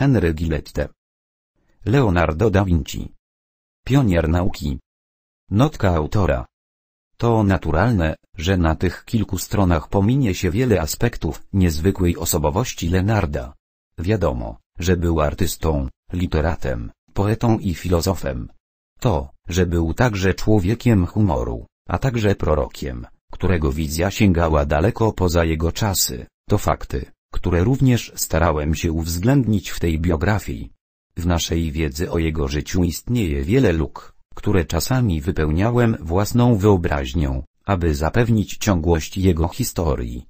Henry Gillette. Leonardo da Vinci. Pionier nauki. Notka autora. To naturalne, że na tych kilku stronach pominie się wiele aspektów niezwykłej osobowości Leonarda. Wiadomo, że był artystą, literatem, poetą i filozofem. To, że był także człowiekiem humoru, a także prorokiem, którego wizja sięgała daleko poza jego czasy, to fakty które również starałem się uwzględnić w tej biografii. W naszej wiedzy o jego życiu istnieje wiele luk, które czasami wypełniałem własną wyobraźnią, aby zapewnić ciągłość jego historii.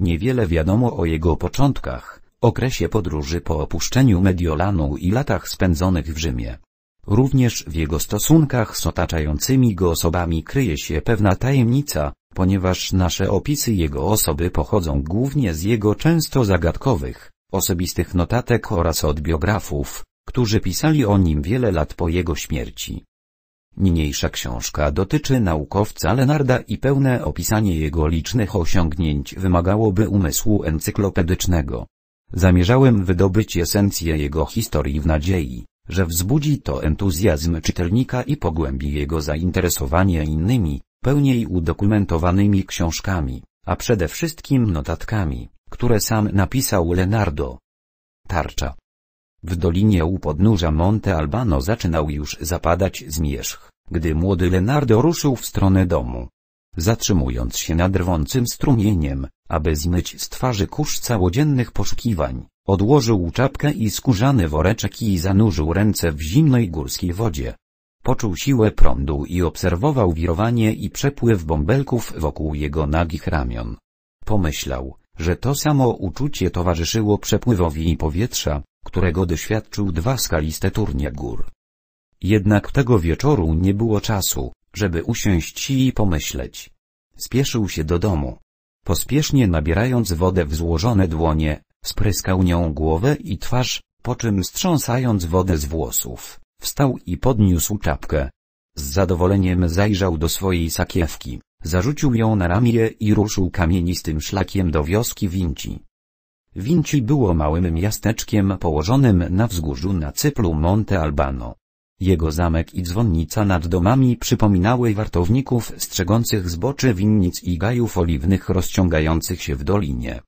Niewiele wiadomo o jego początkach, okresie podróży po opuszczeniu Mediolanu i latach spędzonych w Rzymie. Również w jego stosunkach z otaczającymi go osobami kryje się pewna tajemnica, ponieważ nasze opisy jego osoby pochodzą głównie z jego często zagadkowych, osobistych notatek oraz od biografów, którzy pisali o nim wiele lat po jego śmierci. Niniejsza książka dotyczy naukowca Lenarda i pełne opisanie jego licznych osiągnięć wymagałoby umysłu encyklopedycznego. Zamierzałem wydobyć esencję jego historii w nadziei, że wzbudzi to entuzjazm czytelnika i pogłębi jego zainteresowanie innymi, pełniej udokumentowanymi książkami, a przede wszystkim notatkami, które sam napisał Leonardo. Tarcza. W dolinie u podnóża Monte Albano zaczynał już zapadać zmierzch, gdy młody Leonardo ruszył w stronę domu. Zatrzymując się nad rwącym strumieniem, aby zmyć z twarzy kurz całodziennych poszukiwań, Odłożył czapkę i skórzany woreczek i zanurzył ręce w zimnej górskiej wodzie. Poczuł siłę prądu i obserwował wirowanie i przepływ bąbelków wokół jego nagich ramion. Pomyślał, że to samo uczucie towarzyszyło przepływowi powietrza, którego doświadczył dwa skaliste turnie gór. Jednak tego wieczoru nie było czasu, żeby usiąść i pomyśleć. Spieszył się do domu. Pospiesznie nabierając wodę w złożone dłonie, Spryskał nią głowę i twarz, po czym strząsając wodę z włosów, wstał i podniósł czapkę. Z zadowoleniem zajrzał do swojej sakiewki, zarzucił ją na ramię i ruszył kamienistym szlakiem do wioski Vinci. Vinci było małym miasteczkiem położonym na wzgórzu na cyplu Monte Albano. Jego zamek i dzwonnica nad domami przypominały wartowników strzegących zboczy winnic i gajów oliwnych rozciągających się w dolinie.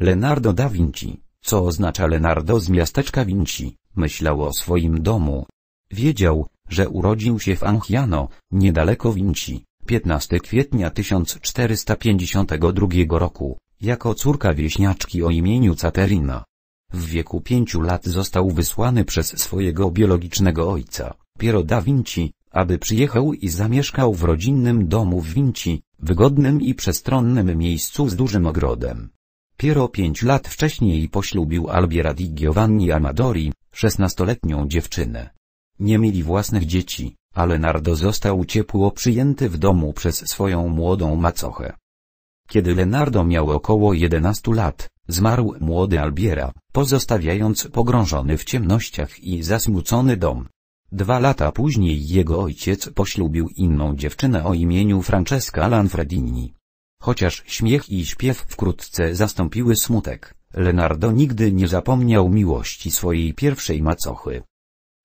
Leonardo da Vinci, co oznacza Leonardo z miasteczka Vinci, myślał o swoim domu. Wiedział, że urodził się w Anchiano, niedaleko Vinci, 15 kwietnia 1452 roku, jako córka wieśniaczki o imieniu Caterina. W wieku pięciu lat został wysłany przez swojego biologicznego ojca, Piero da Vinci, aby przyjechał i zamieszkał w rodzinnym domu w Vinci, wygodnym i przestronnym miejscu z dużym ogrodem. Piero pięć lat wcześniej poślubił di Giovanni Amadori, szesnastoletnią dziewczynę. Nie mieli własnych dzieci, ale Nardo został ciepło przyjęty w domu przez swoją młodą macochę. Kiedy Leonardo miał około 11 lat, zmarł młody Albiera, pozostawiając pogrążony w ciemnościach i zasmucony dom. Dwa lata później jego ojciec poślubił inną dziewczynę o imieniu Francesca Lanfredini, Chociaż śmiech i śpiew wkrótce zastąpiły smutek, Leonardo nigdy nie zapomniał miłości swojej pierwszej macochy.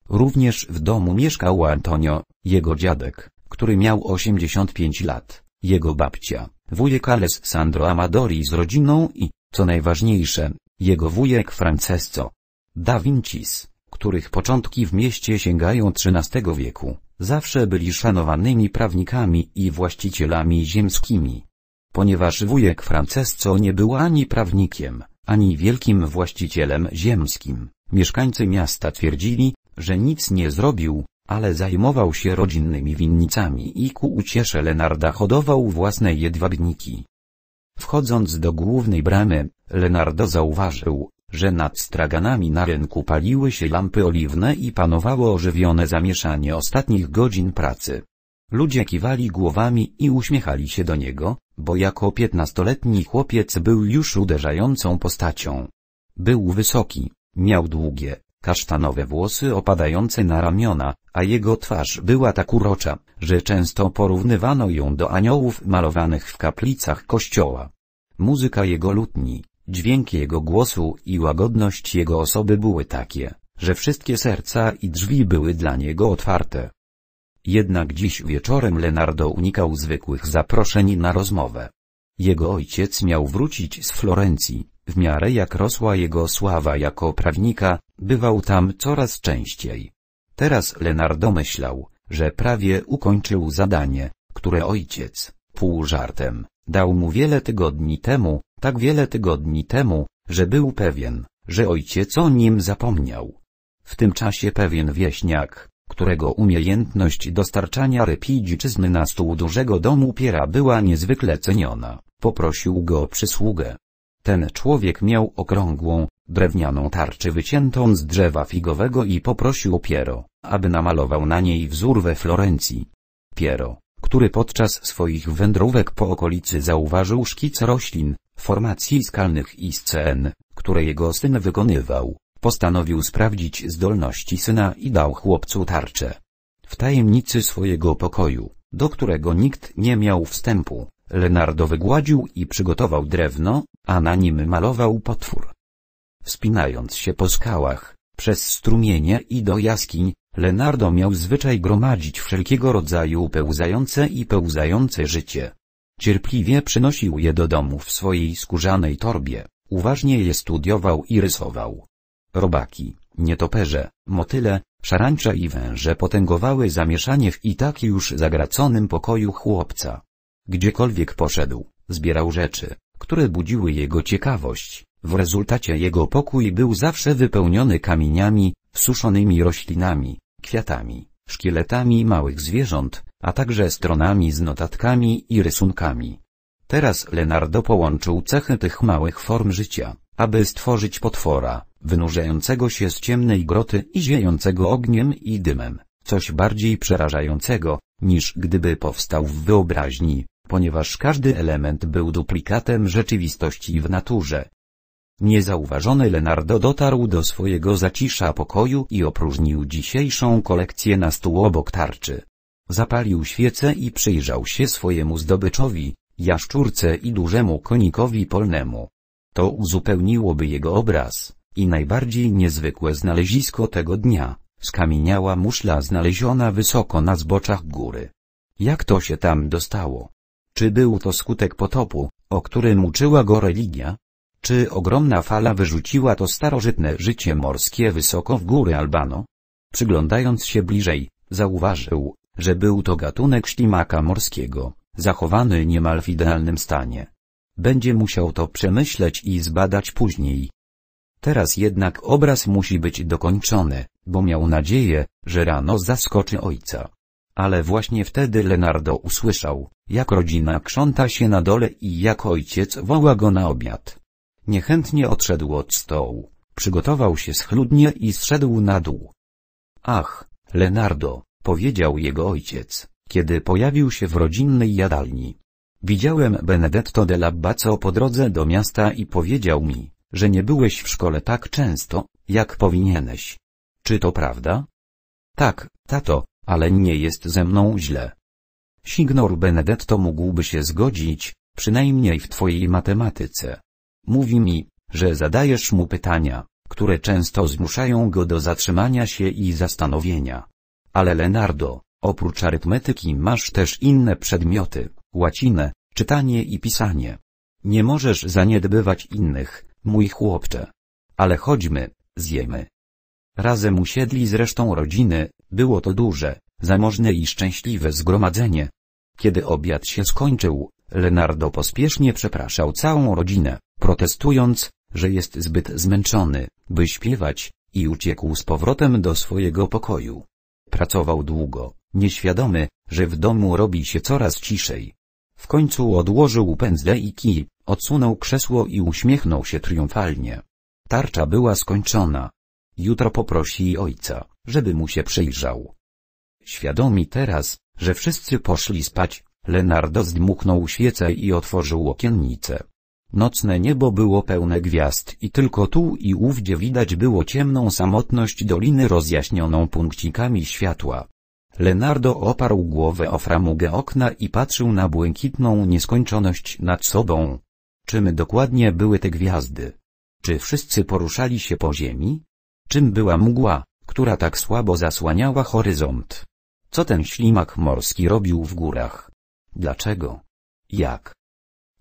Również w domu mieszkał Antonio, jego dziadek, który miał 85 lat, jego babcia, wujek Alessandro Amadori z rodziną i, co najważniejsze, jego wujek Francesco da Vincis, których początki w mieście sięgają XIII wieku, zawsze byli szanowanymi prawnikami i właścicielami ziemskimi ponieważ wujek Francesco nie był ani prawnikiem, ani wielkim właścicielem ziemskim. Mieszkańcy miasta twierdzili, że nic nie zrobił, ale zajmował się rodzinnymi winnicami i ku uciesze Lenarda hodował własne jedwabniki. Wchodząc do głównej bramy, Lenardo zauważył, że nad straganami na rynku paliły się lampy oliwne i panowało ożywione zamieszanie ostatnich godzin pracy. Ludzie kiwali głowami i uśmiechali się do niego, bo jako piętnastoletni chłopiec był już uderzającą postacią. Był wysoki, miał długie, kasztanowe włosy opadające na ramiona, a jego twarz była tak urocza, że często porównywano ją do aniołów malowanych w kaplicach kościoła. Muzyka jego lutni, dźwięk jego głosu i łagodność jego osoby były takie, że wszystkie serca i drzwi były dla niego otwarte. Jednak dziś wieczorem Leonardo unikał zwykłych zaproszeń na rozmowę. Jego ojciec miał wrócić z Florencji, w miarę jak rosła jego sława jako prawnika, bywał tam coraz częściej. Teraz Leonardo myślał, że prawie ukończył zadanie, które ojciec, pół żartem, dał mu wiele tygodni temu, tak wiele tygodni temu, że był pewien, że ojciec o nim zapomniał. W tym czasie pewien wieśniak, którego umiejętność dostarczania dziczyzny na stół dużego domu Piera była niezwykle ceniona, poprosił go o przysługę. Ten człowiek miał okrągłą, drewnianą tarczę wyciętą z drzewa figowego i poprosił Piero, aby namalował na niej wzór we Florencji. Piero, który podczas swoich wędrówek po okolicy zauważył szkic roślin, formacji skalnych i scen, które jego syn wykonywał, Postanowił sprawdzić zdolności syna i dał chłopcu tarczę. W tajemnicy swojego pokoju, do którego nikt nie miał wstępu, Leonardo wygładził i przygotował drewno, a na nim malował potwór. Wspinając się po skałach, przez strumienie i do jaskiń, Leonardo miał zwyczaj gromadzić wszelkiego rodzaju pełzające i pełzające życie. Cierpliwie przynosił je do domu w swojej skórzanej torbie, uważnie je studiował i rysował. Robaki, nietoperze, motyle, szarańcza i węże potęgowały zamieszanie w i tak już zagraconym pokoju chłopca. Gdziekolwiek poszedł, zbierał rzeczy, które budziły jego ciekawość, w rezultacie jego pokój był zawsze wypełniony kamieniami, suszonymi roślinami, kwiatami, szkieletami małych zwierząt, a także stronami z notatkami i rysunkami. Teraz Leonardo połączył cechy tych małych form życia, aby stworzyć potwora, wynurzającego się z ciemnej groty i ziejącego ogniem i dymem, coś bardziej przerażającego, niż gdyby powstał w wyobraźni, ponieważ każdy element był duplikatem rzeczywistości w naturze. Niezauważony Leonardo dotarł do swojego zacisza pokoju i opróżnił dzisiejszą kolekcję na stół obok tarczy. Zapalił świecę i przyjrzał się swojemu zdobyczowi, jaszczurce i dużemu konikowi polnemu. To uzupełniłoby jego obraz. I najbardziej niezwykłe znalezisko tego dnia, skamieniała muszla znaleziona wysoko na zboczach góry. Jak to się tam dostało? Czy był to skutek potopu, o którym uczyła go religia? Czy ogromna fala wyrzuciła to starożytne życie morskie wysoko w góry Albano? Przyglądając się bliżej, zauważył, że był to gatunek ślimaka morskiego, zachowany niemal w idealnym stanie. Będzie musiał to przemyśleć i zbadać później, Teraz jednak obraz musi być dokończony, bo miał nadzieję, że rano zaskoczy ojca. Ale właśnie wtedy Leonardo usłyszał, jak rodzina krząta się na dole i jak ojciec woła go na obiad. Niechętnie odszedł od stołu, przygotował się schludnie i zszedł na dół. Ach, Leonardo, powiedział jego ojciec, kiedy pojawił się w rodzinnej jadalni. Widziałem Benedetto dell'Abbazzo po drodze do miasta i powiedział mi, że nie byłeś w szkole tak często, jak powinieneś. Czy to prawda? Tak, tato, ale nie jest ze mną źle. Signor Benedetto mógłby się zgodzić, przynajmniej w twojej matematyce. Mówi mi, że zadajesz mu pytania, które często zmuszają go do zatrzymania się i zastanowienia. Ale Leonardo, oprócz arytmetyki masz też inne przedmioty, łacinę, czytanie i pisanie. Nie możesz zaniedbywać innych, Mój chłopcze. Ale chodźmy, zjemy. Razem usiedli z resztą rodziny, było to duże, zamożne i szczęśliwe zgromadzenie. Kiedy obiad się skończył, Leonardo pospiesznie przepraszał całą rodzinę, protestując, że jest zbyt zmęczony, by śpiewać, i uciekł z powrotem do swojego pokoju. Pracował długo, nieświadomy, że w domu robi się coraz ciszej. W końcu odłożył pędzle i kij, odsunął krzesło i uśmiechnął się triumfalnie. Tarcza była skończona. Jutro poprosi ojca, żeby mu się przyjrzał. Świadomi teraz, że wszyscy poszli spać, Lenardo zdmuchnął świecę i otworzył okiennice. Nocne niebo było pełne gwiazd i tylko tu i ówdzie widać było ciemną samotność doliny rozjaśnioną punkcikami światła. Leonardo oparł głowę o framugę okna i patrzył na błękitną nieskończoność nad sobą. Czym dokładnie były te gwiazdy? Czy wszyscy poruszali się po ziemi? Czym była mgła, która tak słabo zasłaniała horyzont? Co ten ślimak morski robił w górach? Dlaczego? Jak?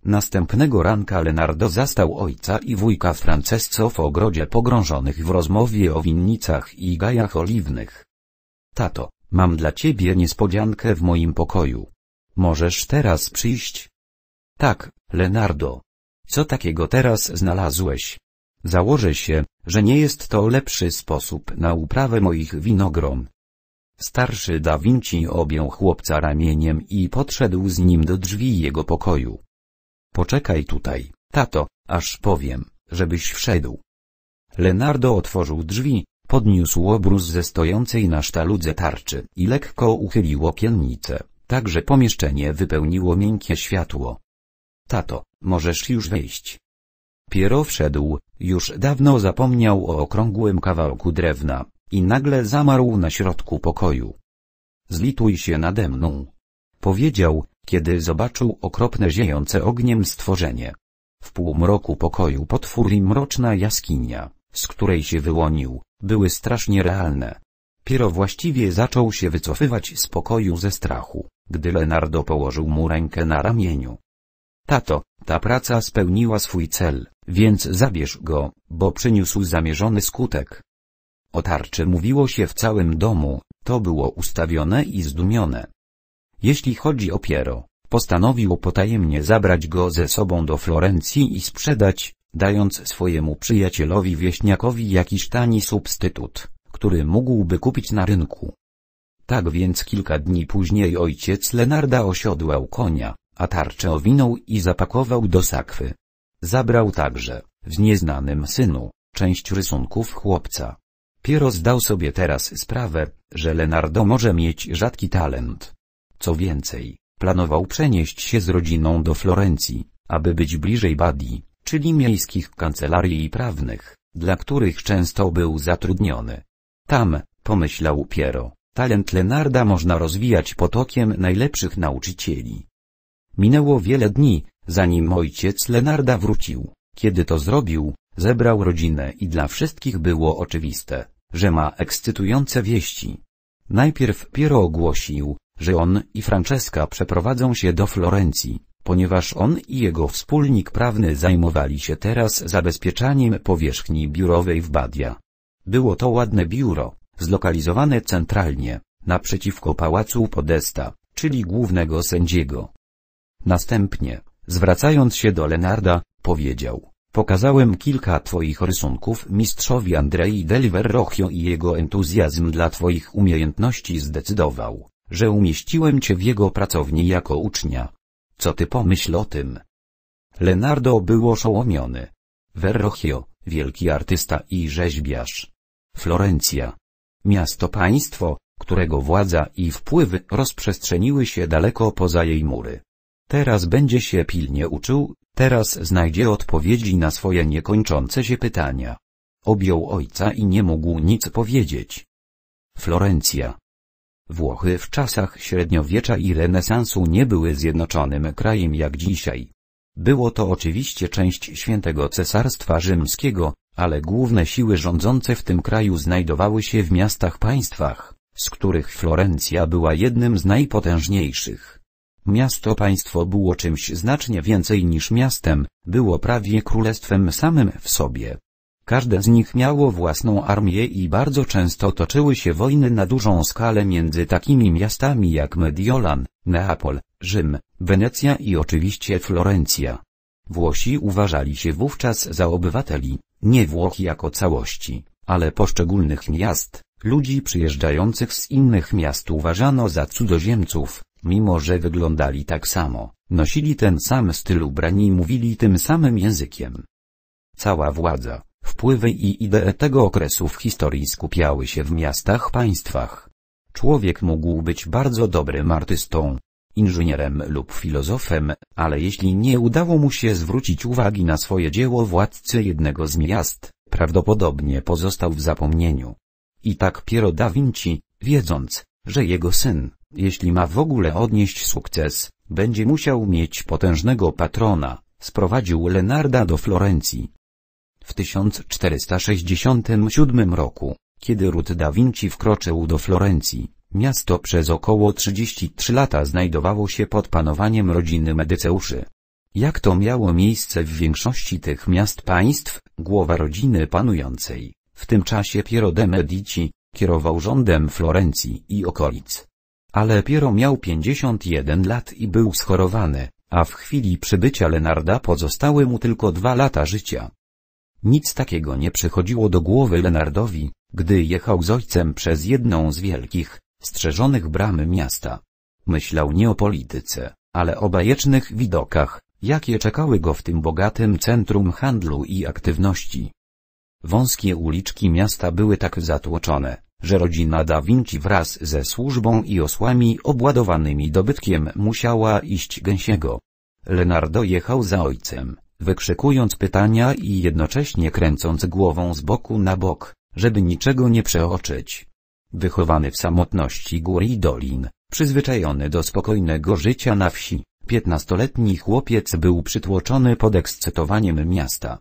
Następnego ranka Leonardo zastał ojca i wujka Francesco w ogrodzie pogrążonych w rozmowie o winnicach i gajach oliwnych. Tato, Mam dla ciebie niespodziankę w moim pokoju. Możesz teraz przyjść? Tak, Leonardo. Co takiego teraz znalazłeś? Założę się, że nie jest to lepszy sposób na uprawę moich winogron. Starszy Da Vinci objął chłopca ramieniem i podszedł z nim do drzwi jego pokoju. Poczekaj tutaj, tato, aż powiem, żebyś wszedł. Leonardo otworzył drzwi, Podniósł obrus ze stojącej na sztaludze tarczy i lekko uchylił okiennicę, tak że pomieszczenie wypełniło miękkie światło. Tato, możesz już wyjść. Piero wszedł, już dawno zapomniał o okrągłym kawałku drewna, i nagle zamarł na środku pokoju. Zlituj się nade mną. Powiedział, kiedy zobaczył okropne ziejące ogniem stworzenie. W półmroku pokoju potwór i mroczna jaskinia z której się wyłonił, były strasznie realne. Piero właściwie zaczął się wycofywać z pokoju ze strachu, gdy Leonardo położył mu rękę na ramieniu. Tato, ta praca spełniła swój cel, więc zabierz go, bo przyniósł zamierzony skutek. O tarczy mówiło się w całym domu, to było ustawione i zdumione. Jeśli chodzi o Piero, postanowił potajemnie zabrać go ze sobą do Florencji i sprzedać, dając swojemu przyjacielowi wieśniakowi jakiś tani substytut, który mógłby kupić na rynku. Tak więc kilka dni później ojciec Lenarda osiodłał konia, a tarczę owinął i zapakował do sakwy. Zabrał także, w nieznanym synu, część rysunków chłopca. Piero zdał sobie teraz sprawę, że Lenardo może mieć rzadki talent. Co więcej, planował przenieść się z rodziną do Florencji, aby być bliżej Badi czyli miejskich kancelarii prawnych, dla których często był zatrudniony. Tam, pomyślał Piero, talent Lenarda można rozwijać potokiem najlepszych nauczycieli. Minęło wiele dni, zanim ojciec Lenarda wrócił. Kiedy to zrobił, zebrał rodzinę i dla wszystkich było oczywiste, że ma ekscytujące wieści. Najpierw Piero ogłosił, że on i Francesca przeprowadzą się do Florencji ponieważ on i jego wspólnik prawny zajmowali się teraz zabezpieczaniem powierzchni biurowej w Badia. Było to ładne biuro, zlokalizowane centralnie, naprzeciwko pałacu Podesta, czyli głównego sędziego. Następnie, zwracając się do Lenarda, powiedział, pokazałem kilka twoich rysunków mistrzowi Andrei Deliver Rochio i jego entuzjazm dla twoich umiejętności zdecydował, że umieściłem cię w jego pracowni jako ucznia. Co ty pomyśl o tym? Leonardo był oszołomiony. Verrocchio, wielki artysta i rzeźbiarz. Florencja. Miasto-państwo, którego władza i wpływy rozprzestrzeniły się daleko poza jej mury. Teraz będzie się pilnie uczył, teraz znajdzie odpowiedzi na swoje niekończące się pytania. Objął ojca i nie mógł nic powiedzieć. Florencja. Włochy w czasach średniowiecza i renesansu nie były zjednoczonym krajem jak dzisiaj. Było to oczywiście część świętego Cesarstwa Rzymskiego, ale główne siły rządzące w tym kraju znajdowały się w miastach państwach, z których Florencja była jednym z najpotężniejszych. Miasto-państwo było czymś znacznie więcej niż miastem, było prawie królestwem samym w sobie. Każde z nich miało własną armię i bardzo często toczyły się wojny na dużą skalę między takimi miastami jak Mediolan, Neapol, Rzym, Wenecja i oczywiście Florencja. Włosi uważali się wówczas za obywateli, nie Włoch jako całości, ale poszczególnych miast, ludzi przyjeżdżających z innych miast uważano za cudzoziemców, mimo że wyglądali tak samo, nosili ten sam styl ubrani i mówili tym samym językiem. Cała władza, Wpływy i idee tego okresu w historii skupiały się w miastach państwach. Człowiek mógł być bardzo dobrym artystą, inżynierem lub filozofem, ale jeśli nie udało mu się zwrócić uwagi na swoje dzieło władcy jednego z miast, prawdopodobnie pozostał w zapomnieniu. I tak Piero da Vinci, wiedząc, że jego syn, jeśli ma w ogóle odnieść sukces, będzie musiał mieć potężnego patrona, sprowadził Lenarda do Florencji. W 1467 roku, kiedy Rud da Vinci wkroczył do Florencji, miasto przez około 33 lata znajdowało się pod panowaniem rodziny Medyceuszy. Jak to miało miejsce w większości tych miast państw, głowa rodziny panującej, w tym czasie Piero de Medici, kierował rządem Florencji i okolic. Ale Piero miał 51 lat i był schorowany, a w chwili przybycia Lenarda pozostały mu tylko dwa lata życia. Nic takiego nie przychodziło do głowy Lenardowi, gdy jechał z ojcem przez jedną z wielkich, strzeżonych bramy miasta. Myślał nie o polityce, ale o bajecznych widokach, jakie czekały go w tym bogatym centrum handlu i aktywności. Wąskie uliczki miasta były tak zatłoczone, że rodzina Da Vinci wraz ze służbą i osłami obładowanymi dobytkiem musiała iść gęsiego. Leonardo jechał za ojcem, wykrzykując pytania i jednocześnie kręcąc głową z boku na bok, żeby niczego nie przeoczyć. Wychowany w samotności gór i dolin, przyzwyczajony do spokojnego życia na wsi, piętnastoletni chłopiec był przytłoczony podekscytowaniem miasta.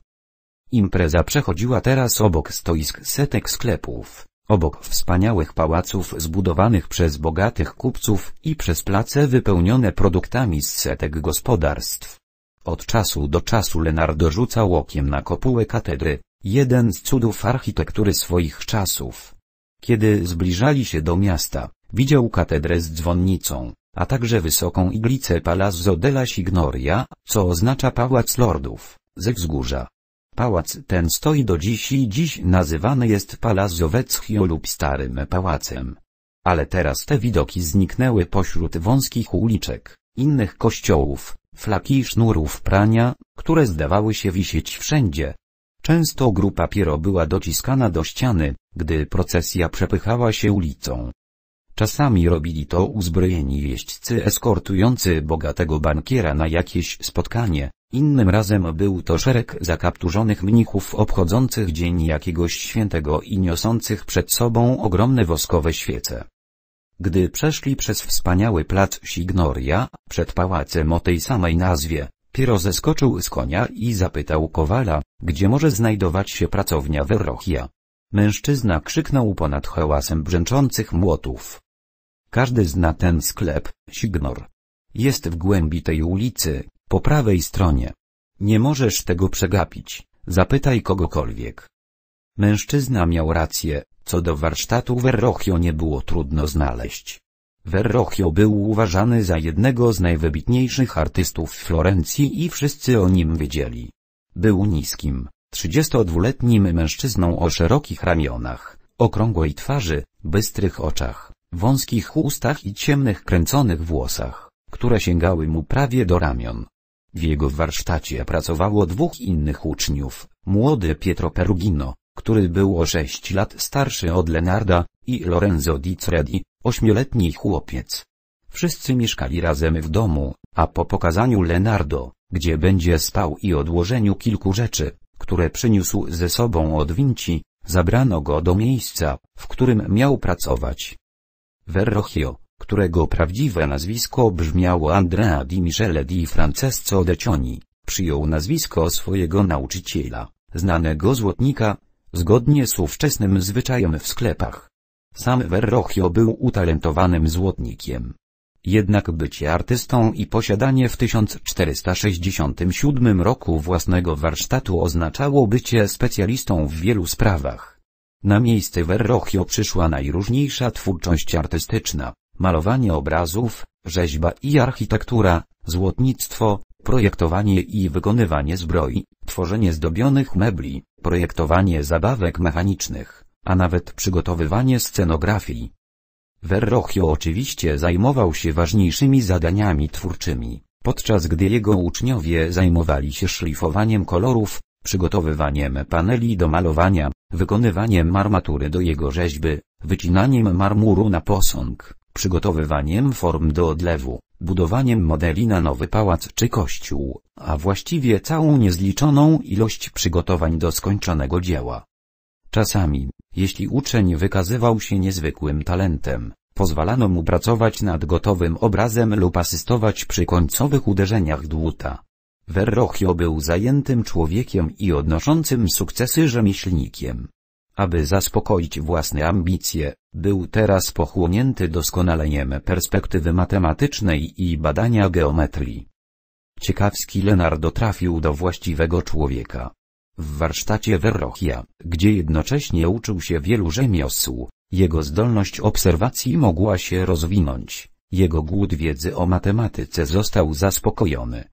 Impreza przechodziła teraz obok stoisk setek sklepów, obok wspaniałych pałaców zbudowanych przez bogatych kupców i przez place wypełnione produktami z setek gospodarstw. Od czasu do czasu Leonardo rzucał okiem na kopułę katedry, jeden z cudów architektury swoich czasów. Kiedy zbliżali się do miasta, widział katedrę z dzwonnicą, a także wysoką iglicę Palazzo della Signoria, co oznacza Pałac Lordów, ze wzgórza. Pałac ten stoi do dziś i dziś nazywany jest Palazzo Vecchio lub Starym Pałacem. Ale teraz te widoki zniknęły pośród wąskich uliczek, innych kościołów, flaki sznurów prania, które zdawały się wisieć wszędzie. Często grupa piero była dociskana do ściany, gdy procesja przepychała się ulicą. Czasami robili to uzbrojeni jeźdźcy eskortujący bogatego bankiera na jakieś spotkanie, innym razem był to szereg zakapturzonych mnichów obchodzących dzień jakiegoś świętego i niosących przed sobą ogromne woskowe świece. Gdy przeszli przez wspaniały plac Signoria, przed pałacem o tej samej nazwie, Piero zeskoczył z konia i zapytał Kowala, gdzie może znajdować się pracownia Verrochia. Mężczyzna krzyknął ponad hałasem brzęczących młotów. Każdy zna ten sklep, Signor. Jest w głębi tej ulicy, po prawej stronie. Nie możesz tego przegapić, zapytaj kogokolwiek. Mężczyzna miał rację, co do warsztatu Verrochio nie było trudno znaleźć. Verrochio był uważany za jednego z najwybitniejszych artystów Florencji i wszyscy o nim wiedzieli. Był niskim, 32-letnim mężczyzną o szerokich ramionach, okrągłej twarzy, bystrych oczach, wąskich ustach i ciemnych kręconych włosach, które sięgały mu prawie do ramion. W jego warsztacie pracowało dwóch innych uczniów, młody Pietro Perugino, który był o sześć lat starszy od Lenarda, i Lorenzo Di Credi, ośmioletni chłopiec. Wszyscy mieszkali razem w domu, a po pokazaniu Lenardo, gdzie będzie spał i odłożeniu kilku rzeczy, które przyniósł ze sobą od Vinci, zabrano go do miejsca, w którym miał pracować. Verrochio, którego prawdziwe nazwisko brzmiało Andrea di Michele di Francesco de Cioni, przyjął nazwisko swojego nauczyciela, znanego złotnika, Zgodnie z ówczesnym zwyczajem w sklepach. Sam Verrochio był utalentowanym złotnikiem. Jednak bycie artystą i posiadanie w 1467 roku własnego warsztatu oznaczało bycie specjalistą w wielu sprawach. Na miejsce Verrochio przyszła najróżniejsza twórczość artystyczna, malowanie obrazów, rzeźba i architektura, złotnictwo, projektowanie i wykonywanie zbroi, tworzenie zdobionych mebli, projektowanie zabawek mechanicznych, a nawet przygotowywanie scenografii. Verrochio oczywiście zajmował się ważniejszymi zadaniami twórczymi, podczas gdy jego uczniowie zajmowali się szlifowaniem kolorów, przygotowywaniem paneli do malowania, wykonywaniem armatury do jego rzeźby, wycinaniem marmuru na posąg, przygotowywaniem form do odlewu, budowaniem modeli na nowy pałac czy kościół, a właściwie całą niezliczoną ilość przygotowań do skończonego dzieła. Czasami, jeśli uczeń wykazywał się niezwykłym talentem, pozwalano mu pracować nad gotowym obrazem lub asystować przy końcowych uderzeniach dłuta. Verrochio był zajętym człowiekiem i odnoszącym sukcesy rzemieślnikiem. Aby zaspokoić własne ambicje, był teraz pochłonięty doskonaleniem perspektywy matematycznej i badania geometrii. Ciekawski Leonardo trafił do właściwego człowieka. W warsztacie Verrochia, gdzie jednocześnie uczył się wielu rzemiosł, jego zdolność obserwacji mogła się rozwinąć, jego głód wiedzy o matematyce został zaspokojony.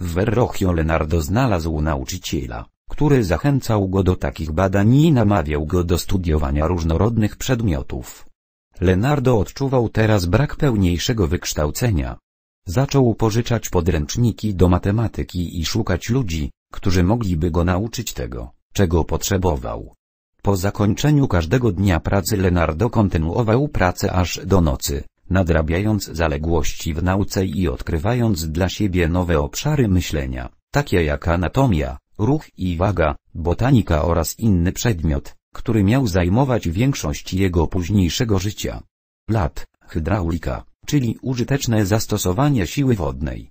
W Verrochio Leonardo znalazł nauczyciela, który zachęcał go do takich badań i namawiał go do studiowania różnorodnych przedmiotów. Leonardo odczuwał teraz brak pełniejszego wykształcenia. Zaczął pożyczać podręczniki do matematyki i szukać ludzi, którzy mogliby go nauczyć tego, czego potrzebował. Po zakończeniu każdego dnia pracy Leonardo kontynuował pracę aż do nocy, nadrabiając zaległości w nauce i odkrywając dla siebie nowe obszary myślenia, takie jak anatomia, ruch i waga, botanika oraz inny przedmiot, który miał zajmować większość jego późniejszego życia. Lat, hydraulika, czyli użyteczne zastosowanie siły wodnej.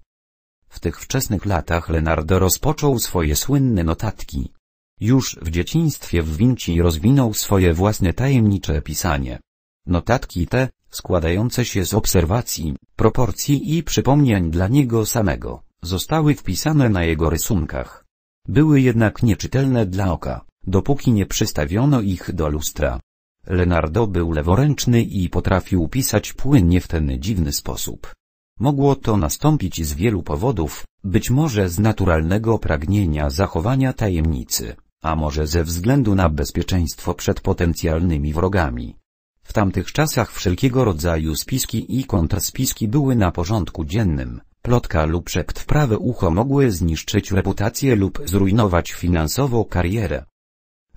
W tych wczesnych latach Leonardo rozpoczął swoje słynne notatki. Już w dzieciństwie w Vinci rozwinął swoje własne tajemnicze pisanie. Notatki te, składające się z obserwacji, proporcji i przypomnień dla niego samego, zostały wpisane na jego rysunkach. Były jednak nieczytelne dla oka, dopóki nie przystawiono ich do lustra. Leonardo był leworęczny i potrafił pisać płynnie w ten dziwny sposób. Mogło to nastąpić z wielu powodów, być może z naturalnego pragnienia zachowania tajemnicy, a może ze względu na bezpieczeństwo przed potencjalnymi wrogami. W tamtych czasach wszelkiego rodzaju spiski i kontrspiski były na porządku dziennym, plotka lub szept w prawe ucho mogły zniszczyć reputację lub zrujnować finansowo karierę.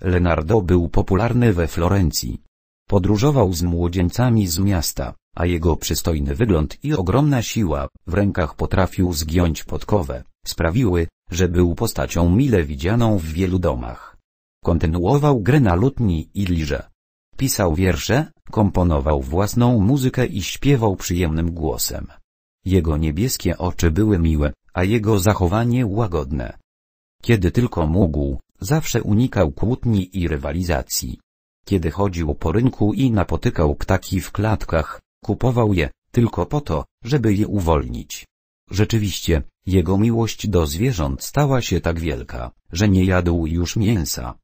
Leonardo był popularny we Florencji. Podróżował z młodzieńcami z miasta, a jego przystojny wygląd i ogromna siła w rękach potrafił zgiąć podkowę, sprawiły, że był postacią mile widzianą w wielu domach. Kontynuował grę na lutni i liże, Pisał wiersze, komponował własną muzykę i śpiewał przyjemnym głosem. Jego niebieskie oczy były miłe, a jego zachowanie łagodne. Kiedy tylko mógł, zawsze unikał kłótni i rywalizacji. Kiedy chodził po rynku i napotykał ptaki w klatkach, kupował je, tylko po to, żeby je uwolnić. Rzeczywiście, jego miłość do zwierząt stała się tak wielka, że nie jadł już mięsa.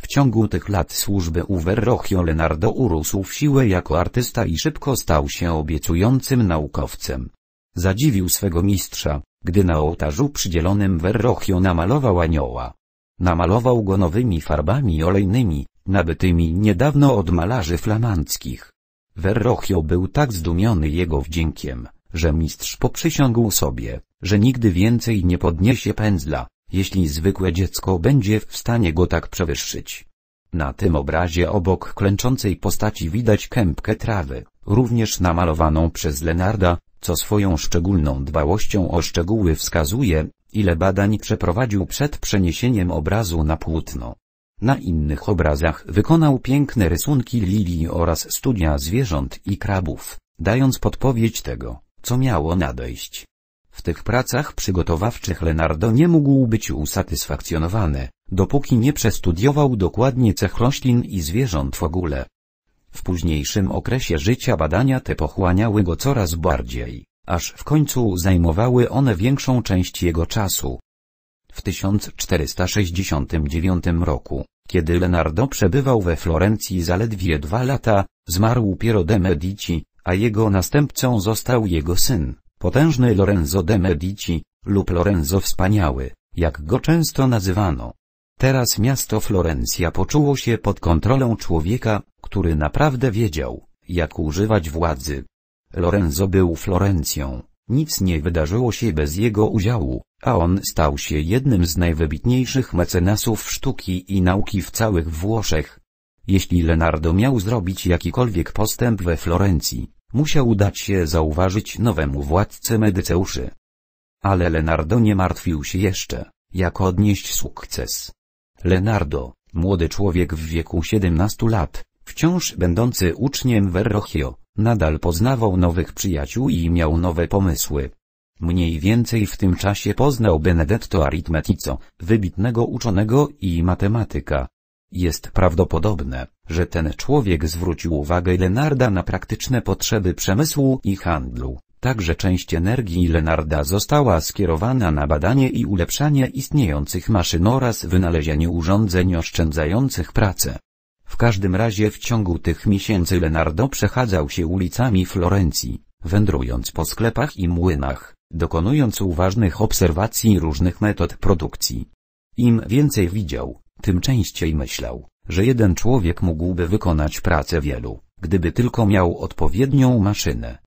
W ciągu tych lat służby u Verrochio Leonardo urósł w siłę jako artysta i szybko stał się obiecującym naukowcem zadziwił swego mistrza, gdy na ołtarzu przydzielonym Verrochio namalował anioła. Namalował go nowymi farbami olejnymi, nabytymi niedawno od malarzy flamandzkich. Verrochio był tak zdumiony jego wdziękiem, że mistrz poprzysiągł sobie, że nigdy więcej nie podniesie pędzla, jeśli zwykłe dziecko będzie w stanie go tak przewyższyć. Na tym obrazie obok klęczącej postaci widać kępkę trawy, również namalowaną przez Lenarda, co swoją szczególną dbałością o szczegóły wskazuje, ile badań przeprowadził przed przeniesieniem obrazu na płótno. Na innych obrazach wykonał piękne rysunki lilii oraz studia zwierząt i krabów, dając podpowiedź tego, co miało nadejść. W tych pracach przygotowawczych Leonardo nie mógł być usatysfakcjonowany, dopóki nie przestudiował dokładnie cech roślin i zwierząt w ogóle. W późniejszym okresie życia badania te pochłaniały go coraz bardziej, aż w końcu zajmowały one większą część jego czasu. W 1469 roku, kiedy Leonardo przebywał we Florencji zaledwie dwa lata, zmarł Piero de Medici, a jego następcą został jego syn, potężny Lorenzo de Medici, lub Lorenzo Wspaniały, jak go często nazywano. Teraz miasto Florencja poczuło się pod kontrolą człowieka, który naprawdę wiedział, jak używać władzy. Lorenzo był Florencją, nic nie wydarzyło się bez jego udziału, a on stał się jednym z najwybitniejszych mecenasów sztuki i nauki w całych Włoszech. Jeśli Leonardo miał zrobić jakikolwiek postęp we Florencji, musiał dać się zauważyć nowemu władcy Medyceuszy. Ale Leonardo nie martwił się jeszcze, jak odnieść sukces. Leonardo, młody człowiek w wieku 17 lat, wciąż będący uczniem Verrochio, nadal poznawał nowych przyjaciół i miał nowe pomysły. Mniej więcej w tym czasie poznał Benedetto Aritmetico, wybitnego uczonego i matematyka, jest prawdopodobne, że ten człowiek zwrócił uwagę Lenarda na praktyczne potrzeby przemysłu i handlu, także część energii Lenarda została skierowana na badanie i ulepszanie istniejących maszyn oraz wynalezienie urządzeń oszczędzających pracę. W każdym razie w ciągu tych miesięcy Lenardo przechadzał się ulicami Florencji, wędrując po sklepach i młynach, dokonując uważnych obserwacji różnych metod produkcji. Im więcej widział, tym częściej myślał, że jeden człowiek mógłby wykonać pracę wielu, gdyby tylko miał odpowiednią maszynę.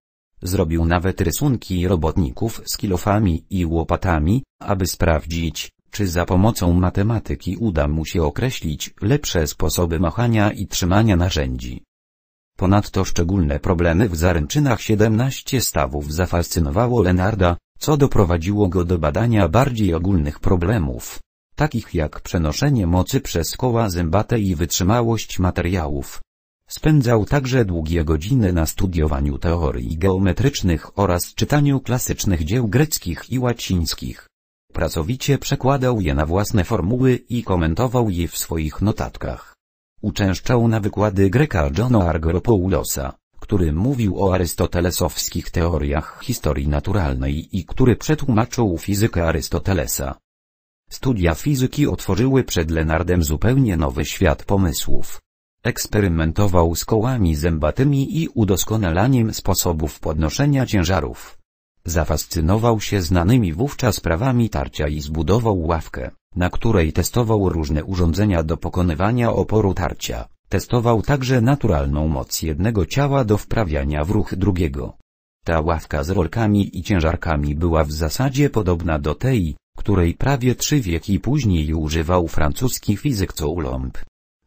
Zrobił nawet rysunki robotników z kilofami i łopatami, aby sprawdzić, czy za pomocą matematyki uda mu się określić lepsze sposoby machania i trzymania narzędzi. Ponadto szczególne problemy w zaręczynach 17 stawów zafascynowało Lenarda, co doprowadziło go do badania bardziej ogólnych problemów, takich jak przenoszenie mocy przez koła zębate i wytrzymałość materiałów. Spędzał także długie godziny na studiowaniu teorii geometrycznych oraz czytaniu klasycznych dzieł greckich i łacińskich. Pracowicie przekładał je na własne formuły i komentował je w swoich notatkach. Uczęszczał na wykłady Greka Johna Argoropoulosa, który mówił o arystotelesowskich teoriach historii naturalnej i który przetłumaczył fizykę Arystotelesa. Studia fizyki otworzyły przed Lenardem zupełnie nowy świat pomysłów. Eksperymentował z kołami zębatymi i udoskonalaniem sposobów podnoszenia ciężarów. Zafascynował się znanymi wówczas prawami tarcia i zbudował ławkę, na której testował różne urządzenia do pokonywania oporu tarcia. Testował także naturalną moc jednego ciała do wprawiania w ruch drugiego. Ta ławka z rolkami i ciężarkami była w zasadzie podobna do tej, której prawie trzy wieki później używał francuski fizyk Coulomb.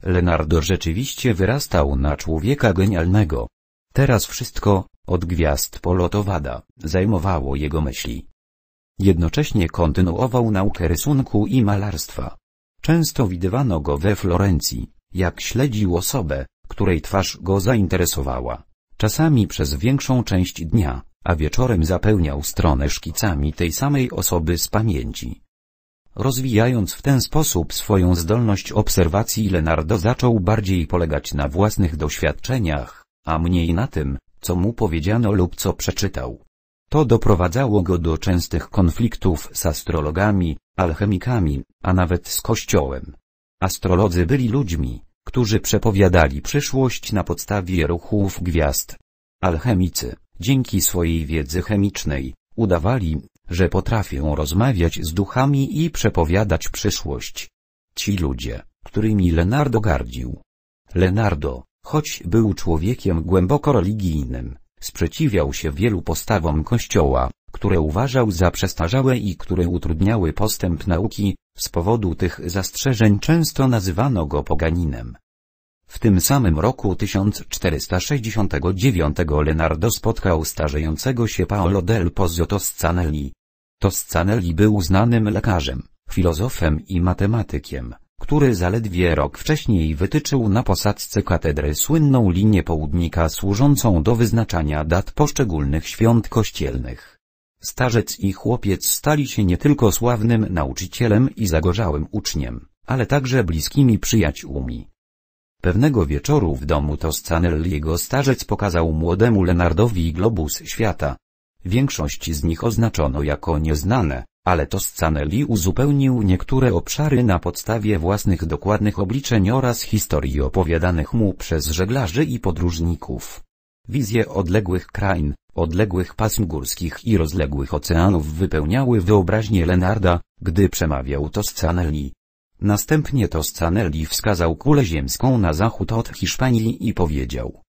Leonardo rzeczywiście wyrastał na człowieka genialnego. Teraz wszystko, od gwiazd po lotowada, zajmowało jego myśli. Jednocześnie kontynuował naukę rysunku i malarstwa. Często widywano go we Florencji, jak śledził osobę, której twarz go zainteresowała. Czasami przez większą część dnia, a wieczorem zapełniał stronę szkicami tej samej osoby z pamięci. Rozwijając w ten sposób swoją zdolność obserwacji Leonardo zaczął bardziej polegać na własnych doświadczeniach, a mniej na tym, co mu powiedziano lub co przeczytał. To doprowadzało go do częstych konfliktów z astrologami, alchemikami, a nawet z kościołem. Astrolodzy byli ludźmi, którzy przepowiadali przyszłość na podstawie ruchów gwiazd. Alchemicy, Dzięki swojej wiedzy chemicznej, udawali, że potrafią rozmawiać z duchami i przepowiadać przyszłość. Ci ludzie, którymi Lenardo gardził. Lenardo, choć był człowiekiem głęboko religijnym, sprzeciwiał się wielu postawom Kościoła, które uważał za przestarzałe i które utrudniały postęp nauki, z powodu tych zastrzeżeń często nazywano go poganinem. W tym samym roku 1469 Leonardo spotkał starzejącego się Paolo del Pozzo Toscanelli. Toscanelli był znanym lekarzem, filozofem i matematykiem, który zaledwie rok wcześniej wytyczył na posadzce katedry słynną linię południka służącą do wyznaczania dat poszczególnych świąt kościelnych. Starzec i chłopiec stali się nie tylko sławnym nauczycielem i zagorzałym uczniem, ale także bliskimi przyjaciółmi. Pewnego wieczoru w domu Toscanelli jego starzec pokazał młodemu Lenardowi globus świata. Większość z nich oznaczono jako nieznane, ale Toscanelli uzupełnił niektóre obszary na podstawie własnych dokładnych obliczeń oraz historii opowiadanych mu przez żeglarzy i podróżników. Wizje odległych krain, odległych pasm górskich i rozległych oceanów wypełniały wyobraźnię Lenarda, gdy przemawiał Toscanelli. Następnie Toscanelli wskazał kulę ziemską na zachód od Hiszpanii i powiedział.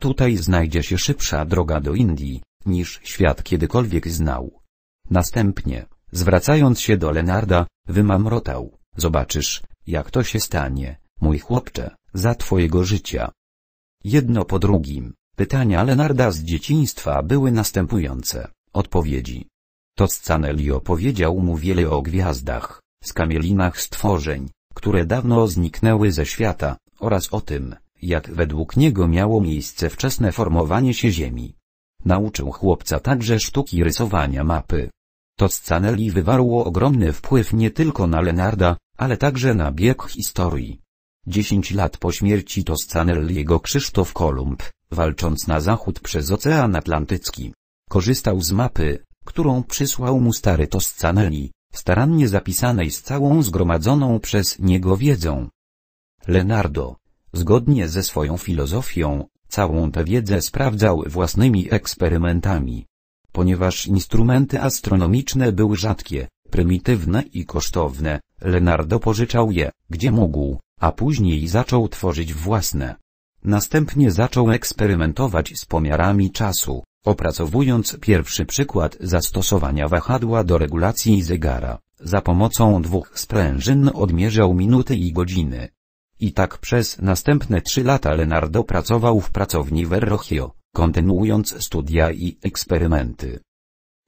Tutaj znajdzie się szybsza droga do Indii, niż świat kiedykolwiek znał. Następnie, zwracając się do Lenarda, wymamrotał, zobaczysz, jak to się stanie, mój chłopcze, za twojego życia. Jedno po drugim, pytania Lenarda z dzieciństwa były następujące, odpowiedzi. Toscanelli opowiedział mu wiele o gwiazdach, z kamielinach stworzeń, które dawno zniknęły ze świata, oraz o tym, jak według niego miało miejsce wczesne formowanie się Ziemi. Nauczył chłopca także sztuki rysowania mapy. To Scanelli wywarło ogromny wpływ nie tylko na Lenarda, ale także na bieg historii. Dziesięć lat po śmierci jego Krzysztof Kolumb, walcząc na zachód przez Ocean Atlantycki, korzystał z mapy, którą przysłał mu stary Toscanelli, starannie zapisanej z całą zgromadzoną przez niego wiedzą. Leonardo, zgodnie ze swoją filozofią, całą tę wiedzę sprawdzał własnymi eksperymentami. Ponieważ instrumenty astronomiczne były rzadkie, prymitywne i kosztowne, Leonardo pożyczał je, gdzie mógł, a później zaczął tworzyć własne. Następnie zaczął eksperymentować z pomiarami czasu, Opracowując pierwszy przykład zastosowania wahadła do regulacji zegara, za pomocą dwóch sprężyn odmierzał minuty i godziny. I tak przez następne trzy lata Leonardo pracował w pracowni Verrochio, kontynuując studia i eksperymenty.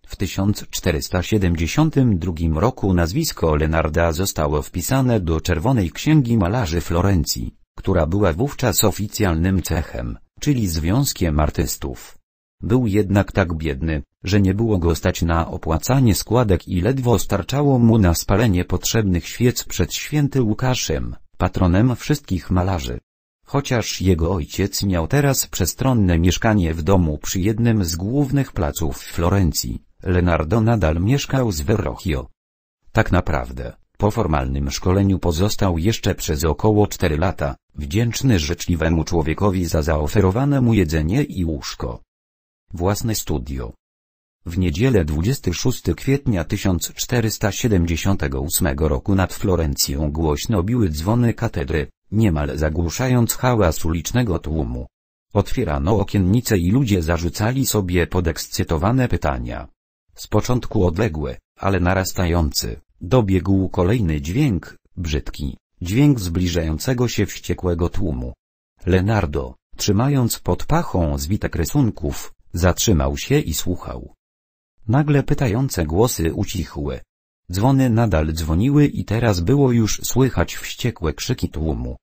W 1472 roku nazwisko Leonarda zostało wpisane do Czerwonej Księgi Malarzy Florencji, która była wówczas oficjalnym cechem, czyli Związkiem Artystów. Był jednak tak biedny, że nie było go stać na opłacanie składek i ledwo starczało mu na spalenie potrzebnych świec przed święty Łukaszem, patronem wszystkich malarzy. Chociaż jego ojciec miał teraz przestronne mieszkanie w domu przy jednym z głównych placów Florencji, Leonardo nadal mieszkał z Verrocchio. Tak naprawdę, po formalnym szkoleniu pozostał jeszcze przez około 4 lata, wdzięczny życzliwemu człowiekowi za zaoferowane mu jedzenie i łóżko własne studio. W niedzielę 26 kwietnia 1478 roku nad Florencją głośno biły dzwony katedry, niemal zagłuszając hałas ulicznego tłumu. Otwierano okiennice i ludzie zarzucali sobie podekscytowane pytania. Z początku odległy, ale narastający, dobiegł kolejny dźwięk, brzydki, dźwięk zbliżającego się wściekłego tłumu. Leonardo, trzymając pod pachą zwitek rysunków, Zatrzymał się i słuchał. Nagle pytające głosy ucichły. Dzwony nadal dzwoniły i teraz było już słychać wściekłe krzyki tłumu.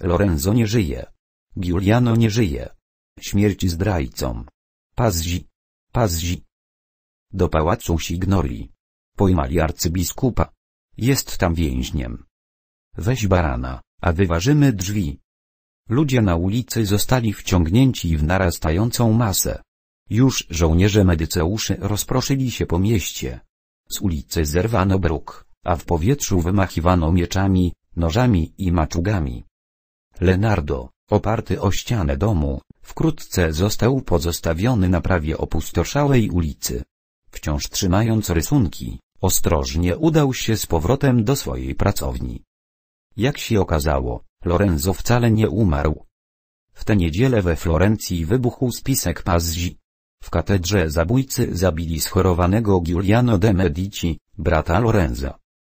Lorenzo nie żyje. Giuliano nie żyje. Śmierć zdrajcom. Pazzi. Pazzi. Do pałacu Signori. Pojmali arcybiskupa. Jest tam więźniem. Weź barana, a wyważymy drzwi. Ludzie na ulicy zostali wciągnięci w narastającą masę. Już żołnierze medyceuszy rozproszyli się po mieście. Z ulicy zerwano bruk, a w powietrzu wymachiwano mieczami, nożami i maczugami. Leonardo, oparty o ścianę domu, wkrótce został pozostawiony na prawie opustoszałej ulicy. Wciąż trzymając rysunki, ostrożnie udał się z powrotem do swojej pracowni. Jak się okazało, Lorenzo wcale nie umarł. W tę niedzielę we Florencji wybuchł spisek Pazzi, w katedrze zabójcy zabili schorowanego Giuliano de Medici, brata Lorenzo.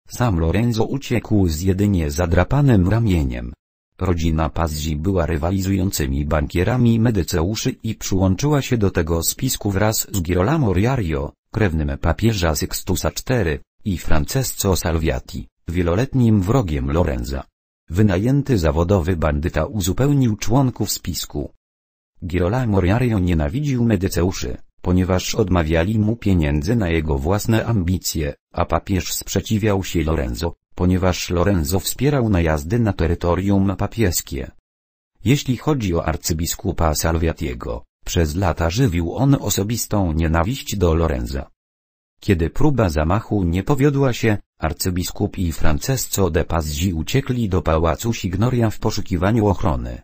Sam Lorenzo uciekł z jedynie zadrapanym ramieniem. Rodzina Pazzi była rywalizującymi bankierami Medyceuszy i przyłączyła się do tego spisku wraz z Girolamo Riario, krewnym papieża Sixtusa IV, i Francesco Salviati, wieloletnim wrogiem Lorenza. Wynajęty zawodowy bandyta uzupełnił członków spisku, Girolamo Riario nienawidził Medyceuszy, ponieważ odmawiali mu pieniędzy na jego własne ambicje, a papież sprzeciwiał się Lorenzo, ponieważ Lorenzo wspierał najazdy na terytorium papieskie. Jeśli chodzi o arcybiskupa Salviatiego, przez lata żywił on osobistą nienawiść do Lorenza. Kiedy próba zamachu nie powiodła się, arcybiskup i Francesco de Pazzi uciekli do pałacu Signoria w poszukiwaniu ochrony.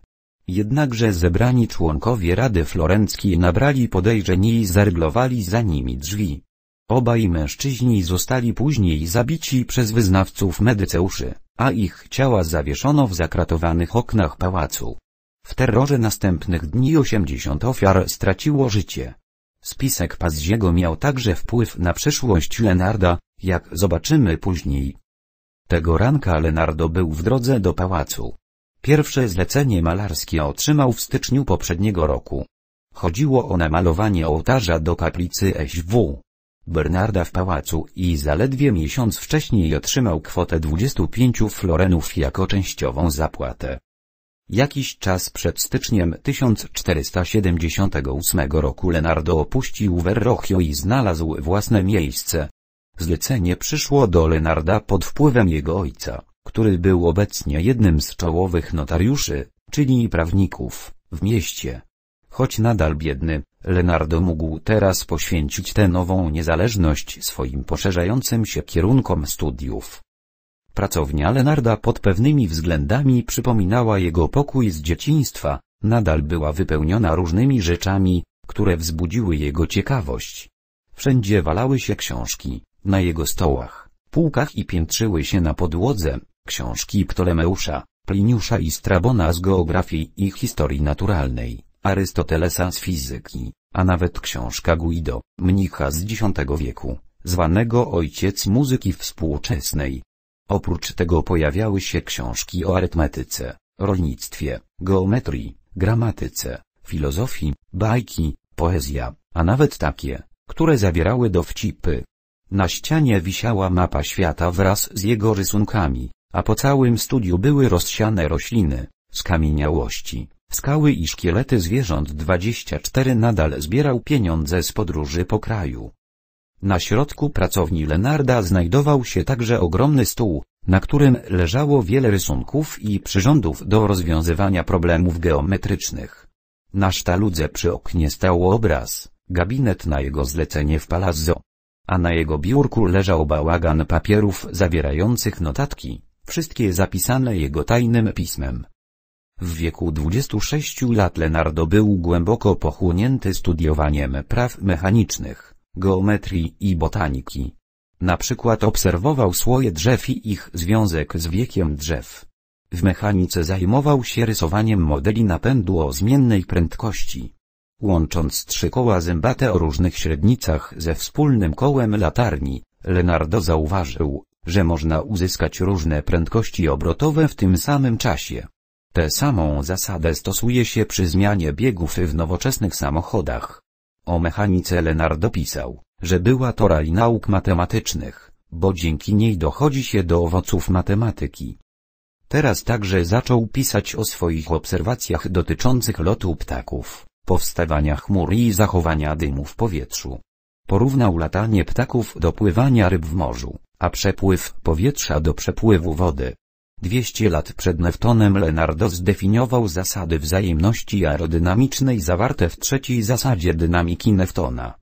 Jednakże zebrani członkowie Rady Florenckiej nabrali podejrzeń i zaryglowali za nimi drzwi. Obaj mężczyźni zostali później zabici przez wyznawców medyceuszy, a ich ciała zawieszono w zakratowanych oknach pałacu. W terrorze następnych dni 80 ofiar straciło życie. Spisek Pazziego miał także wpływ na przyszłość Lenarda, jak zobaczymy później. Tego ranka Lenardo był w drodze do pałacu. Pierwsze zlecenie malarskie otrzymał w styczniu poprzedniego roku. Chodziło o namalowanie ołtarza do kaplicy SW. Bernarda w pałacu i zaledwie miesiąc wcześniej otrzymał kwotę 25 florenów jako częściową zapłatę. Jakiś czas przed styczniem 1478 roku Leonardo opuścił Verrochio i znalazł własne miejsce. Zlecenie przyszło do Leonarda pod wpływem jego ojca który był obecnie jednym z czołowych notariuszy, czyli prawników, w mieście. Choć nadal biedny, Leonardo mógł teraz poświęcić tę nową niezależność swoim poszerzającym się kierunkom studiów. Pracownia Lenarda pod pewnymi względami przypominała jego pokój z dzieciństwa, nadal była wypełniona różnymi rzeczami, które wzbudziły jego ciekawość. Wszędzie walały się książki, na jego stołach, półkach i piętrzyły się na podłodze, Książki Ptolemeusza, Pliniusza i Strabona z geografii i historii naturalnej, Arystotelesa z fizyki, a nawet książka Guido, mnicha z X wieku, zwanego ojciec muzyki współczesnej. Oprócz tego pojawiały się książki o arytmetyce, rolnictwie, geometrii, gramatyce, filozofii, bajki, poezja, a nawet takie, które zawierały dowcipy. Na ścianie wisiała mapa świata wraz z jego rysunkami, a po całym studiu były rozsiane rośliny, skamieniałości, skały i szkielety zwierząt 24 nadal zbierał pieniądze z podróży po kraju. Na środku pracowni Lenarda znajdował się także ogromny stół, na którym leżało wiele rysunków i przyrządów do rozwiązywania problemów geometrycznych. Na sztaludze przy oknie stał obraz, gabinet na jego zlecenie w Palazzo. A na jego biurku leżał bałagan papierów zawierających notatki, wszystkie zapisane jego tajnym pismem. W wieku 26 lat Leonardo był głęboko pochłonięty studiowaniem praw mechanicznych, geometrii i botaniki. Na przykład obserwował słoje drzew i ich związek z wiekiem drzew. W mechanice zajmował się rysowaniem modeli napędu o zmiennej prędkości. Łącząc trzy koła zębate o różnych średnicach ze wspólnym kołem latarni, Leonardo zauważył, że można uzyskać różne prędkości obrotowe w tym samym czasie. Tę samą zasadę stosuje się przy zmianie biegów w nowoczesnych samochodach. O mechanice Lenard dopisał, że była to raj nauk matematycznych, bo dzięki niej dochodzi się do owoców matematyki. Teraz także zaczął pisać o swoich obserwacjach dotyczących lotu ptaków, powstawania chmur i zachowania dymu w powietrzu. Porównał latanie ptaków do pływania ryb w morzu a przepływ powietrza do przepływu wody. 200 lat przed Newtonem Leonardo zdefiniował zasady wzajemności aerodynamicznej zawarte w trzeciej zasadzie dynamiki Newtona.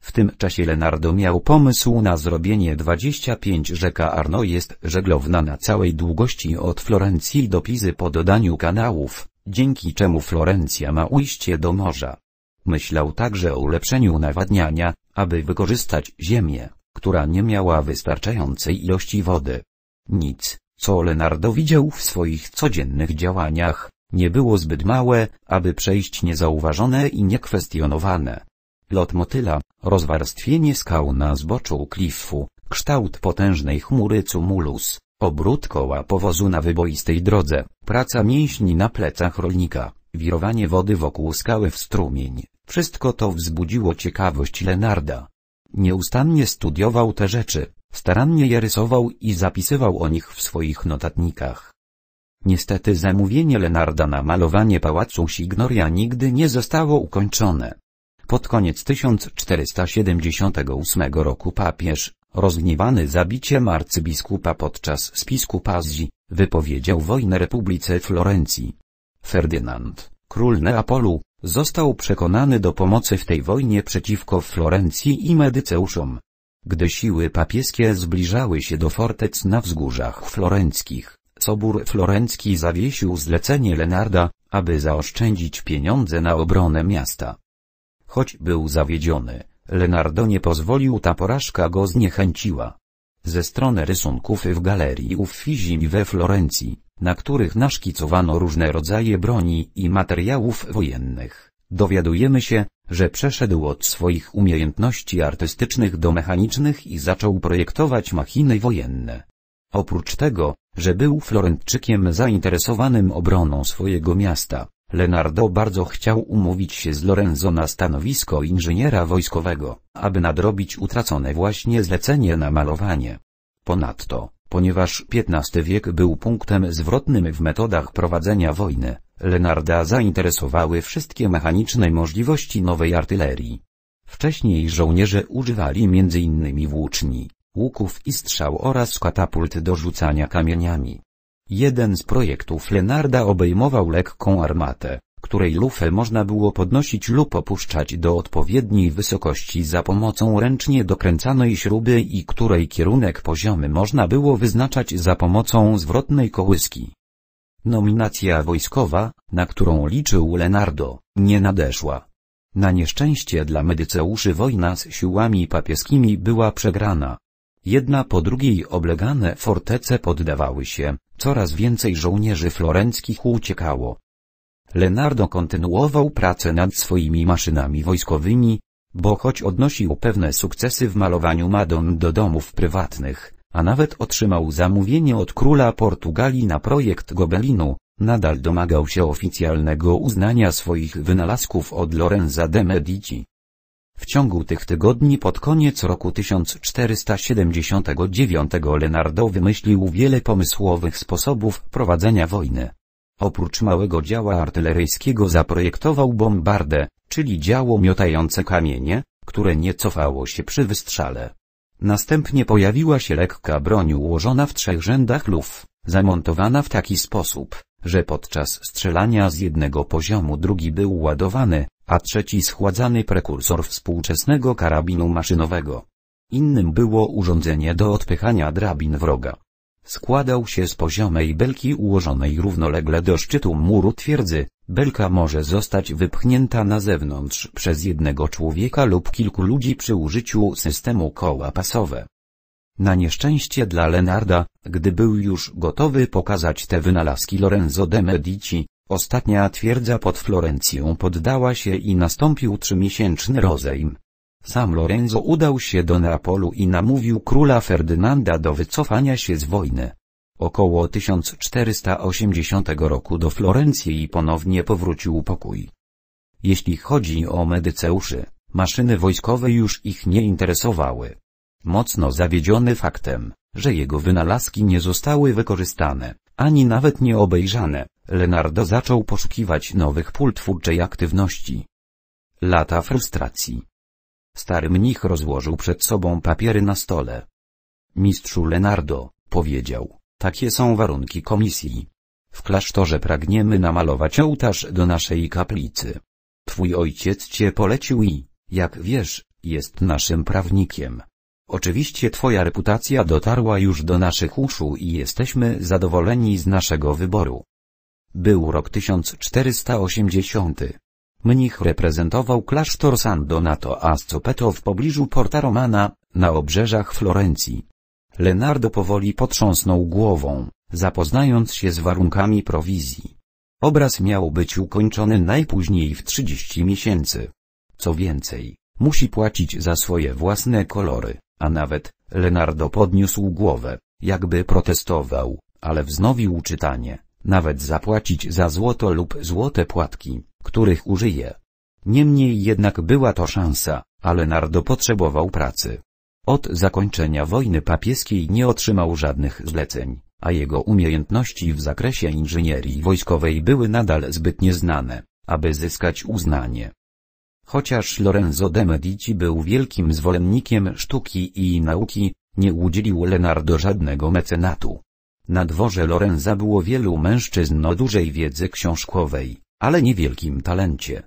W tym czasie Leonardo miał pomysł na zrobienie 25 rzeka Arno jest żeglowna na całej długości od Florencji do Pizy po dodaniu kanałów, dzięki czemu Florencja ma ujście do morza. Myślał także o ulepszeniu nawadniania, aby wykorzystać ziemię która nie miała wystarczającej ilości wody. Nic, co Leonardo widział w swoich codziennych działaniach, nie było zbyt małe, aby przejść niezauważone i niekwestionowane. Lot motyla, rozwarstwienie skał na zboczu klifu, kształt potężnej chmury cumulus, obrót koła powozu na wyboistej drodze, praca mięśni na plecach rolnika, wirowanie wody wokół skały w strumień. Wszystko to wzbudziło ciekawość Lenarda. Nieustannie studiował te rzeczy, starannie je rysował i zapisywał o nich w swoich notatnikach. Niestety zamówienie Lenarda na malowanie pałacu Signoria nigdy nie zostało ukończone. Pod koniec 1478 roku papież, rozgniewany zabiciem arcybiskupa podczas spisku Pazzi, wypowiedział wojnę Republice Florencji. Ferdynand, król Neapolu, Został przekonany do pomocy w tej wojnie przeciwko Florencji i Medyceuszom. Gdy siły papieskie zbliżały się do fortec na wzgórzach florenckich, Sobór Florencki zawiesił zlecenie Lenarda, aby zaoszczędzić pieniądze na obronę miasta. Choć był zawiedziony, Lenardo nie pozwolił ta porażka go zniechęciła. Ze strony rysunków w galerii Uffizim we Florencji, na których naszkicowano różne rodzaje broni i materiałów wojennych, dowiadujemy się, że przeszedł od swoich umiejętności artystycznych do mechanicznych i zaczął projektować machiny wojenne. Oprócz tego, że był Florentczykiem zainteresowanym obroną swojego miasta, Leonardo bardzo chciał umówić się z Lorenzo na stanowisko inżyniera wojskowego, aby nadrobić utracone właśnie zlecenie na malowanie. Ponadto, Ponieważ XV wiek był punktem zwrotnym w metodach prowadzenia wojny, Lenarda zainteresowały wszystkie mechaniczne możliwości nowej artylerii. Wcześniej żołnierze używali m.in. włóczni, łuków i strzał oraz katapult do rzucania kamieniami. Jeden z projektów Lenarda obejmował lekką armatę, której lufę można było podnosić lub opuszczać do odpowiedniej wysokości za pomocą ręcznie dokręcanej śruby i której kierunek poziomy można było wyznaczać za pomocą zwrotnej kołyski. Nominacja wojskowa, na którą liczył Leonardo, nie nadeszła. Na nieszczęście dla medyceuszy wojna z siłami papieskimi była przegrana. Jedna po drugiej oblegane fortece poddawały się, coraz więcej żołnierzy florenckich uciekało, Leonardo kontynuował pracę nad swoimi maszynami wojskowymi, bo choć odnosił pewne sukcesy w malowaniu Madon do domów prywatnych, a nawet otrzymał zamówienie od króla Portugalii na projekt Gobelinu, nadal domagał się oficjalnego uznania swoich wynalazków od Lorenza de Medici. W ciągu tych tygodni pod koniec roku 1479 Leonardo wymyślił wiele pomysłowych sposobów prowadzenia wojny. Oprócz małego działa artyleryjskiego zaprojektował bombardę, czyli działo miotające kamienie, które nie cofało się przy wystrzale. Następnie pojawiła się lekka broń ułożona w trzech rzędach luf, zamontowana w taki sposób, że podczas strzelania z jednego poziomu drugi był ładowany, a trzeci schładzany prekursor współczesnego karabinu maszynowego. Innym było urządzenie do odpychania drabin wroga. Składał się z poziomej belki ułożonej równolegle do szczytu muru twierdzy. Belka może zostać wypchnięta na zewnątrz przez jednego człowieka lub kilku ludzi przy użyciu systemu koła pasowe. Na nieszczęście dla Lenarda, gdy był już gotowy pokazać te wynalazki Lorenzo de Medici, ostatnia twierdza pod Florencją poddała się i nastąpił trzymiesięczny rozejm. Sam Lorenzo udał się do Neapolu i namówił króla Ferdynanda do wycofania się z wojny. Około 1480 roku do Florencji i ponownie powrócił pokój. Jeśli chodzi o medyceuszy, maszyny wojskowe już ich nie interesowały. Mocno zawiedziony faktem, że jego wynalazki nie zostały wykorzystane, ani nawet nie obejrzane, Leonardo zaczął poszukiwać nowych pól twórczej aktywności. Lata frustracji Stary mnich rozłożył przed sobą papiery na stole. Mistrzu Lenardo, powiedział, takie są warunki komisji. W klasztorze pragniemy namalować ołtarz do naszej kaplicy. Twój ojciec cię polecił i, jak wiesz, jest naszym prawnikiem. Oczywiście twoja reputacja dotarła już do naszych uszu i jesteśmy zadowoleni z naszego wyboru. Był rok 1480. Mnich reprezentował klasztor San Donato Scopeto w pobliżu Porta Romana, na obrzeżach Florencji. Leonardo powoli potrząsnął głową, zapoznając się z warunkami prowizji. Obraz miał być ukończony najpóźniej w 30 miesięcy. Co więcej, musi płacić za swoje własne kolory, a nawet, Leonardo podniósł głowę, jakby protestował, ale wznowił czytanie, nawet zapłacić za złoto lub złote płatki których użyje. Niemniej jednak była to szansa, ale Nardo potrzebował pracy. Od zakończenia wojny papieskiej nie otrzymał żadnych zleceń, a jego umiejętności w zakresie inżynierii wojskowej były nadal zbyt nieznane, aby zyskać uznanie. Chociaż Lorenzo de Medici był wielkim zwolennikiem sztuki i nauki, nie udzielił Leonardo żadnego mecenatu. Na dworze Lorenza było wielu mężczyzn o dużej wiedzy książkowej, ale niewielkim talencie.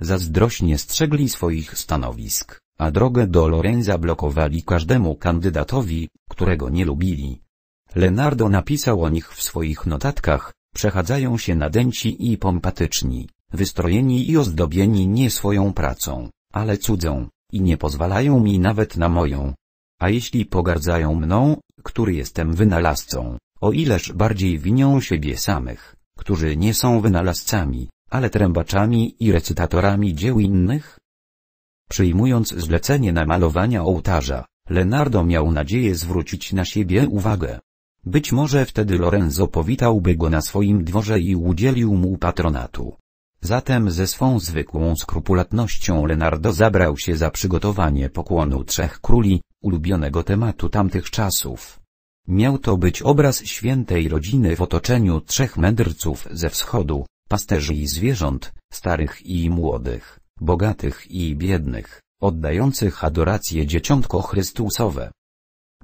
Zazdrośnie strzegli swoich stanowisk, a drogę do Lorenza blokowali każdemu kandydatowi, którego nie lubili. Leonardo napisał o nich w swoich notatkach, przechadzają się nadęci i pompatyczni, wystrojeni i ozdobieni nie swoją pracą, ale cudzą, i nie pozwalają mi nawet na moją. A jeśli pogardzają mną, który jestem wynalazcą, o ileż bardziej winią siebie samych, którzy nie są wynalazcami ale trębaczami i recytatorami dzieł innych? Przyjmując zlecenie na malowania ołtarza, Leonardo miał nadzieję zwrócić na siebie uwagę. Być może wtedy Lorenzo powitałby go na swoim dworze i udzielił mu patronatu. Zatem ze swą zwykłą skrupulatnością Leonardo zabrał się za przygotowanie pokłonu Trzech Króli, ulubionego tematu tamtych czasów. Miał to być obraz świętej rodziny w otoczeniu trzech mędrców ze wschodu, pasterzy i zwierząt, starych i młodych, bogatych i biednych, oddających adorację dzieciątko Chrystusowe.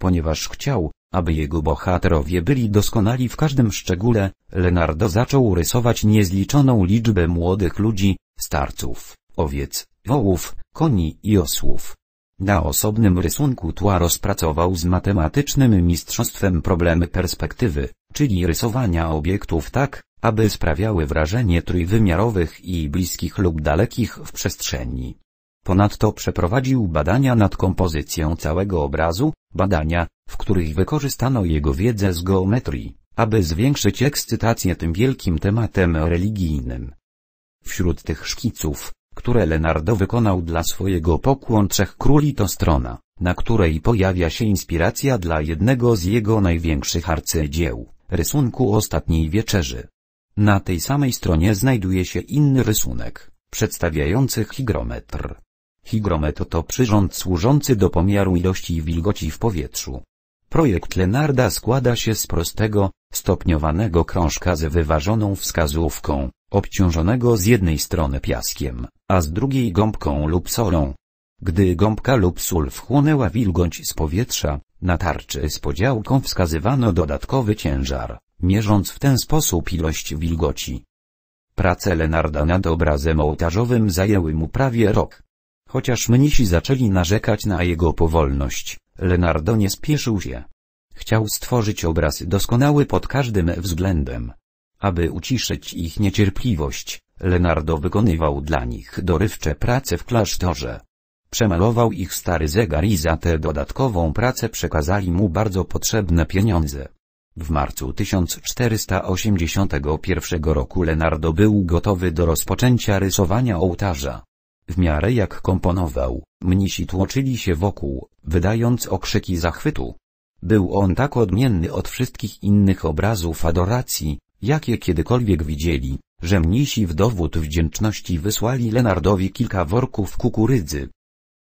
Ponieważ chciał, aby jego bohaterowie byli doskonali w każdym szczególe, Leonardo zaczął rysować niezliczoną liczbę młodych ludzi, starców, owiec, wołów, koni i osłów. Na osobnym rysunku tła rozpracował z matematycznym mistrzostwem problemy perspektywy, czyli rysowania obiektów tak, aby sprawiały wrażenie trójwymiarowych i bliskich lub dalekich w przestrzeni. Ponadto przeprowadził badania nad kompozycją całego obrazu, badania, w których wykorzystano jego wiedzę z geometrii, aby zwiększyć ekscytację tym wielkim tematem religijnym. Wśród tych szkiców, które Leonardo wykonał dla swojego pokłon Trzech Króli to strona, na której pojawia się inspiracja dla jednego z jego największych arcydzieł, rysunku Ostatniej Wieczerzy. Na tej samej stronie znajduje się inny rysunek, przedstawiający hygrometr. Hygrometr to przyrząd służący do pomiaru ilości wilgoci w powietrzu. Projekt Lenarda składa się z prostego, stopniowanego krążka z wyważoną wskazówką, obciążonego z jednej strony piaskiem, a z drugiej gąbką lub solą. Gdy gąbka lub sól wchłonęła wilgoć z powietrza, na tarczy z podziałką wskazywano dodatkowy ciężar, mierząc w ten sposób ilość wilgoci. Prace Lenarda nad obrazem ołtarzowym zajęły mu prawie rok. Chociaż mnisi zaczęli narzekać na jego powolność, Lenardo nie spieszył się. Chciał stworzyć obraz doskonały pod każdym względem. Aby uciszyć ich niecierpliwość, Lenardo wykonywał dla nich dorywcze prace w klasztorze. Przemalował ich stary zegar i za tę dodatkową pracę przekazali mu bardzo potrzebne pieniądze. W marcu 1481 roku Leonardo był gotowy do rozpoczęcia rysowania ołtarza. W miarę jak komponował, mnisi tłoczyli się wokół, wydając okrzyki zachwytu. Był on tak odmienny od wszystkich innych obrazów adoracji, jakie kiedykolwiek widzieli, że mnisi w dowód wdzięczności wysłali Lenardowi kilka worków kukurydzy.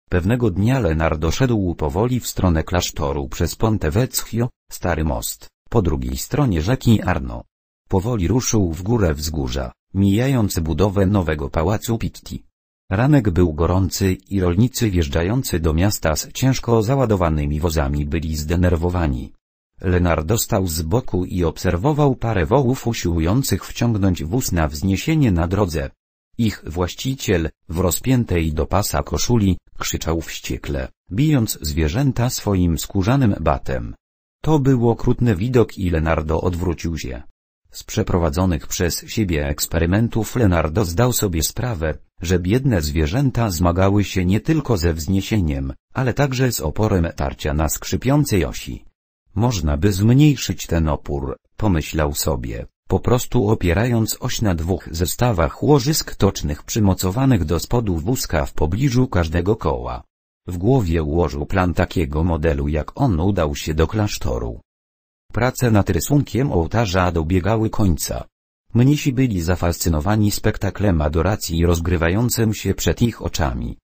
Pewnego dnia Lenardo szedł powoli w stronę klasztoru przez Ponte Vecchio, Stary Most po drugiej stronie rzeki Arno. Powoli ruszył w górę wzgórza, mijając budowę nowego pałacu Pitti. Ranek był gorący i rolnicy wjeżdżający do miasta z ciężko załadowanymi wozami byli zdenerwowani. Lenardo dostał z boku i obserwował parę wołów usiłujących wciągnąć wóz na wzniesienie na drodze. Ich właściciel, w rozpiętej do pasa koszuli, krzyczał wściekle, bijąc zwierzęta swoim skórzanym batem. To był okrutny widok i Leonardo odwrócił się. Z przeprowadzonych przez siebie eksperymentów Leonardo zdał sobie sprawę, że biedne zwierzęta zmagały się nie tylko ze wzniesieniem, ale także z oporem tarcia na skrzypiącej osi. Można by zmniejszyć ten opór, pomyślał sobie, po prostu opierając oś na dwóch zestawach łożysk tocznych przymocowanych do spodu wózka w pobliżu każdego koła. W głowie ułożył plan takiego modelu jak on udał się do klasztoru. Prace nad rysunkiem ołtarza dobiegały końca. Mnisi byli zafascynowani spektaklem adoracji rozgrywającym się przed ich oczami.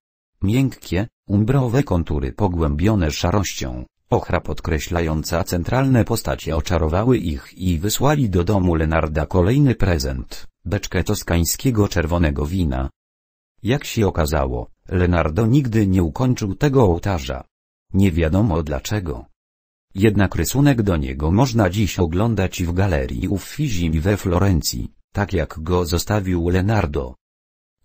Miękkie, umbrowe kontury pogłębione szarością, ochra podkreślająca centralne postacie oczarowały ich i wysłali do domu Lenarda kolejny prezent, beczkę toskańskiego czerwonego wina. Jak się okazało, Leonardo nigdy nie ukończył tego ołtarza. Nie wiadomo dlaczego. Jednak rysunek do niego można dziś oglądać w galerii Uffizi we Florencji, tak jak go zostawił Leonardo.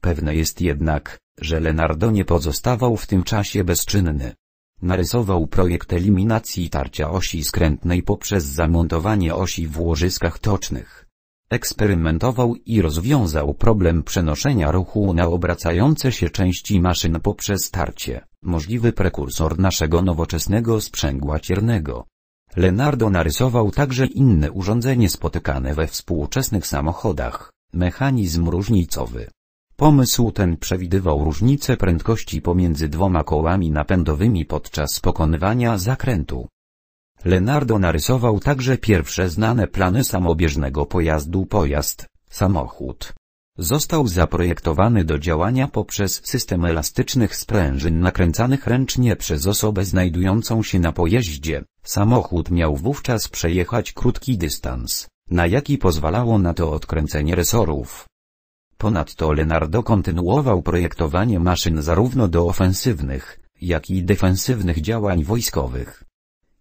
Pewne jest jednak, że Leonardo nie pozostawał w tym czasie bezczynny. Narysował projekt eliminacji tarcia osi skrętnej poprzez zamontowanie osi w łożyskach tocznych. Eksperymentował i rozwiązał problem przenoszenia ruchu na obracające się części maszyn poprzez tarcie, możliwy prekursor naszego nowoczesnego sprzęgła ciernego. Leonardo narysował także inne urządzenie spotykane we współczesnych samochodach, mechanizm różnicowy. Pomysł ten przewidywał różnicę prędkości pomiędzy dwoma kołami napędowymi podczas pokonywania zakrętu. Leonardo narysował także pierwsze znane plany samobieżnego pojazdu pojazd, samochód. Został zaprojektowany do działania poprzez system elastycznych sprężyn nakręcanych ręcznie przez osobę znajdującą się na pojeździe. Samochód miał wówczas przejechać krótki dystans, na jaki pozwalało na to odkręcenie resorów. Ponadto Leonardo kontynuował projektowanie maszyn zarówno do ofensywnych, jak i defensywnych działań wojskowych.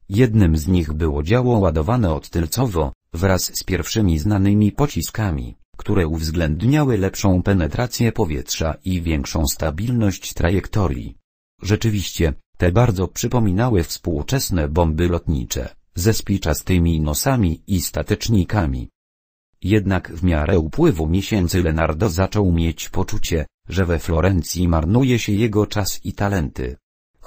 Jednym z nich było działo ładowane odtylcowo, wraz z pierwszymi znanymi pociskami, które uwzględniały lepszą penetrację powietrza i większą stabilność trajektorii. Rzeczywiście, te bardzo przypominały współczesne bomby lotnicze, ze spiczastymi nosami i statecznikami. Jednak w miarę upływu miesięcy Leonardo zaczął mieć poczucie, że we Florencji marnuje się jego czas i talenty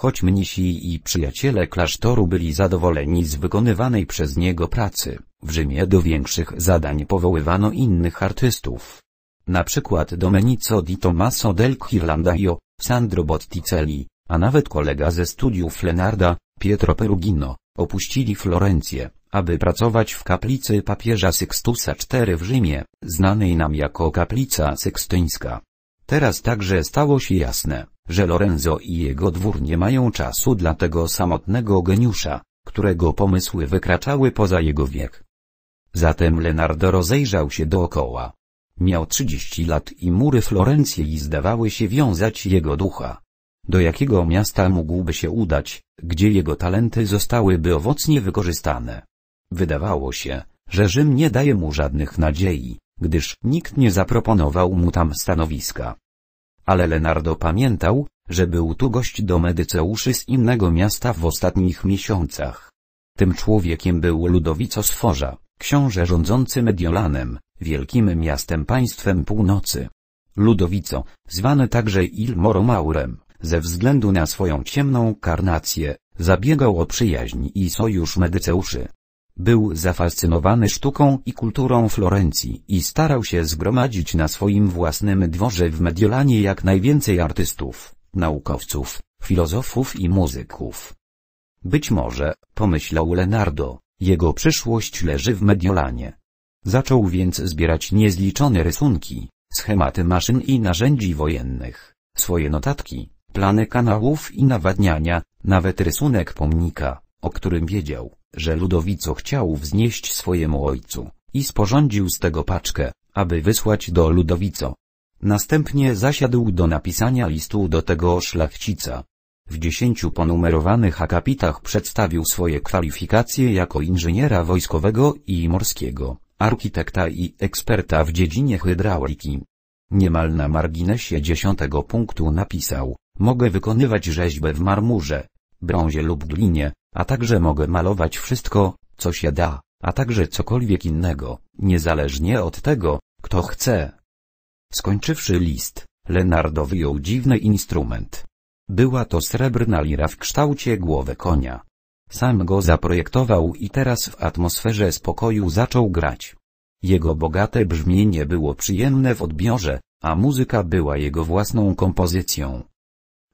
choć mnisi i przyjaciele klasztoru byli zadowoleni z wykonywanej przez niego pracy, w Rzymie do większych zadań powoływano innych artystów. Na przykład Domenico di Tommaso del Cirlandajo, Sandro Botticelli, a nawet kolega ze studiów Lenarda, Pietro Perugino, opuścili Florencję, aby pracować w kaplicy papieża Sykstusa IV w Rzymie, znanej nam jako kaplica sykstyńska. Teraz także stało się jasne, że Lorenzo i jego dwór nie mają czasu dla tego samotnego geniusza, którego pomysły wykraczały poza jego wiek. Zatem Leonardo rozejrzał się dookoła. Miał 30 lat i mury Florencji zdawały się wiązać jego ducha. Do jakiego miasta mógłby się udać, gdzie jego talenty zostałyby owocnie wykorzystane? Wydawało się, że Rzym nie daje mu żadnych nadziei gdyż nikt nie zaproponował mu tam stanowiska. Ale Leonardo pamiętał, że był tu gość do medyceuszy z innego miasta w ostatnich miesiącach. Tym człowiekiem był Ludowico Sforza, książę rządzący Mediolanem, wielkim miastem państwem północy. Ludowico, zwany także Il Moro Maurem, ze względu na swoją ciemną karnację, zabiegał o przyjaźń i sojusz Medyceuszy. Był zafascynowany sztuką i kulturą Florencji i starał się zgromadzić na swoim własnym dworze w Mediolanie jak najwięcej artystów, naukowców, filozofów i muzyków. Być może, pomyślał Leonardo, jego przyszłość leży w Mediolanie. Zaczął więc zbierać niezliczone rysunki, schematy maszyn i narzędzi wojennych, swoje notatki, plany kanałów i nawadniania, nawet rysunek pomnika o którym wiedział, że Ludowico chciał wznieść swojemu ojcu, i sporządził z tego paczkę, aby wysłać do Ludowico. Następnie zasiadł do napisania listu do tego szlachcica. W dziesięciu ponumerowanych akapitach przedstawił swoje kwalifikacje jako inżyniera wojskowego i morskiego, architekta i eksperta w dziedzinie hydrauliki. Niemal na marginesie dziesiątego punktu napisał, mogę wykonywać rzeźbę w marmurze, brązie lub glinie, a także mogę malować wszystko, co się da, a także cokolwiek innego, niezależnie od tego, kto chce. Skończywszy list, Leonardo wyjął dziwny instrument. Była to srebrna lira w kształcie głowy konia. Sam go zaprojektował i teraz w atmosferze spokoju zaczął grać. Jego bogate brzmienie było przyjemne w odbiorze, a muzyka była jego własną kompozycją.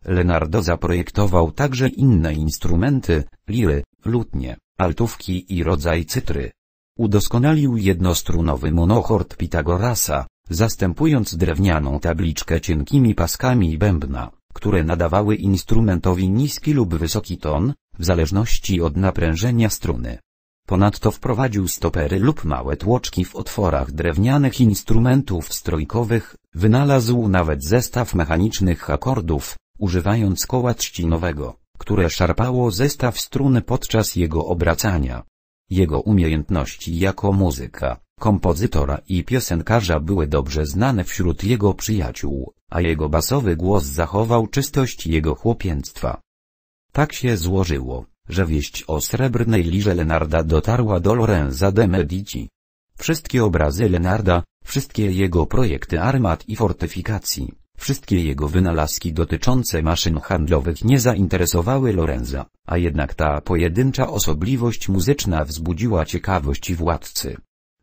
Leonardo zaprojektował także inne instrumenty, liry, lutnie, altówki i rodzaj cytry. Udoskonalił jednostrunowy monochord Pitagorasa, zastępując drewnianą tabliczkę cienkimi paskami bębna, które nadawały instrumentowi niski lub wysoki ton, w zależności od naprężenia struny. Ponadto wprowadził stopery lub małe tłoczki w otworach drewnianych instrumentów strojkowych, wynalazł nawet zestaw mechanicznych akordów, używając koła trzcinowego, które szarpało zestaw strun podczas jego obracania. Jego umiejętności jako muzyka, kompozytora i piosenkarza były dobrze znane wśród jego przyjaciół, a jego basowy głos zachował czystość jego chłopięctwa. Tak się złożyło, że wieść o srebrnej lirze Lenarda dotarła do Lorenza de Medici. Wszystkie obrazy Lenarda, wszystkie jego projekty armat i fortyfikacji, Wszystkie jego wynalazki dotyczące maszyn handlowych nie zainteresowały Lorenza, a jednak ta pojedyncza osobliwość muzyczna wzbudziła ciekawość władcy.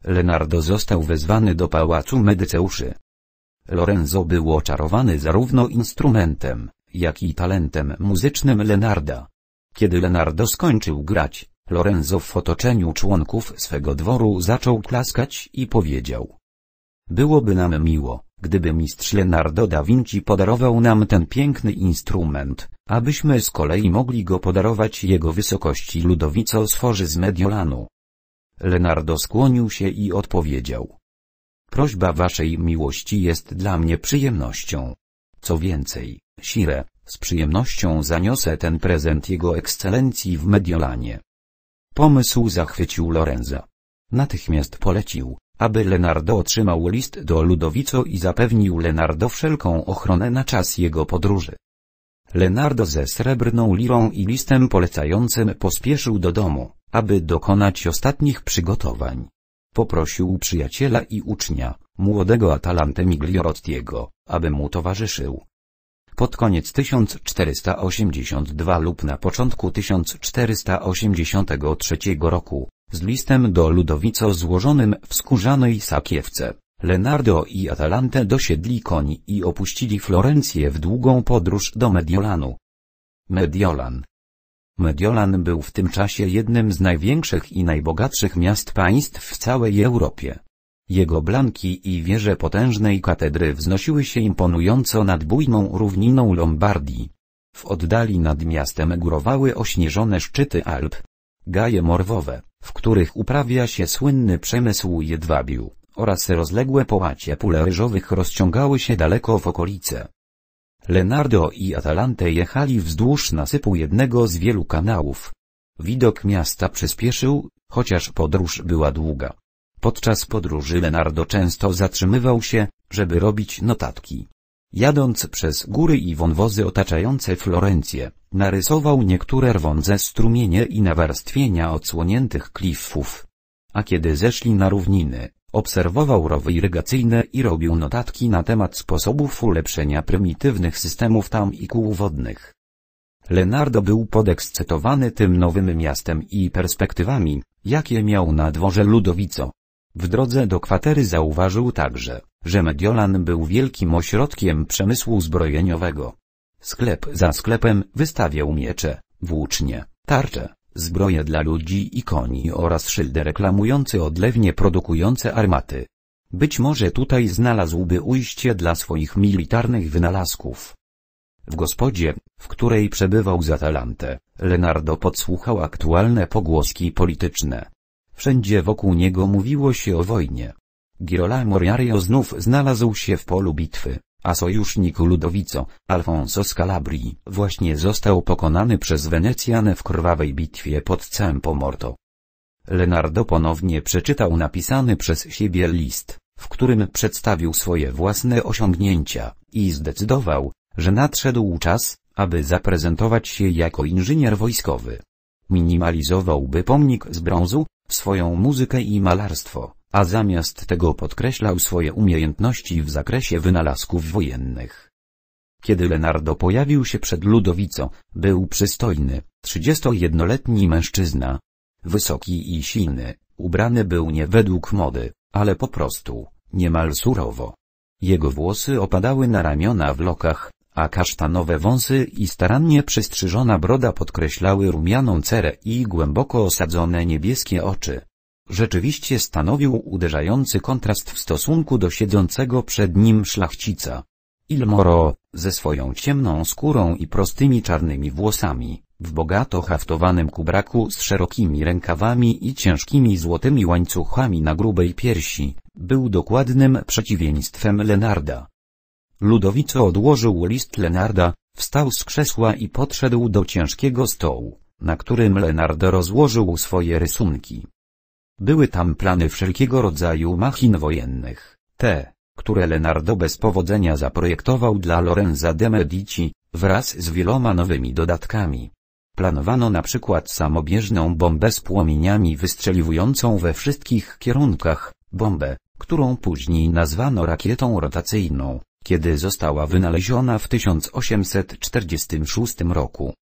Leonardo został wezwany do pałacu Medyceuszy. Lorenzo był oczarowany zarówno instrumentem, jak i talentem muzycznym Lenarda. Kiedy Lenardo skończył grać, Lorenzo w otoczeniu członków swego dworu zaczął klaskać i powiedział. Byłoby nam miło, Gdyby mistrz Leonardo da Vinci podarował nam ten piękny instrument, abyśmy z kolei mogli go podarować jego wysokości Ludowico Sforzy z Mediolanu. Leonardo skłonił się i odpowiedział. Prośba waszej miłości jest dla mnie przyjemnością. Co więcej, Sire, z przyjemnością zaniosę ten prezent jego ekscelencji w Mediolanie. Pomysł zachwycił Lorenza. Natychmiast polecił, aby Lenardo otrzymał list do Ludowico i zapewnił Lenardo wszelką ochronę na czas jego podróży. Lenardo ze srebrną lirą i listem polecającym pospieszył do domu, aby dokonać ostatnich przygotowań. Poprosił przyjaciela i ucznia, młodego Atalante Migliorottiego, aby mu towarzyszył, pod koniec 1482 lub na początku 1483 roku, z listem do Ludowico złożonym w skórzanej sakiewce. Lenardo i Atalante dosiedli koni i opuścili Florencję w długą podróż do Mediolanu. Mediolan Mediolan był w tym czasie jednym z największych i najbogatszych miast państw w całej Europie. Jego blanki i wieże potężnej katedry wznosiły się imponująco nad bujną równiną Lombardii. W oddali nad miastem górowały ośnieżone szczyty Alp. Gaje morwowe, w których uprawia się słynny przemysł jedwabiu, oraz rozległe połacie pól ryżowych rozciągały się daleko w okolice. Leonardo i Atalante jechali wzdłuż nasypu jednego z wielu kanałów. Widok miasta przyspieszył, chociaż podróż była długa. Podczas podróży Leonardo często zatrzymywał się, żeby robić notatki. Jadąc przez góry i wąwozy otaczające Florencję, narysował niektóre rwące strumienie i nawarstwienia odsłoniętych klifów. A kiedy zeszli na równiny, obserwował rowy irygacyjne i robił notatki na temat sposobów ulepszenia prymitywnych systemów tam i kół wodnych. Leonardo był podekscytowany tym nowym miastem i perspektywami, jakie miał na dworze Ludowico. W drodze do kwatery zauważył także, że Mediolan był wielkim ośrodkiem przemysłu zbrojeniowego. Sklep za sklepem wystawiał miecze, włócznie, tarcze, zbroje dla ludzi i koni oraz szyldy reklamujące odlewnie produkujące armaty. Być może tutaj znalazłby ujście dla swoich militarnych wynalazków. W gospodzie, w której przebywał z Atalantę, Leonardo podsłuchał aktualne pogłoski polityczne. Wszędzie wokół niego mówiło się o wojnie. Girolamo Riario znów znalazł się w polu bitwy, a sojusznik Ludowico, Alfonso Scalabri, właśnie został pokonany przez Wenecjanę w krwawej bitwie pod Morto. Leonardo ponownie przeczytał napisany przez siebie list, w którym przedstawił swoje własne osiągnięcia, i zdecydował, że nadszedł czas, aby zaprezentować się jako inżynier wojskowy. Minimalizowałby pomnik z brązu, swoją muzykę i malarstwo, a zamiast tego podkreślał swoje umiejętności w zakresie wynalazków wojennych. Kiedy Leonardo pojawił się przed Ludowico, był przystojny, 31-letni mężczyzna. Wysoki i silny, ubrany był nie według mody, ale po prostu, niemal surowo. Jego włosy opadały na ramiona w lokach, a kasztanowe wąsy i starannie przystrzyżona broda podkreślały rumianą cerę i głęboko osadzone niebieskie oczy. Rzeczywiście stanowił uderzający kontrast w stosunku do siedzącego przed nim szlachcica. Ilmoro, ze swoją ciemną skórą i prostymi czarnymi włosami, w bogato haftowanym kubraku z szerokimi rękawami i ciężkimi złotymi łańcuchami na grubej piersi, był dokładnym przeciwieństwem Lenarda. Ludowico odłożył list Lenarda, wstał z krzesła i podszedł do ciężkiego stołu, na którym Lenard rozłożył swoje rysunki. Były tam plany wszelkiego rodzaju machin wojennych, te, które Lenardo bez powodzenia zaprojektował dla Lorenza de Medici, wraz z wieloma nowymi dodatkami. Planowano na przykład samobieżną bombę z płomieniami wystrzeliwującą we wszystkich kierunkach, bombę, którą później nazwano rakietą rotacyjną, kiedy została wynaleziona w 1846 roku.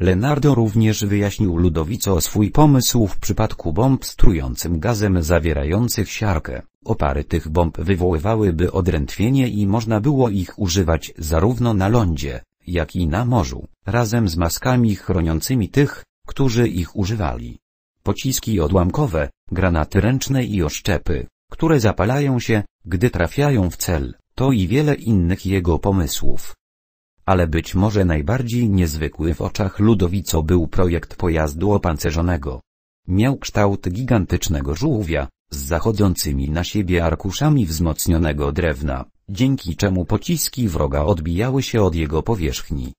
Leonardo również wyjaśnił Ludowico swój pomysł w przypadku bomb trującym gazem zawierających siarkę. Opary tych bomb wywoływałyby odrętwienie i można było ich używać zarówno na lądzie, jak i na morzu, razem z maskami chroniącymi tych, którzy ich używali. Pociski odłamkowe, granaty ręczne i oszczepy, które zapalają się, gdy trafiają w cel to i wiele innych jego pomysłów. Ale być może najbardziej niezwykły w oczach Ludowico był projekt pojazdu opancerzonego. Miał kształt gigantycznego żółwia, z zachodzącymi na siebie arkuszami wzmocnionego drewna, dzięki czemu pociski wroga odbijały się od jego powierzchni.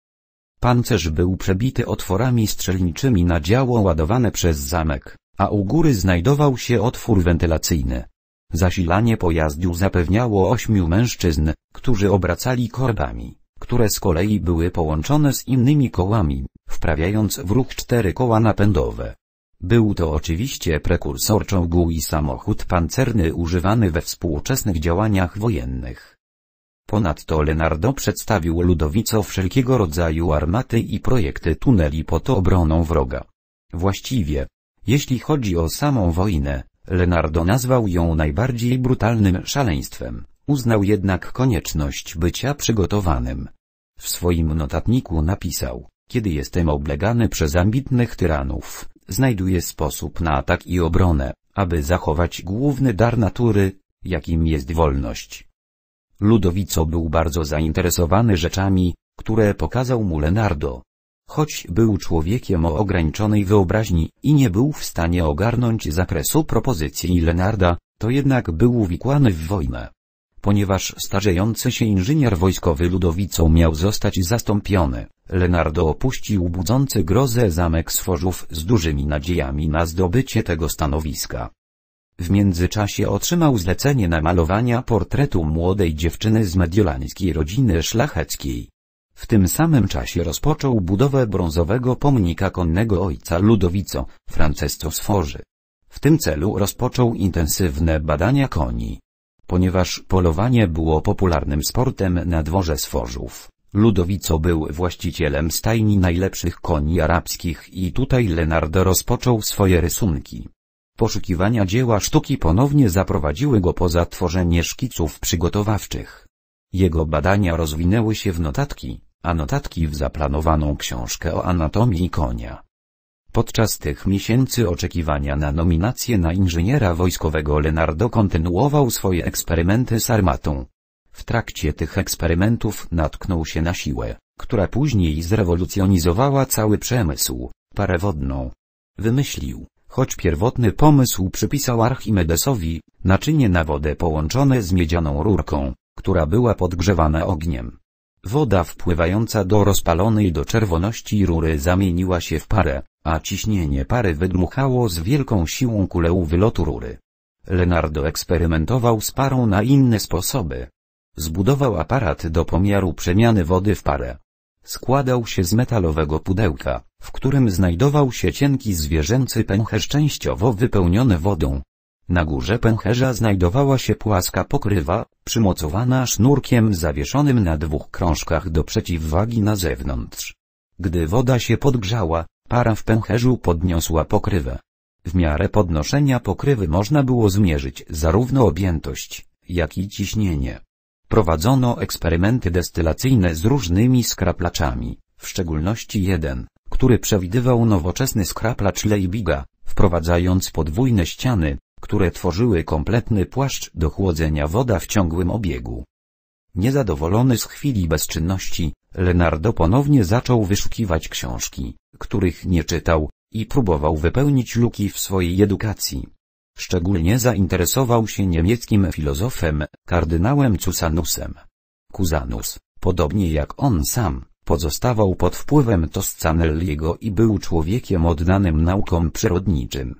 Pancerz był przebity otworami strzelniczymi na działo ładowane przez zamek, a u góry znajdował się otwór wentylacyjny. Zasilanie pojazdu zapewniało ośmiu mężczyzn, którzy obracali korbami, które z kolei były połączone z innymi kołami, wprawiając w ruch cztery koła napędowe. Był to oczywiście prekursor czołgu i samochód pancerny używany we współczesnych działaniach wojennych. Ponadto Lenardo przedstawił Ludowico wszelkiego rodzaju armaty i projekty tuneli pod obroną wroga. Właściwie, jeśli chodzi o samą wojnę, Leonardo nazwał ją najbardziej brutalnym szaleństwem, uznał jednak konieczność bycia przygotowanym. W swoim notatniku napisał, kiedy jestem oblegany przez ambitnych tyranów, znajduję sposób na atak i obronę, aby zachować główny dar natury, jakim jest wolność. Ludowico był bardzo zainteresowany rzeczami, które pokazał mu Leonardo, Choć był człowiekiem o ograniczonej wyobraźni i nie był w stanie ogarnąć zakresu propozycji Lenarda, to jednak był uwikłany w wojnę. Ponieważ starzejący się inżynier wojskowy Ludowicą miał zostać zastąpiony, Lenardo opuścił budzący grozę zamek Sforzów z dużymi nadziejami na zdobycie tego stanowiska. W międzyczasie otrzymał zlecenie namalowania portretu młodej dziewczyny z mediolańskiej rodziny szlacheckiej. W tym samym czasie rozpoczął budowę brązowego pomnika konnego ojca Ludowico, Francesco Sforzy. W tym celu rozpoczął intensywne badania koni. Ponieważ polowanie było popularnym sportem na dworze Sforzów, Ludowico był właścicielem stajni najlepszych koni arabskich i tutaj Leonardo rozpoczął swoje rysunki. Poszukiwania dzieła sztuki ponownie zaprowadziły go poza tworzenie szkiców przygotowawczych. Jego badania rozwinęły się w notatki, a notatki w zaplanowaną książkę o anatomii konia. Podczas tych miesięcy oczekiwania na nominację na inżyniera wojskowego Leonardo kontynuował swoje eksperymenty z armatą. W trakcie tych eksperymentów natknął się na siłę, która później zrewolucjonizowała cały przemysł, parę wodną. Wymyślił, choć pierwotny pomysł przypisał Archimedesowi, naczynie na wodę połączone z miedzianą rurką, która była podgrzewana ogniem. Woda wpływająca do rozpalonej do czerwoności rury zamieniła się w parę, a ciśnienie pary wydmuchało z wielką siłą kulę wylotu rury. Leonardo eksperymentował z parą na inne sposoby. Zbudował aparat do pomiaru przemiany wody w parę. Składał się z metalowego pudełka, w którym znajdował się cienki zwierzęcy pęcherz częściowo wypełniony wodą, na górze pęcherza znajdowała się płaska pokrywa, przymocowana sznurkiem zawieszonym na dwóch krążkach do przeciwwagi na zewnątrz. Gdy woda się podgrzała, para w pęcherzu podniosła pokrywę. W miarę podnoszenia pokrywy można było zmierzyć zarówno objętość, jak i ciśnienie. Prowadzono eksperymenty destylacyjne z różnymi skraplaczami, w szczególności jeden, który przewidywał nowoczesny skraplacz Leibiga, wprowadzając podwójne ściany, które tworzyły kompletny płaszcz do chłodzenia woda w ciągłym obiegu. Niezadowolony z chwili bezczynności, Leonardo ponownie zaczął wyszukiwać książki, których nie czytał, i próbował wypełnić luki w swojej edukacji. Szczególnie zainteresował się niemieckim filozofem, kardynałem Cusanusem. Cusanus, podobnie jak on sam, pozostawał pod wpływem Toscanelliego i był człowiekiem oddanym naukom przyrodniczym.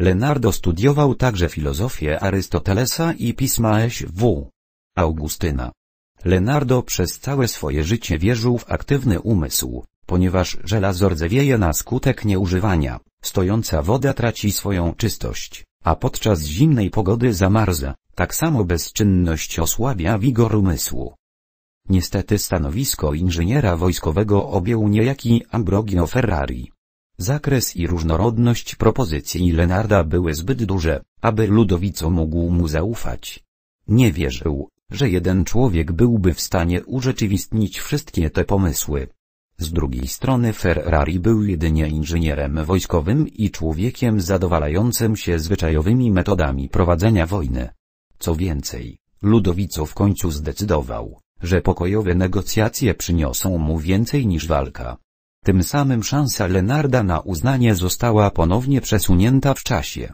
Leonardo studiował także filozofię Arystotelesa i pisma św. Augustyna. Leonardo przez całe swoje życie wierzył w aktywny umysł, ponieważ żelazo rdzewieje na skutek nieużywania, stojąca woda traci swoją czystość, a podczas zimnej pogody zamarza, tak samo bezczynność osłabia wigor umysłu. Niestety stanowisko inżyniera wojskowego objął niejaki Ambrogio Ferrari, Zakres i różnorodność propozycji Lenarda były zbyt duże, aby Ludowico mógł mu zaufać. Nie wierzył, że jeden człowiek byłby w stanie urzeczywistnić wszystkie te pomysły. Z drugiej strony Ferrari był jedynie inżynierem wojskowym i człowiekiem zadowalającym się zwyczajowymi metodami prowadzenia wojny. Co więcej, Ludowico w końcu zdecydował, że pokojowe negocjacje przyniosą mu więcej niż walka. Tym samym szansa Lenarda na uznanie została ponownie przesunięta w czasie.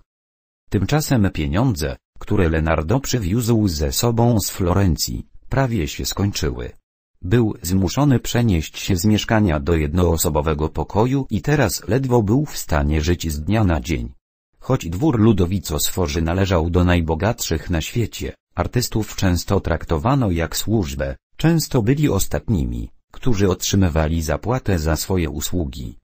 Tymczasem pieniądze, które Lenardo przywiózł ze sobą z Florencji, prawie się skończyły. Był zmuszony przenieść się z mieszkania do jednoosobowego pokoju i teraz ledwo był w stanie żyć z dnia na dzień. Choć dwór Ludowico Sforzy należał do najbogatszych na świecie, artystów często traktowano jak służbę, często byli ostatnimi, którzy otrzymywali zapłatę za swoje usługi.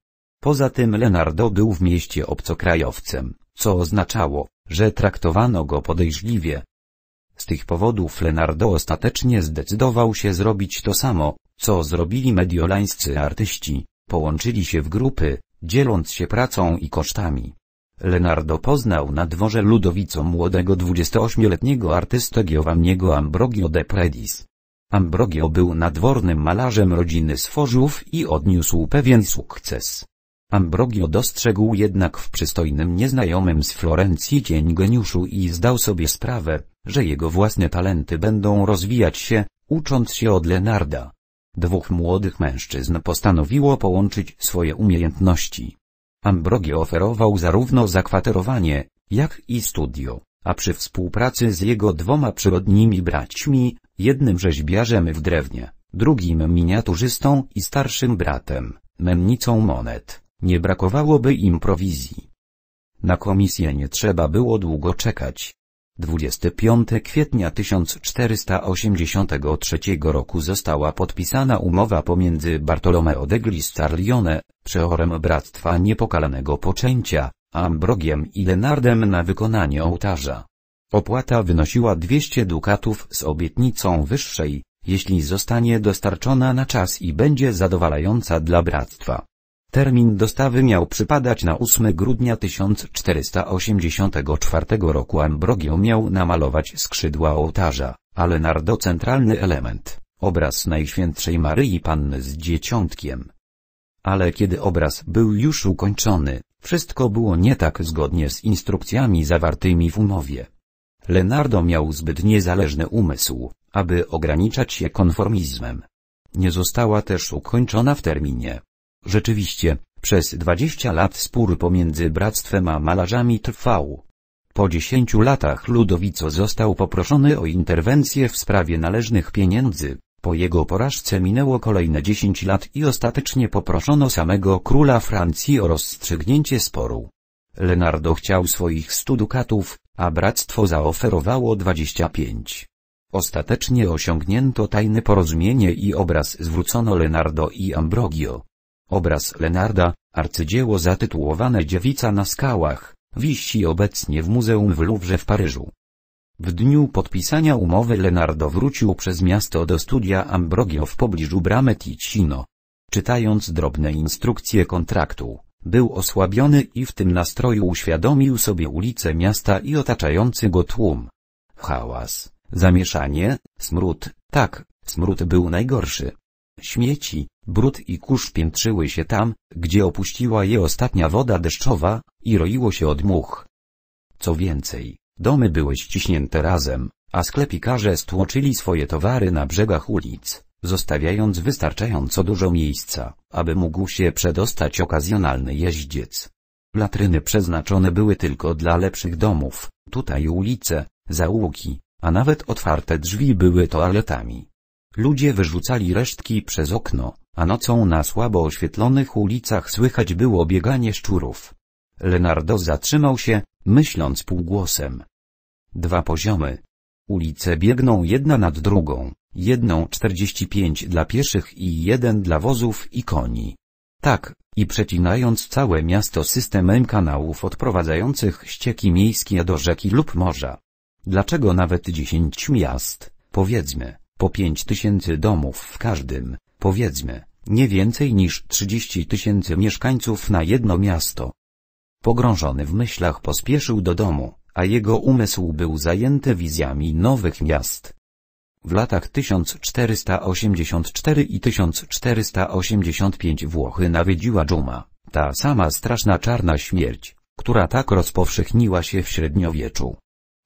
Poza tym Leonardo był w mieście obcokrajowcem, co oznaczało, że traktowano go podejrzliwie. Z tych powodów Leonardo ostatecznie zdecydował się zrobić to samo, co zrobili mediolańscy artyści, połączyli się w grupy, dzieląc się pracą i kosztami. Leonardo poznał na dworze Ludowico młodego 28-letniego artystę Giovanniego Ambrogio de Predis, Ambrogio był nadwornym malarzem rodziny Sforzów i odniósł pewien sukces. Ambrogio dostrzegł jednak w przystojnym nieznajomym z Florencji cień geniuszu i zdał sobie sprawę, że jego własne talenty będą rozwijać się, ucząc się od Lenarda. Dwóch młodych mężczyzn postanowiło połączyć swoje umiejętności. Ambrogio oferował zarówno zakwaterowanie, jak i studio, a przy współpracy z jego dwoma przyrodnimi braćmi, jednym rzeźbiarzem w drewnie, drugim miniaturzystą i starszym bratem, mennicą monet. Nie brakowałoby im prowizji. Na komisję nie trzeba było długo czekać. 25 kwietnia 1483 roku została podpisana umowa pomiędzy Bartolomeo degli Starlione, przeorem Bractwa Niepokalanego Poczęcia, Ambrogiem i Lenardem na wykonanie ołtarza. Opłata wynosiła 200 dukatów z obietnicą wyższej, jeśli zostanie dostarczona na czas i będzie zadowalająca dla bractwa. Termin dostawy miał przypadać na 8 grudnia 1484 roku. Ambrogio miał namalować skrzydła ołtarza, ale nardo element, obraz Najświętszej Maryi Panny z Dzieciątkiem. Ale kiedy obraz był już ukończony, wszystko było nie tak zgodnie z instrukcjami zawartymi w umowie. Leonardo miał zbyt niezależny umysł, aby ograniczać się konformizmem. Nie została też ukończona w terminie. Rzeczywiście, przez 20 lat spór pomiędzy bractwem a malarzami trwał. Po 10 latach Ludowico został poproszony o interwencję w sprawie należnych pieniędzy. Po jego porażce minęło kolejne 10 lat i ostatecznie poproszono samego króla Francji o rozstrzygnięcie sporu. Leonardo chciał swoich 100 dukatów, a bractwo zaoferowało 25. Ostatecznie osiągnięto tajne porozumienie i obraz zwrócono Lenardo i Ambrogio. Obraz Lenarda, arcydzieło zatytułowane Dziewica na skałach, wisi obecnie w Muzeum w Louvre w Paryżu. W dniu podpisania umowy Lenardo wrócił przez miasto do studia Ambrogio w pobliżu bramy Ticino. Czytając drobne instrukcje kontraktu, był osłabiony i w tym nastroju uświadomił sobie ulice miasta i otaczający go tłum. Hałas, zamieszanie, smród, tak, smród był najgorszy. Śmieci, brud i kurz piętrzyły się tam, gdzie opuściła je ostatnia woda deszczowa, i roiło się od much. Co więcej, domy były ściśnięte razem, a sklepikarze stłoczyli swoje towary na brzegach ulic zostawiając wystarczająco dużo miejsca, aby mógł się przedostać okazjonalny jeździec. Latryny przeznaczone były tylko dla lepszych domów, tutaj ulice, zaułki, a nawet otwarte drzwi były toaletami. Ludzie wyrzucali resztki przez okno, a nocą na słabo oświetlonych ulicach słychać było bieganie szczurów. Leonardo zatrzymał się, myśląc półgłosem. Dwa poziomy. Ulice biegną jedna nad drugą, jedną 45 dla pieszych i jeden dla wozów i koni. Tak, i przecinając całe miasto systemem kanałów odprowadzających ścieki miejskie do rzeki lub morza. Dlaczego nawet 10 miast, powiedzmy, po 5 tysięcy domów w każdym, powiedzmy, nie więcej niż 30 tysięcy mieszkańców na jedno miasto? Pogrążony w myślach pospieszył do domu, a jego umysł był zajęty wizjami nowych miast. W latach 1484 i 1485 Włochy nawiedziła dżuma, ta sama straszna czarna śmierć, która tak rozpowszechniła się w średniowieczu.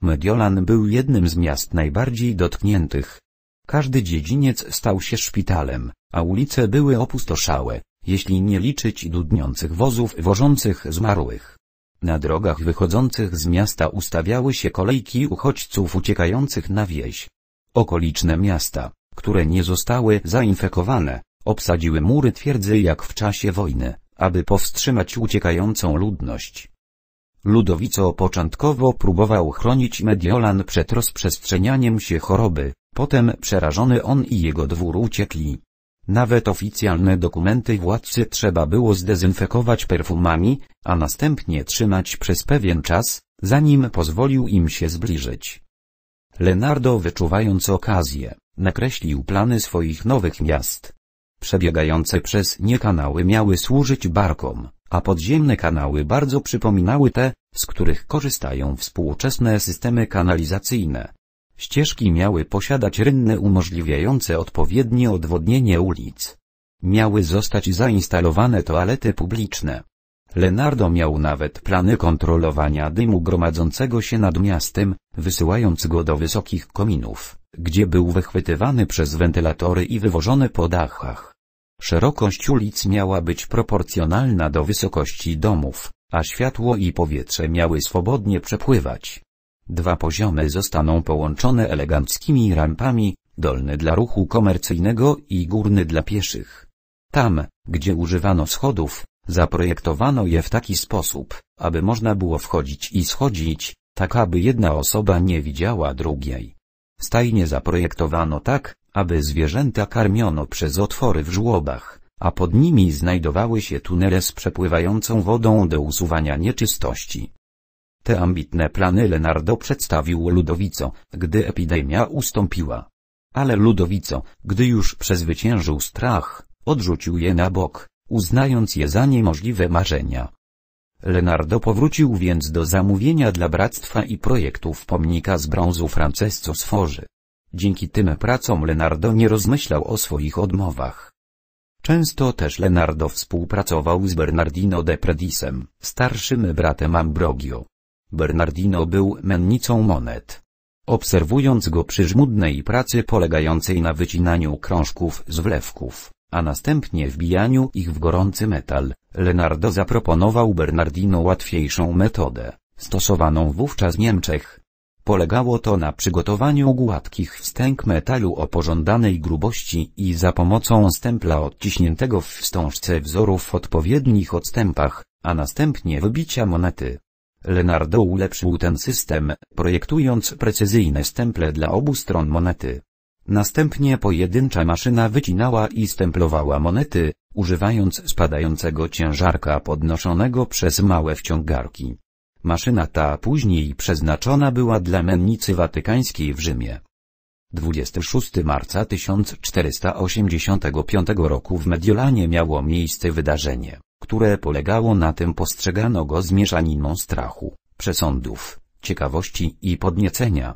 Mediolan był jednym z miast najbardziej dotkniętych. Każdy dziedziniec stał się szpitalem, a ulice były opustoszałe, jeśli nie liczyć dudniących wozów wożących zmarłych. Na drogach wychodzących z miasta ustawiały się kolejki uchodźców uciekających na wieś, Okoliczne miasta, które nie zostały zainfekowane, obsadziły mury twierdzy jak w czasie wojny, aby powstrzymać uciekającą ludność. Ludowico początkowo próbował chronić Mediolan przed rozprzestrzenianiem się choroby, potem przerażony on i jego dwór uciekli. Nawet oficjalne dokumenty władcy trzeba było zdezynfekować perfumami, a następnie trzymać przez pewien czas, zanim pozwolił im się zbliżyć. Leonardo wyczuwając okazję, nakreślił plany swoich nowych miast. Przebiegające przez nie kanały miały służyć barkom, a podziemne kanały bardzo przypominały te, z których korzystają współczesne systemy kanalizacyjne. Ścieżki miały posiadać rynny umożliwiające odpowiednie odwodnienie ulic. Miały zostać zainstalowane toalety publiczne, Leonardo miał nawet plany kontrolowania dymu gromadzącego się nad miastem, wysyłając go do wysokich kominów, gdzie był wychwytywany przez wentylatory i wywożony po dachach. Szerokość ulic miała być proporcjonalna do wysokości domów, a światło i powietrze miały swobodnie przepływać. Dwa poziomy zostaną połączone eleganckimi rampami, dolny dla ruchu komercyjnego i górny dla pieszych. Tam, gdzie używano schodów, Zaprojektowano je w taki sposób, aby można było wchodzić i schodzić, tak aby jedna osoba nie widziała drugiej. Stajnie zaprojektowano tak, aby zwierzęta karmiono przez otwory w żłobach, a pod nimi znajdowały się tunele z przepływającą wodą do usuwania nieczystości. Te ambitne plany Leonardo przedstawił Ludowico, gdy epidemia ustąpiła. Ale Ludowico, gdy już przezwyciężył strach, odrzucił je na bok, uznając je za niemożliwe marzenia. Leonardo powrócił więc do zamówienia dla bractwa i projektów pomnika z brązu Francesco Sforzy. Dzięki tym pracom Leonardo nie rozmyślał o swoich odmowach. Często też Leonardo współpracował z Bernardino de Predisem, starszym bratem Ambrogio. Bernardino był mennicą monet. Obserwując go przy żmudnej pracy polegającej na wycinaniu krążków z wlewków, a następnie wbijaniu ich w gorący metal, Leonardo zaproponował Bernardino łatwiejszą metodę, stosowaną wówczas w Niemczech. Polegało to na przygotowaniu gładkich wstęg metalu o pożądanej grubości i za pomocą stempla odciśniętego w wstążce wzorów w odpowiednich odstępach, a następnie wybicia monety. Leonardo ulepszył ten system, projektując precyzyjne stemple dla obu stron monety. Następnie pojedyncza maszyna wycinała i stemplowała monety, używając spadającego ciężarka podnoszonego przez małe wciągarki. Maszyna ta później przeznaczona była dla mennicy watykańskiej w Rzymie. 26 marca 1485 roku w Mediolanie miało miejsce wydarzenie, które polegało na tym postrzegano go z mieszaniną strachu, przesądów, ciekawości i podniecenia.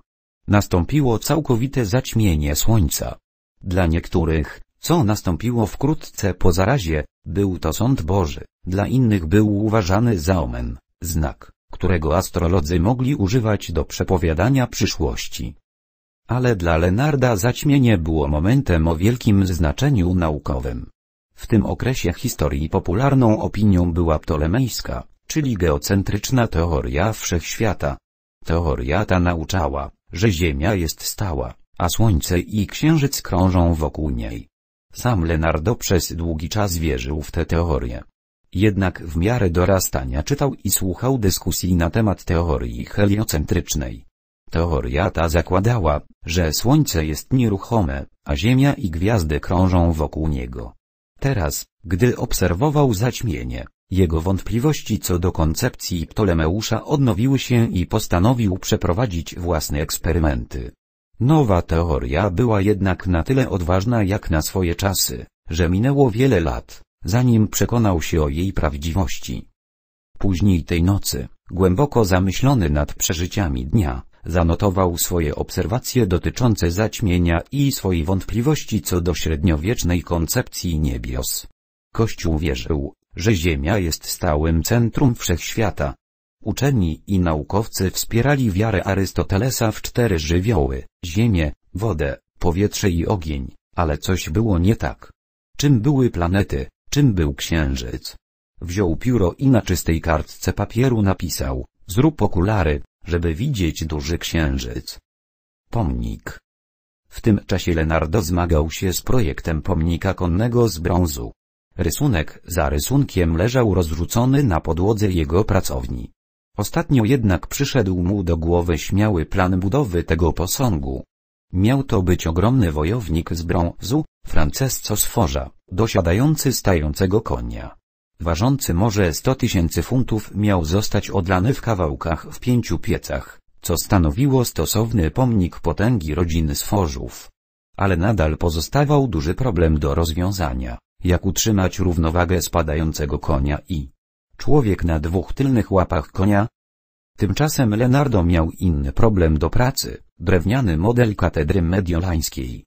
Nastąpiło całkowite zaćmienie słońca. Dla niektórych, co nastąpiło wkrótce po zarazie, był to sąd Boży, dla innych był uważany za omen, znak, którego astrolodzy mogli używać do przepowiadania przyszłości. Ale dla Lenarda zaćmienie było momentem o wielkim znaczeniu naukowym. W tym okresie historii popularną opinią była ptolemejska, czyli geocentryczna teoria wszechświata. Teoria ta nauczała, że Ziemia jest stała, a Słońce i Księżyc krążą wokół niej. Sam Leonardo przez długi czas wierzył w tę teorię. Jednak w miarę dorastania czytał i słuchał dyskusji na temat teorii heliocentrycznej. Teoria ta zakładała, że Słońce jest nieruchome, a Ziemia i gwiazdy krążą wokół niego. Teraz, gdy obserwował zaćmienie, jego wątpliwości co do koncepcji Ptolemeusza odnowiły się i postanowił przeprowadzić własne eksperymenty. Nowa teoria była jednak na tyle odważna jak na swoje czasy, że minęło wiele lat, zanim przekonał się o jej prawdziwości. Później tej nocy, głęboko zamyślony nad przeżyciami dnia, zanotował swoje obserwacje dotyczące zaćmienia i swoje wątpliwości co do średniowiecznej koncepcji niebios. Kościół wierzył, że Ziemia jest stałym centrum wszechświata. Uczeni i naukowcy wspierali wiarę Arystotelesa w cztery żywioły, ziemię, wodę, powietrze i ogień, ale coś było nie tak. Czym były planety, czym był księżyc? Wziął pióro i na czystej kartce papieru napisał, zrób okulary, żeby widzieć duży księżyc. Pomnik. W tym czasie Leonardo zmagał się z projektem pomnika konnego z brązu. Rysunek za rysunkiem leżał rozrzucony na podłodze jego pracowni. Ostatnio jednak przyszedł mu do głowy śmiały plan budowy tego posągu. Miał to być ogromny wojownik z brązu, Francesco Sforza, dosiadający stającego konia. Ważący może 100 tysięcy funtów miał zostać odlany w kawałkach w pięciu piecach, co stanowiło stosowny pomnik potęgi rodziny Sforzów. Ale nadal pozostawał duży problem do rozwiązania jak utrzymać równowagę spadającego konia i człowiek na dwóch tylnych łapach konia. Tymczasem Leonardo miał inny problem do pracy, drewniany model katedry mediolańskiej.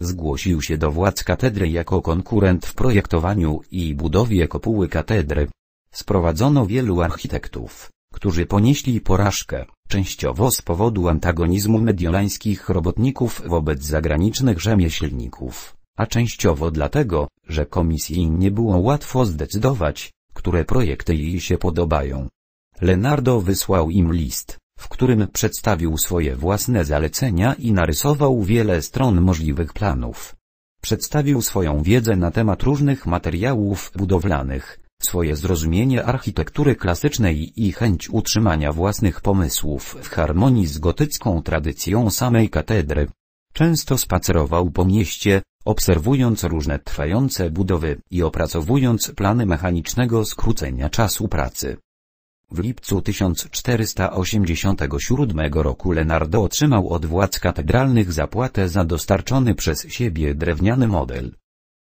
Zgłosił się do władz katedry jako konkurent w projektowaniu i budowie kopuły katedry. Sprowadzono wielu architektów, którzy ponieśli porażkę, częściowo z powodu antagonizmu mediolańskich robotników wobec zagranicznych rzemieślników a częściowo dlatego, że komisji nie było łatwo zdecydować, które projekty jej się podobają. Leonardo wysłał im list, w którym przedstawił swoje własne zalecenia i narysował wiele stron możliwych planów. Przedstawił swoją wiedzę na temat różnych materiałów budowlanych, swoje zrozumienie architektury klasycznej i chęć utrzymania własnych pomysłów w harmonii z gotycką tradycją samej katedry. Często spacerował po mieście, obserwując różne trwające budowy i opracowując plany mechanicznego skrócenia czasu pracy. W lipcu 1487 roku Leonardo otrzymał od władz katedralnych zapłatę za dostarczony przez siebie drewniany model.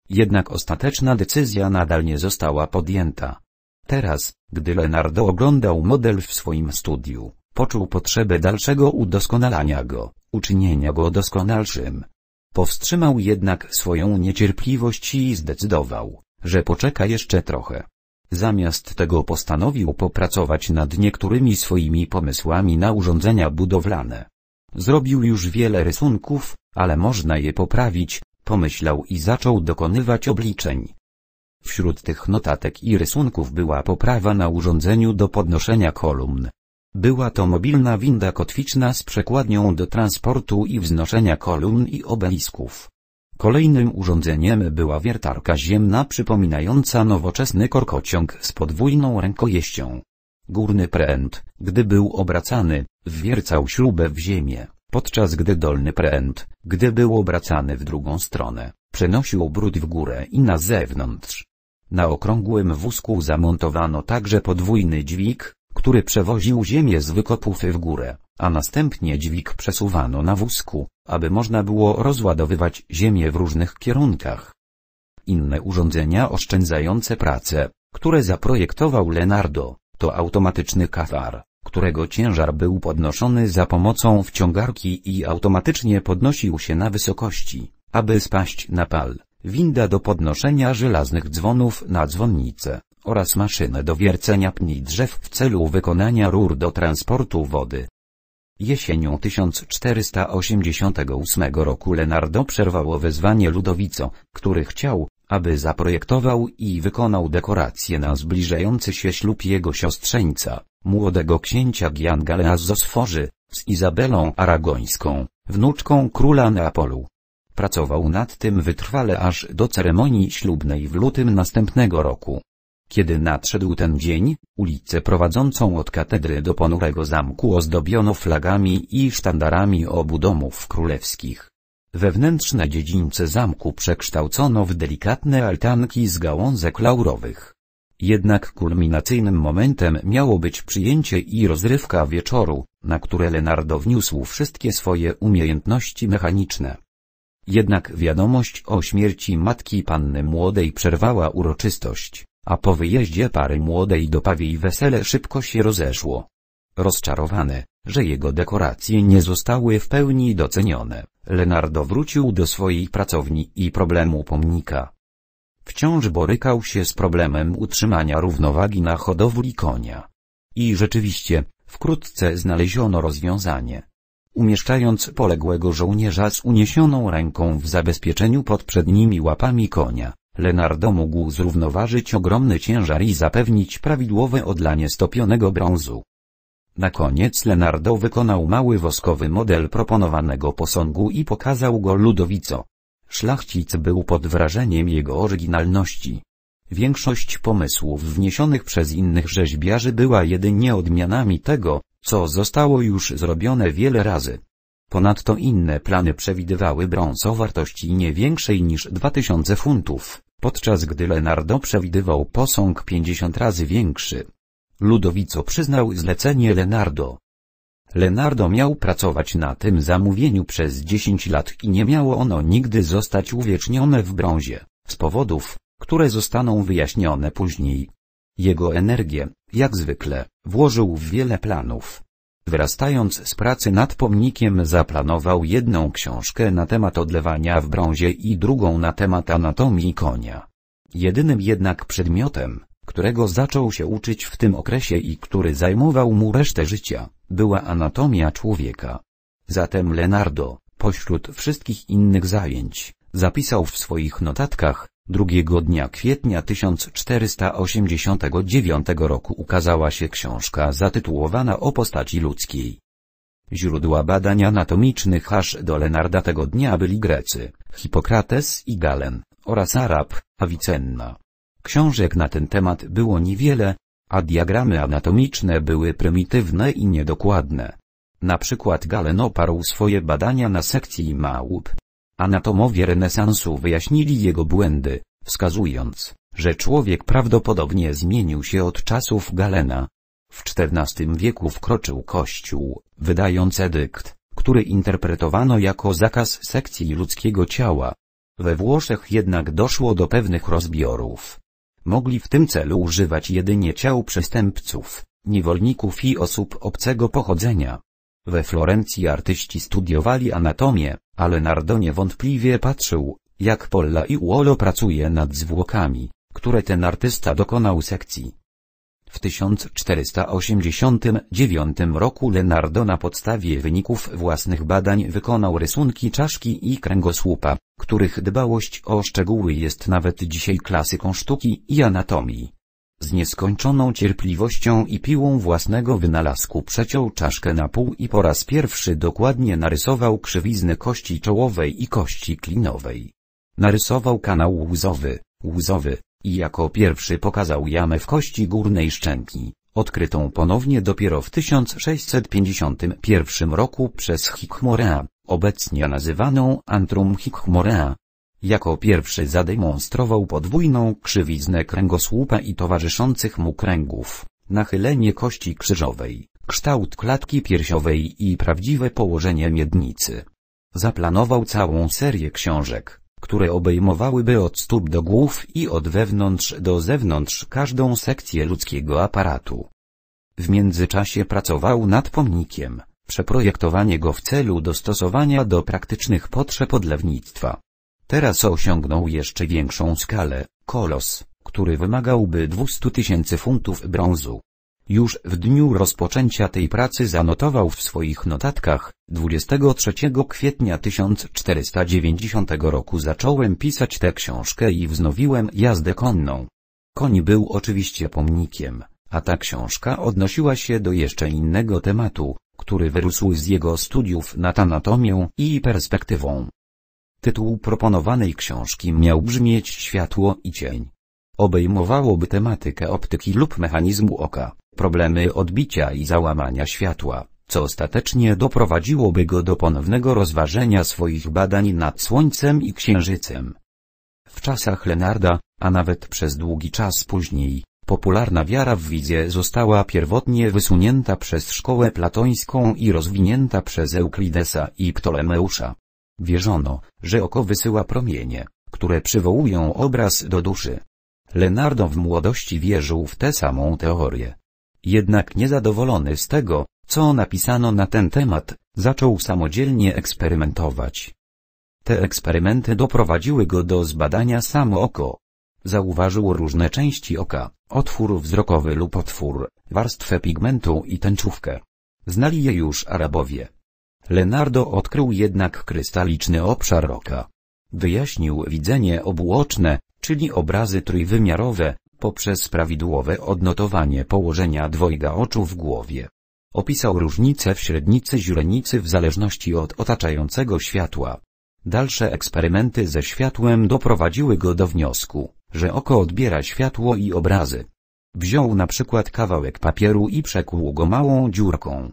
Jednak ostateczna decyzja nadal nie została podjęta. Teraz, gdy Leonardo oglądał model w swoim studiu, poczuł potrzebę dalszego udoskonalania go, uczynienia go doskonalszym. Powstrzymał jednak swoją niecierpliwość i zdecydował, że poczeka jeszcze trochę. Zamiast tego postanowił popracować nad niektórymi swoimi pomysłami na urządzenia budowlane. Zrobił już wiele rysunków, ale można je poprawić, pomyślał i zaczął dokonywać obliczeń. Wśród tych notatek i rysunków była poprawa na urządzeniu do podnoszenia kolumn, była to mobilna winda kotwiczna z przekładnią do transportu i wznoszenia kolumn i obelisków. Kolejnym urządzeniem była wiertarka ziemna przypominająca nowoczesny korkociąg z podwójną rękojeścią. Górny pręt, gdy był obracany, wwiercał śrubę w ziemię, podczas gdy dolny pręt, gdy był obracany w drugą stronę, przenosił obrót w górę i na zewnątrz. Na okrągłym wózku zamontowano także podwójny dźwig, który przewoził ziemię z wykopów w górę, a następnie dźwig przesuwano na wózku, aby można było rozładowywać ziemię w różnych kierunkach. Inne urządzenia oszczędzające pracę, które zaprojektował Leonardo, to automatyczny kafar, którego ciężar był podnoszony za pomocą wciągarki i automatycznie podnosił się na wysokości, aby spaść na pal winda do podnoszenia żelaznych dzwonów na dzwonnicę oraz maszynę do wiercenia pni drzew w celu wykonania rur do transportu wody. Jesienią 1488 roku Lenardo przerwało wezwanie Ludowico, który chciał, aby zaprojektował i wykonał dekoracje na zbliżający się ślub jego siostrzeńca, młodego księcia Giangalea z Sforzy z Izabelą Aragońską, wnuczką króla Neapolu. Pracował nad tym wytrwale aż do ceremonii ślubnej w lutym następnego roku. Kiedy nadszedł ten dzień, ulicę prowadzącą od katedry do ponurego zamku ozdobiono flagami i sztandarami obu domów królewskich. Wewnętrzne dziedzińce zamku przekształcono w delikatne altanki z gałązek laurowych. Jednak kulminacyjnym momentem miało być przyjęcie i rozrywka wieczoru, na które Lenardo wniósł wszystkie swoje umiejętności mechaniczne. Jednak wiadomość o śmierci matki panny młodej przerwała uroczystość. A po wyjeździe pary młodej do pawiej wesele szybko się rozeszło. Rozczarowany, że jego dekoracje nie zostały w pełni docenione, Leonardo wrócił do swojej pracowni i problemu pomnika. Wciąż borykał się z problemem utrzymania równowagi na hodowli konia. I rzeczywiście, wkrótce znaleziono rozwiązanie. Umieszczając poległego żołnierza z uniesioną ręką w zabezpieczeniu pod przednimi łapami konia, Leonardo mógł zrównoważyć ogromny ciężar i zapewnić prawidłowe odlanie stopionego brązu. Na koniec Leonardo wykonał mały woskowy model proponowanego posągu i pokazał go Ludowico. Szlachcic był pod wrażeniem jego oryginalności. Większość pomysłów wniesionych przez innych rzeźbiarzy była jedynie odmianami tego, co zostało już zrobione wiele razy. Ponadto inne plany przewidywały brąz o wartości nie większej niż 2000 funtów, podczas gdy Leonardo przewidywał posąg 50 razy większy. Ludowico przyznał zlecenie Leonardo. Leonardo miał pracować na tym zamówieniu przez 10 lat i nie miało ono nigdy zostać uwiecznione w brązie, z powodów, które zostaną wyjaśnione później. Jego energię, jak zwykle, włożył w wiele planów, Wracając z pracy nad pomnikiem zaplanował jedną książkę na temat odlewania w brązie i drugą na temat anatomii konia. Jedynym jednak przedmiotem, którego zaczął się uczyć w tym okresie i który zajmował mu resztę życia, była anatomia człowieka. Zatem Leonardo, pośród wszystkich innych zajęć, zapisał w swoich notatkach, Drugiego dnia kwietnia 1489 roku ukazała się książka zatytułowana O postaci ludzkiej. Źródła badań anatomicznych aż do Lenarda tego dnia byli Grecy, Hipokrates i Galen, oraz Arab, Avicenna. Książek na ten temat było niewiele, a diagramy anatomiczne były prymitywne i niedokładne. Na przykład Galen oparł swoje badania na sekcji małp, Anatomowie renesansu wyjaśnili jego błędy, wskazując, że człowiek prawdopodobnie zmienił się od czasów Galena. W XIV wieku wkroczył Kościół, wydając edykt, który interpretowano jako zakaz sekcji ludzkiego ciała. We Włoszech jednak doszło do pewnych rozbiorów. Mogli w tym celu używać jedynie ciał przestępców, niewolników i osób obcego pochodzenia. We Florencji artyści studiowali anatomię, ale Nardo niewątpliwie patrzył, jak Polla i Uolo pracuje nad zwłokami, które ten artysta dokonał sekcji. W 1489 roku Leonardo na podstawie wyników własnych badań wykonał rysunki czaszki i kręgosłupa, których dbałość o szczegóły jest nawet dzisiaj klasyką sztuki i anatomii. Z nieskończoną cierpliwością i piłą własnego wynalazku przeciął czaszkę na pół i po raz pierwszy dokładnie narysował krzywizny kości czołowej i kości klinowej. Narysował kanał łzowy, łzowy, i jako pierwszy pokazał jamę w kości górnej szczęki, odkrytą ponownie dopiero w 1651 roku przez Hickmorea, obecnie nazywaną Antrum Hickmorea, jako pierwszy zademonstrował podwójną krzywiznę kręgosłupa i towarzyszących mu kręgów, nachylenie kości krzyżowej, kształt klatki piersiowej i prawdziwe położenie miednicy. Zaplanował całą serię książek, które obejmowałyby od stóp do głów i od wewnątrz do zewnątrz każdą sekcję ludzkiego aparatu. W międzyczasie pracował nad pomnikiem, przeprojektowanie go w celu dostosowania do praktycznych potrzeb odlewnictwa. Teraz osiągnął jeszcze większą skalę, kolos, który wymagałby 200 tysięcy funtów brązu. Już w dniu rozpoczęcia tej pracy zanotował w swoich notatkach, 23 kwietnia 1490 roku zacząłem pisać tę książkę i wznowiłem jazdę konną. Koń był oczywiście pomnikiem, a ta książka odnosiła się do jeszcze innego tematu, który wyrósł z jego studiów nad anatomią i perspektywą. Tytuł proponowanej książki miał brzmieć Światło i cień. Obejmowałoby tematykę optyki lub mechanizmu oka, problemy odbicia i załamania światła, co ostatecznie doprowadziłoby go do ponownego rozważenia swoich badań nad Słońcem i Księżycem. W czasach Lenarda, a nawet przez długi czas później, popularna wiara w wizję została pierwotnie wysunięta przez szkołę platońską i rozwinięta przez Euklidesa i Ptolemeusza. Wierzono, że oko wysyła promienie, które przywołują obraz do duszy. Leonardo w młodości wierzył w tę samą teorię. Jednak niezadowolony z tego, co napisano na ten temat, zaczął samodzielnie eksperymentować. Te eksperymenty doprowadziły go do zbadania samo oko. Zauważył różne części oka, otwór wzrokowy lub otwór, warstwę pigmentu i tęczówkę. Znali je już Arabowie, Leonardo odkrył jednak krystaliczny obszar roka, Wyjaśnił widzenie obłoczne, czyli obrazy trójwymiarowe, poprzez prawidłowe odnotowanie położenia dwojga oczu w głowie. Opisał różnice w średnicy źrenicy w zależności od otaczającego światła. Dalsze eksperymenty ze światłem doprowadziły go do wniosku, że oko odbiera światło i obrazy. Wziął na przykład kawałek papieru i przekłuł go małą dziurką.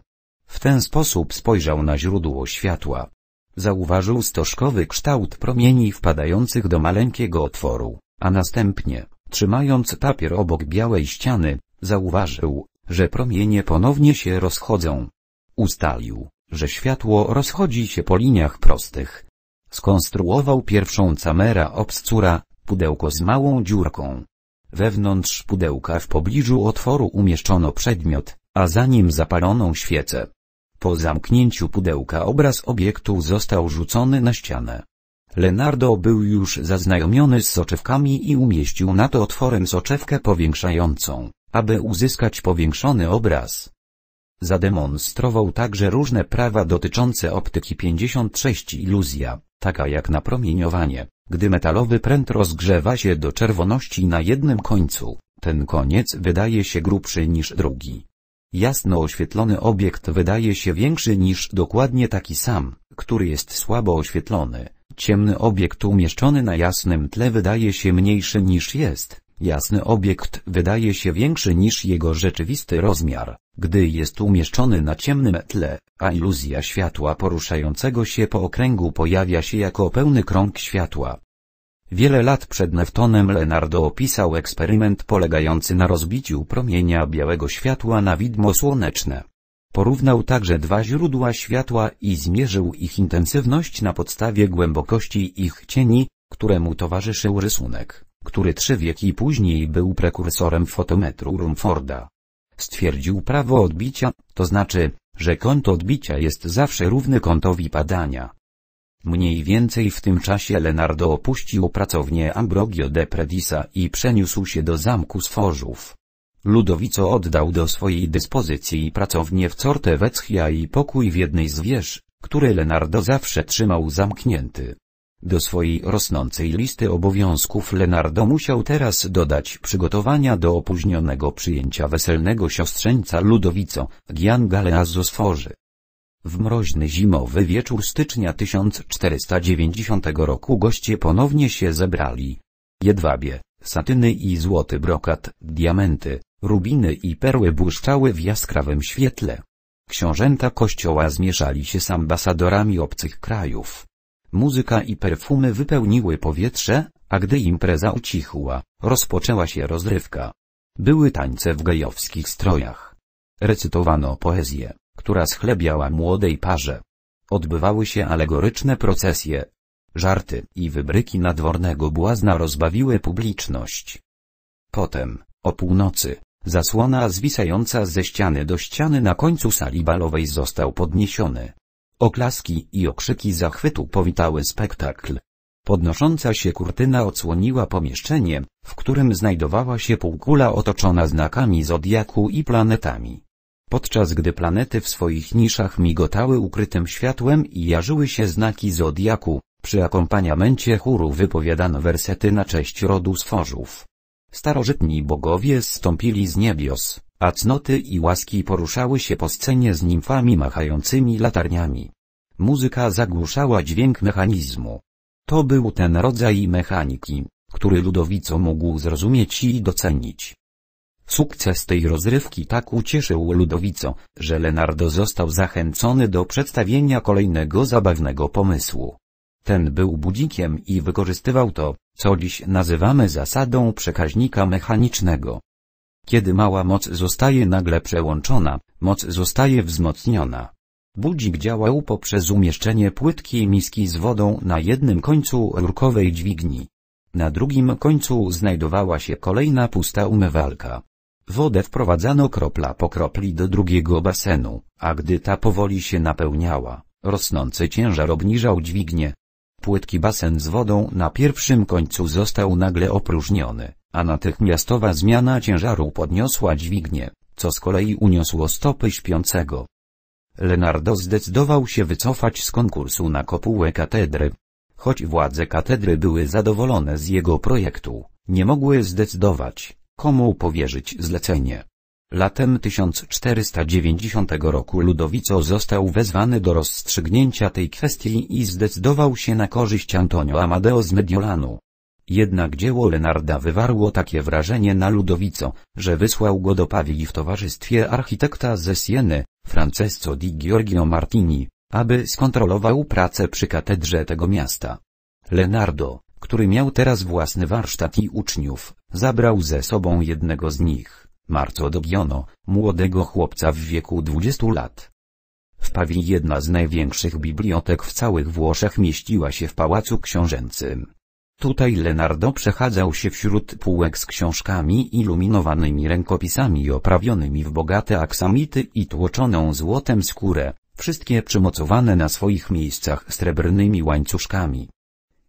W ten sposób spojrzał na źródło światła. Zauważył stożkowy kształt promieni wpadających do maleńkiego otworu, a następnie, trzymając papier obok białej ściany, zauważył, że promienie ponownie się rozchodzą. Ustalił, że światło rozchodzi się po liniach prostych. Skonstruował pierwszą camera obscura, pudełko z małą dziurką. Wewnątrz pudełka w pobliżu otworu umieszczono przedmiot, a za nim zapaloną świecę. Po zamknięciu pudełka obraz obiektu został rzucony na ścianę. Leonardo był już zaznajomiony z soczewkami i umieścił na to otworem soczewkę powiększającą, aby uzyskać powiększony obraz. Zademonstrował także różne prawa dotyczące optyki 56 iluzja, taka jak napromieniowanie, gdy metalowy pręt rozgrzewa się do czerwoności na jednym końcu, ten koniec wydaje się grubszy niż drugi. Jasno oświetlony obiekt wydaje się większy niż dokładnie taki sam, który jest słabo oświetlony. Ciemny obiekt umieszczony na jasnym tle wydaje się mniejszy niż jest. Jasny obiekt wydaje się większy niż jego rzeczywisty rozmiar, gdy jest umieszczony na ciemnym tle, a iluzja światła poruszającego się po okręgu pojawia się jako pełny krąg światła. Wiele lat przed Newtonem Leonardo opisał eksperyment polegający na rozbiciu promienia białego światła na widmo słoneczne. Porównał także dwa źródła światła i zmierzył ich intensywność na podstawie głębokości ich cieni, któremu towarzyszył rysunek, który trzy wieki później był prekursorem fotometru Rumforda. Stwierdził prawo odbicia, to znaczy, że kąt odbicia jest zawsze równy kątowi padania. Mniej więcej w tym czasie Lenardo opuścił pracownię Ambrogio de Predisa i przeniósł się do zamku Sforzów. Ludowico oddał do swojej dyspozycji pracownię w Corte Vecchia i pokój w jednej z wież, który Lenardo zawsze trzymał zamknięty. Do swojej rosnącej listy obowiązków Lenardo musiał teraz dodać przygotowania do opóźnionego przyjęcia weselnego siostrzeńca Ludowico, Gian Galeazzo Sforzy. W mroźny zimowy wieczór stycznia 1490 roku goście ponownie się zebrali. Jedwabie, satyny i złoty brokat, diamenty, rubiny i perły błyszczały w jaskrawym świetle. Książęta kościoła zmieszali się z ambasadorami obcych krajów. Muzyka i perfumy wypełniły powietrze, a gdy impreza ucichła, rozpoczęła się rozrywka. Były tańce w gejowskich strojach. Recytowano poezję która schlebiała młodej parze. Odbywały się alegoryczne procesje. Żarty i wybryki nadwornego błazna rozbawiły publiczność. Potem, o północy, zasłona zwisająca ze ściany do ściany na końcu sali balowej został podniesiony. Oklaski i okrzyki zachwytu powitały spektakl. Podnosząca się kurtyna odsłoniła pomieszczenie, w którym znajdowała się półkula otoczona znakami zodiaku i planetami podczas gdy planety w swoich niszach migotały ukrytym światłem i jarzyły się znaki zodiaku. Przy akompaniamencie chóru wypowiadano wersety na cześć rodu stworzów. Starożytni bogowie zstąpili z niebios, a cnoty i łaski poruszały się po scenie z nimfami machającymi latarniami. Muzyka zagłuszała dźwięk mechanizmu. To był ten rodzaj mechaniki, który Ludowico mógł zrozumieć i docenić. Sukces tej rozrywki tak ucieszył Ludowico, że Leonardo został zachęcony do przedstawienia kolejnego zabawnego pomysłu. Ten był budzikiem i wykorzystywał to, co dziś nazywamy zasadą przekaźnika mechanicznego. Kiedy mała moc zostaje nagle przełączona, moc zostaje wzmocniona. Budzik działał poprzez umieszczenie płytkiej miski z wodą na jednym końcu rurkowej dźwigni. Na drugim końcu znajdowała się kolejna pusta umywalka. Wodę wprowadzano kropla po kropli do drugiego basenu, a gdy ta powoli się napełniała, rosnący ciężar obniżał dźwignię. Płytki basen z wodą na pierwszym końcu został nagle opróżniony, a natychmiastowa zmiana ciężaru podniosła dźwignię, co z kolei uniosło stopy śpiącego. Leonardo zdecydował się wycofać z konkursu na kopułę katedry. Choć władze katedry były zadowolone z jego projektu, nie mogły zdecydować, komu powierzyć zlecenie. Latem 1490 roku Ludowico został wezwany do rozstrzygnięcia tej kwestii i zdecydował się na korzyść Antonio Amadeo z Mediolanu. Jednak dzieło Lenarda wywarło takie wrażenie na Ludowico, że wysłał go do Pawii w towarzystwie architekta ze Sieny, Francesco di Giorgio Martini, aby skontrolował pracę przy katedrze tego miasta. Leonardo, który miał teraz własny warsztat i uczniów, Zabrał ze sobą jednego z nich, Marco Dogiono, młodego chłopca w wieku 20 lat. W pawi jedna z największych bibliotek w całych Włoszech mieściła się w Pałacu Książęcym. Tutaj Leonardo przechadzał się wśród półek z książkami iluminowanymi rękopisami oprawionymi w bogate aksamity i tłoczoną złotem skórę, wszystkie przymocowane na swoich miejscach srebrnymi łańcuszkami.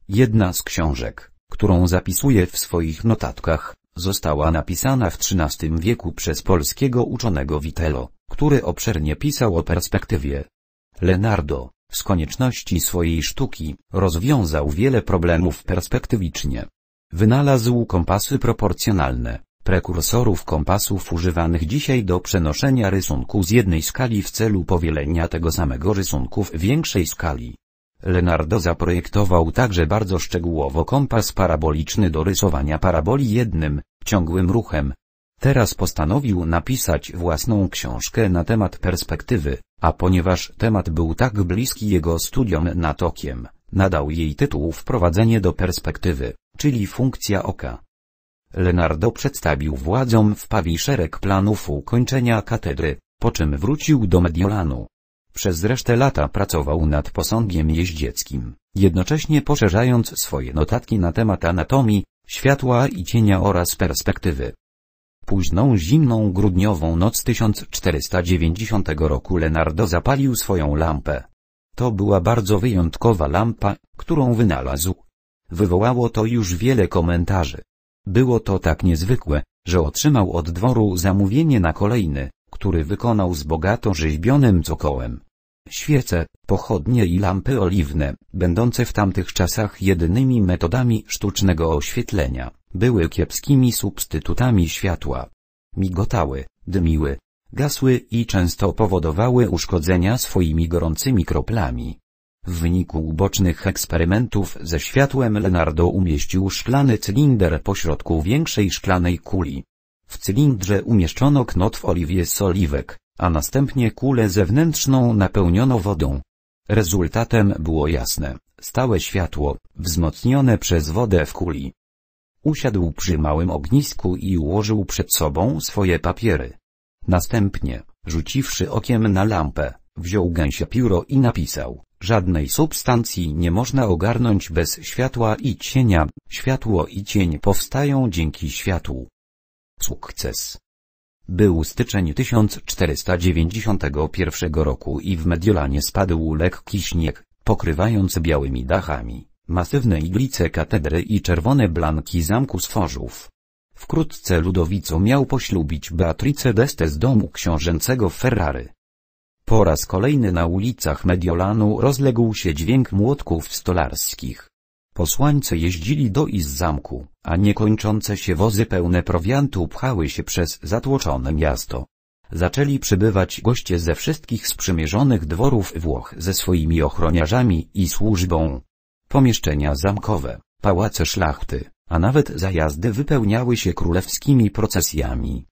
Jedna z książek, którą zapisuje w swoich notatkach, została napisana w XIII wieku przez polskiego uczonego Witelo, który obszernie pisał o perspektywie. Leonardo, z konieczności swojej sztuki, rozwiązał wiele problemów perspektywicznie. Wynalazł kompasy proporcjonalne, prekursorów kompasów używanych dzisiaj do przenoszenia rysunku z jednej skali w celu powielenia tego samego rysunku w większej skali. Leonardo zaprojektował także bardzo szczegółowo kompas paraboliczny do rysowania paraboli jednym, ciągłym ruchem. Teraz postanowił napisać własną książkę na temat perspektywy, a ponieważ temat był tak bliski jego studiom nad okiem, nadał jej tytuł Wprowadzenie do perspektywy, czyli funkcja oka. Leonardo przedstawił władzom w Pawii szereg planów ukończenia katedry, po czym wrócił do Mediolanu. Przez resztę lata pracował nad posągiem jeździeckim, jednocześnie poszerzając swoje notatki na temat anatomii, światła i cienia oraz perspektywy. Późną zimną grudniową noc 1490 roku Leonardo zapalił swoją lampę. To była bardzo wyjątkowa lampa, którą wynalazł. Wywołało to już wiele komentarzy. Było to tak niezwykłe, że otrzymał od dworu zamówienie na kolejny, który wykonał z bogato rzeźbionym cokołem. Świece, pochodnie i lampy oliwne, będące w tamtych czasach jedynymi metodami sztucznego oświetlenia, były kiepskimi substytutami światła. Migotały, dymiły, gasły i często powodowały uszkodzenia swoimi gorącymi kroplami. W wyniku ubocznych eksperymentów ze światłem Leonardo umieścił szklany cylinder pośrodku większej szklanej kuli. W cylindrze umieszczono knot w oliwie z oliwek, a następnie kulę zewnętrzną napełniono wodą. Rezultatem było jasne, stałe światło, wzmocnione przez wodę w kuli. Usiadł przy małym ognisku i ułożył przed sobą swoje papiery. Następnie, rzuciwszy okiem na lampę, wziął gęsie pióro i napisał, żadnej substancji nie można ogarnąć bez światła i cienia, światło i cień powstają dzięki światłu. Sukces. Był styczeń 1491 roku i w Mediolanie spadł lekki śnieg, pokrywając białymi dachami, masywne iglice katedry i czerwone blanki zamku Sforzów. Wkrótce Ludowico miał poślubić Beatrice d'Este z domu książęcego Ferrary. Po raz kolejny na ulicach Mediolanu rozległ się dźwięk młotków stolarskich. Posłańcy jeździli do iz zamku, a niekończące się wozy pełne prowiantu pchały się przez zatłoczone miasto. Zaczęli przybywać goście ze wszystkich sprzymierzonych dworów Włoch ze swoimi ochroniarzami i służbą. Pomieszczenia zamkowe, pałace szlachty, a nawet zajazdy wypełniały się królewskimi procesjami.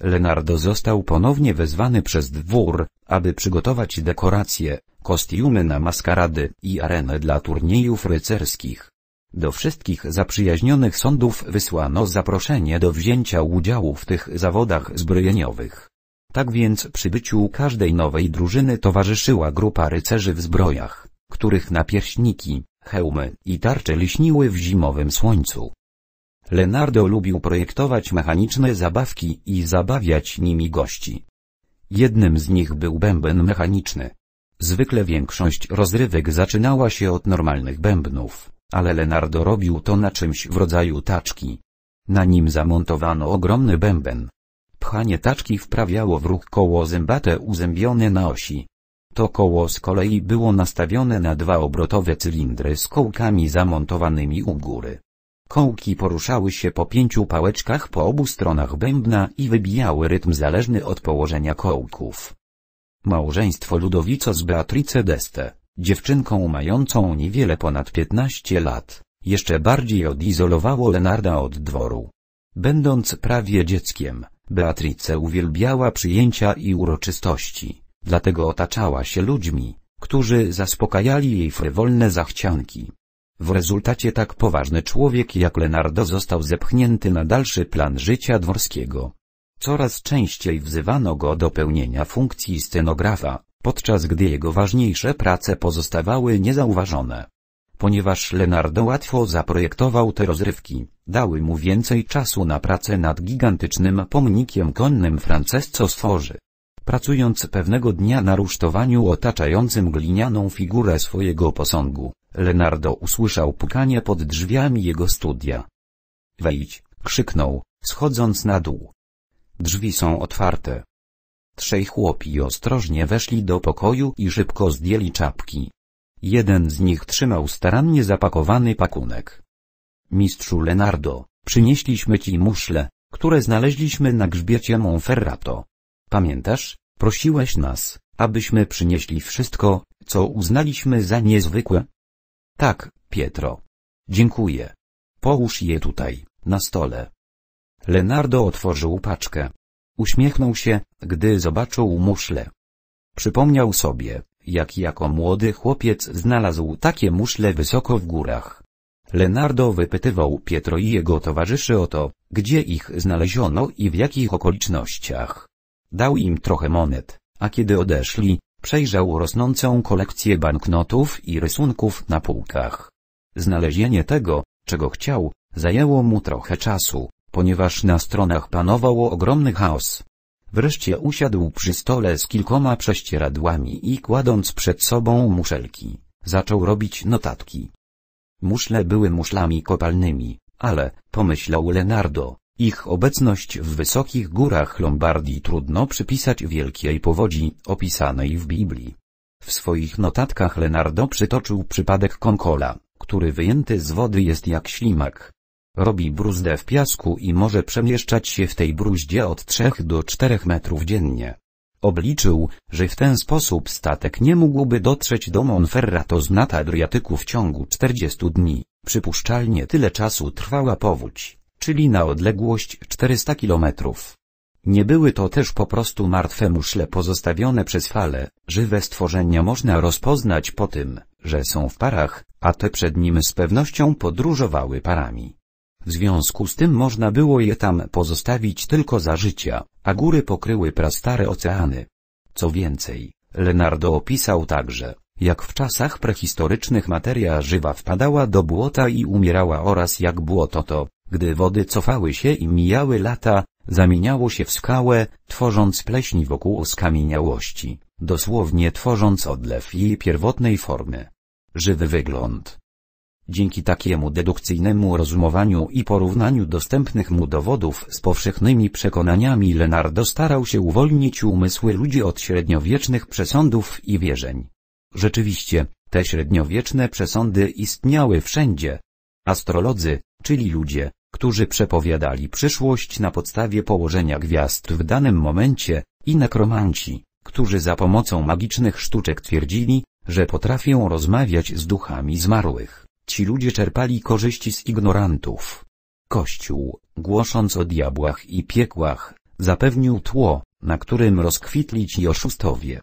Leonardo został ponownie wezwany przez dwór, aby przygotować dekoracje, kostiumy na maskarady i arenę dla turniejów rycerskich. Do wszystkich zaprzyjaźnionych sądów wysłano zaproszenie do wzięcia udziału w tych zawodach zbrojeniowych. Tak więc przybyciu każdej nowej drużyny towarzyszyła grupa rycerzy w zbrojach, których napierśniki, hełmy i tarcze liśniły w zimowym słońcu. Leonardo lubił projektować mechaniczne zabawki i zabawiać nimi gości. Jednym z nich był bęben mechaniczny, Zwykle większość rozrywek zaczynała się od normalnych bębnów, ale Leonardo robił to na czymś w rodzaju taczki. Na nim zamontowano ogromny bęben. Pchanie taczki wprawiało w ruch koło zębate uzębione na osi. To koło z kolei było nastawione na dwa obrotowe cylindry z kołkami zamontowanymi u góry. Kołki poruszały się po pięciu pałeczkach po obu stronach bębna i wybijały rytm zależny od położenia kołków. Małżeństwo Ludowico z Beatrice d'Este, dziewczynką mającą niewiele ponad 15 lat, jeszcze bardziej odizolowało Lenarda od dworu. Będąc prawie dzieckiem, Beatrice uwielbiała przyjęcia i uroczystości, dlatego otaczała się ludźmi, którzy zaspokajali jej frywolne zachcianki. W rezultacie tak poważny człowiek jak Lenardo został zepchnięty na dalszy plan życia dworskiego. Coraz częściej wzywano go do pełnienia funkcji scenografa, podczas gdy jego ważniejsze prace pozostawały niezauważone. Ponieważ Leonardo łatwo zaprojektował te rozrywki, dały mu więcej czasu na pracę nad gigantycznym pomnikiem konnym Francesco Sforzy. Pracując pewnego dnia na rusztowaniu otaczającym glinianą figurę swojego posągu, Leonardo usłyszał pukanie pod drzwiami jego studia. Wejdź, krzyknął, schodząc na dół. Drzwi są otwarte. Trzej chłopi ostrożnie weszli do pokoju i szybko zdjęli czapki. Jeden z nich trzymał starannie zapakowany pakunek. Mistrzu Lenardo, przynieśliśmy ci muszle, które znaleźliśmy na grzbiecie Monferrato. Pamiętasz, prosiłeś nas, abyśmy przynieśli wszystko, co uznaliśmy za niezwykłe? Tak, Pietro. Dziękuję. Połóż je tutaj, na stole. Leonardo otworzył paczkę. Uśmiechnął się, gdy zobaczył muszle. Przypomniał sobie, jak jako młody chłopiec znalazł takie muszle wysoko w górach. Leonardo wypytywał Pietro i jego towarzyszy o to, gdzie ich znaleziono i w jakich okolicznościach. Dał im trochę monet, a kiedy odeszli, przejrzał rosnącą kolekcję banknotów i rysunków na półkach. Znalezienie tego, czego chciał, zajęło mu trochę czasu ponieważ na stronach panował ogromny chaos. Wreszcie usiadł przy stole z kilkoma prześcieradłami i kładąc przed sobą muszelki, zaczął robić notatki. Muszle były muszlami kopalnymi, ale, pomyślał Leonardo, ich obecność w wysokich górach Lombardii trudno przypisać wielkiej powodzi opisanej w Biblii. W swoich notatkach Leonardo przytoczył przypadek Konkola, który wyjęty z wody jest jak ślimak, Robi bruzdę w piasku i może przemieszczać się w tej bruździe od 3 do 4 metrów dziennie. Obliczył, że w ten sposób statek nie mógłby dotrzeć do Monferrato z nad Adriatyku w ciągu 40 dni. Przypuszczalnie tyle czasu trwała powódź, czyli na odległość 400 kilometrów. Nie były to też po prostu martwe muszle pozostawione przez fale, żywe stworzenia można rozpoznać po tym, że są w parach, a te przed nim z pewnością podróżowały parami. W związku z tym można było je tam pozostawić tylko za życia, a góry pokryły prastare oceany. Co więcej, Leonardo opisał także, jak w czasach prehistorycznych materia żywa wpadała do błota i umierała oraz jak błoto to, gdy wody cofały się i mijały lata, zamieniało się w skałę, tworząc pleśni wokół skamieniałości, dosłownie tworząc odlew jej pierwotnej formy. Żywy wygląd Dzięki takiemu dedukcyjnemu rozumowaniu i porównaniu dostępnych mu dowodów z powszechnymi przekonaniami Lenardo starał się uwolnić umysły ludzi od średniowiecznych przesądów i wierzeń. Rzeczywiście, te średniowieczne przesądy istniały wszędzie. Astrolodzy, czyli ludzie, którzy przepowiadali przyszłość na podstawie położenia gwiazd w danym momencie, i nekromanci, którzy za pomocą magicznych sztuczek twierdzili, że potrafią rozmawiać z duchami zmarłych. Ci ludzie czerpali korzyści z ignorantów. Kościół, głosząc o diabłach i piekłach, zapewnił tło, na którym rozkwitli ci oszustowie.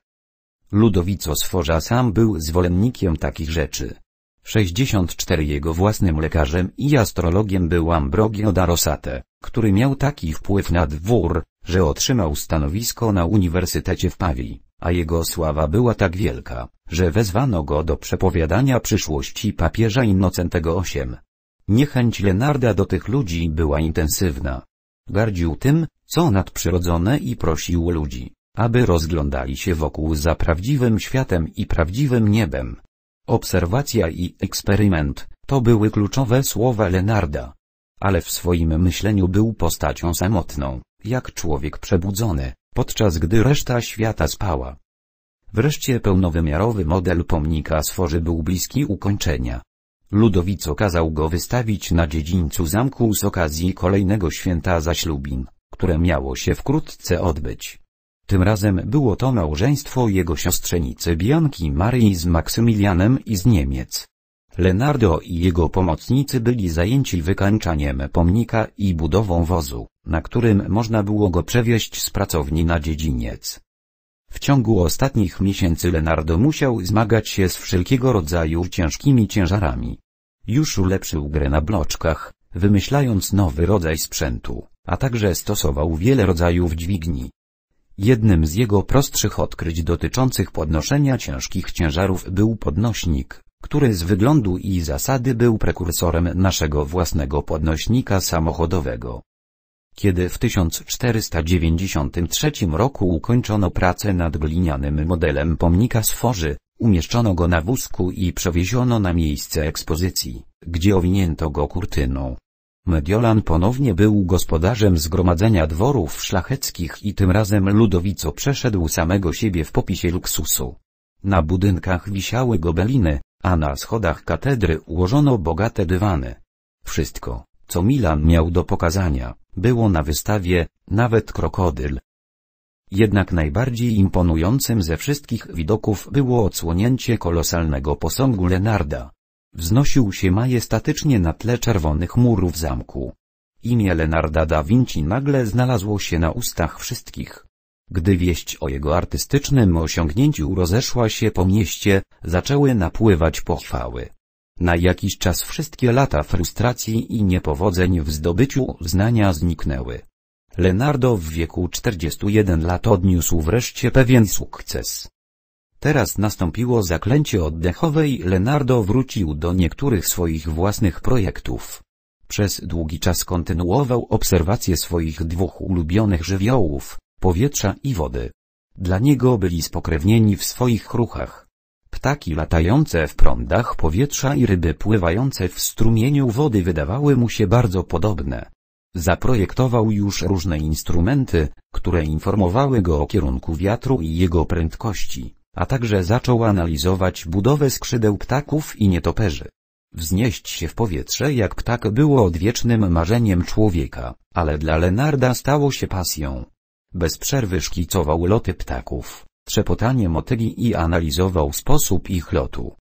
Ludowico Sforza sam był zwolennikiem takich rzeczy. 64 jego własnym lekarzem i astrologiem był Ambrogio da Rosate, który miał taki wpływ na dwór, że otrzymał stanowisko na Uniwersytecie w Pawii a jego sława była tak wielka, że wezwano go do przepowiadania przyszłości papieża Innocentego VIII. Niechęć Lenarda do tych ludzi była intensywna. Gardził tym, co nadprzyrodzone i prosił ludzi, aby rozglądali się wokół za prawdziwym światem i prawdziwym niebem. Obserwacja i eksperyment to były kluczowe słowa Lenarda. Ale w swoim myśleniu był postacią samotną, jak człowiek przebudzony podczas gdy reszta świata spała. Wreszcie pełnowymiarowy model pomnika Sforzy był bliski ukończenia. Ludowico kazał go wystawić na dziedzińcu zamku z okazji kolejnego święta zaślubin, które miało się wkrótce odbyć. Tym razem było to małżeństwo jego siostrzenicy Bianki Maryi z Maksymilianem i z Niemiec. Leonardo i jego pomocnicy byli zajęci wykańczaniem pomnika i budową wozu, na którym można było go przewieźć z pracowni na dziedziniec. W ciągu ostatnich miesięcy Leonardo musiał zmagać się z wszelkiego rodzaju ciężkimi ciężarami. Już ulepszył grę na bloczkach, wymyślając nowy rodzaj sprzętu, a także stosował wiele rodzajów dźwigni. Jednym z jego prostszych odkryć dotyczących podnoszenia ciężkich ciężarów był podnośnik, który z wyglądu i zasady był prekursorem naszego własnego podnośnika samochodowego. Kiedy w 1493 roku ukończono pracę nad glinianym modelem pomnika sforzy, umieszczono go na wózku i przewieziono na miejsce ekspozycji, gdzie owinięto go kurtyną. Mediolan ponownie był gospodarzem zgromadzenia dworów szlacheckich i tym razem Ludowico przeszedł samego siebie w popisie luksusu. Na budynkach wisiały gobeliny, a na schodach katedry ułożono bogate dywany. Wszystko, co Milan miał do pokazania, było na wystawie, nawet krokodyl. Jednak najbardziej imponującym ze wszystkich widoków było odsłonięcie kolosalnego posągu Lenarda. Wznosił się majestatycznie na tle czerwonych murów zamku. Imię Lenarda da Vinci nagle znalazło się na ustach wszystkich. Gdy wieść o jego artystycznym osiągnięciu rozeszła się po mieście, zaczęły napływać pochwały. Na jakiś czas wszystkie lata frustracji i niepowodzeń w zdobyciu uznania zniknęły. Leonardo w wieku 41 lat odniósł wreszcie pewien sukces. Teraz nastąpiło zaklęcie oddechowe i Leonardo wrócił do niektórych swoich własnych projektów. Przez długi czas kontynuował obserwacje swoich dwóch ulubionych żywiołów, powietrza i wody. Dla niego byli spokrewnieni w swoich ruchach. Ptaki latające w prądach powietrza i ryby pływające w strumieniu wody wydawały mu się bardzo podobne. Zaprojektował już różne instrumenty, które informowały go o kierunku wiatru i jego prędkości, a także zaczął analizować budowę skrzydeł ptaków i nietoperzy. Wznieść się w powietrze jak ptak było odwiecznym marzeniem człowieka, ale dla Lenarda stało się pasją. Bez przerwy szkicował loty ptaków, trzepotanie motyli i analizował sposób ich lotu.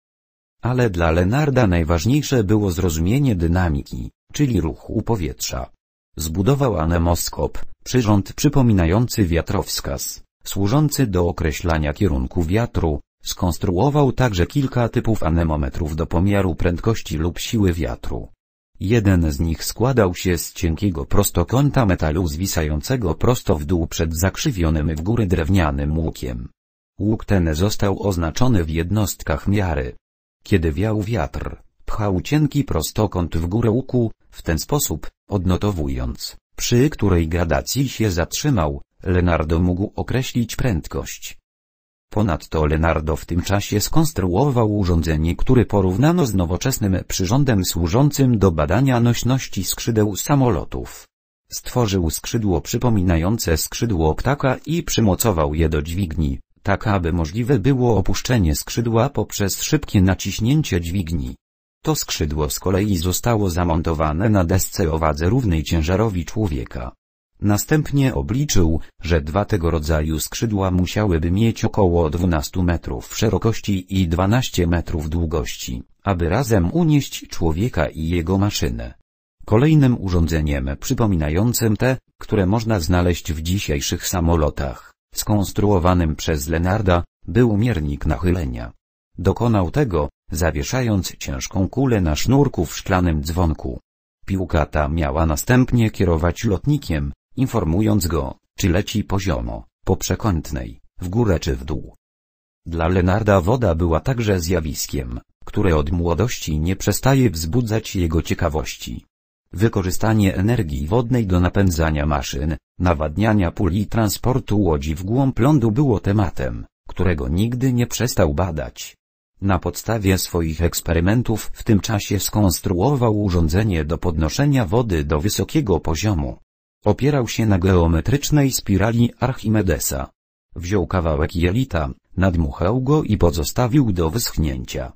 Ale dla Lenarda najważniejsze było zrozumienie dynamiki, czyli ruchu powietrza. Zbudował anemoskop, przyrząd przypominający wiatrowskaz, służący do określania kierunku wiatru, skonstruował także kilka typów anemometrów do pomiaru prędkości lub siły wiatru. Jeden z nich składał się z cienkiego prostokąta metalu zwisającego prosto w dół przed zakrzywionym w górę drewnianym łukiem. Łuk ten został oznaczony w jednostkach miary. Kiedy wiał wiatr, pchał cienki prostokąt w górę łuku, w ten sposób, odnotowując, przy której gradacji się zatrzymał, Leonardo mógł określić prędkość, Ponadto Leonardo w tym czasie skonstruował urządzenie, które porównano z nowoczesnym przyrządem służącym do badania nośności skrzydeł samolotów. Stworzył skrzydło przypominające skrzydło ptaka i przymocował je do dźwigni, tak aby możliwe było opuszczenie skrzydła poprzez szybkie naciśnięcie dźwigni. To skrzydło z kolei zostało zamontowane na desce o wadze równej ciężarowi człowieka. Następnie obliczył, że dwa tego rodzaju skrzydła musiałyby mieć około 12 metrów szerokości i 12 metrów długości, aby razem unieść człowieka i jego maszynę. Kolejnym urządzeniem przypominającym te, które można znaleźć w dzisiejszych samolotach, skonstruowanym przez Lenarda, był miernik nachylenia. Dokonał tego, zawieszając ciężką kulę na sznurku w szklanym dzwonku. Piłka ta miała następnie kierować lotnikiem, informując go, czy leci poziomo, po przekątnej, w górę czy w dół. Dla Lenarda woda była także zjawiskiem, które od młodości nie przestaje wzbudzać jego ciekawości. Wykorzystanie energii wodnej do napędzania maszyn, nawadniania pól i transportu łodzi w głąb lądu było tematem, którego nigdy nie przestał badać. Na podstawie swoich eksperymentów w tym czasie skonstruował urządzenie do podnoszenia wody do wysokiego poziomu, Opierał się na geometrycznej spirali Archimedesa. Wziął kawałek jelita, nadmuchał go i pozostawił do wyschnięcia.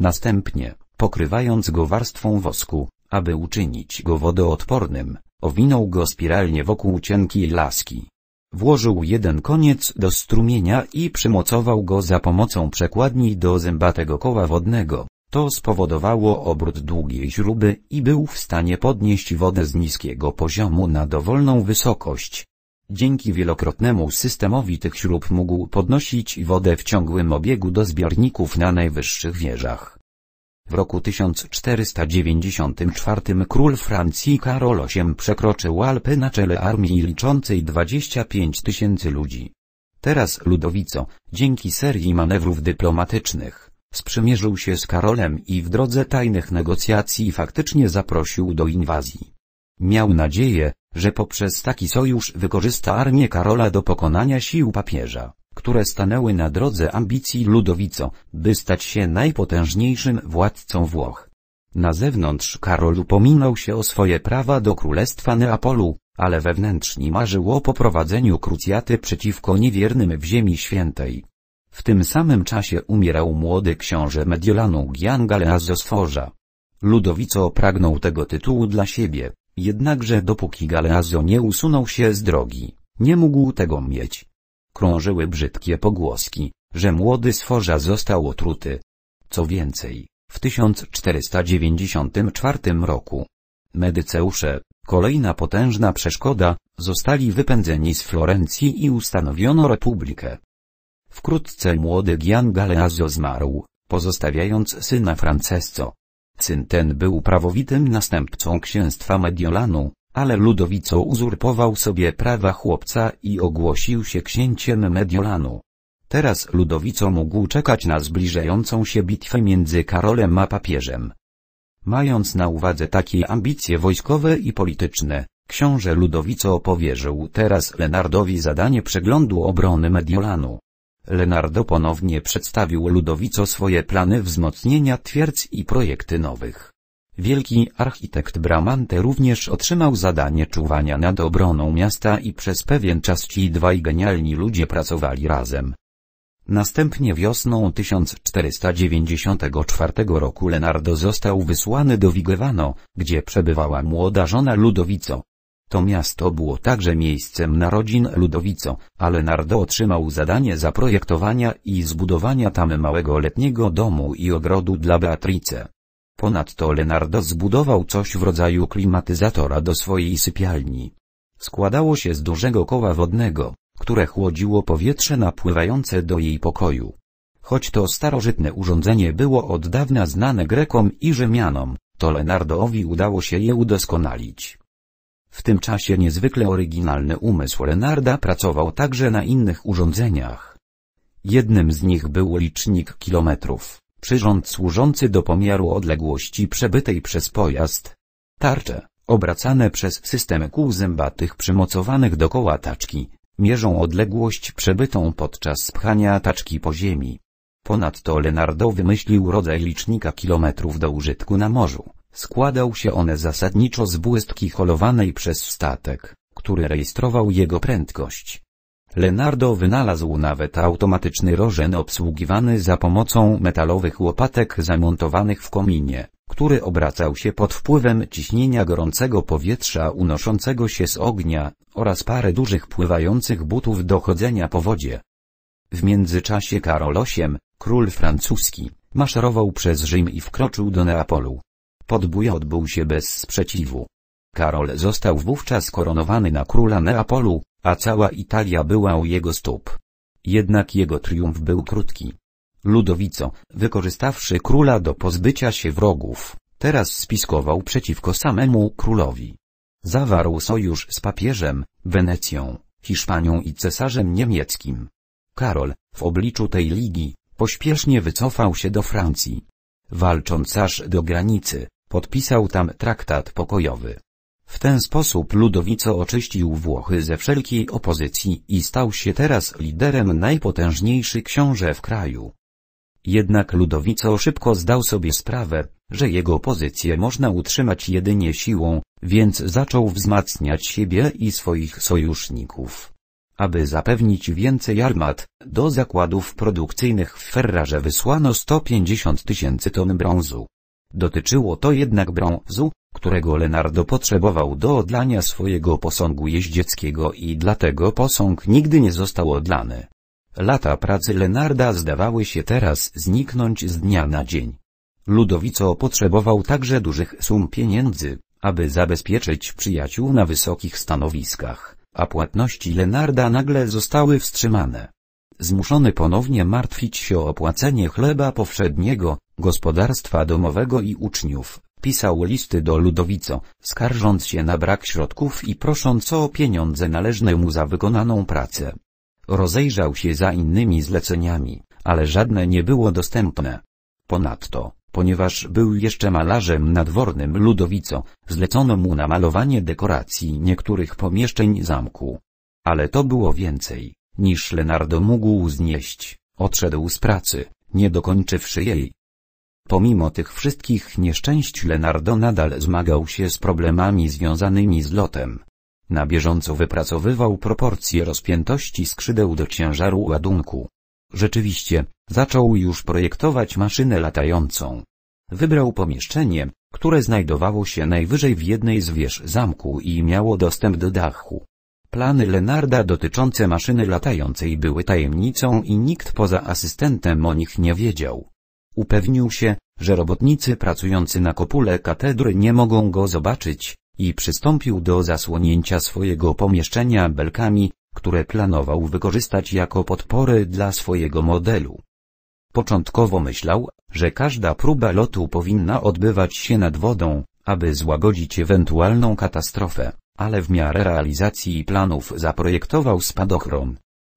Następnie, pokrywając go warstwą wosku, aby uczynić go wodoodpornym, owinął go spiralnie wokół cienkiej laski. Włożył jeden koniec do strumienia i przymocował go za pomocą przekładni do zębatego koła wodnego. To spowodowało obrót długiej śruby i był w stanie podnieść wodę z niskiego poziomu na dowolną wysokość. Dzięki wielokrotnemu systemowi tych śrub mógł podnosić wodę w ciągłym obiegu do zbiorników na najwyższych wieżach. W roku 1494 król Francji Karol VIII przekroczył Alpy na czele armii liczącej 25 tysięcy ludzi. Teraz Ludowico, dzięki serii manewrów dyplomatycznych, Sprzymierzył się z Karolem i w drodze tajnych negocjacji faktycznie zaprosił do inwazji. Miał nadzieję, że poprzez taki sojusz wykorzysta armię Karola do pokonania sił papieża, które stanęły na drodze ambicji Ludowico, by stać się najpotężniejszym władcą Włoch. Na zewnątrz Karol upominał się o swoje prawa do Królestwa Neapolu, ale wewnętrznie marzył o poprowadzeniu krucjaty przeciwko niewiernym w Ziemi Świętej. W tym samym czasie umierał młody książę Mediolanu Gian Galeazzo Sforza. Ludowico pragnął tego tytułu dla siebie, jednakże dopóki Galeazzo nie usunął się z drogi, nie mógł tego mieć. Krążyły brzydkie pogłoski, że młody Sforza został otruty. Co więcej, w 1494 roku Medyceusze, kolejna potężna przeszkoda, zostali wypędzeni z Florencji i ustanowiono republikę. Wkrótce młody Gian Galeazzo zmarł, pozostawiając syna Francesco. Syn ten był prawowitym następcą księstwa Mediolanu, ale Ludowico uzurpował sobie prawa chłopca i ogłosił się księciem Mediolanu. Teraz Ludowico mógł czekać na zbliżającą się bitwę między Karolem a papieżem. Mając na uwadze takie ambicje wojskowe i polityczne, książę Ludowico powierzył teraz Lenardowi zadanie przeglądu obrony Mediolanu. Leonardo ponownie przedstawił Ludowico swoje plany wzmocnienia twierdz i projekty nowych. Wielki architekt Bramante również otrzymał zadanie czuwania nad obroną miasta i przez pewien czas ci dwaj genialni ludzie pracowali razem. Następnie wiosną 1494 roku Leonardo został wysłany do Vigevano, gdzie przebywała młoda żona Ludowico. To miasto było także miejscem narodzin Ludowico, ale Nardo otrzymał zadanie zaprojektowania i zbudowania tam małego letniego domu i ogrodu dla Beatrice. Ponadto Leonardo zbudował coś w rodzaju klimatyzatora do swojej sypialni. Składało się z dużego koła wodnego, które chłodziło powietrze napływające do jej pokoju. Choć to starożytne urządzenie było od dawna znane Grekom i Rzymianom, to Leonardoowi udało się je udoskonalić. W tym czasie niezwykle oryginalny umysł Lenarda pracował także na innych urządzeniach. Jednym z nich był licznik kilometrów, przyrząd służący do pomiaru odległości przebytej przez pojazd. Tarcze, obracane przez system kół zębatych przymocowanych do koła taczki, mierzą odległość przebytą podczas pchania taczki po ziemi. Ponadto Lenardo wymyślił rodzaj licznika kilometrów do użytku na morzu. Składał się one zasadniczo z błyski holowanej przez statek, który rejestrował jego prędkość. Leonardo wynalazł nawet automatyczny rożen obsługiwany za pomocą metalowych łopatek zamontowanych w kominie, który obracał się pod wpływem ciśnienia gorącego powietrza unoszącego się z ognia, oraz parę dużych pływających butów do chodzenia po wodzie. W międzyczasie Karol VIII, król francuski, maszerował przez Rzym i wkroczył do Neapolu. Podbój odbył się bez sprzeciwu. Karol został wówczas koronowany na króla Neapolu, a cała Italia była u jego stóp. Jednak jego triumf był krótki. Ludowico, wykorzystawszy króla do pozbycia się wrogów, teraz spiskował przeciwko samemu królowi. Zawarł sojusz z papieżem, Wenecją, Hiszpanią i cesarzem niemieckim. Karol, w obliczu tej ligi, pośpiesznie wycofał się do Francji. Walcząc aż do granicy, podpisał tam traktat pokojowy. W ten sposób Ludowico oczyścił Włochy ze wszelkiej opozycji i stał się teraz liderem najpotężniejszy książę w kraju. Jednak Ludowico szybko zdał sobie sprawę, że jego pozycję można utrzymać jedynie siłą, więc zaczął wzmacniać siebie i swoich sojuszników. Aby zapewnić więcej armat, do zakładów produkcyjnych w Ferrarze wysłano 150 tysięcy ton brązu. Dotyczyło to jednak brązu, którego Leonardo potrzebował do odlania swojego posągu jeździeckiego i dlatego posąg nigdy nie został odlany. Lata pracy Lenarda zdawały się teraz zniknąć z dnia na dzień. Ludowico potrzebował także dużych sum pieniędzy, aby zabezpieczyć przyjaciół na wysokich stanowiskach, a płatności Lenarda nagle zostały wstrzymane. Zmuszony ponownie martwić się o płacenie chleba powszedniego, gospodarstwa domowego i uczniów, pisał listy do Ludowico, skarżąc się na brak środków i prosząc o pieniądze należne mu za wykonaną pracę. Rozejrzał się za innymi zleceniami, ale żadne nie było dostępne. Ponadto, ponieważ był jeszcze malarzem nadwornym Ludowico, zlecono mu namalowanie dekoracji niektórych pomieszczeń zamku. Ale to było więcej, niż Lenardo mógł znieść, odszedł z pracy, nie dokończywszy jej. Pomimo tych wszystkich nieszczęść Leonardo nadal zmagał się z problemami związanymi z lotem. Na bieżąco wypracowywał proporcje rozpiętości skrzydeł do ciężaru ładunku. Rzeczywiście, zaczął już projektować maszynę latającą. Wybrał pomieszczenie, które znajdowało się najwyżej w jednej z wież zamku i miało dostęp do dachu. Plany Lenarda dotyczące maszyny latającej były tajemnicą i nikt poza asystentem o nich nie wiedział. Upewnił się, że robotnicy pracujący na kopule katedry nie mogą go zobaczyć, i przystąpił do zasłonięcia swojego pomieszczenia belkami, które planował wykorzystać jako podpory dla swojego modelu. Początkowo myślał, że każda próba lotu powinna odbywać się nad wodą, aby złagodzić ewentualną katastrofę, ale w miarę realizacji planów zaprojektował spadochron,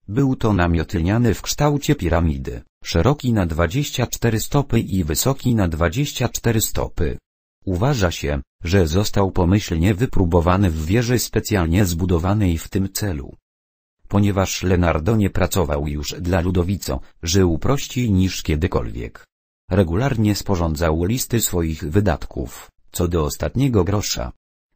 był to namiot lniany w kształcie piramidy, szeroki na 24 stopy i wysoki na 24 stopy. Uważa się, że został pomyślnie wypróbowany w wieży specjalnie zbudowanej w tym celu. Ponieważ Lenardo nie pracował już dla Ludowico, żył prościej niż kiedykolwiek. Regularnie sporządzał listy swoich wydatków, co do ostatniego grosza.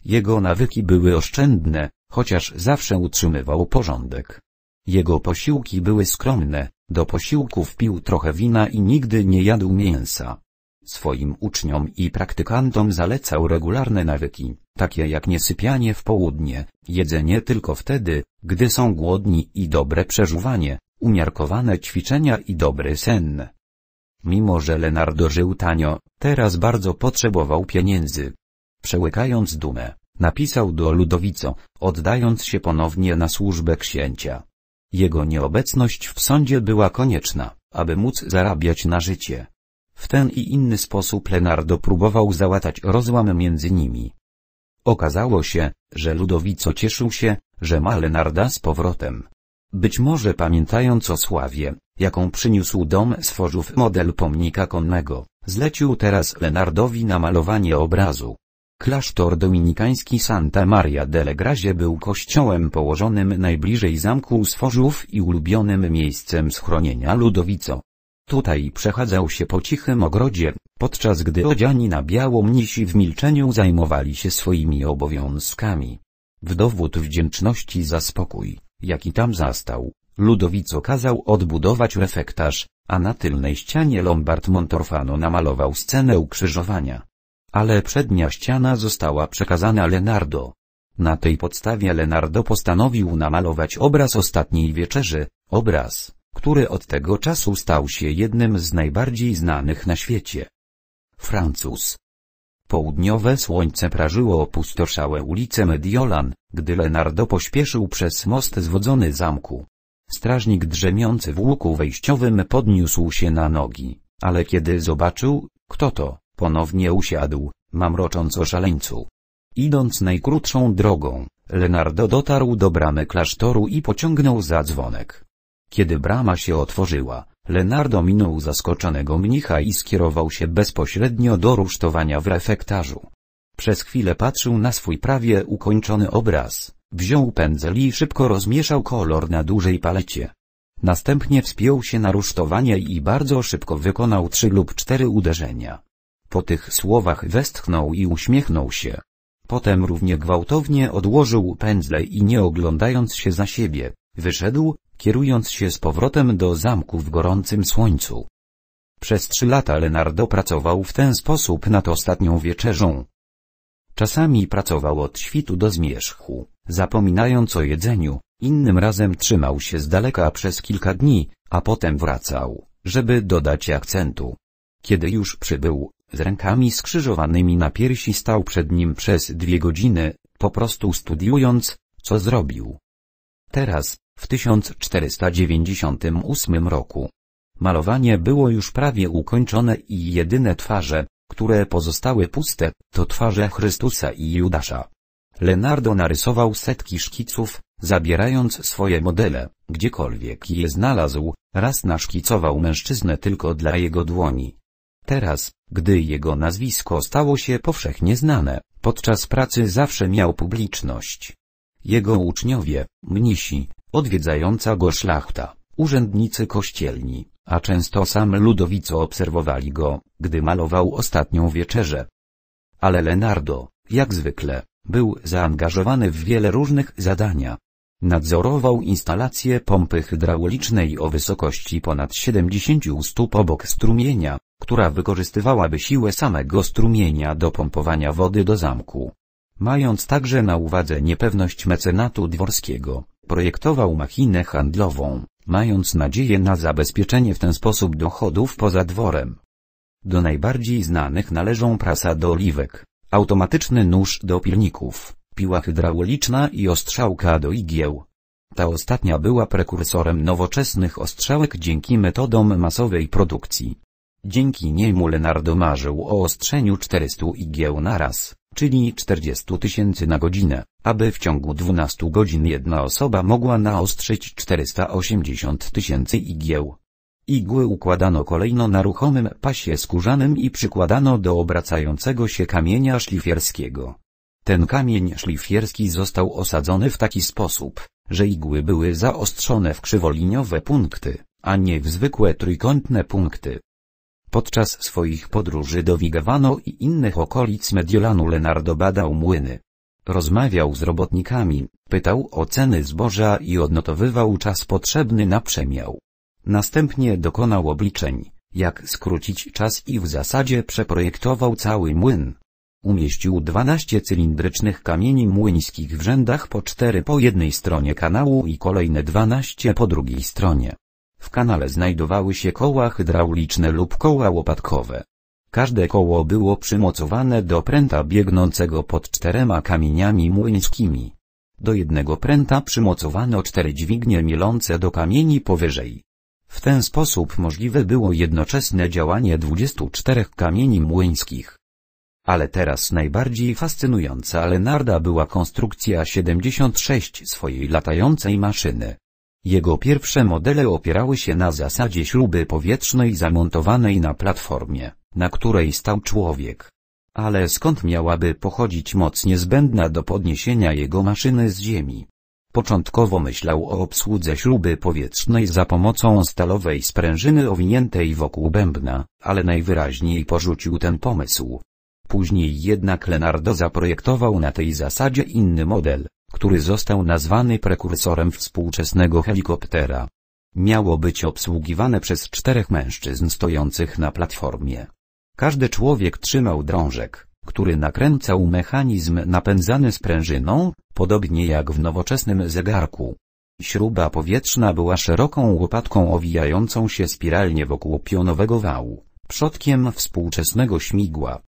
Jego nawyki były oszczędne, chociaż zawsze utrzymywał porządek. Jego posiłki były skromne, do posiłków pił trochę wina i nigdy nie jadł mięsa. Swoim uczniom i praktykantom zalecał regularne nawyki, takie jak niesypianie w południe, jedzenie tylko wtedy, gdy są głodni i dobre przeżuwanie, umiarkowane ćwiczenia i dobry sen. Mimo że Leonardo żył tanio, teraz bardzo potrzebował pieniędzy. Przełykając dumę, napisał do Ludowico, oddając się ponownie na służbę księcia. Jego nieobecność w sądzie była konieczna, aby móc zarabiać na życie. W ten i inny sposób Lenardo próbował załatać rozłam między nimi. Okazało się, że Ludowico cieszył się, że ma Lenarda z powrotem. Być może pamiętając o sławie, jaką przyniósł dom Sforzów model pomnika konnego, zlecił teraz Lenardowi namalowanie obrazu, Klasztor dominikański Santa Maria delle Grazie był kościołem położonym najbliżej zamku Sforzów i ulubionym miejscem schronienia Ludowico. Tutaj przechadzał się po cichym ogrodzie, podczas gdy odziani na biało mnisi w milczeniu zajmowali się swoimi obowiązkami. W dowód wdzięczności za spokój, jaki tam zastał, Ludowico kazał odbudować refektarz, a na tylnej ścianie Lombard Montorfano namalował scenę ukrzyżowania ale przednia ściana została przekazana Leonardo. Na tej podstawie Leonardo postanowił namalować obraz ostatniej wieczerzy, obraz, który od tego czasu stał się jednym z najbardziej znanych na świecie. Francuz. Południowe słońce prażyło opustoszałe ulice Mediolan, gdy Leonardo pośpieszył przez most zwodzony zamku. Strażnik drzemiący w łuku wejściowym podniósł się na nogi, ale kiedy zobaczył, kto to, Ponownie usiadł, mamrocząc o szaleńcu. Idąc najkrótszą drogą, Lenardo dotarł do bramy klasztoru i pociągnął za dzwonek. Kiedy brama się otworzyła, Lenardo minął zaskoczonego mnicha i skierował się bezpośrednio do rusztowania w refektarzu. Przez chwilę patrzył na swój prawie ukończony obraz, wziął pędzel i szybko rozmieszał kolor na dużej palecie. Następnie wspiął się na rusztowanie i bardzo szybko wykonał trzy lub cztery uderzenia. Po tych słowach westchnął i uśmiechnął się. Potem równie gwałtownie odłożył pędzle i nie oglądając się za siebie, wyszedł, kierując się z powrotem do zamku w gorącym słońcu. Przez trzy lata Leonardo pracował w ten sposób nad ostatnią wieczerzą. Czasami pracował od świtu do zmierzchu, zapominając o jedzeniu, innym razem trzymał się z daleka przez kilka dni, a potem wracał, żeby dodać akcentu. Kiedy już przybył, z rękami skrzyżowanymi na piersi stał przed nim przez dwie godziny, po prostu studiując, co zrobił. Teraz, w 1498 roku, malowanie było już prawie ukończone i jedyne twarze, które pozostały puste, to twarze Chrystusa i Judasza. Leonardo narysował setki szkiców, zabierając swoje modele, gdziekolwiek je znalazł, raz naszkicował mężczyznę tylko dla jego dłoni. Teraz, gdy jego nazwisko stało się powszechnie znane, podczas pracy zawsze miał publiczność. Jego uczniowie, mnisi, odwiedzająca go szlachta, urzędnicy kościelni, a często sam Ludowico obserwowali go, gdy malował ostatnią wieczerzę. Ale Leonardo, jak zwykle, był zaangażowany w wiele różnych zadania. Nadzorował instalację pompy hydraulicznej o wysokości ponad 70 stóp obok strumienia, która wykorzystywałaby siłę samego strumienia do pompowania wody do zamku. Mając także na uwadze niepewność mecenatu dworskiego, projektował machinę handlową, mając nadzieję na zabezpieczenie w ten sposób dochodów poza dworem. Do najbardziej znanych należą prasa do oliwek, automatyczny nóż do pilników, piła hydrauliczna i ostrzałka do igieł. Ta ostatnia była prekursorem nowoczesnych ostrzałek dzięki metodom masowej produkcji. Dzięki niemu Leonardo marzył o ostrzeniu 400 igieł na raz, czyli 40 tysięcy na godzinę, aby w ciągu 12 godzin jedna osoba mogła naostrzyć 480 tysięcy igieł. Igły układano kolejno na ruchomym pasie skórzanym i przykładano do obracającego się kamienia szlifierskiego. Ten kamień szlifierski został osadzony w taki sposób, że igły były zaostrzone w krzywoliniowe punkty, a nie w zwykłe trójkątne punkty. Podczas swoich podróży do Vigevano i innych okolic Mediolanu Leonardo badał młyny. Rozmawiał z robotnikami, pytał o ceny zboża i odnotowywał czas potrzebny na przemiał. Następnie dokonał obliczeń, jak skrócić czas i w zasadzie przeprojektował cały młyn. Umieścił 12 cylindrycznych kamieni młyńskich w rzędach po 4 po jednej stronie kanału i kolejne 12 po drugiej stronie. W kanale znajdowały się koła hydrauliczne lub koła łopatkowe. Każde koło było przymocowane do pręta biegnącego pod czterema kamieniami młyńskimi. Do jednego pręta przymocowano cztery dźwignie mielące do kamieni powyżej. W ten sposób możliwe było jednoczesne działanie 24 kamieni młyńskich. Ale teraz najbardziej fascynująca Lenarda była konstrukcja 76 swojej latającej maszyny. Jego pierwsze modele opierały się na zasadzie śruby powietrznej zamontowanej na platformie, na której stał człowiek. Ale skąd miałaby pochodzić moc niezbędna do podniesienia jego maszyny z ziemi? Początkowo myślał o obsłudze śruby powietrznej za pomocą stalowej sprężyny owiniętej wokół bębna, ale najwyraźniej porzucił ten pomysł. Później jednak Leonardo zaprojektował na tej zasadzie inny model, który został nazwany prekursorem współczesnego helikoptera. Miało być obsługiwane przez czterech mężczyzn stojących na platformie. Każdy człowiek trzymał drążek, który nakręcał mechanizm napędzany sprężyną, podobnie jak w nowoczesnym zegarku. Śruba powietrzna była szeroką łopatką owijającą się spiralnie wokół pionowego wału, przodkiem współczesnego śmigła.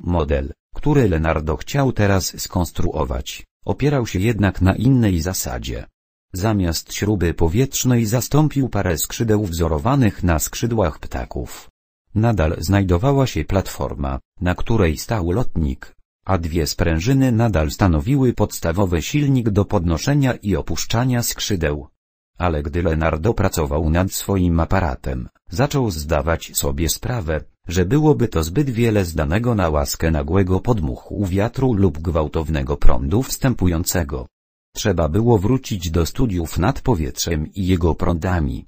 Model, który Leonardo chciał teraz skonstruować, Opierał się jednak na innej zasadzie. Zamiast śruby powietrznej zastąpił parę skrzydeł wzorowanych na skrzydłach ptaków. Nadal znajdowała się platforma, na której stał lotnik, a dwie sprężyny nadal stanowiły podstawowy silnik do podnoszenia i opuszczania skrzydeł. Ale gdy Leonardo pracował nad swoim aparatem, zaczął zdawać sobie sprawę, że byłoby to zbyt wiele zdanego na łaskę nagłego podmuchu wiatru lub gwałtownego prądu wstępującego. Trzeba było wrócić do studiów nad powietrzem i jego prądami.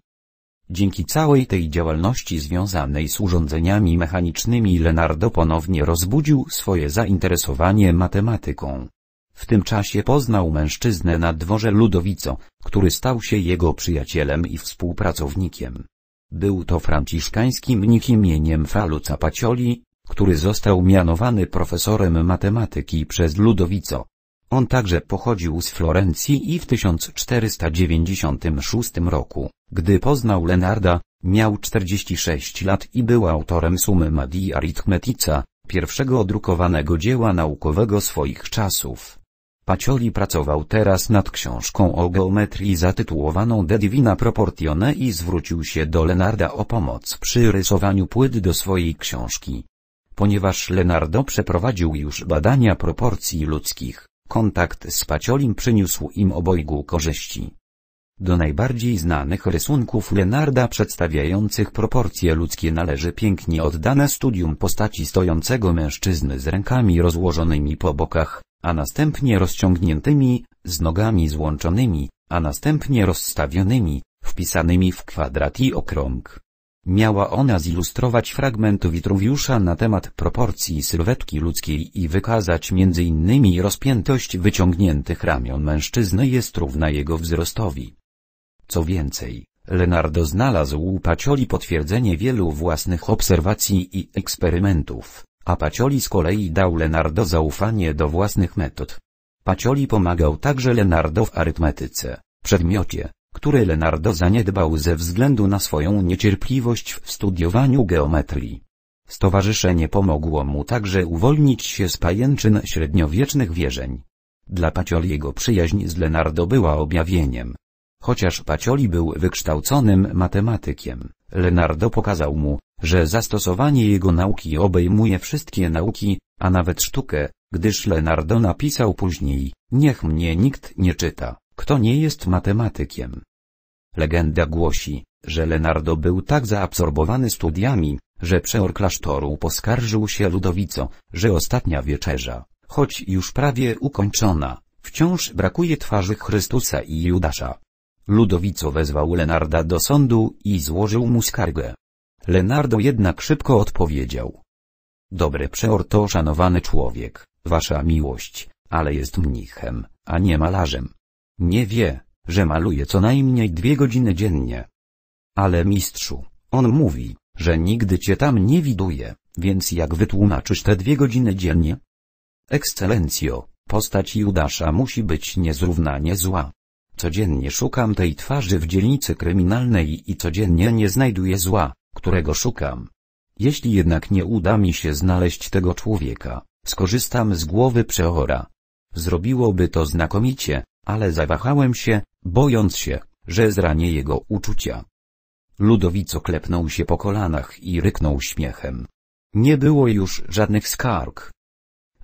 Dzięki całej tej działalności związanej z urządzeniami mechanicznymi Leonardo ponownie rozbudził swoje zainteresowanie matematyką. W tym czasie poznał mężczyznę na dworze Ludowico, który stał się jego przyjacielem i współpracownikiem. Był to franciszkański mnich imieniem Faluca Pacioli, który został mianowany profesorem matematyki przez Ludowico. On także pochodził z Florencji i w 1496 roku, gdy poznał Lenarda, miał 46 lat i był autorem Sumy Madi Aritmetica, pierwszego drukowanego dzieła naukowego swoich czasów. Pacioli pracował teraz nad książką o geometrii zatytułowaną De Divina Proportione i zwrócił się do Lenarda o pomoc przy rysowaniu płyt do swojej książki. Ponieważ Lenardo przeprowadził już badania proporcji ludzkich, kontakt z Paciolim przyniósł im obojgu korzyści. Do najbardziej znanych rysunków Lenarda przedstawiających proporcje ludzkie należy pięknie oddane studium postaci stojącego mężczyzny z rękami rozłożonymi po bokach, a następnie rozciągniętymi, z nogami złączonymi, a następnie rozstawionymi, wpisanymi w kwadrat i okrąg. Miała ona zilustrować fragment Witruwiusza na temat proporcji sylwetki ludzkiej i wykazać m.in. rozpiętość wyciągniętych ramion mężczyzny jest równa jego wzrostowi. Co więcej, Leonardo znalazł u Pacioli potwierdzenie wielu własnych obserwacji i eksperymentów a Pacioli z kolei dał Leonardo zaufanie do własnych metod. Pacioli pomagał także Leonardo w arytmetyce, przedmiocie, który Leonardo zaniedbał ze względu na swoją niecierpliwość w studiowaniu geometrii. Stowarzyszenie pomogło mu także uwolnić się z pajęczyn średniowiecznych wierzeń. Dla Pacioliego przyjaźń z Leonardo była objawieniem, Chociaż Pacioli był wykształconym matematykiem, Leonardo pokazał mu, że zastosowanie jego nauki obejmuje wszystkie nauki, a nawet sztukę, gdyż Leonardo napisał później, niech mnie nikt nie czyta, kto nie jest matematykiem. Legenda głosi, że Leonardo był tak zaabsorbowany studiami, że przeor klasztoru poskarżył się Ludowico, że ostatnia wieczerza, choć już prawie ukończona, wciąż brakuje twarzy Chrystusa i Judasza. Ludowico wezwał Lenarda do sądu i złożył mu skargę. Lenardo jednak szybko odpowiedział. Dobry przeor to szanowany człowiek, wasza miłość, ale jest mnichem, a nie malarzem. Nie wie, że maluje co najmniej dwie godziny dziennie. Ale mistrzu, on mówi, że nigdy cię tam nie widuje, więc jak wytłumaczysz te dwie godziny dziennie? Ekscelencjo, postać Judasza musi być niezrównanie zła. Codziennie szukam tej twarzy w dzielnicy kryminalnej i codziennie nie znajduję zła, którego szukam. Jeśli jednak nie uda mi się znaleźć tego człowieka, skorzystam z głowy przeora. Zrobiłoby to znakomicie, ale zawahałem się, bojąc się, że zranię jego uczucia. Ludowico klepnął się po kolanach i ryknął śmiechem. Nie było już żadnych skarg,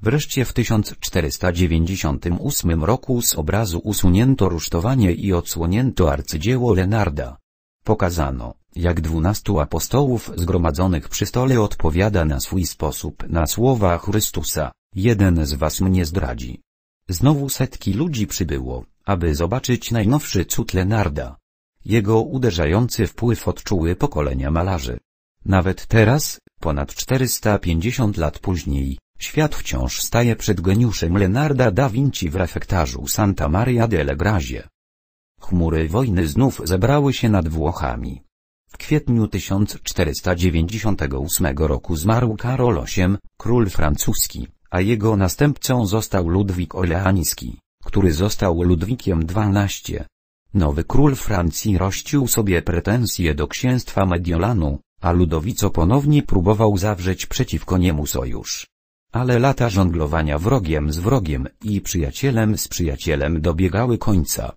Wreszcie w 1498 roku z obrazu usunięto rusztowanie i odsłonięto arcydzieło Lenarda. Pokazano, jak dwunastu apostołów zgromadzonych przy stole odpowiada na swój sposób na słowa Chrystusa, jeden z was mnie zdradzi. Znowu setki ludzi przybyło, aby zobaczyć najnowszy cud Lenarda. Jego uderzający wpływ odczuły pokolenia malarzy. Nawet teraz, ponad 450 lat później, Świat wciąż staje przed geniuszem Lenarda da Vinci w refektarzu Santa Maria delle Grazie. Chmury wojny znów zebrały się nad Włochami. W kwietniu 1498 roku zmarł Karol VIII, król francuski, a jego następcą został Ludwik Oleański, który został Ludwikiem XII. Nowy król Francji rościł sobie pretensje do księstwa Mediolanu, a Ludowico ponownie próbował zawrzeć przeciwko niemu sojusz. Ale lata żonglowania wrogiem z wrogiem i przyjacielem z przyjacielem dobiegały końca.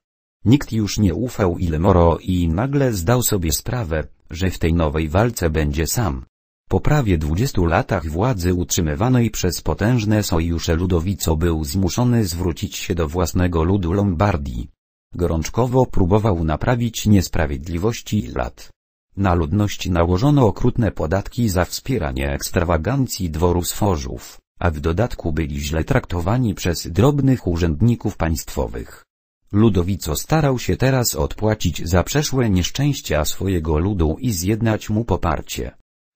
Nikt już nie ufał Ilemoro i nagle zdał sobie sprawę, że w tej nowej walce będzie sam. Po prawie 20 latach władzy utrzymywanej przez potężne sojusze Ludowico był zmuszony zwrócić się do własnego ludu Lombardii. Gorączkowo próbował naprawić niesprawiedliwości lat. Na ludność nałożono okrutne podatki za wspieranie ekstrawagancji dworu sforzów a w dodatku byli źle traktowani przez drobnych urzędników państwowych. Ludowico starał się teraz odpłacić za przeszłe nieszczęścia swojego ludu i zjednać mu poparcie.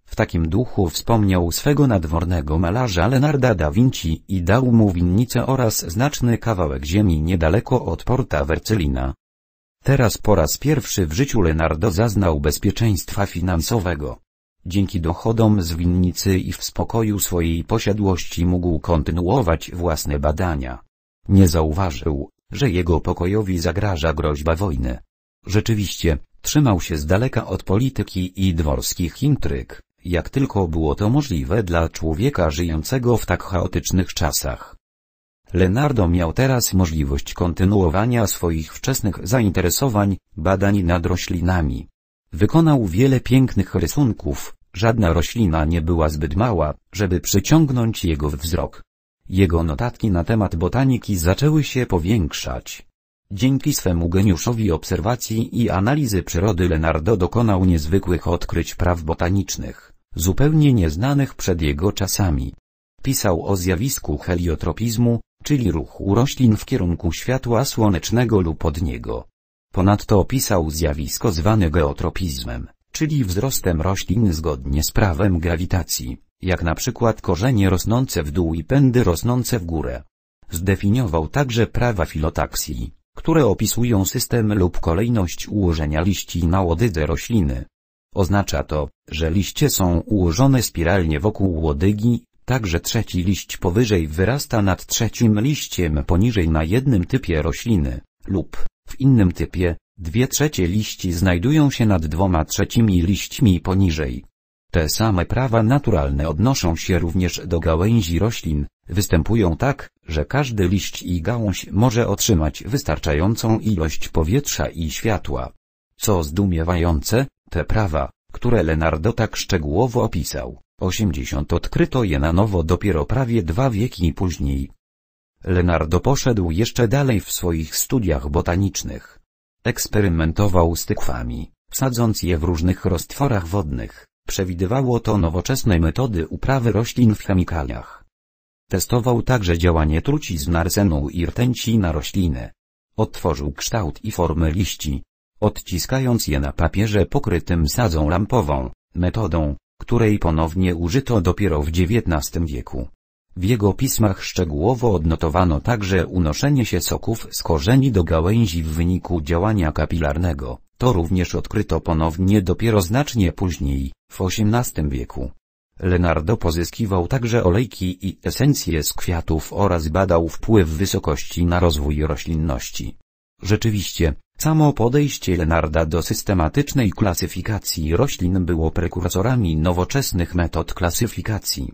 W takim duchu wspomniał swego nadwornego malarza Leonarda da Vinci i dał mu winnicę oraz znaczny kawałek ziemi niedaleko od porta Wercelina. Teraz po raz pierwszy w życiu Leonardo zaznał bezpieczeństwa finansowego. Dzięki dochodom z winnicy i w spokoju swojej posiadłości mógł kontynuować własne badania. Nie zauważył, że jego pokojowi zagraża groźba wojny. Rzeczywiście, trzymał się z daleka od polityki i dworskich intryg, jak tylko było to możliwe dla człowieka żyjącego w tak chaotycznych czasach. Leonardo miał teraz możliwość kontynuowania swoich wczesnych zainteresowań, badań nad roślinami. Wykonał wiele pięknych rysunków, żadna roślina nie była zbyt mała, żeby przyciągnąć jego wzrok. Jego notatki na temat botaniki zaczęły się powiększać. Dzięki swemu geniuszowi obserwacji i analizy przyrody Leonardo dokonał niezwykłych odkryć praw botanicznych, zupełnie nieznanych przed jego czasami. Pisał o zjawisku heliotropizmu, czyli ruchu roślin w kierunku światła słonecznego lub od niego. Ponadto opisał zjawisko zwane geotropizmem, czyli wzrostem roślin zgodnie z prawem grawitacji, jak na przykład korzenie rosnące w dół i pędy rosnące w górę. Zdefiniował także prawa filotaksji, które opisują system lub kolejność ułożenia liści na łodydze rośliny. Oznacza to, że liście są ułożone spiralnie wokół łodygi, Także trzeci liść powyżej wyrasta nad trzecim liściem poniżej na jednym typie rośliny, lub, w innym typie, dwie trzecie liści znajdują się nad dwoma trzecimi liśćmi poniżej. Te same prawa naturalne odnoszą się również do gałęzi roślin, występują tak, że każdy liść i gałąź może otrzymać wystarczającą ilość powietrza i światła. Co zdumiewające, te prawa, które Leonardo tak szczegółowo opisał, 80 odkryto je na nowo dopiero prawie dwa wieki później. Leonardo poszedł jeszcze dalej w swoich studiach botanicznych. Eksperymentował z tykwami, sadząc je w różnych roztworach wodnych, przewidywało to nowoczesne metody uprawy roślin w chemikaliach. Testował także działanie trucizn arsenu i rtęci na rośliny. Odtworzył kształt i formy liści, odciskając je na papierze pokrytym sadzą lampową, metodą, której ponownie użyto dopiero w XIX wieku. W jego pismach szczegółowo odnotowano także unoszenie się soków z korzeni do gałęzi w wyniku działania kapilarnego. To również odkryto ponownie dopiero znacznie później, w XVIII wieku. Leonardo pozyskiwał także olejki i esencje z kwiatów oraz badał wpływ wysokości na rozwój roślinności. Rzeczywiście, samo podejście Lenarda do systematycznej klasyfikacji roślin było prekursorami nowoczesnych metod klasyfikacji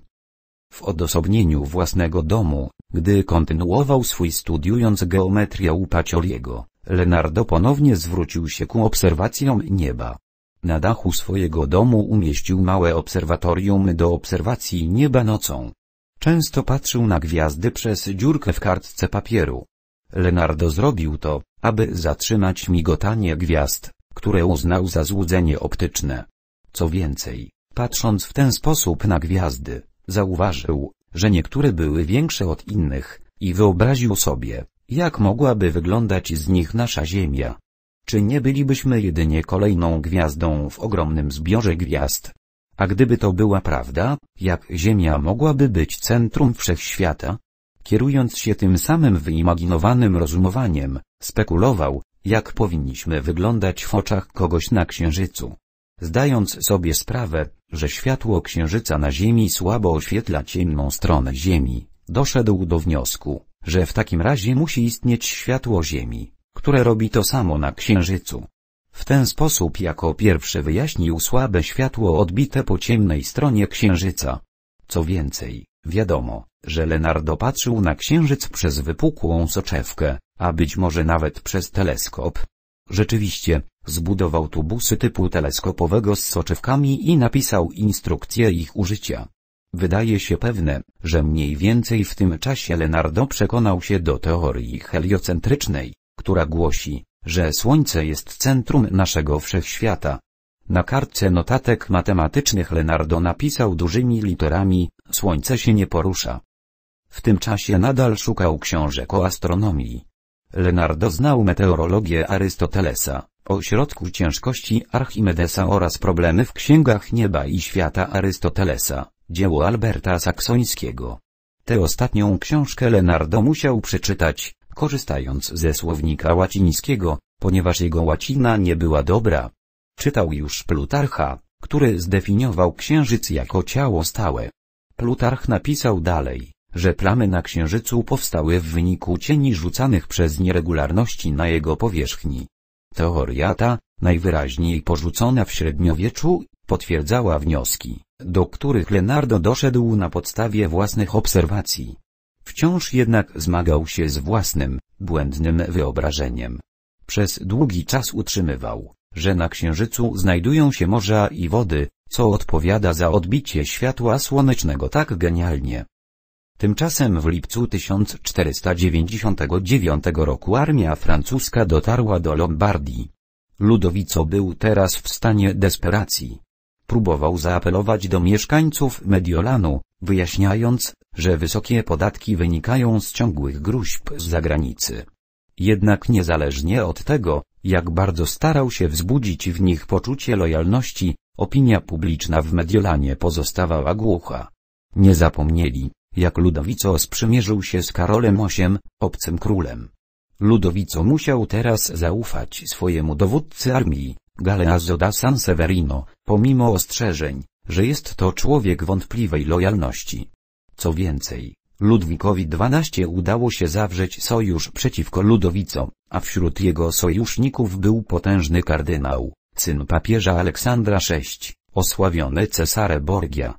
w odosobnieniu własnego domu, gdy kontynuował swój studiując geometrię u Pacioliego, Leonardo ponownie zwrócił się ku obserwacjom nieba. Na dachu swojego domu umieścił małe obserwatorium do obserwacji nieba nocą. Często patrzył na gwiazdy przez dziurkę w kartce papieru. Leonardo zrobił to, aby zatrzymać migotanie gwiazd, które uznał za złudzenie optyczne. Co więcej, patrząc w ten sposób na gwiazdy, Zauważył, że niektóre były większe od innych, i wyobraził sobie, jak mogłaby wyglądać z nich nasza Ziemia. Czy nie bylibyśmy jedynie kolejną gwiazdą w ogromnym zbiorze gwiazd? A gdyby to była prawda, jak Ziemia mogłaby być centrum wszechświata? Kierując się tym samym wyimaginowanym rozumowaniem, spekulował, jak powinniśmy wyglądać w oczach kogoś na Księżycu. Zdając sobie sprawę, że światło księżyca na Ziemi słabo oświetla ciemną stronę Ziemi, doszedł do wniosku, że w takim razie musi istnieć światło Ziemi, które robi to samo na księżycu. W ten sposób jako pierwszy wyjaśnił słabe światło odbite po ciemnej stronie księżyca. Co więcej, wiadomo, że Leonardo patrzył na księżyc przez wypukłą soczewkę, a być może nawet przez teleskop. Rzeczywiście, Zbudował tubusy typu teleskopowego z soczewkami i napisał instrukcję ich użycia. Wydaje się pewne, że mniej więcej w tym czasie Leonardo przekonał się do teorii heliocentrycznej, która głosi, że Słońce jest centrum naszego wszechświata. Na kartce notatek matematycznych Leonardo napisał dużymi literami, Słońce się nie porusza. W tym czasie nadal szukał książek o astronomii. Leonardo znał meteorologię Arystotelesa, o środku ciężkości Archimedesa oraz problemy w księgach nieba i świata Arystotelesa, dzieło Alberta Saksońskiego. Tę ostatnią książkę Leonardo musiał przeczytać, korzystając ze słownika łacińskiego, ponieważ jego łacina nie była dobra. Czytał już Plutarcha, który zdefiniował księżyc jako ciało stałe. Plutarch napisał dalej, że plamy na księżycu powstały w wyniku cieni rzucanych przez nieregularności na jego powierzchni. Teoria ta, najwyraźniej porzucona w średniowieczu, potwierdzała wnioski, do których Leonardo doszedł na podstawie własnych obserwacji. Wciąż jednak zmagał się z własnym, błędnym wyobrażeniem. Przez długi czas utrzymywał, że na Księżycu znajdują się morza i wody, co odpowiada za odbicie światła słonecznego tak genialnie, Tymczasem w lipcu 1499 roku armia francuska dotarła do Lombardii. Ludowico był teraz w stanie desperacji. Próbował zaapelować do mieszkańców Mediolanu, wyjaśniając, że wysokie podatki wynikają z ciągłych gruźb z zagranicy. Jednak niezależnie od tego, jak bardzo starał się wzbudzić w nich poczucie lojalności, opinia publiczna w Mediolanie pozostawała głucha. Nie zapomnieli, jak Ludowico sprzymierzył się z Karolem VIII, obcym królem. Ludowico musiał teraz zaufać swojemu dowódcy armii, Galeazzo da San Severino, pomimo ostrzeżeń, że jest to człowiek wątpliwej lojalności. Co więcej, Ludwikowi XII udało się zawrzeć sojusz przeciwko Ludowico, a wśród jego sojuszników był potężny kardynał, syn papieża Aleksandra VI, osławiony Cesare Borgia.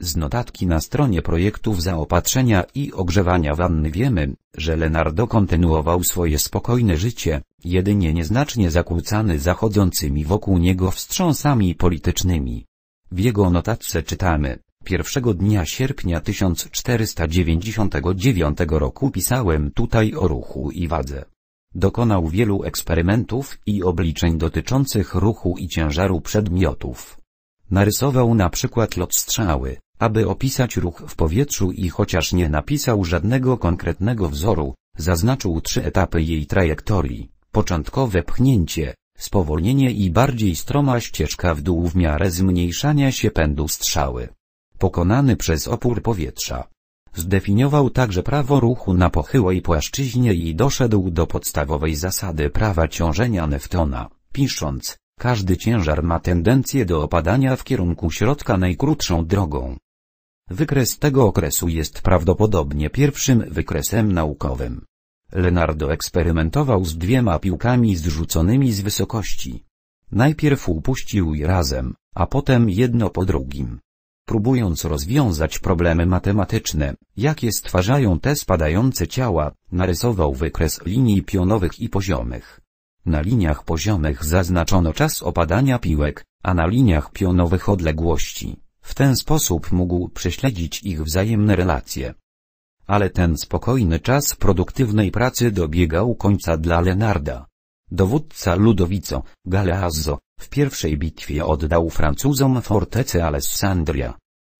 Z notatki na stronie projektów zaopatrzenia i ogrzewania wanny wiemy, że Leonardo kontynuował swoje spokojne życie, jedynie nieznacznie zakłócany zachodzącymi wokół niego wstrząsami politycznymi. W jego notatce czytamy, pierwszego dnia sierpnia 1499 roku pisałem tutaj o ruchu i wadze. Dokonał wielu eksperymentów i obliczeń dotyczących ruchu i ciężaru przedmiotów. Narysował na przykład lot strzały, aby opisać ruch w powietrzu i chociaż nie napisał żadnego konkretnego wzoru, zaznaczył trzy etapy jej trajektorii. Początkowe pchnięcie, spowolnienie i bardziej stroma ścieżka w dół w miarę zmniejszania się pędu strzały. Pokonany przez opór powietrza. Zdefiniował także prawo ruchu na pochyłej płaszczyźnie i doszedł do podstawowej zasady prawa ciążenia Neftona, pisząc, każdy ciężar ma tendencję do opadania w kierunku środka najkrótszą drogą. Wykres tego okresu jest prawdopodobnie pierwszym wykresem naukowym. Leonardo eksperymentował z dwiema piłkami zrzuconymi z wysokości. Najpierw upuścił je razem, a potem jedno po drugim. Próbując rozwiązać problemy matematyczne, jakie stwarzają te spadające ciała, narysował wykres linii pionowych i poziomych. Na liniach poziomych zaznaczono czas opadania piłek, a na liniach pionowych odległości. W ten sposób mógł prześledzić ich wzajemne relacje. Ale ten spokojny czas produktywnej pracy dobiegał końca dla Lenarda. Dowódca Ludowico, Galeazzo, w pierwszej bitwie oddał Francuzom fortecę Alessandria.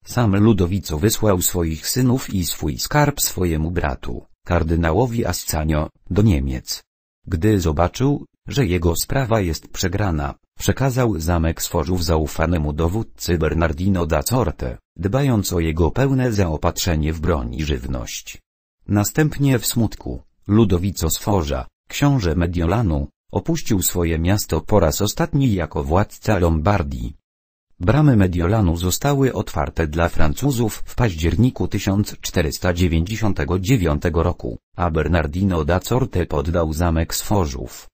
Sam Ludowico wysłał swoich synów i swój skarb swojemu bratu, kardynałowi Ascanio, do Niemiec. Gdy zobaczył, że jego sprawa jest przegrana, Przekazał zamek Sforzów zaufanemu dowódcy Bernardino da Corte, dbając o jego pełne zaopatrzenie w broń i żywność. Następnie w smutku, Ludowico Sforza, książę Mediolanu, opuścił swoje miasto po raz ostatni jako władca Lombardii. Bramy Mediolanu zostały otwarte dla Francuzów w październiku 1499 roku, a Bernardino da Corte poddał zamek Sforzów.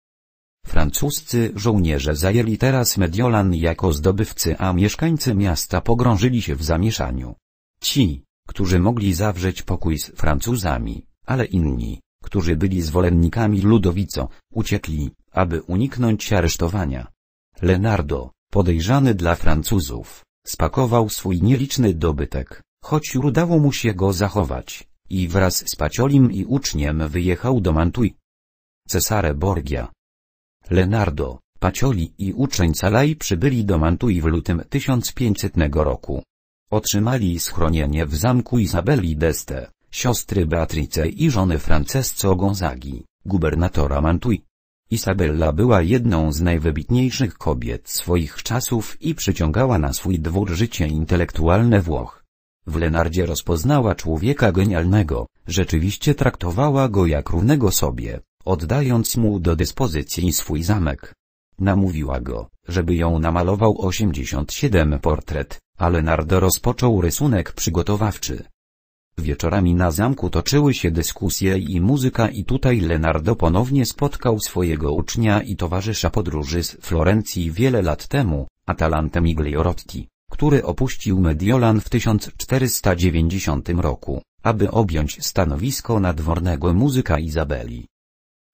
Francuscy żołnierze zajęli teraz Mediolan jako zdobywcy a mieszkańcy miasta pogrążyli się w zamieszaniu. Ci, którzy mogli zawrzeć pokój z Francuzami, ale inni, którzy byli zwolennikami Ludowico, uciekli, aby uniknąć aresztowania. Leonardo, podejrzany dla Francuzów, spakował swój nieliczny dobytek, choć udało mu się go zachować, i wraz z Paciolim i uczniem wyjechał do Mantui. Cesare Borgia, Leonardo, Pacioli i uczeń Calai przybyli do Mantui w lutym 1500 roku. Otrzymali schronienie w zamku Izabeli d'Este, siostry Beatrice i żony Francesco Gonzagi, gubernatora Mantui. Isabella była jedną z najwybitniejszych kobiet swoich czasów i przyciągała na swój dwór życie intelektualne Włoch. W Lenardzie rozpoznała człowieka genialnego, rzeczywiście traktowała go jak równego sobie oddając mu do dyspozycji swój zamek. Namówiła go, żeby ją namalował 87 portret, ale Nardo rozpoczął rysunek przygotowawczy. Wieczorami na zamku toczyły się dyskusje i muzyka i tutaj Leonardo ponownie spotkał swojego ucznia i towarzysza podróży z Florencji wiele lat temu, Atalantę Migliorotti, który opuścił Mediolan w 1490 roku, aby objąć stanowisko nadwornego muzyka Izabeli.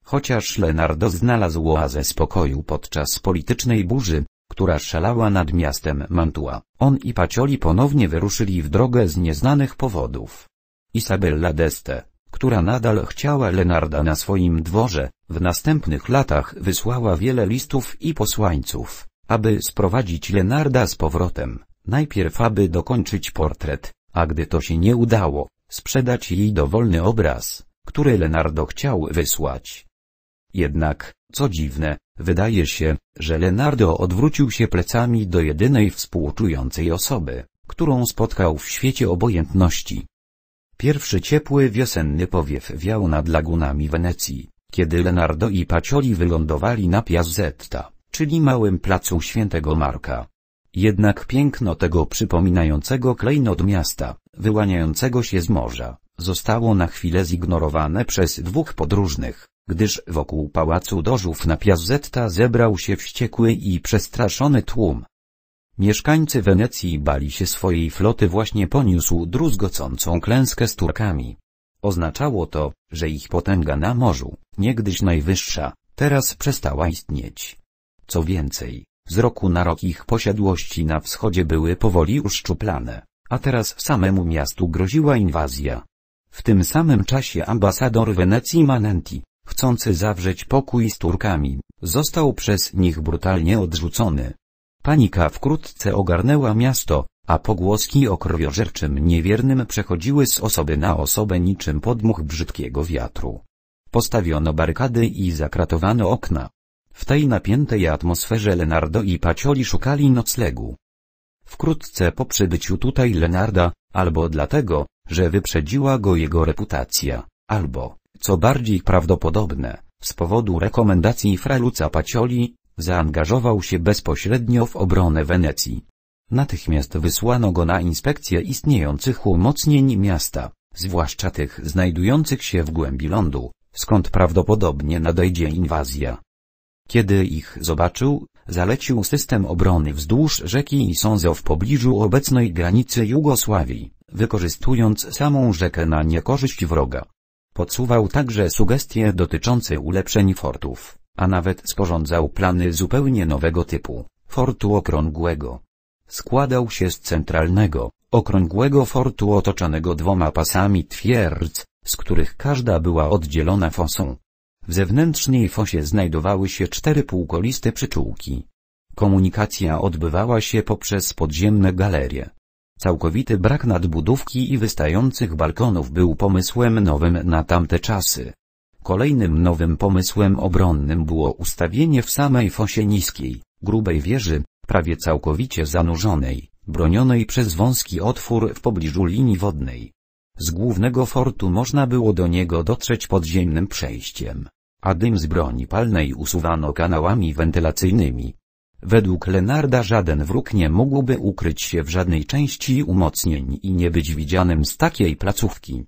Chociaż Lenardo znalazł oazę spokoju podczas politycznej burzy, która szalała nad miastem Mantua, on i Pacioli ponownie wyruszyli w drogę z nieznanych powodów. Isabella d'Este, która nadal chciała Lenarda na swoim dworze, w następnych latach wysłała wiele listów i posłańców, aby sprowadzić Lenarda z powrotem, najpierw aby dokończyć portret, a gdy to się nie udało, sprzedać jej dowolny obraz, który Lenardo chciał wysłać. Jednak, co dziwne, wydaje się, że Leonardo odwrócił się plecami do jedynej współczującej osoby, którą spotkał w świecie obojętności. Pierwszy ciepły wiosenny powiew wiał nad lagunami Wenecji, kiedy Leonardo i Pacioli wylądowali na Piazzetta, czyli małym placu świętego Marka. Jednak piękno tego przypominającego klejnot miasta, wyłaniającego się z morza, zostało na chwilę zignorowane przez dwóch podróżnych gdyż wokół pałacu dożów na Piazzetta zebrał się wściekły i przestraszony tłum. Mieszkańcy Wenecji bali się swojej floty właśnie poniósł druzgocącą klęskę z Turkami. Oznaczało to, że ich potęga na morzu, niegdyś najwyższa, teraz przestała istnieć. Co więcej, z roku na rok ich posiadłości na wschodzie były powoli uszczuplane, a teraz samemu miastu groziła inwazja. W tym samym czasie ambasador Wenecji Manenti, chcący zawrzeć pokój z Turkami, został przez nich brutalnie odrzucony. Panika wkrótce ogarnęła miasto, a pogłoski o krwiożerczym niewiernym przechodziły z osoby na osobę niczym podmuch brzydkiego wiatru. Postawiono barykady i zakratowano okna. W tej napiętej atmosferze Lenardo i Pacioli szukali noclegu. Wkrótce po przybyciu tutaj Lenarda, albo dlatego, że wyprzedziła go jego reputacja, albo co bardziej prawdopodobne, z powodu rekomendacji Fraluca Pacioli, zaangażował się bezpośrednio w obronę Wenecji. Natychmiast wysłano go na inspekcję istniejących umocnień miasta, zwłaszcza tych znajdujących się w głębi lądu, skąd prawdopodobnie nadejdzie inwazja. Kiedy ich zobaczył, zalecił system obrony wzdłuż rzeki Isonzo w pobliżu obecnej granicy Jugosławii, wykorzystując samą rzekę na niekorzyść wroga. Podsuwał także sugestie dotyczące ulepszeń fortów, a nawet sporządzał plany zupełnie nowego typu, fortu okrągłego. Składał się z centralnego, okrągłego fortu otoczonego dwoma pasami twierdz, z których każda była oddzielona fosą. W zewnętrznej fosie znajdowały się cztery półkoliste przyczółki. Komunikacja odbywała się poprzez podziemne galerie, Całkowity brak nadbudówki i wystających balkonów był pomysłem nowym na tamte czasy. Kolejnym nowym pomysłem obronnym było ustawienie w samej fosie niskiej, grubej wieży, prawie całkowicie zanurzonej, bronionej przez wąski otwór w pobliżu linii wodnej. Z głównego fortu można było do niego dotrzeć podziemnym przejściem, a dym z broni palnej usuwano kanałami wentylacyjnymi. Według Lenarda żaden wróg nie mógłby ukryć się w żadnej części umocnień i nie być widzianym z takiej placówki.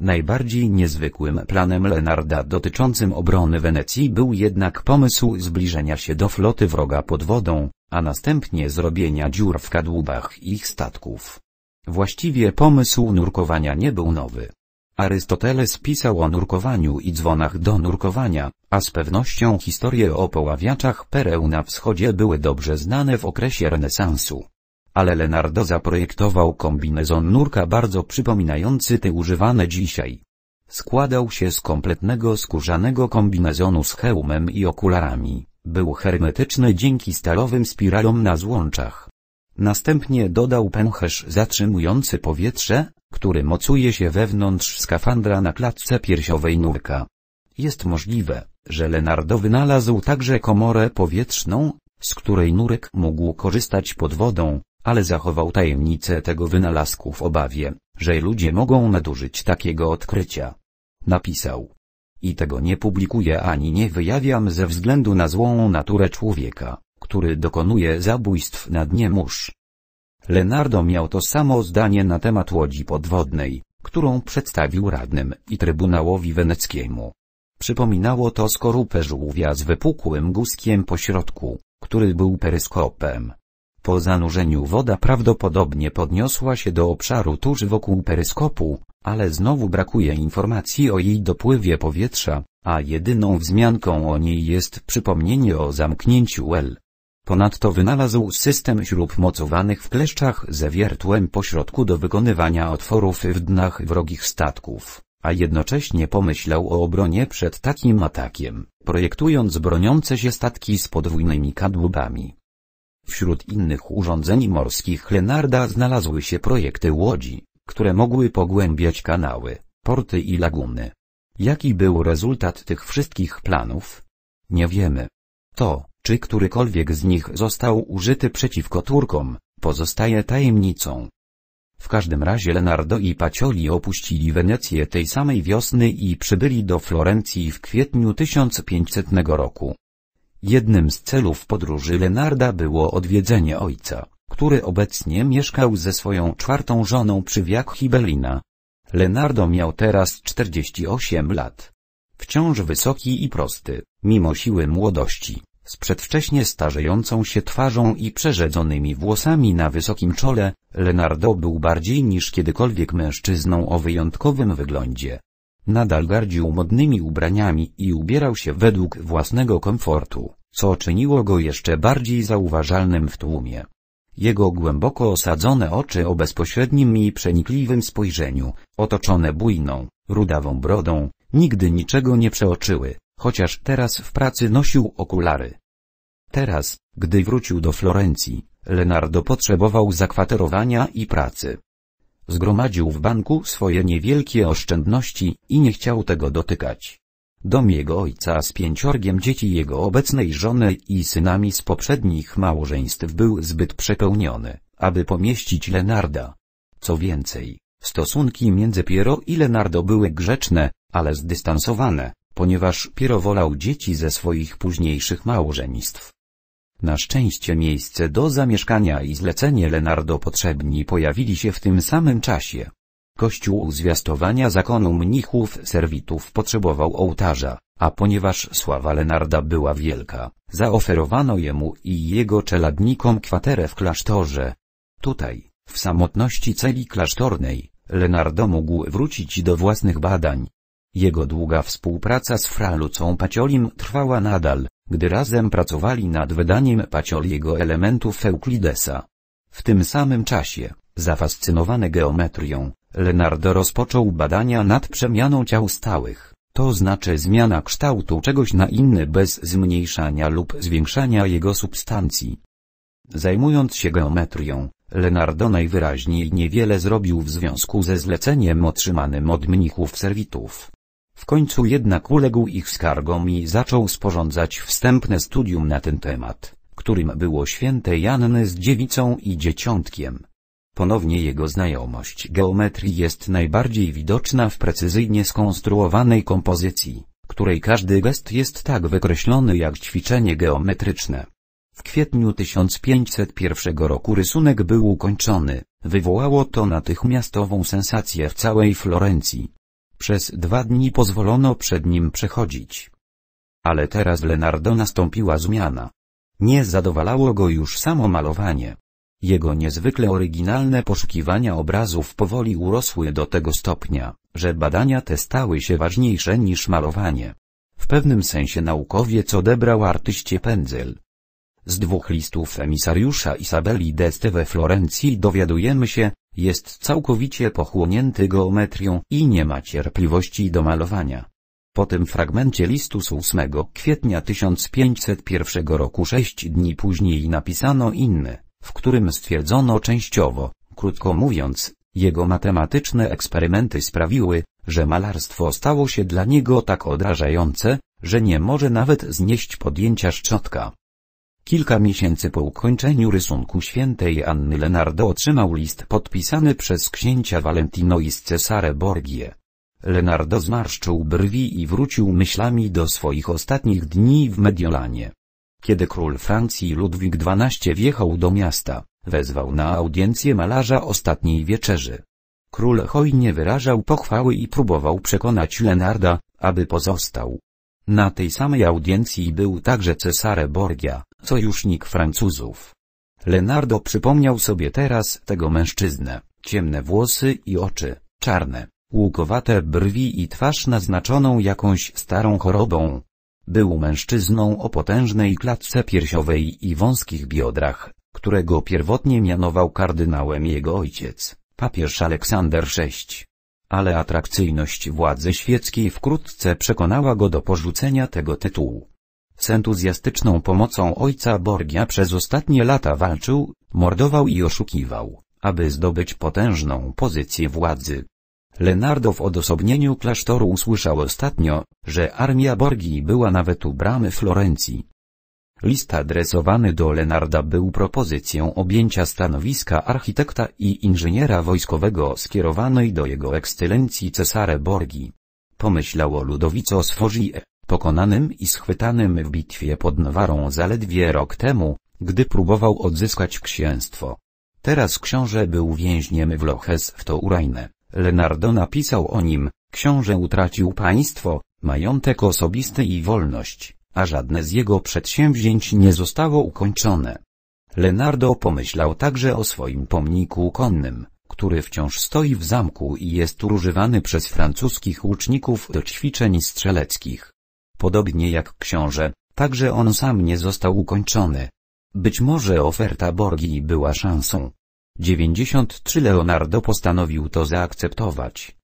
Najbardziej niezwykłym planem Lenarda dotyczącym obrony Wenecji był jednak pomysł zbliżenia się do floty wroga pod wodą, a następnie zrobienia dziur w kadłubach ich statków. Właściwie pomysł nurkowania nie był nowy. Arystoteles pisał o nurkowaniu i dzwonach do nurkowania, a z pewnością historie o poławiaczach pereł na wschodzie były dobrze znane w okresie renesansu. Ale Leonardo zaprojektował kombinezon nurka bardzo przypominający te używane dzisiaj. Składał się z kompletnego skórzanego kombinezonu z hełmem i okularami, był hermetyczny dzięki stalowym spiralom na złączach. Następnie dodał pęcherz zatrzymujący powietrze, który mocuje się wewnątrz skafandra na klatce piersiowej nurka. Jest możliwe, że Lenardo wynalazł także komorę powietrzną, z której nurek mógł korzystać pod wodą, ale zachował tajemnicę tego wynalazku w obawie, że ludzie mogą nadużyć takiego odkrycia. Napisał. I tego nie publikuję ani nie wyjawiam ze względu na złą naturę człowieka który dokonuje zabójstw na dnie mórz. Lenardo miał to samo zdanie na temat łodzi podwodnej, którą przedstawił radnym i Trybunałowi Weneckiemu. Przypominało to skorupę żółwia z wypukłym guskiem pośrodku, który był peryskopem. Po zanurzeniu woda prawdopodobnie podniosła się do obszaru tuż wokół peryskopu, ale znowu brakuje informacji o jej dopływie powietrza, a jedyną wzmianką o niej jest przypomnienie o zamknięciu L. Ponadto wynalazł system śrub mocowanych w kleszczach ze wiertłem pośrodku do wykonywania otworów w dnach wrogich statków, a jednocześnie pomyślał o obronie przed takim atakiem, projektując broniące się statki z podwójnymi kadłubami. Wśród innych urządzeń morskich Lenarda znalazły się projekty łodzi, które mogły pogłębiać kanały, porty i laguny. Jaki był rezultat tych wszystkich planów? Nie wiemy. To, czy którykolwiek z nich został użyty przeciwko Turkom, pozostaje tajemnicą. W każdym razie Lenardo i Pacioli opuścili Wenecję tej samej wiosny i przybyli do Florencji w kwietniu 1500 roku. Jednym z celów podróży Lenarda było odwiedzenie ojca, który obecnie mieszkał ze swoją czwartą żoną przy Via Hibelina. Lenardo miał teraz 48 lat. Wciąż wysoki i prosty, mimo siły młodości z przedwcześnie starzejącą się twarzą i przerzedzonymi włosami na wysokim czole, Leonardo był bardziej niż kiedykolwiek mężczyzną o wyjątkowym wyglądzie. Nadal gardził modnymi ubraniami i ubierał się według własnego komfortu, co czyniło go jeszcze bardziej zauważalnym w tłumie. Jego głęboko osadzone oczy o bezpośrednim i przenikliwym spojrzeniu, otoczone bujną, rudawą brodą, nigdy niczego nie przeoczyły chociaż teraz w pracy nosił okulary. Teraz, gdy wrócił do Florencji, Leonardo potrzebował zakwaterowania i pracy. Zgromadził w banku swoje niewielkie oszczędności i nie chciał tego dotykać. Dom jego ojca z pięciorgiem dzieci jego obecnej żony i synami z poprzednich małżeństw był zbyt przepełniony, aby pomieścić Lenarda. Co więcej, stosunki między Piero i Lenardo były grzeczne, ale zdystansowane ponieważ Piero wolał dzieci ze swoich późniejszych małżeństw. Na szczęście miejsce do zamieszkania i zlecenie Lenardo potrzebni pojawili się w tym samym czasie. Kościół zwiastowania zakonu mnichów serwitów potrzebował ołtarza, a ponieważ sława Lenarda była wielka, zaoferowano jemu i jego czeladnikom kwaterę w klasztorze. Tutaj, w samotności celi klasztornej, Lenardo mógł wrócić do własnych badań, jego długa współpraca z Fralucą Paciolim trwała nadal, gdy razem pracowali nad wydaniem jego elementów Euklidesa. W tym samym czasie, zafascynowany geometrią, Leonardo rozpoczął badania nad przemianą ciał stałych, to znaczy zmiana kształtu czegoś na inny bez zmniejszania lub zwiększania jego substancji. Zajmując się geometrią, Leonardo najwyraźniej niewiele zrobił w związku ze zleceniem otrzymanym od mnichów serwitów. W końcu jednak uległ ich skargom i zaczął sporządzać wstępne studium na ten temat, którym było święte Janny z dziewicą i dzieciątkiem. Ponownie jego znajomość geometrii jest najbardziej widoczna w precyzyjnie skonstruowanej kompozycji, której każdy gest jest tak wykreślony jak ćwiczenie geometryczne. W kwietniu 1501 roku rysunek był ukończony, wywołało to natychmiastową sensację w całej Florencji. Przez dwa dni pozwolono przed nim przechodzić. Ale teraz Lenardo nastąpiła zmiana. Nie zadowalało go już samo malowanie. Jego niezwykle oryginalne poszukiwania obrazów powoli urosły do tego stopnia, że badania te stały się ważniejsze niż malowanie. W pewnym sensie naukowiec odebrał artyście pędzel, z dwóch listów emisariusza Isabeli d'Este we Florencji dowiadujemy się, jest całkowicie pochłonięty geometrią i nie ma cierpliwości do malowania. Po tym fragmencie listu z 8 kwietnia 1501 roku sześć dni później napisano inny, w którym stwierdzono częściowo, krótko mówiąc, jego matematyczne eksperymenty sprawiły, że malarstwo stało się dla niego tak odrażające, że nie może nawet znieść podjęcia szczotka. Kilka miesięcy po ukończeniu rysunku świętej Anny Lenardo otrzymał list podpisany przez księcia Valentino i Cesare Borgie. Lenardo zmarszczył brwi i wrócił myślami do swoich ostatnich dni w Mediolanie. Kiedy król Francji Ludwik XII wjechał do miasta, wezwał na audiencję malarza ostatniej wieczerzy. Król hojnie wyrażał pochwały i próbował przekonać Lenarda, aby pozostał. Na tej samej audiencji był także Cesare Borgia sojusznik Francuzów. Leonardo przypomniał sobie teraz tego mężczyznę, ciemne włosy i oczy, czarne, łukowate brwi i twarz naznaczoną jakąś starą chorobą. Był mężczyzną o potężnej klatce piersiowej i wąskich biodrach, którego pierwotnie mianował kardynałem jego ojciec, papież Aleksander VI. Ale atrakcyjność władzy świeckiej wkrótce przekonała go do porzucenia tego tytułu. Z entuzjastyczną pomocą ojca Borgia przez ostatnie lata walczył, mordował i oszukiwał, aby zdobyć potężną pozycję władzy. Lenardo w odosobnieniu klasztoru usłyszał ostatnio, że armia Borgii była nawet u bramy Florencji. List adresowany do Lenarda był propozycją objęcia stanowiska architekta i inżyniera wojskowego skierowanej do jego ekscelencji Cesare Borgi. Pomyślał o Ludowico Sforzie, pokonanym i schwytanym w bitwie pod Nowarą zaledwie rok temu, gdy próbował odzyskać księstwo. Teraz książę był więźniem w Loches w Touraine. Leonardo napisał o nim, książę utracił państwo, majątek osobisty i wolność, a żadne z jego przedsięwzięć nie zostało ukończone. Leonardo pomyślał także o swoim pomniku konnym, który wciąż stoi w zamku i jest używany przez francuskich łuczników do ćwiczeń strzeleckich. Podobnie jak książę, także on sam nie został ukończony. Być może oferta Borgii była szansą. 93 Leonardo postanowił to zaakceptować.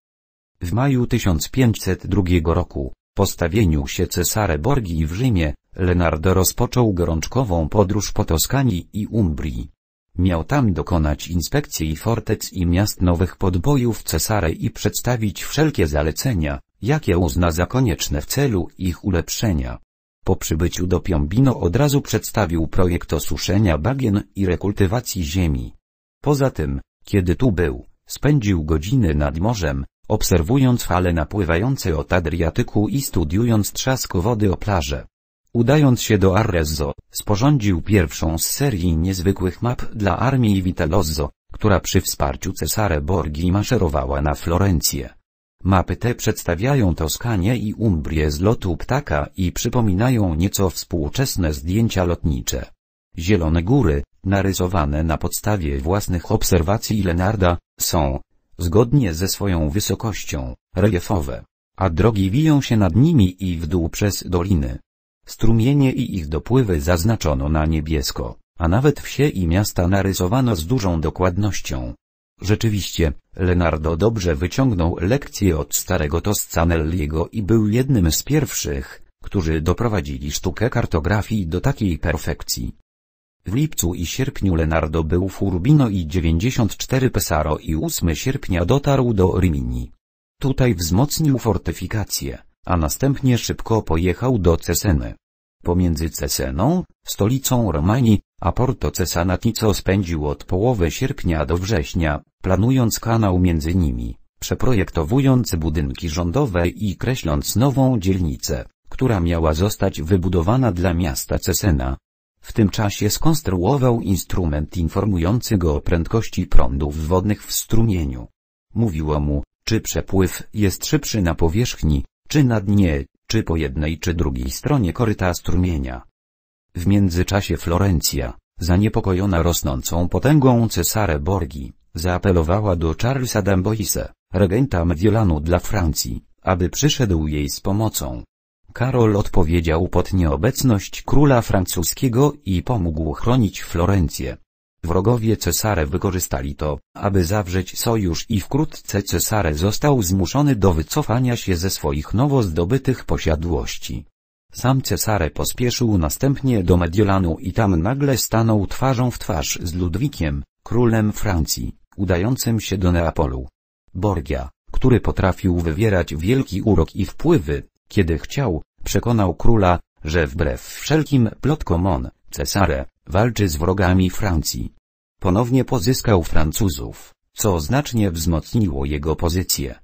W maju 1502 roku, po stawieniu się cesare Borgii w Rzymie, Leonardo rozpoczął gorączkową podróż po Toskanii i Umbrii. Miał tam dokonać inspekcji fortec i miast nowych podbojów cesare i przedstawić wszelkie zalecenia, jakie uzna za konieczne w celu ich ulepszenia. Po przybyciu do Piombino od razu przedstawił projekt osuszenia bagien i rekultywacji ziemi. Poza tym, kiedy tu był, spędził godziny nad morzem, obserwując fale napływające od Adriatyku i studiując trzask wody o plażę. Udając się do Arezzo, sporządził pierwszą z serii niezwykłych map dla armii Vitellozzo, która przy wsparciu Cesare Borgi maszerowała na Florencję. Mapy te przedstawiają Toskanię i Umbrię z lotu ptaka i przypominają nieco współczesne zdjęcia lotnicze. Zielone góry, narysowane na podstawie własnych obserwacji Lenarda, są, zgodnie ze swoją wysokością, reliefowe, a drogi wiją się nad nimi i w dół przez doliny. Strumienie i ich dopływy zaznaczono na niebiesko, a nawet wsie i miasta narysowano z dużą dokładnością. Rzeczywiście, Leonardo dobrze wyciągnął lekcję od starego Toscanelliego i był jednym z pierwszych, którzy doprowadzili sztukę kartografii do takiej perfekcji. W lipcu i sierpniu Leonardo był w Urbino i 94 Pesaro i 8 sierpnia dotarł do Rimini. Tutaj wzmocnił fortyfikację, a następnie szybko pojechał do Ceseny. Pomiędzy Ceseną, stolicą Romanii, a Porto Cesanatico spędził od połowy sierpnia do września, planując kanał między nimi, przeprojektowując budynki rządowe i kreśląc nową dzielnicę, która miała zostać wybudowana dla miasta Cesena. W tym czasie skonstruował instrument informujący go o prędkości prądów wodnych w strumieniu. Mówiło mu, czy przepływ jest szybszy na powierzchni, czy na dnie, czy po jednej czy drugiej stronie koryta strumienia. W międzyczasie Florencja, zaniepokojona rosnącą potęgą Cesare Borgi, zaapelowała do Charlesa d'Amboise, regenta Mediolanu dla Francji, aby przyszedł jej z pomocą. Karol odpowiedział pod nieobecność króla francuskiego i pomógł chronić Florencję. Wrogowie Cesare wykorzystali to, aby zawrzeć sojusz i wkrótce Cesare został zmuszony do wycofania się ze swoich nowo zdobytych posiadłości. Sam Cesare pospieszył następnie do Mediolanu i tam nagle stanął twarzą w twarz z Ludwikiem, królem Francji, udającym się do Neapolu. Borgia, który potrafił wywierać wielki urok i wpływy, kiedy chciał, przekonał króla, że wbrew wszelkim plotkom on, Cesare, Walczy z wrogami Francji. Ponownie pozyskał Francuzów, co znacznie wzmocniło jego pozycję.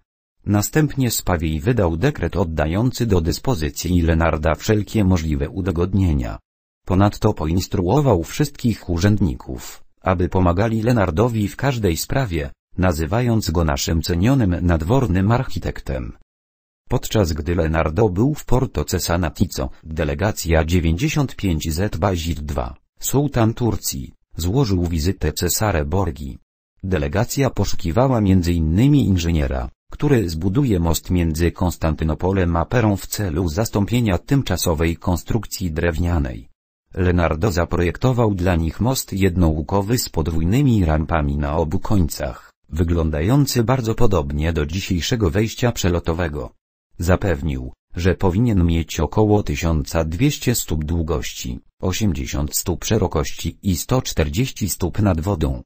Następnie Spawiej wydał dekret oddający do dyspozycji Lenarda wszelkie możliwe udogodnienia. Ponadto poinstruował wszystkich urzędników, aby pomagali Lenardowi w każdej sprawie, nazywając go naszym cenionym nadwornym architektem. Podczas gdy Lenardo był w Porto Cesanatico, delegacja 95Z Bazir 2 Sułtan Turcji, złożył wizytę Cesare Borgi. Delegacja poszukiwała m.in. inżyniera, który zbuduje most między Konstantynopolem a Perą w celu zastąpienia tymczasowej konstrukcji drewnianej. Leonardo zaprojektował dla nich most jednołukowy z podwójnymi rampami na obu końcach, wyglądający bardzo podobnie do dzisiejszego wejścia przelotowego. Zapewnił, że powinien mieć około 1200 stóp długości, 80 stóp szerokości i 140 stóp nad wodą.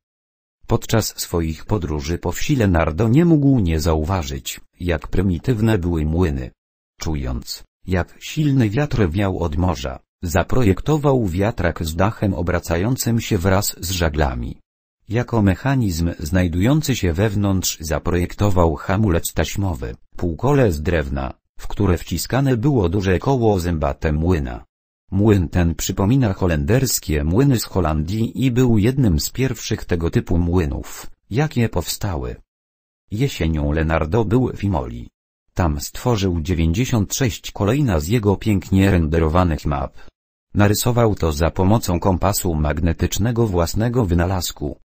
Podczas swoich podróży po wsi Leonardo nie mógł nie zauważyć, jak prymitywne były młyny. Czując, jak silny wiatr wiał od morza, zaprojektował wiatrak z dachem obracającym się wraz z żaglami. Jako mechanizm znajdujący się wewnątrz zaprojektował hamulec taśmowy, półkole z drewna, w które wciskane było duże koło zębate młyna. Młyn ten przypomina holenderskie młyny z Holandii i był jednym z pierwszych tego typu młynów, jakie powstały. Jesienią Lenardo był w Imoli. Tam stworzył 96 kolejna z jego pięknie renderowanych map. Narysował to za pomocą kompasu magnetycznego własnego wynalazku.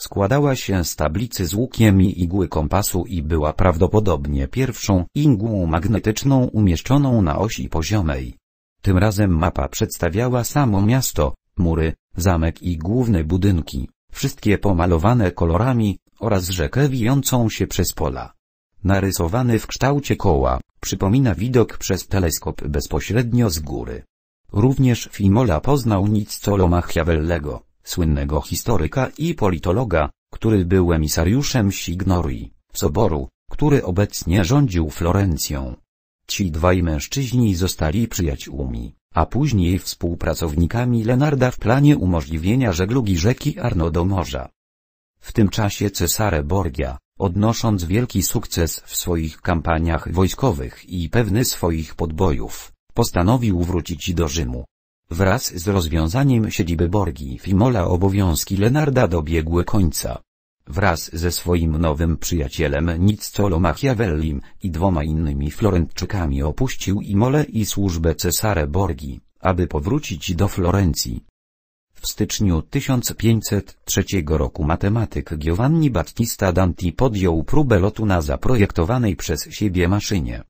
Składała się z tablicy z łukiem i igły kompasu i była prawdopodobnie pierwszą igłą magnetyczną umieszczoną na osi poziomej. Tym razem mapa przedstawiała samo miasto, mury, zamek i główne budynki, wszystkie pomalowane kolorami, oraz rzekę wijącą się przez pola. Narysowany w kształcie koła, przypomina widok przez teleskop bezpośrednio z góry. Również Fimola poznał Loma Machiavellego słynnego historyka i politologa, który był emisariuszem Signorii, soboru, który obecnie rządził Florencją. Ci dwaj mężczyźni zostali przyjaciółmi, a później współpracownikami Lenarda w planie umożliwienia żeglugi rzeki Arno do morza. W tym czasie Cesare Borgia, odnosząc wielki sukces w swoich kampaniach wojskowych i pewny swoich podbojów, postanowił wrócić do Rzymu, Wraz z rozwiązaniem siedziby Borgi Fimola obowiązki Lenarda dobiegły końca. Wraz ze swoim nowym przyjacielem Niccolo Machiavellim i dwoma innymi Florentczykami opuścił Imole i służbę Cesare Borgi, aby powrócić do Florencji. W styczniu 1503 roku matematyk Giovanni Battista Danti podjął próbę lotu na zaprojektowanej przez siebie maszynie.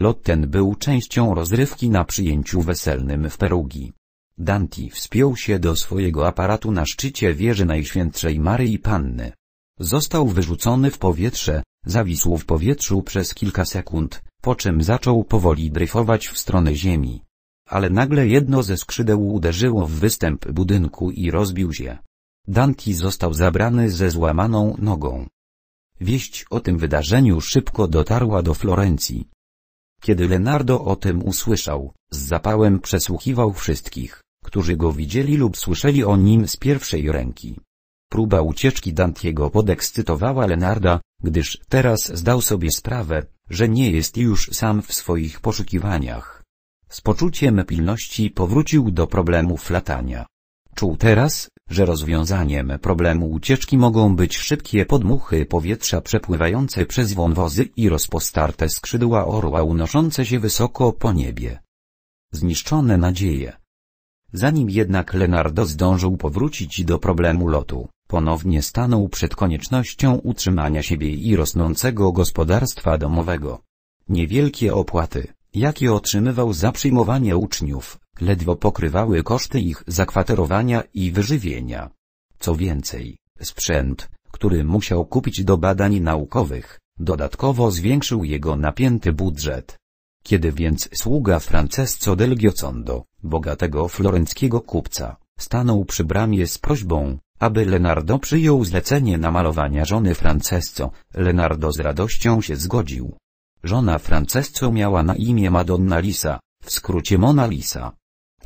Lot ten był częścią rozrywki na przyjęciu weselnym w Perugii. Danti wspiął się do swojego aparatu na szczycie wieży Najświętszej Maryi Panny. Został wyrzucony w powietrze, zawisł w powietrzu przez kilka sekund, po czym zaczął powoli dryfować w stronę ziemi. Ale nagle jedno ze skrzydeł uderzyło w występ budynku i rozbił się. Danti został zabrany ze złamaną nogą. Wieść o tym wydarzeniu szybko dotarła do Florencji. Kiedy Leonardo o tym usłyszał, z zapałem przesłuchiwał wszystkich którzy go widzieli lub słyszeli o nim z pierwszej ręki. Próba ucieczki Dantiego podekscytowała Lenarda, gdyż teraz zdał sobie sprawę, że nie jest już sam w swoich poszukiwaniach. Z poczuciem pilności powrócił do problemów latania. Czuł teraz, że rozwiązaniem problemu ucieczki mogą być szybkie podmuchy powietrza przepływające przez wąwozy i rozpostarte skrzydła orła unoszące się wysoko po niebie. Zniszczone nadzieje Zanim jednak Leonardo zdążył powrócić do problemu lotu, ponownie stanął przed koniecznością utrzymania siebie i rosnącego gospodarstwa domowego. Niewielkie opłaty, jakie otrzymywał za przyjmowanie uczniów, ledwo pokrywały koszty ich zakwaterowania i wyżywienia. Co więcej, sprzęt, który musiał kupić do badań naukowych, dodatkowo zwiększył jego napięty budżet. Kiedy więc sługa Francesco del Giocondo bogatego florenckiego kupca, stanął przy bramie z prośbą, aby Leonardo przyjął zlecenie namalowania żony Francesco. Leonardo z radością się zgodził. Żona Francesco miała na imię Madonna Lisa, w skrócie Mona Lisa.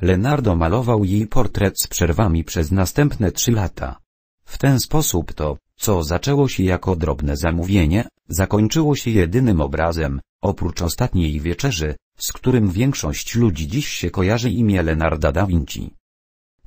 Leonardo malował jej portret z przerwami przez następne trzy lata. W ten sposób to, co zaczęło się jako drobne zamówienie, zakończyło się jedynym obrazem, oprócz ostatniej wieczerzy, z którym większość ludzi dziś się kojarzy imię Leonarda da Vinci.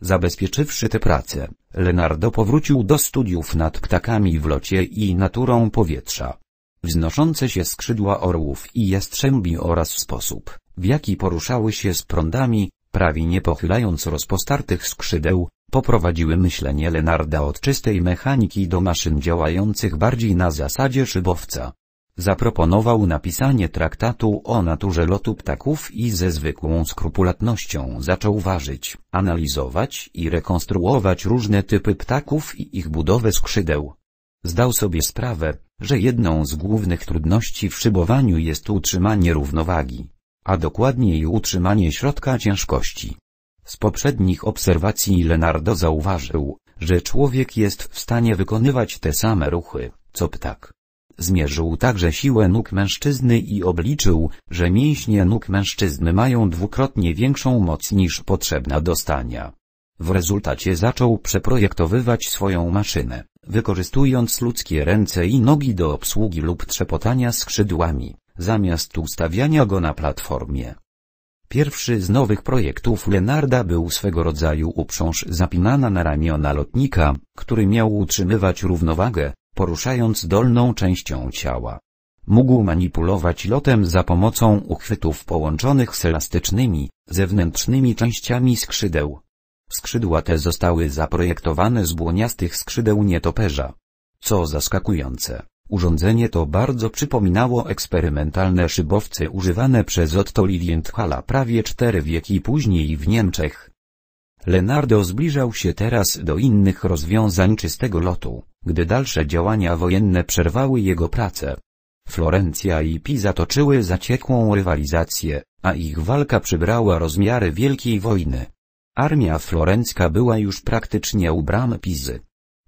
Zabezpieczywszy tę pracę, Leonardo powrócił do studiów nad ptakami w locie i naturą powietrza. Wznoszące się skrzydła orłów i jastrzębi oraz sposób, w jaki poruszały się z prądami, prawie nie pochylając rozpostartych skrzydeł, poprowadziły myślenie Lenarda od czystej mechaniki do maszyn działających bardziej na zasadzie szybowca. Zaproponował napisanie traktatu o naturze lotu ptaków i ze zwykłą skrupulatnością zaczął ważyć, analizować i rekonstruować różne typy ptaków i ich budowę skrzydeł. Zdał sobie sprawę, że jedną z głównych trudności w szybowaniu jest utrzymanie równowagi, a dokładniej utrzymanie środka ciężkości. Z poprzednich obserwacji Leonardo zauważył, że człowiek jest w stanie wykonywać te same ruchy, co ptak. Zmierzył także siłę nóg mężczyzny i obliczył, że mięśnie nóg mężczyzny mają dwukrotnie większą moc niż potrzebna do stania. W rezultacie zaczął przeprojektowywać swoją maszynę, wykorzystując ludzkie ręce i nogi do obsługi lub trzepotania skrzydłami, zamiast ustawiania go na platformie. Pierwszy z nowych projektów Lenarda był swego rodzaju uprząż zapinana na ramiona lotnika, który miał utrzymywać równowagę, poruszając dolną częścią ciała. Mógł manipulować lotem za pomocą uchwytów połączonych z elastycznymi, zewnętrznymi częściami skrzydeł. Skrzydła te zostały zaprojektowane z błoniastych skrzydeł nietoperza. Co zaskakujące, Urządzenie to bardzo przypominało eksperymentalne szybowce używane przez Otto Lilienthala prawie cztery wieki później w Niemczech. Leonardo zbliżał się teraz do innych rozwiązań czystego lotu, gdy dalsze działania wojenne przerwały jego pracę. Florencja i Pisa toczyły zaciekłą rywalizację, a ich walka przybrała rozmiary Wielkiej Wojny. Armia florencka była już praktycznie u bram Pizy.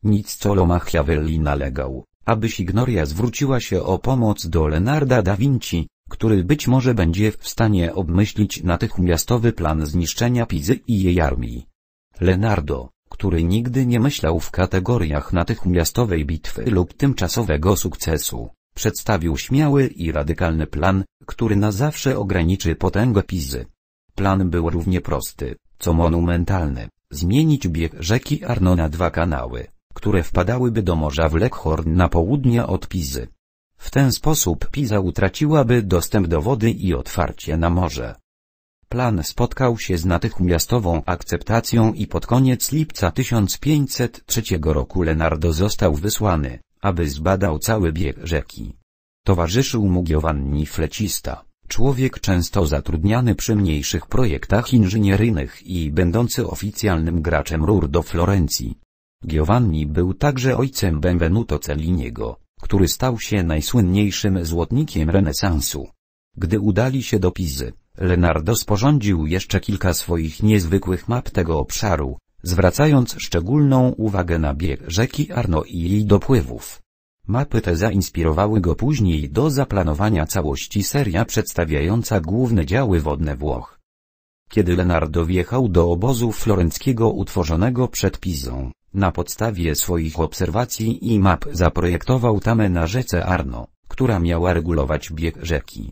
Niccolo Machiavelli nalegał, aby Signoria zwróciła się o pomoc do Leonarda da Vinci, który być może będzie w stanie obmyślić natychmiastowy plan zniszczenia Pizy i jej armii. Leonardo, który nigdy nie myślał w kategoriach natychmiastowej bitwy lub tymczasowego sukcesu, przedstawił śmiały i radykalny plan, który na zawsze ograniczy potęgę Pizy. Plan był równie prosty, co monumentalny, zmienić bieg rzeki Arno na dwa kanały które wpadałyby do morza w Leghorn na południe od Pizy. W ten sposób Piza utraciłaby dostęp do wody i otwarcie na morze. Plan spotkał się z natychmiastową akceptacją i pod koniec lipca 1503 roku Leonardo został wysłany, aby zbadał cały bieg rzeki. Towarzyszył mu Giovanni Flecista, człowiek często zatrudniany przy mniejszych projektach inżynieryjnych i będący oficjalnym graczem rur do Florencji. Giovanni był także ojcem Benvenuto Celliniego, który stał się najsłynniejszym złotnikiem renesansu. Gdy udali się do Pizy, Leonardo sporządził jeszcze kilka swoich niezwykłych map tego obszaru, zwracając szczególną uwagę na bieg rzeki Arno i jej dopływów. Mapy te zainspirowały go później do zaplanowania całości seria przedstawiająca główne działy wodne Włoch. Kiedy Leonardo wjechał do obozu florenckiego utworzonego przed Pizą, na podstawie swoich obserwacji i map zaprojektował tamę na rzece Arno, która miała regulować bieg rzeki.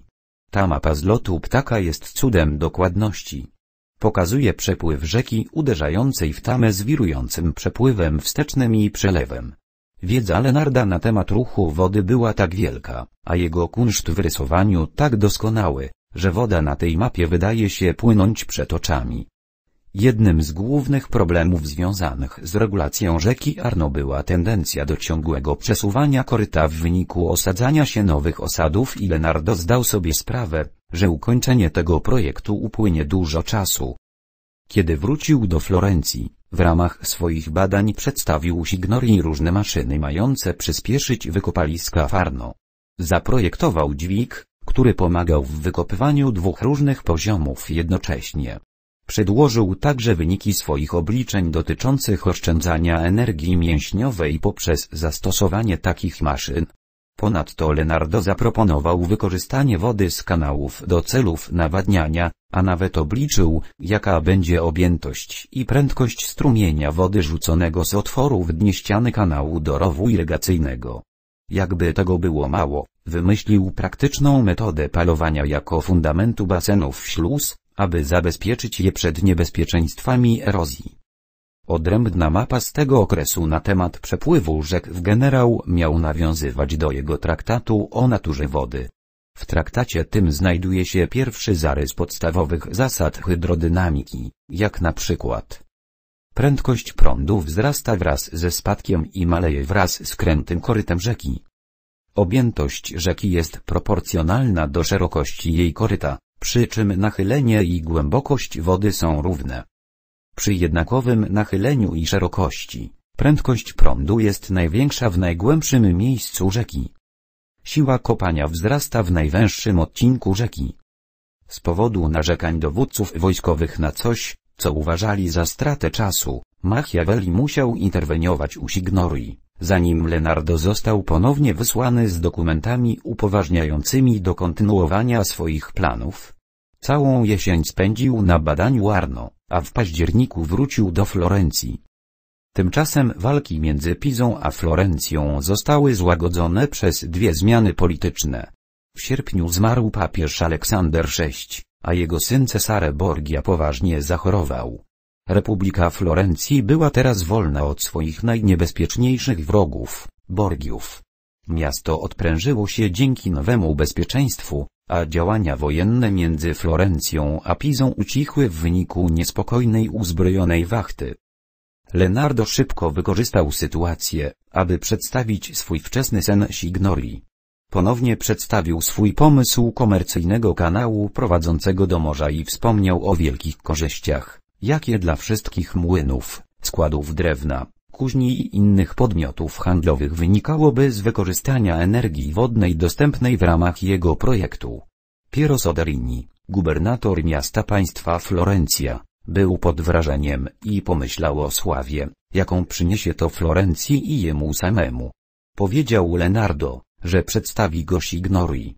Ta mapa z lotu ptaka jest cudem dokładności. Pokazuje przepływ rzeki uderzającej w tamę z wirującym przepływem wstecznym i przelewem. Wiedza Lenarda na temat ruchu wody była tak wielka, a jego kunszt w rysowaniu tak doskonały, że woda na tej mapie wydaje się płynąć przed oczami. Jednym z głównych problemów związanych z regulacją rzeki Arno była tendencja do ciągłego przesuwania koryta w wyniku osadzania się nowych osadów i Leonardo zdał sobie sprawę, że ukończenie tego projektu upłynie dużo czasu. Kiedy wrócił do Florencji, w ramach swoich badań przedstawił Signori różne maszyny mające przyspieszyć wykopaliska Farno. Zaprojektował dźwig, który pomagał w wykopywaniu dwóch różnych poziomów jednocześnie. Przedłożył także wyniki swoich obliczeń dotyczących oszczędzania energii mięśniowej poprzez zastosowanie takich maszyn. Ponadto Leonardo zaproponował wykorzystanie wody z kanałów do celów nawadniania, a nawet obliczył, jaka będzie objętość i prędkość strumienia wody rzuconego z otworu w dnie ściany kanału do rowu irygacyjnego. Jakby tego było mało, wymyślił praktyczną metodę palowania jako fundamentu basenów śluz, aby zabezpieczyć je przed niebezpieczeństwami erozji. Odrębna mapa z tego okresu na temat przepływu rzek w generał miał nawiązywać do jego traktatu o naturze wody. W traktacie tym znajduje się pierwszy zarys podstawowych zasad hydrodynamiki, jak na przykład Prędkość prądu wzrasta wraz ze spadkiem i maleje wraz z krętym korytem rzeki. Objętość rzeki jest proporcjonalna do szerokości jej koryta, przy czym nachylenie i głębokość wody są równe. Przy jednakowym nachyleniu i szerokości, prędkość prądu jest największa w najgłębszym miejscu rzeki. Siła kopania wzrasta w najwęższym odcinku rzeki. Z powodu narzekań dowódców wojskowych na coś, co uważali za stratę czasu, Machiavelli musiał interweniować u Signorii, zanim Leonardo został ponownie wysłany z dokumentami upoważniającymi do kontynuowania swoich planów. Całą jesień spędził na badaniu Arno, a w październiku wrócił do Florencji. Tymczasem walki między Pizą a Florencją zostały złagodzone przez dwie zmiany polityczne. W sierpniu zmarł papież Aleksander VI, a jego syn Cesare Borgia poważnie zachorował. Republika Florencji była teraz wolna od swoich najniebezpieczniejszych wrogów, Borgiów. Miasto odprężyło się dzięki nowemu bezpieczeństwu, a działania wojenne między Florencją a Pizą ucichły w wyniku niespokojnej uzbrojonej wachty. Leonardo szybko wykorzystał sytuację, aby przedstawić swój wczesny sen Signori. Ponownie przedstawił swój pomysł komercyjnego kanału prowadzącego do morza i wspomniał o wielkich korzyściach, jakie dla wszystkich młynów, składów drewna, kuźni i innych podmiotów handlowych wynikałoby z wykorzystania energii wodnej dostępnej w ramach jego projektu. Piero Soderini, gubernator miasta państwa Florencja, był pod wrażeniem i pomyślał o sławie, jaką przyniesie to Florencji i jemu samemu. Powiedział Leonardo, że przedstawi go Signorii.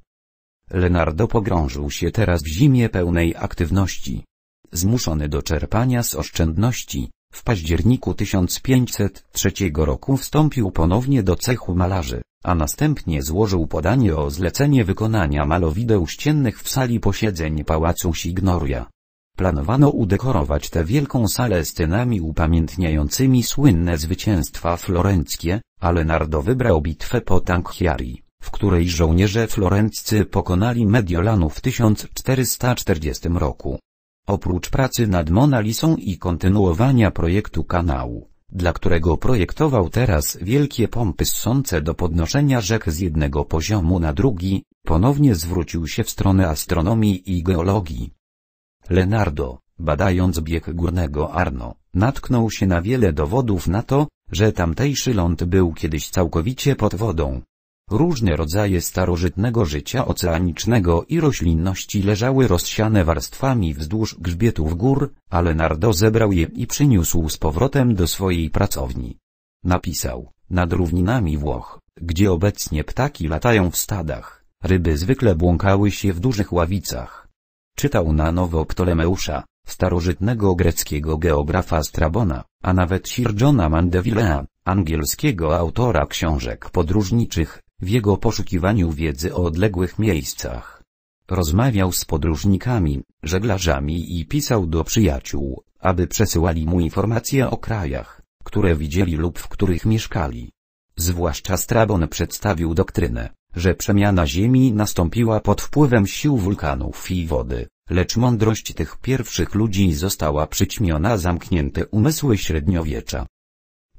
Leonardo pogrążył się teraz w zimie pełnej aktywności. Zmuszony do czerpania z oszczędności, w październiku 1503 roku wstąpił ponownie do cechu malarzy, a następnie złożył podanie o zlecenie wykonania malowideł ściennych w sali posiedzeń Pałacu Signoria. Planowano udekorować tę wielką salę scenami upamiętniającymi słynne zwycięstwa florenckie, ale Nardo wybrał bitwę po Anchiari, w której żołnierze florenccy pokonali Mediolanów w 1440 roku. Oprócz pracy nad Monalisą i kontynuowania projektu kanału, dla którego projektował teraz wielkie pompy ssące do podnoszenia rzek z jednego poziomu na drugi, ponownie zwrócił się w stronę astronomii i geologii. Leonardo, badając bieg górnego Arno, natknął się na wiele dowodów na to, że tamtejszy ląd był kiedyś całkowicie pod wodą. Różne rodzaje starożytnego życia oceanicznego i roślinności leżały rozsiane warstwami wzdłuż grzbietów gór, ale Nardo zebrał je i przyniósł z powrotem do swojej pracowni. Napisał, nad równinami Włoch, gdzie obecnie ptaki latają w stadach, ryby zwykle błąkały się w dużych ławicach Czytał na nowo Ptolemeusza, starożytnego greckiego geografa Strabona, a nawet Sir Johna Mandeville'a, angielskiego autora książek podróżniczych, w jego poszukiwaniu wiedzy o odległych miejscach. Rozmawiał z podróżnikami, żeglarzami i pisał do przyjaciół, aby przesyłali mu informacje o krajach, które widzieli lub w których mieszkali. Zwłaszcza Strabon przedstawił doktrynę, że przemiana Ziemi nastąpiła pod wpływem sił wulkanów i wody, lecz mądrość tych pierwszych ludzi została przyćmiona zamknięte umysły średniowiecza.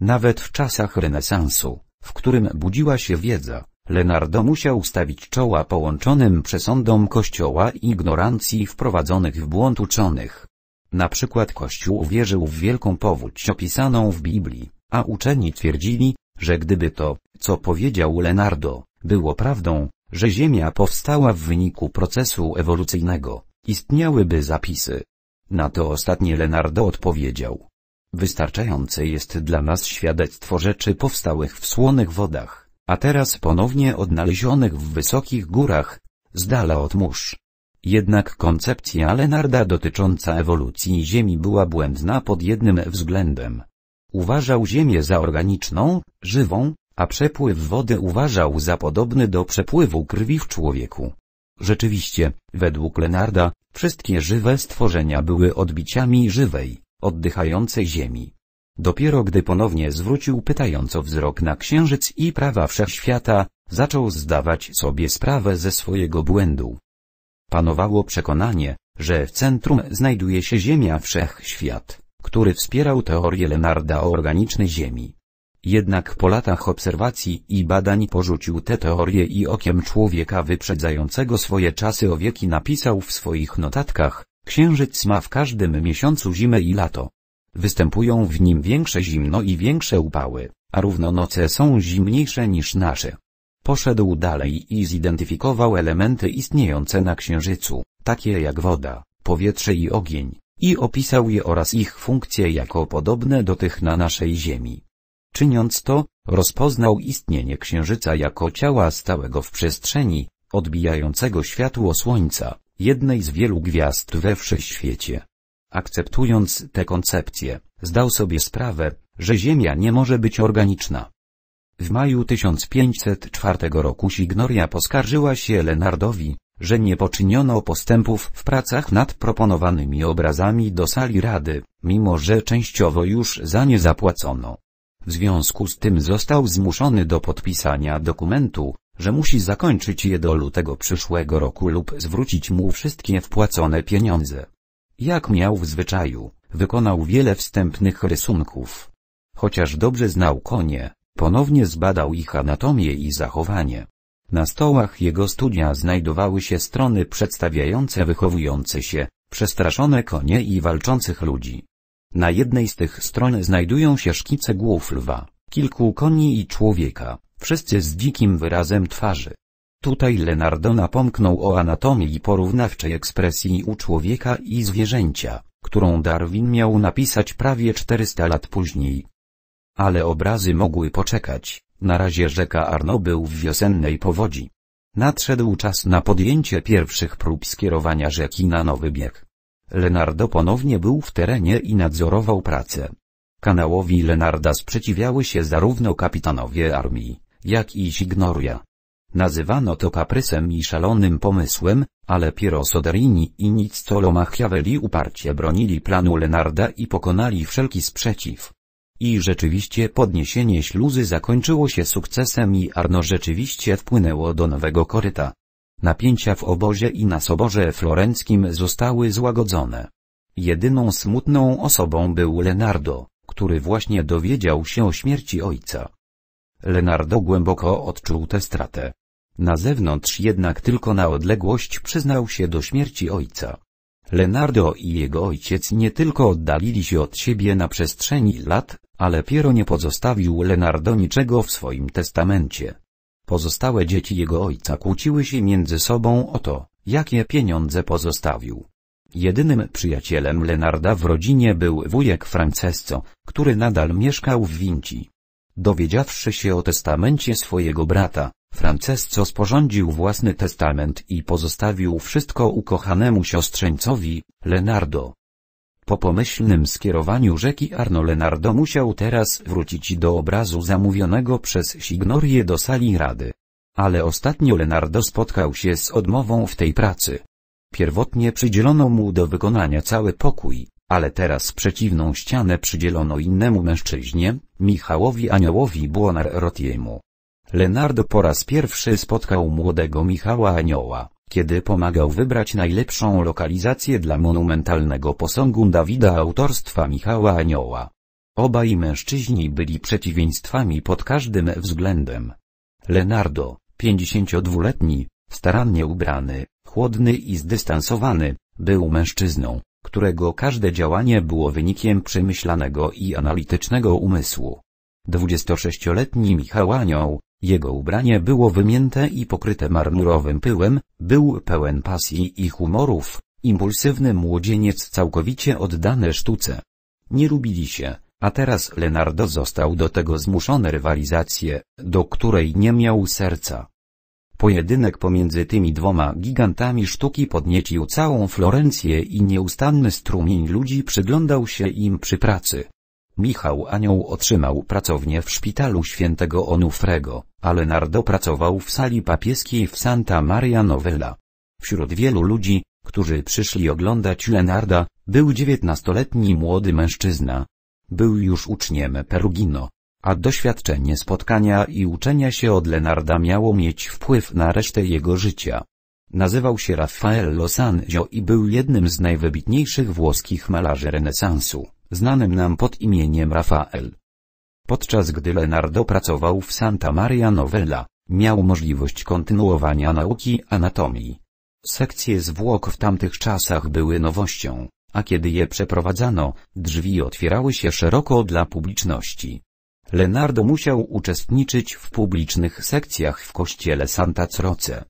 Nawet w czasach renesansu, w którym budziła się wiedza, Leonardo musiał stawić czoła połączonym przesądom Kościoła i ignorancji wprowadzonych w błąd uczonych. Na przykład Kościół wierzył w wielką powódź opisaną w Biblii, a uczeni twierdzili, że gdyby to, co powiedział Leonardo, było prawdą, że Ziemia powstała w wyniku procesu ewolucyjnego, istniałyby zapisy. Na to ostatnie Leonardo odpowiedział. Wystarczające jest dla nas świadectwo rzeczy powstałych w słonych wodach, a teraz ponownie odnalezionych w wysokich górach, z dala od mórz. Jednak koncepcja Lenarda dotycząca ewolucji Ziemi była błędna pod jednym względem. Uważał Ziemię za organiczną, żywą, a przepływ wody uważał za podobny do przepływu krwi w człowieku. Rzeczywiście, według Lenarda, wszystkie żywe stworzenia były odbiciami żywej, oddychającej ziemi. Dopiero gdy ponownie zwrócił pytająco wzrok na księżyc i prawa wszechświata, zaczął zdawać sobie sprawę ze swojego błędu. Panowało przekonanie, że w centrum znajduje się Ziemia Wszechświat, który wspierał teorię Lenarda o organicznej Ziemi. Jednak po latach obserwacji i badań porzucił tę teorię i okiem człowieka wyprzedzającego swoje czasy o wieki napisał w swoich notatkach, księżyc ma w każdym miesiącu zimę i lato. Występują w nim większe zimno i większe upały, a równonoce są zimniejsze niż nasze. Poszedł dalej i zidentyfikował elementy istniejące na księżycu, takie jak woda, powietrze i ogień, i opisał je oraz ich funkcje jako podobne do tych na naszej Ziemi. Czyniąc to, rozpoznał istnienie Księżyca jako ciała stałego w przestrzeni, odbijającego światło Słońca, jednej z wielu gwiazd we wszechświecie. Akceptując tę koncepcję, zdał sobie sprawę, że Ziemia nie może być organiczna. W maju 1504 roku Signoria poskarżyła się Lenardowi, że nie poczyniono postępów w pracach nad proponowanymi obrazami do sali rady, mimo że częściowo już za nie zapłacono. W związku z tym został zmuszony do podpisania dokumentu, że musi zakończyć je do lutego przyszłego roku lub zwrócić mu wszystkie wpłacone pieniądze. Jak miał w zwyczaju, wykonał wiele wstępnych rysunków. Chociaż dobrze znał konie, ponownie zbadał ich anatomię i zachowanie. Na stołach jego studia znajdowały się strony przedstawiające wychowujące się, przestraszone konie i walczących ludzi. Na jednej z tych stron znajdują się szkice głów lwa, kilku koni i człowieka, wszyscy z dzikim wyrazem twarzy. Tutaj Leonardo napomknął o anatomii porównawczej ekspresji u człowieka i zwierzęcia, którą Darwin miał napisać prawie 400 lat później. Ale obrazy mogły poczekać, na razie rzeka Arno był w wiosennej powodzi. Nadszedł czas na podjęcie pierwszych prób skierowania rzeki na nowy bieg. Lenardo ponownie był w terenie i nadzorował pracę. Kanałowi Lenarda sprzeciwiały się zarówno kapitanowie armii, jak i Signoria. Nazywano to kaprysem i szalonym pomysłem, ale Piero Soderini i Niccolo Machiavelli uparcie bronili planu Lenarda i pokonali wszelki sprzeciw. I rzeczywiście podniesienie śluzy zakończyło się sukcesem i Arno rzeczywiście wpłynęło do nowego koryta. Napięcia w obozie i na soborze florenckim zostały złagodzone. Jedyną smutną osobą był Lenardo, który właśnie dowiedział się o śmierci ojca. Lenardo głęboko odczuł tę stratę. Na zewnątrz jednak tylko na odległość przyznał się do śmierci ojca. Lenardo i jego ojciec nie tylko oddalili się od siebie na przestrzeni lat, ale Piero nie pozostawił Lenardo niczego w swoim testamencie. Pozostałe dzieci jego ojca kłóciły się między sobą o to, jakie pieniądze pozostawił. Jedynym przyjacielem Lenarda w rodzinie był wujek Francesco, który nadal mieszkał w Vinci. Dowiedziawszy się o testamencie swojego brata, Francesco sporządził własny testament i pozostawił wszystko ukochanemu siostrzeńcowi, Lenardo. Po pomyślnym skierowaniu rzeki Arno Lenardo musiał teraz wrócić do obrazu zamówionego przez Signorię do sali rady. Ale ostatnio Lenardo spotkał się z odmową w tej pracy. Pierwotnie przydzielono mu do wykonania cały pokój, ale teraz przeciwną ścianę przydzielono innemu mężczyźnie, Michałowi Aniołowi Buonarrotiemu. Leonardo Lenardo po raz pierwszy spotkał młodego Michała Anioła kiedy pomagał wybrać najlepszą lokalizację dla monumentalnego posągu Dawida autorstwa Michała Anioła. Obaj mężczyźni byli przeciwieństwami pod każdym względem. Leonardo, 52-letni, starannie ubrany, chłodny i zdystansowany, był mężczyzną, którego każde działanie było wynikiem przemyślanego i analitycznego umysłu. 26-letni Michał Anioł, jego ubranie było wymięte i pokryte marmurowym pyłem, był pełen pasji i humorów, impulsywny młodzieniec całkowicie oddany sztuce. Nie lubili się, a teraz Leonardo został do tego zmuszony rywalizację, do której nie miał serca. Pojedynek pomiędzy tymi dwoma gigantami sztuki podniecił całą Florencję i nieustanny strumień ludzi przyglądał się im przy pracy. Michał Anioł otrzymał pracownię w szpitalu świętego Onufrego, a Leonardo pracował w sali papieskiej w Santa Maria Novella. Wśród wielu ludzi, którzy przyszli oglądać Leonarda, był dziewiętnastoletni młody mężczyzna. Był już uczniem Perugino, a doświadczenie spotkania i uczenia się od Leonarda miało mieć wpływ na resztę jego życia. Nazywał się Raffaello Sanzio i był jednym z najwybitniejszych włoskich malarzy renesansu znanym nam pod imieniem Rafael. Podczas gdy Leonardo pracował w Santa Maria Novella, miał możliwość kontynuowania nauki anatomii. Sekcje zwłok w tamtych czasach były nowością, a kiedy je przeprowadzano, drzwi otwierały się szeroko dla publiczności. Leonardo musiał uczestniczyć w publicznych sekcjach w kościele Santa Croce.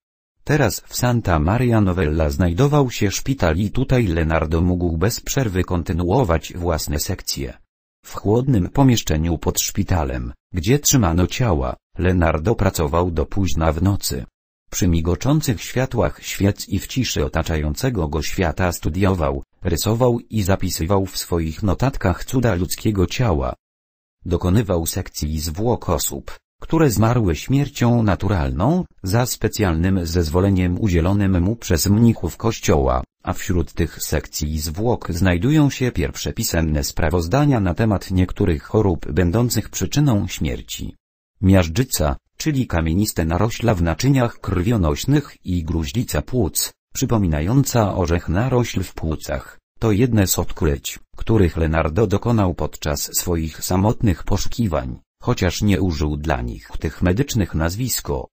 Teraz w Santa Maria Novella znajdował się szpital i tutaj Leonardo mógł bez przerwy kontynuować własne sekcje. W chłodnym pomieszczeniu pod szpitalem, gdzie trzymano ciała, Leonardo pracował do późna w nocy. Przy migoczących światłach świec i w ciszy otaczającego go świata studiował, rysował i zapisywał w swoich notatkach cuda ludzkiego ciała. Dokonywał sekcji zwłok osób, które zmarły śmiercią naturalną, za specjalnym zezwoleniem udzielonym mu przez mnichów kościoła, a wśród tych sekcji zwłok znajdują się pierwsze pisemne sprawozdania na temat niektórych chorób będących przyczyną śmierci. Miażdżyca, czyli kamieniste narośla w naczyniach krwionośnych i gruźlica płuc, przypominająca orzech narośl w płucach. To jedne z odkryć, których Leonardo dokonał podczas swoich samotnych poszukiwań chociaż nie użył dla nich tych medycznych nazwisko.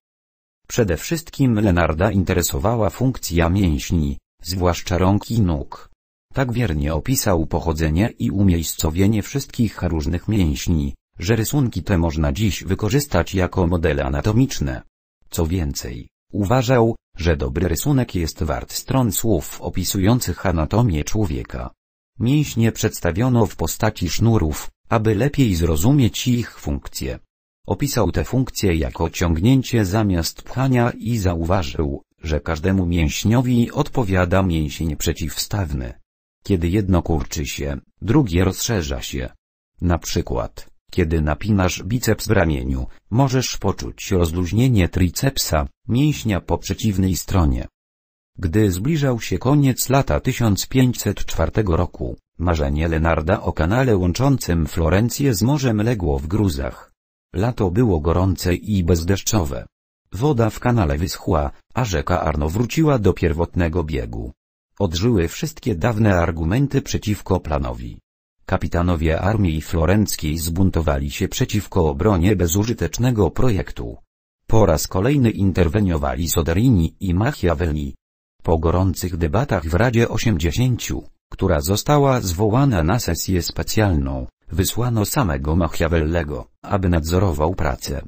Przede wszystkim Lenarda interesowała funkcja mięśni, zwłaszcza rąk i nóg. Tak wiernie opisał pochodzenie i umiejscowienie wszystkich różnych mięśni, że rysunki te można dziś wykorzystać jako modele anatomiczne. Co więcej, uważał, że dobry rysunek jest wart stron słów opisujących anatomię człowieka. Mięśnie przedstawiono w postaci sznurów, aby lepiej zrozumieć ich funkcje, opisał te funkcje jako ciągnięcie zamiast pchania i zauważył, że każdemu mięśniowi odpowiada mięsień przeciwstawny. Kiedy jedno kurczy się, drugie rozszerza się. Na przykład, kiedy napinasz biceps w ramieniu, możesz poczuć rozluźnienie tricepsa, mięśnia po przeciwnej stronie. Gdy zbliżał się koniec lata 1504 roku, marzenie Lenarda o kanale łączącym Florencję z morzem legło w gruzach. Lato było gorące i bezdeszczowe. Woda w kanale wyschła, a rzeka Arno wróciła do pierwotnego biegu. Odżyły wszystkie dawne argumenty przeciwko planowi. Kapitanowie armii florenckiej zbuntowali się przeciwko obronie bezużytecznego projektu. Po raz kolejny interweniowali Soderini i Machiavelli, po gorących debatach w Radzie 80, która została zwołana na sesję specjalną, wysłano samego Machiavellego, aby nadzorował pracę.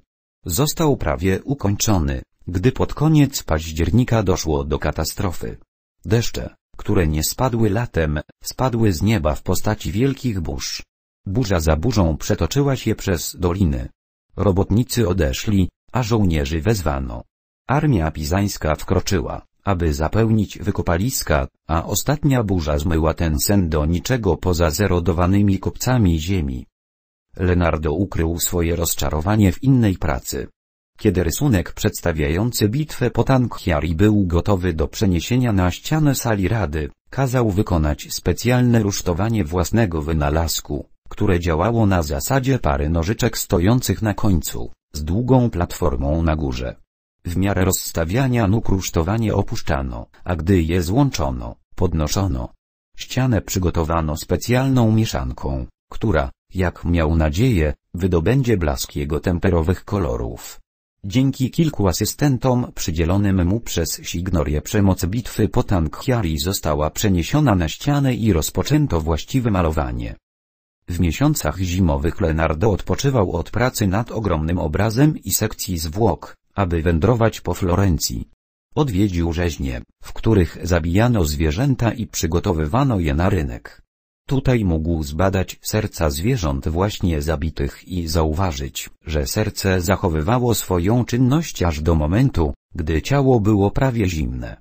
Został prawie ukończony, gdy pod koniec października doszło do katastrofy. Deszcze, które nie spadły latem, spadły z nieba w postaci wielkich burz. Burza za burzą przetoczyła się przez doliny. Robotnicy odeszli, a żołnierzy wezwano. Armia pizańska wkroczyła, aby zapełnić wykopaliska, a ostatnia burza zmyła ten sen do niczego poza zerodowanymi kopcami ziemi. Leonardo ukrył swoje rozczarowanie w innej pracy. Kiedy rysunek przedstawiający bitwę po Tankhiari był gotowy do przeniesienia na ścianę sali rady, kazał wykonać specjalne rusztowanie własnego wynalazku, które działało na zasadzie pary nożyczek stojących na końcu, z długą platformą na górze. W miarę rozstawiania nóg rusztowanie opuszczano, a gdy je złączono, podnoszono. Ścianę przygotowano specjalną mieszanką, która, jak miał nadzieję, wydobędzie blask jego temperowych kolorów. Dzięki kilku asystentom przydzielonym mu przez Signorię przemoc bitwy po Tankhiari została przeniesiona na ścianę i rozpoczęto właściwe malowanie. W miesiącach zimowych Leonardo odpoczywał od pracy nad ogromnym obrazem i sekcji zwłok, aby wędrować po Florencji. Odwiedził rzeźnie, w których zabijano zwierzęta i przygotowywano je na rynek. Tutaj mógł zbadać serca zwierząt właśnie zabitych i zauważyć, że serce zachowywało swoją czynność aż do momentu, gdy ciało było prawie zimne.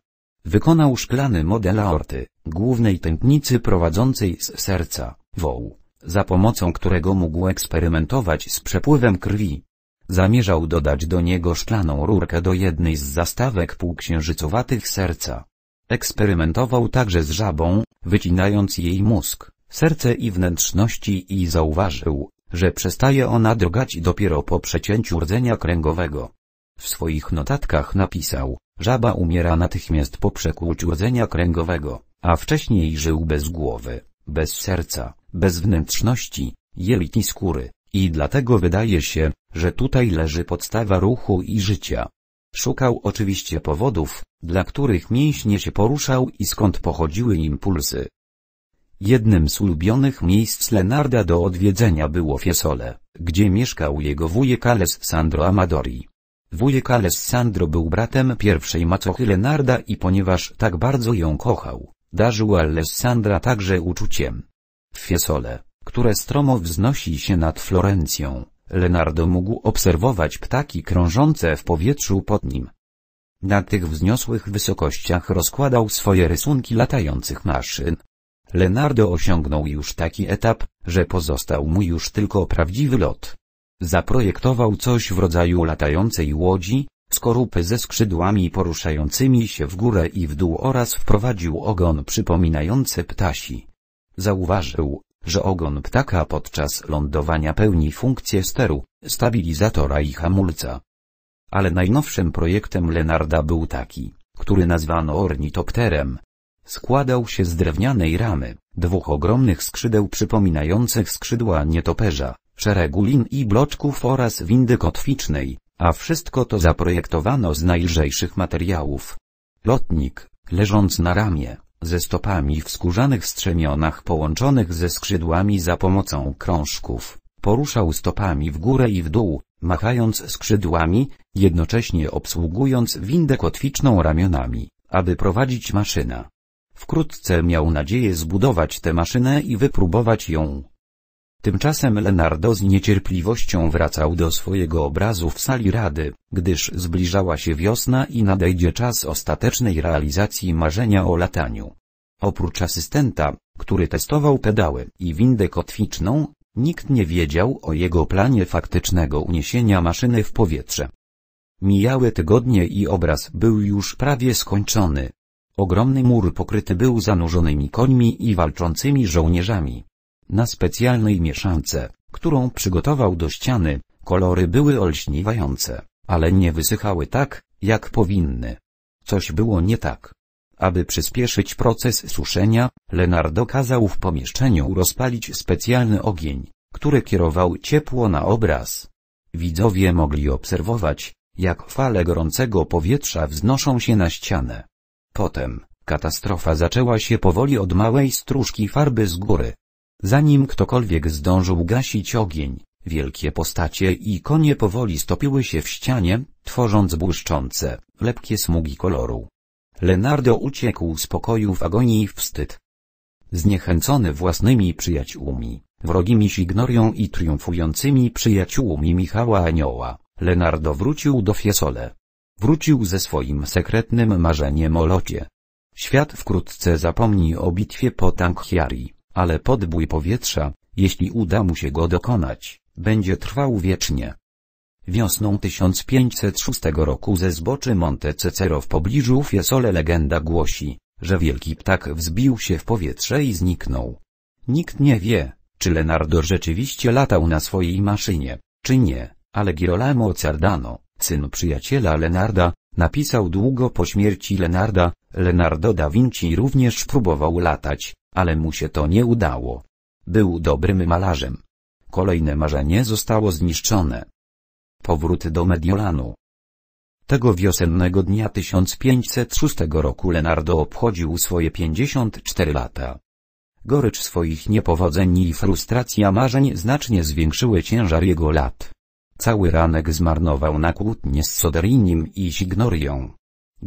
Wykonał szklany model aorty, głównej tętnicy prowadzącej z serca, wołu, za pomocą którego mógł eksperymentować z przepływem krwi. Zamierzał dodać do niego szklaną rurkę do jednej z zastawek półksiężycowatych serca. Eksperymentował także z żabą, wycinając jej mózg, serce i wnętrzności i zauważył, że przestaje ona drgać dopiero po przecięciu rdzenia kręgowego. W swoich notatkach napisał, żaba umiera natychmiast po przekłuciu rdzenia kręgowego, a wcześniej żył bez głowy, bez serca, bez wnętrzności, jelit i skóry. I dlatego wydaje się, że tutaj leży podstawa ruchu i życia. Szukał oczywiście powodów, dla których mięśnie się poruszał i skąd pochodziły impulsy. Jednym z ulubionych miejsc Lenarda do odwiedzenia było Fiesole, gdzie mieszkał jego wujek Alessandro Amadori. Wujek Alessandro był bratem pierwszej macochy Lenarda i ponieważ tak bardzo ją kochał, darzył Alessandra także uczuciem. W Fiesole, które stromo wznosi się nad Florencją, Leonardo mógł obserwować ptaki krążące w powietrzu pod nim. Na tych wzniosłych wysokościach rozkładał swoje rysunki latających maszyn. Leonardo osiągnął już taki etap, że pozostał mu już tylko prawdziwy lot. Zaprojektował coś w rodzaju latającej łodzi, skorupy ze skrzydłami poruszającymi się w górę i w dół oraz wprowadził ogon przypominający ptasi. Zauważył, że ogon ptaka podczas lądowania pełni funkcję steru, stabilizatora i hamulca. Ale najnowszym projektem Lenarda był taki, który nazwano ornitopterem. Składał się z drewnianej ramy, dwóch ogromnych skrzydeł przypominających skrzydła nietoperza, szeregu lin i bloczków oraz windy kotwicznej, a wszystko to zaprojektowano z najlżejszych materiałów. Lotnik, leżąc na ramię, ze stopami w skórzanych strzemionach połączonych ze skrzydłami za pomocą krążków. Poruszał stopami w górę i w dół, machając skrzydłami, jednocześnie obsługując windę kotwiczną ramionami, aby prowadzić maszyna. Wkrótce miał nadzieję zbudować tę maszynę i wypróbować ją. Tymczasem Lenardo z niecierpliwością wracał do swojego obrazu w sali rady, gdyż zbliżała się wiosna i nadejdzie czas ostatecznej realizacji marzenia o lataniu. Oprócz asystenta, który testował pedały i windę kotwiczną, nikt nie wiedział o jego planie faktycznego uniesienia maszyny w powietrze. Mijały tygodnie i obraz był już prawie skończony. Ogromny mur pokryty był zanurzonymi końmi i walczącymi żołnierzami. Na specjalnej mieszance, którą przygotował do ściany, kolory były olśniwające, ale nie wysychały tak, jak powinny. Coś było nie tak. Aby przyspieszyć proces suszenia, Lenardo kazał w pomieszczeniu rozpalić specjalny ogień, który kierował ciepło na obraz. Widzowie mogli obserwować, jak fale gorącego powietrza wznoszą się na ścianę. Potem, katastrofa zaczęła się powoli od małej stróżki farby z góry, Zanim ktokolwiek zdążył gasić ogień, wielkie postacie i konie powoli stopiły się w ścianie, tworząc błyszczące, lepkie smugi koloru. Leonardo uciekł z pokoju w agonii i wstyd. Zniechęcony własnymi przyjaciółmi, wrogimi ignorią i triumfującymi przyjaciółmi Michała Anioła, Leonardo wrócił do Fiesole. Wrócił ze swoim sekretnym marzeniem o locie. Świat wkrótce zapomni o bitwie po Tankhiarii ale podbój powietrza, jeśli uda mu się go dokonać, będzie trwał wiecznie. Wiosną 1506 roku ze zboczy Monte Cecero w pobliżu Fiesole legenda głosi, że wielki ptak wzbił się w powietrze i zniknął. Nikt nie wie, czy Leonardo rzeczywiście latał na swojej maszynie, czy nie, ale Girolamo Cardano, syn przyjaciela Lenarda, napisał długo po śmierci Lenarda, Leonardo da Vinci również próbował latać, ale mu się to nie udało. Był dobrym malarzem. Kolejne marzenie zostało zniszczone. Powrót do Mediolanu. Tego wiosennego dnia 1506 roku Leonardo obchodził swoje 54 lata. Gorycz swoich niepowodzeń i frustracja marzeń znacznie zwiększyły ciężar jego lat. Cały ranek zmarnował na kłótnie z Soderinim i Signorią.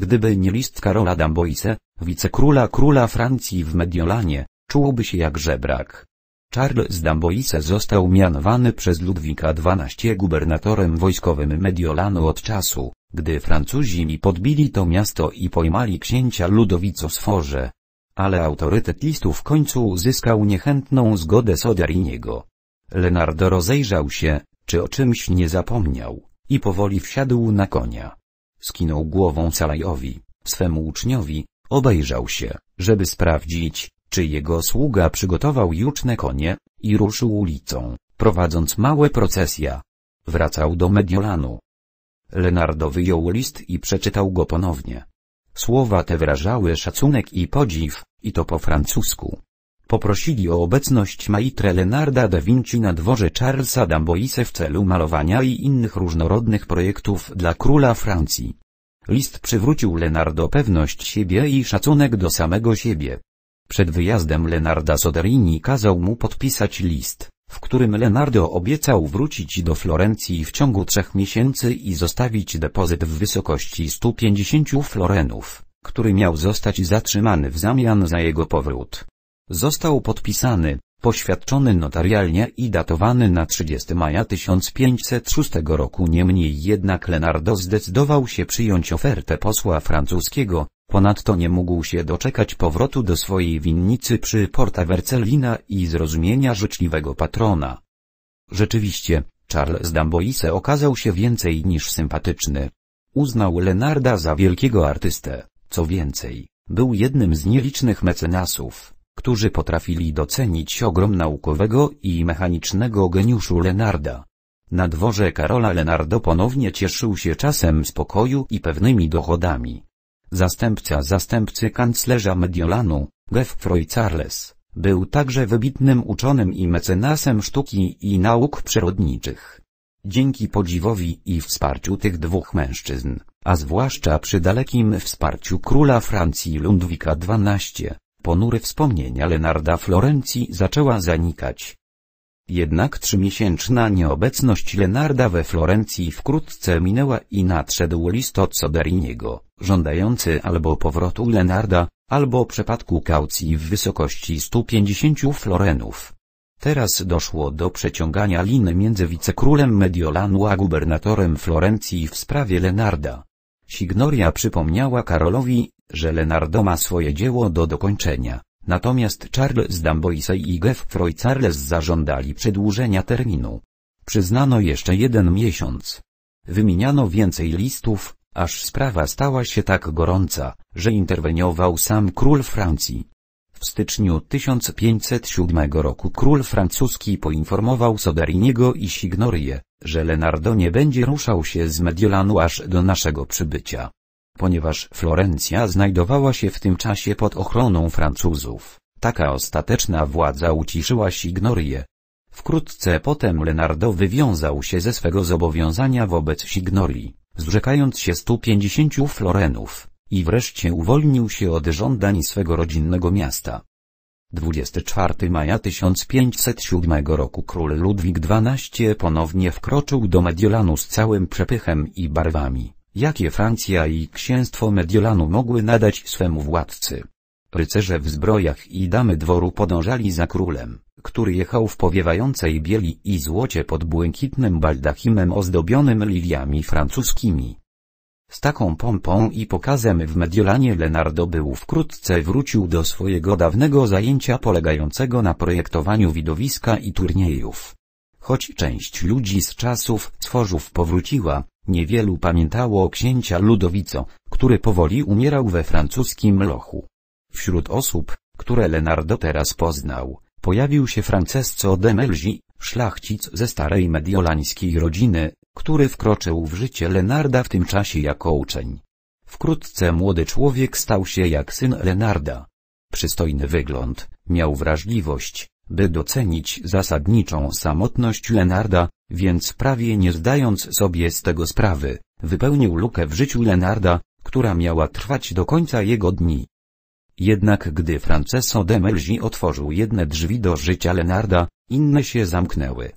Gdyby nie list Karola d'Amboise, wicekróla króla Francji w Mediolanie, czułby się jak żebrak. Charles d'Amboise został mianowany przez Ludwika XII gubernatorem wojskowym Mediolanu od czasu, gdy Francuzi mi podbili to miasto i pojmali księcia Ludowico Sforze. Ale autorytet listu w końcu uzyskał niechętną zgodę Soderiniego. Lenardo rozejrzał się, czy o czymś nie zapomniał, i powoli wsiadł na konia. Skinął głową Salajowi, swemu uczniowi, obejrzał się, żeby sprawdzić, czy jego sługa przygotował juczne konie, i ruszył ulicą, prowadząc małe procesja. Wracał do Mediolanu. Lenardo wyjął list i przeczytał go ponownie. Słowa te wyrażały szacunek i podziw, i to po francusku. Poprosili o obecność maitre Leonarda da Vinci na dworze Charlesa d'Amboise w celu malowania i innych różnorodnych projektów dla króla Francji. List przywrócił Leonardo pewność siebie i szacunek do samego siebie. Przed wyjazdem Lenarda Soderini kazał mu podpisać list, w którym Lenardo obiecał wrócić do Florencji w ciągu trzech miesięcy i zostawić depozyt w wysokości 150 florenów, który miał zostać zatrzymany w zamian za jego powrót. Został podpisany, poświadczony notarialnie i datowany na 30 maja 1506 roku. Niemniej jednak Lenardo zdecydował się przyjąć ofertę posła francuskiego, ponadto nie mógł się doczekać powrotu do swojej winnicy przy Porta Vercellina i zrozumienia życzliwego patrona. Rzeczywiście, Charles d'Amboise okazał się więcej niż sympatyczny. Uznał Lenarda za wielkiego artystę, co więcej, był jednym z nielicznych mecenasów którzy potrafili docenić ogrom naukowego i mechanicznego geniuszu Lenarda. Na dworze Karola Lenardo ponownie cieszył się czasem spokoju i pewnymi dochodami. Zastępca zastępcy kanclerza Mediolanu, Geoffroy Charles, był także wybitnym uczonym i mecenasem sztuki i nauk przyrodniczych. Dzięki podziwowi i wsparciu tych dwóch mężczyzn, a zwłaszcza przy dalekim wsparciu króla Francji Ludwika XII, Ponure wspomnienia Lenarda Florencji zaczęła zanikać. Jednak trzymiesięczna nieobecność Lenarda we Florencji wkrótce minęła i nadszedł list od Soderiniego, żądający albo powrotu Lenarda, albo przypadku kaucji w wysokości 150 florenów. Teraz doszło do przeciągania liny między wicekrólem Mediolanu a gubernatorem Florencji w sprawie Lenarda. Signoria przypomniała Karolowi, że Leonardo ma swoje dzieło do dokończenia, natomiast Charles Damboise i Geoffroy Charles zażądali przedłużenia terminu. Przyznano jeszcze jeden miesiąc. Wymieniano więcej listów, aż sprawa stała się tak gorąca, że interweniował sam król Francji. W styczniu 1507 roku król francuski poinformował Soderiniego i Signorie, że Leonardo nie będzie ruszał się z Mediolanu aż do naszego przybycia. Ponieważ Florencja znajdowała się w tym czasie pod ochroną Francuzów, taka ostateczna władza uciszyła Signorię. Wkrótce potem Lenardo wywiązał się ze swego zobowiązania wobec Signorii, zrzekając się 150 florenów, i wreszcie uwolnił się od żądań swego rodzinnego miasta. 24 maja 1507 roku król Ludwik XII ponownie wkroczył do Mediolanu z całym przepychem i barwami jakie Francja i księstwo Mediolanu mogły nadać swemu władcy. Rycerze w zbrojach i damy dworu podążali za królem, który jechał w powiewającej bieli i złocie pod błękitnym baldachimem ozdobionym liliami francuskimi. Z taką pompą i pokazem w Mediolanie Leonardo był wkrótce wrócił do swojego dawnego zajęcia polegającego na projektowaniu widowiska i turniejów. Choć część ludzi z czasów tworzów powróciła, Niewielu pamiętało księcia Ludowico, który powoli umierał we francuskim lochu. Wśród osób, które Leonardo teraz poznał, pojawił się Francesco de Melzi, szlachcic ze starej mediolańskiej rodziny, który wkroczył w życie Lenarda w tym czasie jako uczeń. Wkrótce młody człowiek stał się jak syn Lenarda. Przystojny wygląd, miał wrażliwość, by docenić zasadniczą samotność Lenarda, więc prawie nie zdając sobie z tego sprawy, wypełnił lukę w życiu Lenarda, która miała trwać do końca jego dni. Jednak gdy Francesco de Melzi otworzył jedne drzwi do życia Lenarda, inne się zamknęły.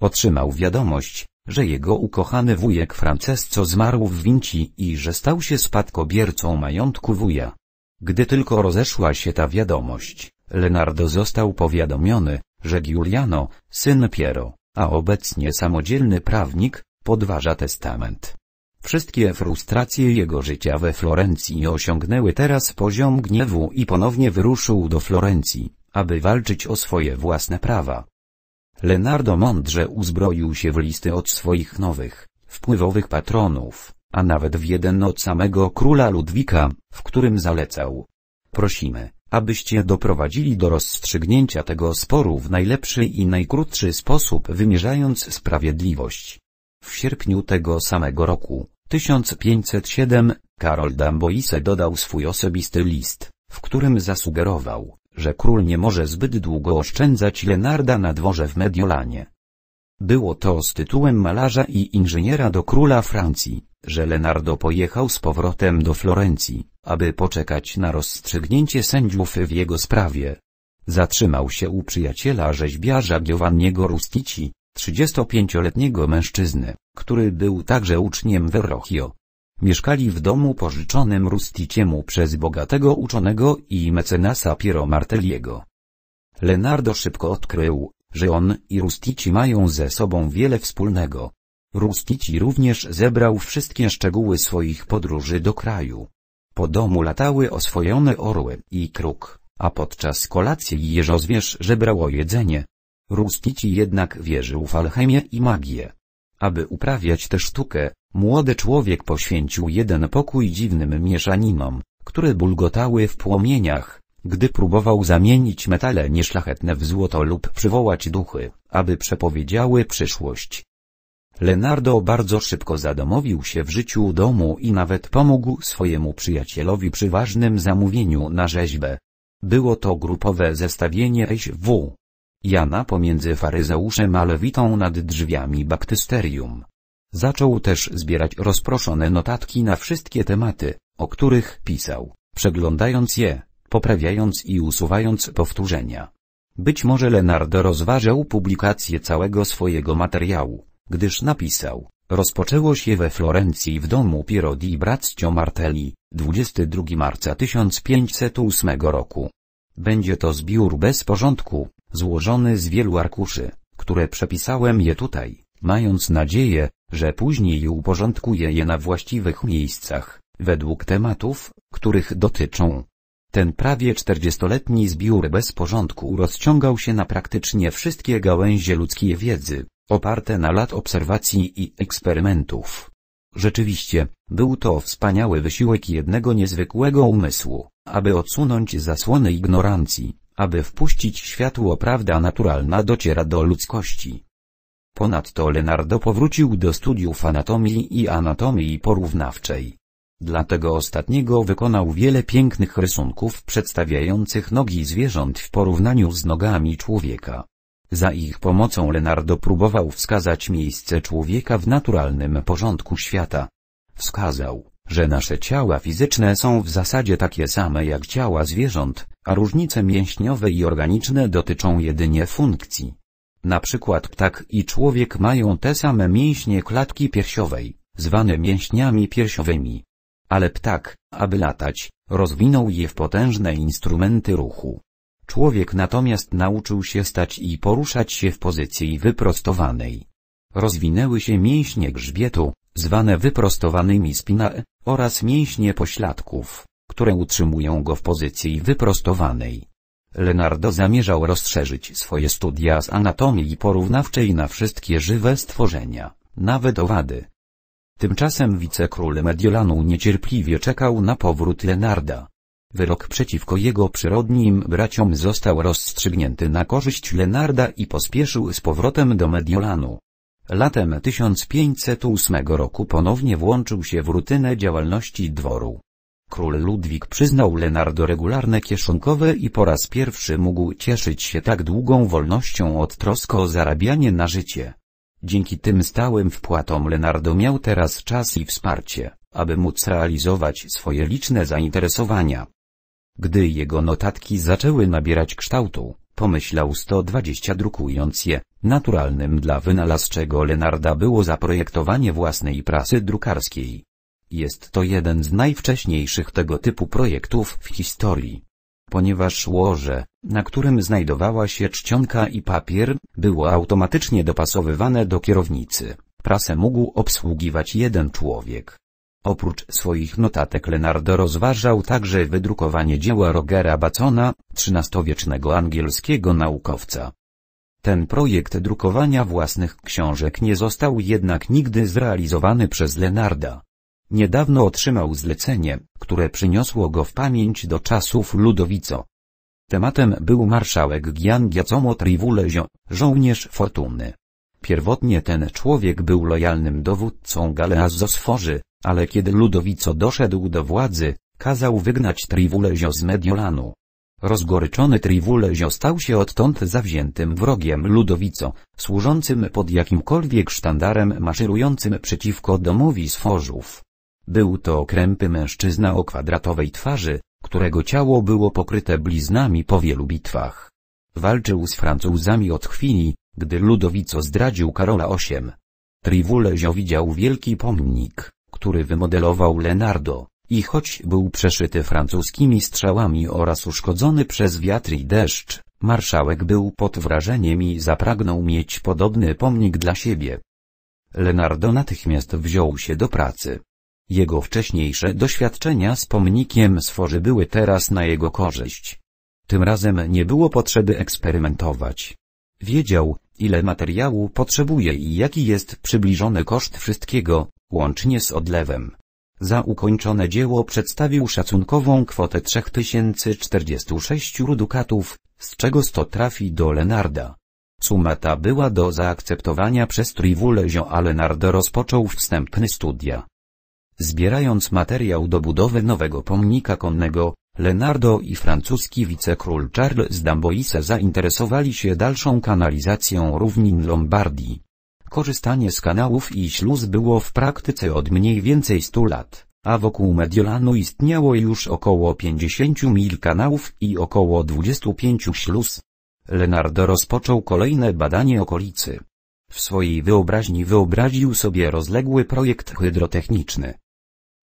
Otrzymał wiadomość, że jego ukochany wujek Francesco zmarł w Vinci i że stał się spadkobiercą majątku wuja. Gdy tylko rozeszła się ta wiadomość, Leonardo został powiadomiony, że Giuliano, syn Piero, a obecnie samodzielny prawnik, podważa testament. Wszystkie frustracje jego życia we Florencji osiągnęły teraz poziom gniewu i ponownie wyruszył do Florencji, aby walczyć o swoje własne prawa. Leonardo mądrze uzbroił się w listy od swoich nowych, wpływowych patronów, a nawet w jeden od samego króla Ludwika, w którym zalecał. Prosimy, abyście doprowadzili do rozstrzygnięcia tego sporu w najlepszy i najkrótszy sposób wymierzając sprawiedliwość. W sierpniu tego samego roku, 1507, Karol d'Amboise dodał swój osobisty list, w którym zasugerował, że król nie może zbyt długo oszczędzać Lenarda na dworze w Mediolanie. Było to z tytułem malarza i inżyniera do króla Francji, że Lenardo pojechał z powrotem do Florencji aby poczekać na rozstrzygnięcie sędziów w jego sprawie. Zatrzymał się u przyjaciela rzeźbiarza Giovanniego Rustici, 35-letniego mężczyzny, który był także uczniem Verrochio. Mieszkali w domu pożyczonym Rusticiemu przez bogatego uczonego i mecenasa Piero Martelliego. Leonardo szybko odkrył, że on i Rustici mają ze sobą wiele wspólnego. Rustici również zebrał wszystkie szczegóły swoich podróży do kraju, po domu latały oswojone orły i kruk, a podczas kolacji jeżozwierz żebrało jedzenie. Rustici jednak wierzył w alchemię i magię. Aby uprawiać tę sztukę, młody człowiek poświęcił jeden pokój dziwnym mieszaninom, które bulgotały w płomieniach, gdy próbował zamienić metale nieszlachetne w złoto lub przywołać duchy, aby przepowiedziały przyszłość. Leonardo bardzo szybko zadomowił się w życiu domu i nawet pomógł swojemu przyjacielowi przy ważnym zamówieniu na rzeźbę. Było to grupowe zestawienie w. Jana pomiędzy faryzeuszem a lewitą nad drzwiami baktysterium. Zaczął też zbierać rozproszone notatki na wszystkie tematy, o których pisał, przeglądając je, poprawiając i usuwając powtórzenia. Być może Leonardo rozważał publikację całego swojego materiału gdyż napisał, rozpoczęło się we Florencji w domu Piero di Braccio Martelli, 22 marca 1508 roku. Będzie to zbiór bez porządku, złożony z wielu arkuszy, które przepisałem je tutaj, mając nadzieję, że później uporządkuję je na właściwych miejscach, według tematów, których dotyczą. Ten prawie czterdziestoletni zbiór bez porządku rozciągał się na praktycznie wszystkie gałęzie ludzkiej wiedzy oparte na lat obserwacji i eksperymentów. Rzeczywiście, był to wspaniały wysiłek jednego niezwykłego umysłu, aby odsunąć zasłony ignorancji, aby wpuścić światło prawda naturalna dociera do ludzkości. Ponadto Leonardo powrócił do studiów anatomii i anatomii porównawczej. Dlatego ostatniego wykonał wiele pięknych rysunków przedstawiających nogi zwierząt w porównaniu z nogami człowieka. Za ich pomocą Leonardo próbował wskazać miejsce człowieka w naturalnym porządku świata. Wskazał, że nasze ciała fizyczne są w zasadzie takie same jak ciała zwierząt, a różnice mięśniowe i organiczne dotyczą jedynie funkcji. Na przykład ptak i człowiek mają te same mięśnie klatki piersiowej, zwane mięśniami piersiowymi. Ale ptak, aby latać, rozwinął je w potężne instrumenty ruchu. Człowiek natomiast nauczył się stać i poruszać się w pozycji wyprostowanej. Rozwinęły się mięśnie grzbietu, zwane wyprostowanymi spinae, oraz mięśnie pośladków, które utrzymują go w pozycji wyprostowanej. Leonardo zamierzał rozszerzyć swoje studia z anatomii porównawczej na wszystkie żywe stworzenia, nawet owady. Tymczasem wicekról Mediolanu niecierpliwie czekał na powrót Lenarda. Wyrok przeciwko jego przyrodnim braciom został rozstrzygnięty na korzyść Lenarda i pospieszył z powrotem do Mediolanu. Latem 1508 roku ponownie włączył się w rutynę działalności dworu. Król Ludwik przyznał Lenardo regularne kieszonkowe i po raz pierwszy mógł cieszyć się tak długą wolnością od trosk o zarabianie na życie. Dzięki tym stałym wpłatom Lenardo miał teraz czas i wsparcie, aby móc realizować swoje liczne zainteresowania. Gdy jego notatki zaczęły nabierać kształtu, pomyślał 120 drukując je, naturalnym dla wynalazczego Lenarda było zaprojektowanie własnej prasy drukarskiej. Jest to jeden z najwcześniejszych tego typu projektów w historii. Ponieważ łoże, na którym znajdowała się czcionka i papier, było automatycznie dopasowywane do kierownicy, prasę mógł obsługiwać jeden człowiek. Oprócz swoich notatek Leonardo rozważał także wydrukowanie dzieła Rogera Bacona, XIII-wiecznego angielskiego naukowca. Ten projekt drukowania własnych książek nie został jednak nigdy zrealizowany przez Lenarda. Niedawno otrzymał zlecenie, które przyniosło go w pamięć do czasów Ludowico. Tematem był marszałek Gian Giacomo Trivulezio, żołnierz fortuny. Pierwotnie ten człowiek był lojalnym dowódcą Galeazosforzy, ale kiedy Ludowico doszedł do władzy, kazał wygnać Trivulezio z Mediolanu. Rozgoryczony Trivulezio stał się odtąd zawziętym wrogiem Ludowico, służącym pod jakimkolwiek sztandarem maszerującym przeciwko domowi sforzów. Był to krępy mężczyzna o kwadratowej twarzy, którego ciało było pokryte bliznami po wielu bitwach. Walczył z Francuzami od chwili, gdy Ludowico zdradził Karola VIII, Trivulezio widział wielki pomnik, który wymodelował Leonardo, i choć był przeszyty francuskimi strzałami oraz uszkodzony przez wiatr i deszcz, marszałek był pod wrażeniem i zapragnął mieć podobny pomnik dla siebie. Leonardo natychmiast wziął się do pracy. Jego wcześniejsze doświadczenia z pomnikiem sforzy były teraz na jego korzyść. Tym razem nie było potrzeby eksperymentować. Wiedział, ile materiału potrzebuje i jaki jest przybliżony koszt wszystkiego, łącznie z odlewem. Za ukończone dzieło przedstawił szacunkową kwotę 3046 rudukatów, z czego 100 trafi do Lenarda. Suma ta była do zaakceptowania przez Trivulezio, a Lenard rozpoczął wstępne studia. Zbierając materiał do budowy nowego pomnika konnego, Leonardo i francuski wicekról Charles d'Amboise zainteresowali się dalszą kanalizacją równin Lombardii. Korzystanie z kanałów i śluz było w praktyce od mniej więcej 100 lat, a wokół Mediolanu istniało już około 50 mil kanałów i około 25 śluz. Leonardo rozpoczął kolejne badanie okolicy. W swojej wyobraźni wyobraził sobie rozległy projekt hydrotechniczny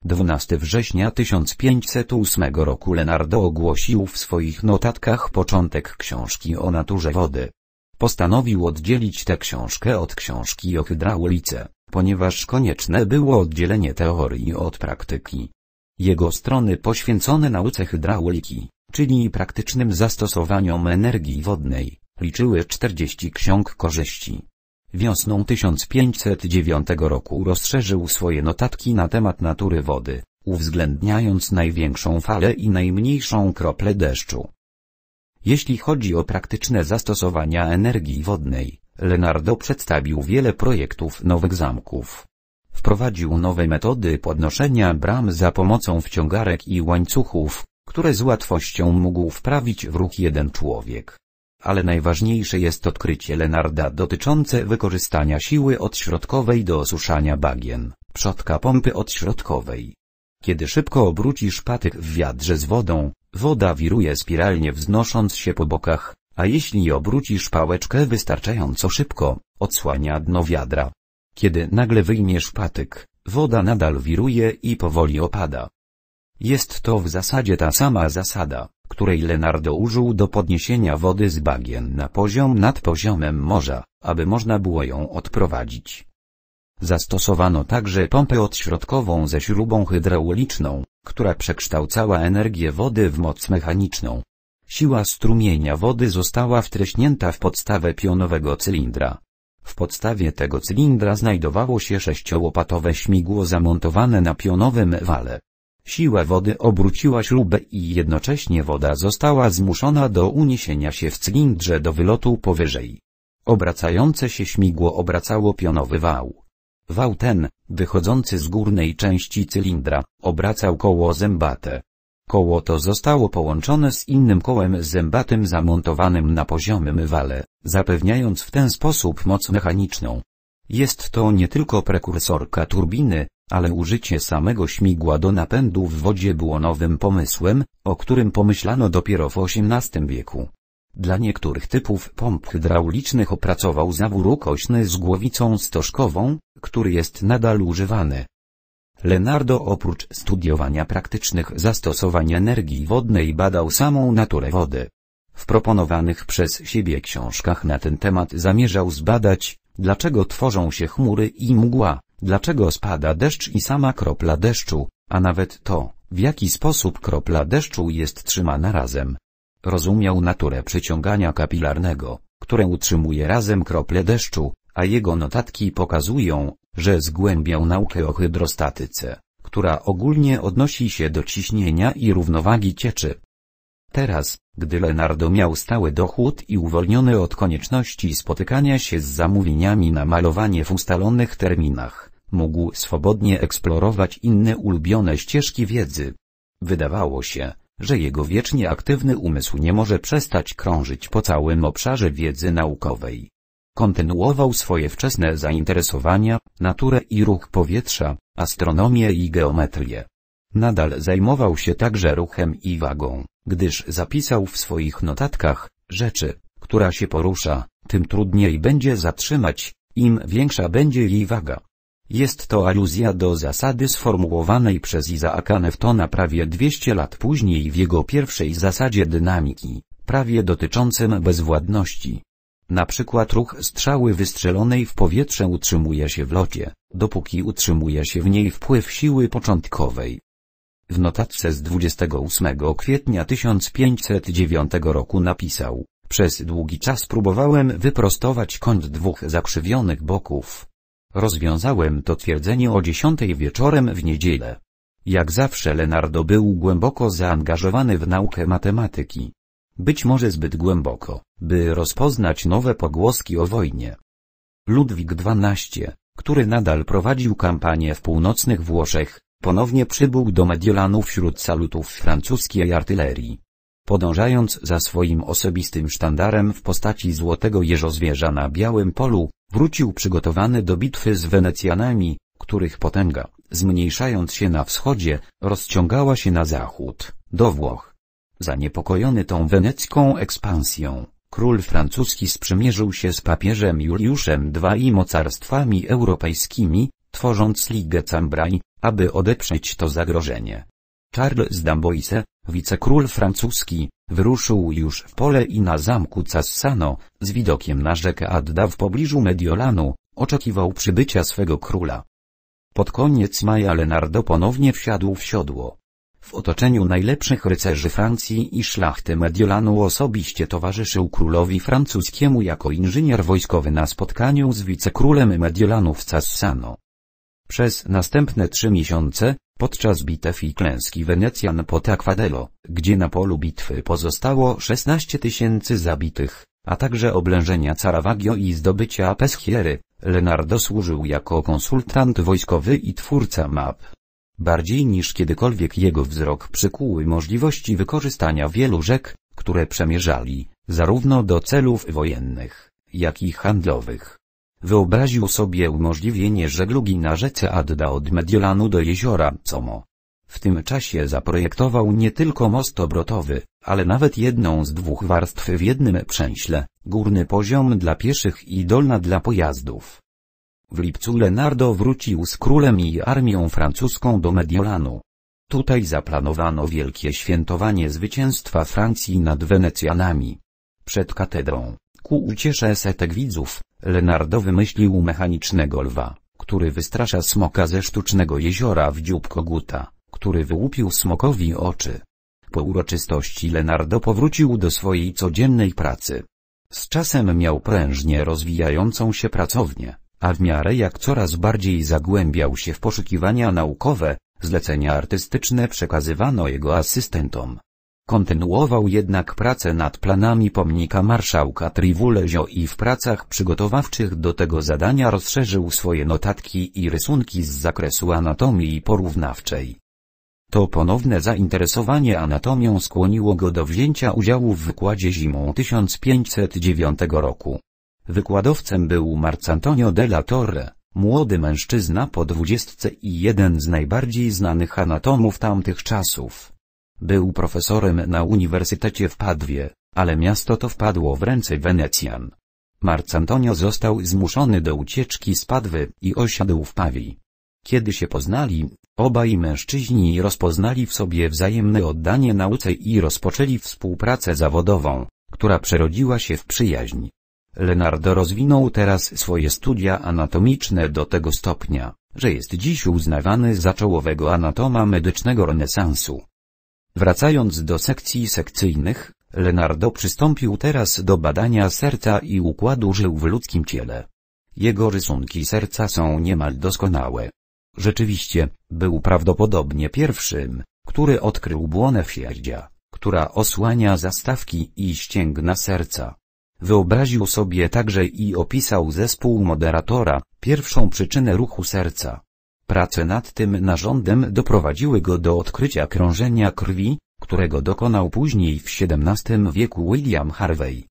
12 września 1508 roku Lenardo ogłosił w swoich notatkach początek książki o naturze wody. Postanowił oddzielić tę książkę od książki o hydraulice, ponieważ konieczne było oddzielenie teorii od praktyki. Jego strony poświęcone nauce hydrauliki, czyli praktycznym zastosowaniom energii wodnej, liczyły 40 ksiąg korzyści. Wiosną 1509 roku rozszerzył swoje notatki na temat natury wody, uwzględniając największą falę i najmniejszą kroplę deszczu. Jeśli chodzi o praktyczne zastosowania energii wodnej, Leonardo przedstawił wiele projektów nowych zamków. Wprowadził nowe metody podnoszenia bram za pomocą wciągarek i łańcuchów, które z łatwością mógł wprawić w ruch jeden człowiek ale najważniejsze jest odkrycie Lenarda dotyczące wykorzystania siły odśrodkowej do osuszania bagien, przodka pompy odśrodkowej. Kiedy szybko obrócisz patyk w wiadrze z wodą, woda wiruje spiralnie wznosząc się po bokach, a jeśli obrócisz pałeczkę wystarczająco szybko, odsłania dno wiadra. Kiedy nagle wyjmiesz patyk, woda nadal wiruje i powoli opada. Jest to w zasadzie ta sama zasada której Leonardo użył do podniesienia wody z bagien na poziom nad poziomem morza, aby można było ją odprowadzić. Zastosowano także pompę odśrodkową ze śrubą hydrauliczną, która przekształcała energię wody w moc mechaniczną. Siła strumienia wody została wtreśnięta w podstawę pionowego cylindra. W podstawie tego cylindra znajdowało się sześciołopatowe śmigło zamontowane na pionowym wale. Siła wody obróciła śrubę i jednocześnie woda została zmuszona do uniesienia się w cylindrze do wylotu powyżej. Obracające się śmigło obracało pionowy wał. Wał ten, wychodzący z górnej części cylindra, obracał koło zębate. Koło to zostało połączone z innym kołem zębatym zamontowanym na poziomym wale, zapewniając w ten sposób moc mechaniczną. Jest to nie tylko prekursorka turbiny, ale użycie samego śmigła do napędu w wodzie było nowym pomysłem, o którym pomyślano dopiero w XVIII wieku. Dla niektórych typów pomp hydraulicznych opracował zawór ukośny z głowicą stożkową, który jest nadal używany. Leonardo oprócz studiowania praktycznych zastosowań energii wodnej badał samą naturę wody. W proponowanych przez siebie książkach na ten temat zamierzał zbadać, Dlaczego tworzą się chmury i mgła? Dlaczego spada deszcz i sama kropla deszczu, a nawet to, w jaki sposób kropla deszczu jest trzymana razem? Rozumiał naturę przyciągania kapilarnego, które utrzymuje razem krople deszczu, a jego notatki pokazują, że zgłębiał naukę o hydrostatyce, która ogólnie odnosi się do ciśnienia i równowagi cieczy. Teraz, gdy Leonardo miał stały dochód i uwolniony od konieczności spotykania się z zamówieniami na malowanie w ustalonych terminach, mógł swobodnie eksplorować inne ulubione ścieżki wiedzy. Wydawało się, że jego wiecznie aktywny umysł nie może przestać krążyć po całym obszarze wiedzy naukowej. Kontynuował swoje wczesne zainteresowania, naturę i ruch powietrza, astronomię i geometrię. Nadal zajmował się także ruchem i wagą, gdyż zapisał w swoich notatkach, rzeczy, która się porusza, tym trudniej będzie zatrzymać, im większa będzie jej waga. Jest to aluzja do zasady sformułowanej przez Izaaka Neftona prawie 200 lat później w jego pierwszej zasadzie dynamiki, prawie dotyczącym bezwładności. Na przykład ruch strzały wystrzelonej w powietrze utrzymuje się w locie, dopóki utrzymuje się w niej wpływ siły początkowej, w notatce z 28 kwietnia 1509 roku napisał, przez długi czas próbowałem wyprostować kąt dwóch zakrzywionych boków. Rozwiązałem to twierdzenie o dziesiątej wieczorem w niedzielę. Jak zawsze Leonardo był głęboko zaangażowany w naukę matematyki. Być może zbyt głęboko, by rozpoznać nowe pogłoski o wojnie. Ludwik XII, który nadal prowadził kampanię w północnych Włoszech, Ponownie przybył do Mediolanu wśród salutów francuskiej artylerii. Podążając za swoim osobistym sztandarem w postaci złotego jeżozwierza na białym polu, wrócił przygotowany do bitwy z Wenecjanami, których potęga, zmniejszając się na wschodzie, rozciągała się na zachód, do Włoch. Zaniepokojony tą wenecką ekspansją, król francuski sprzymierzył się z papieżem Juliuszem II i mocarstwami europejskimi, tworząc Ligę Cambrai, aby odeprzeć to zagrożenie. Charles d'Amboise, wicekról francuski, wyruszył już w pole i na zamku Cassano, z widokiem na rzekę Adda w pobliżu Mediolanu, oczekiwał przybycia swego króla. Pod koniec maja Leonardo ponownie wsiadł w siodło. W otoczeniu najlepszych rycerzy Francji i szlachty Mediolanu osobiście towarzyszył królowi francuskiemu jako inżynier wojskowy na spotkaniu z wicekrólem Mediolanu w Cassano. Przez następne trzy miesiące, podczas bitew i klęski Wenecjan pod Aquadello, gdzie na polu bitwy pozostało 16 tysięcy zabitych, a także oblężenia Caravaggio i zdobycia Peschiery, Leonardo służył jako konsultant wojskowy i twórca map. Bardziej niż kiedykolwiek jego wzrok przykuły możliwości wykorzystania wielu rzek, które przemierzali, zarówno do celów wojennych, jak i handlowych. Wyobraził sobie umożliwienie żeglugi na rzece Adda od Mediolanu do jeziora Como. W tym czasie zaprojektował nie tylko most obrotowy, ale nawet jedną z dwóch warstw w jednym przęśle, górny poziom dla pieszych i dolna dla pojazdów. W lipcu Leonardo wrócił z królem i armią francuską do Mediolanu. Tutaj zaplanowano wielkie świętowanie zwycięstwa Francji nad Wenecjanami. Przed katedrą, ku uciesze setek widzów, Leonardo wymyślił mechanicznego lwa, który wystrasza smoka ze sztucznego jeziora w dziób koguta, który wyłupił smokowi oczy. Po uroczystości Leonardo powrócił do swojej codziennej pracy. Z czasem miał prężnie rozwijającą się pracownię, a w miarę jak coraz bardziej zagłębiał się w poszukiwania naukowe, zlecenia artystyczne przekazywano jego asystentom. Kontynuował jednak pracę nad planami pomnika marszałka Trivulezio i w pracach przygotowawczych do tego zadania rozszerzył swoje notatki i rysunki z zakresu anatomii porównawczej. To ponowne zainteresowanie anatomią skłoniło go do wzięcia udziału w wykładzie zimą 1509 roku. Wykładowcem był Marcantonio de la Torre, młody mężczyzna po dwudziestce i jeden z najbardziej znanych anatomów tamtych czasów. Był profesorem na uniwersytecie w Padwie, ale miasto to wpadło w ręce Wenecjan. Marcantonio został zmuszony do ucieczki z Padwy i osiadł w Pawii. Kiedy się poznali, obaj mężczyźni rozpoznali w sobie wzajemne oddanie nauce i rozpoczęli współpracę zawodową, która przerodziła się w przyjaźń. Leonardo rozwinął teraz swoje studia anatomiczne do tego stopnia, że jest dziś uznawany za czołowego anatoma medycznego renesansu. Wracając do sekcji sekcyjnych, Leonardo przystąpił teraz do badania serca i układu żył w ludzkim ciele. Jego rysunki serca są niemal doskonałe. Rzeczywiście, był prawdopodobnie pierwszym, który odkrył błonę sierdzia, która osłania zastawki i ścięgna serca. Wyobraził sobie także i opisał zespół moderatora, pierwszą przyczynę ruchu serca. Prace nad tym narządem doprowadziły go do odkrycia krążenia krwi, którego dokonał później w XVII wieku William Harvey.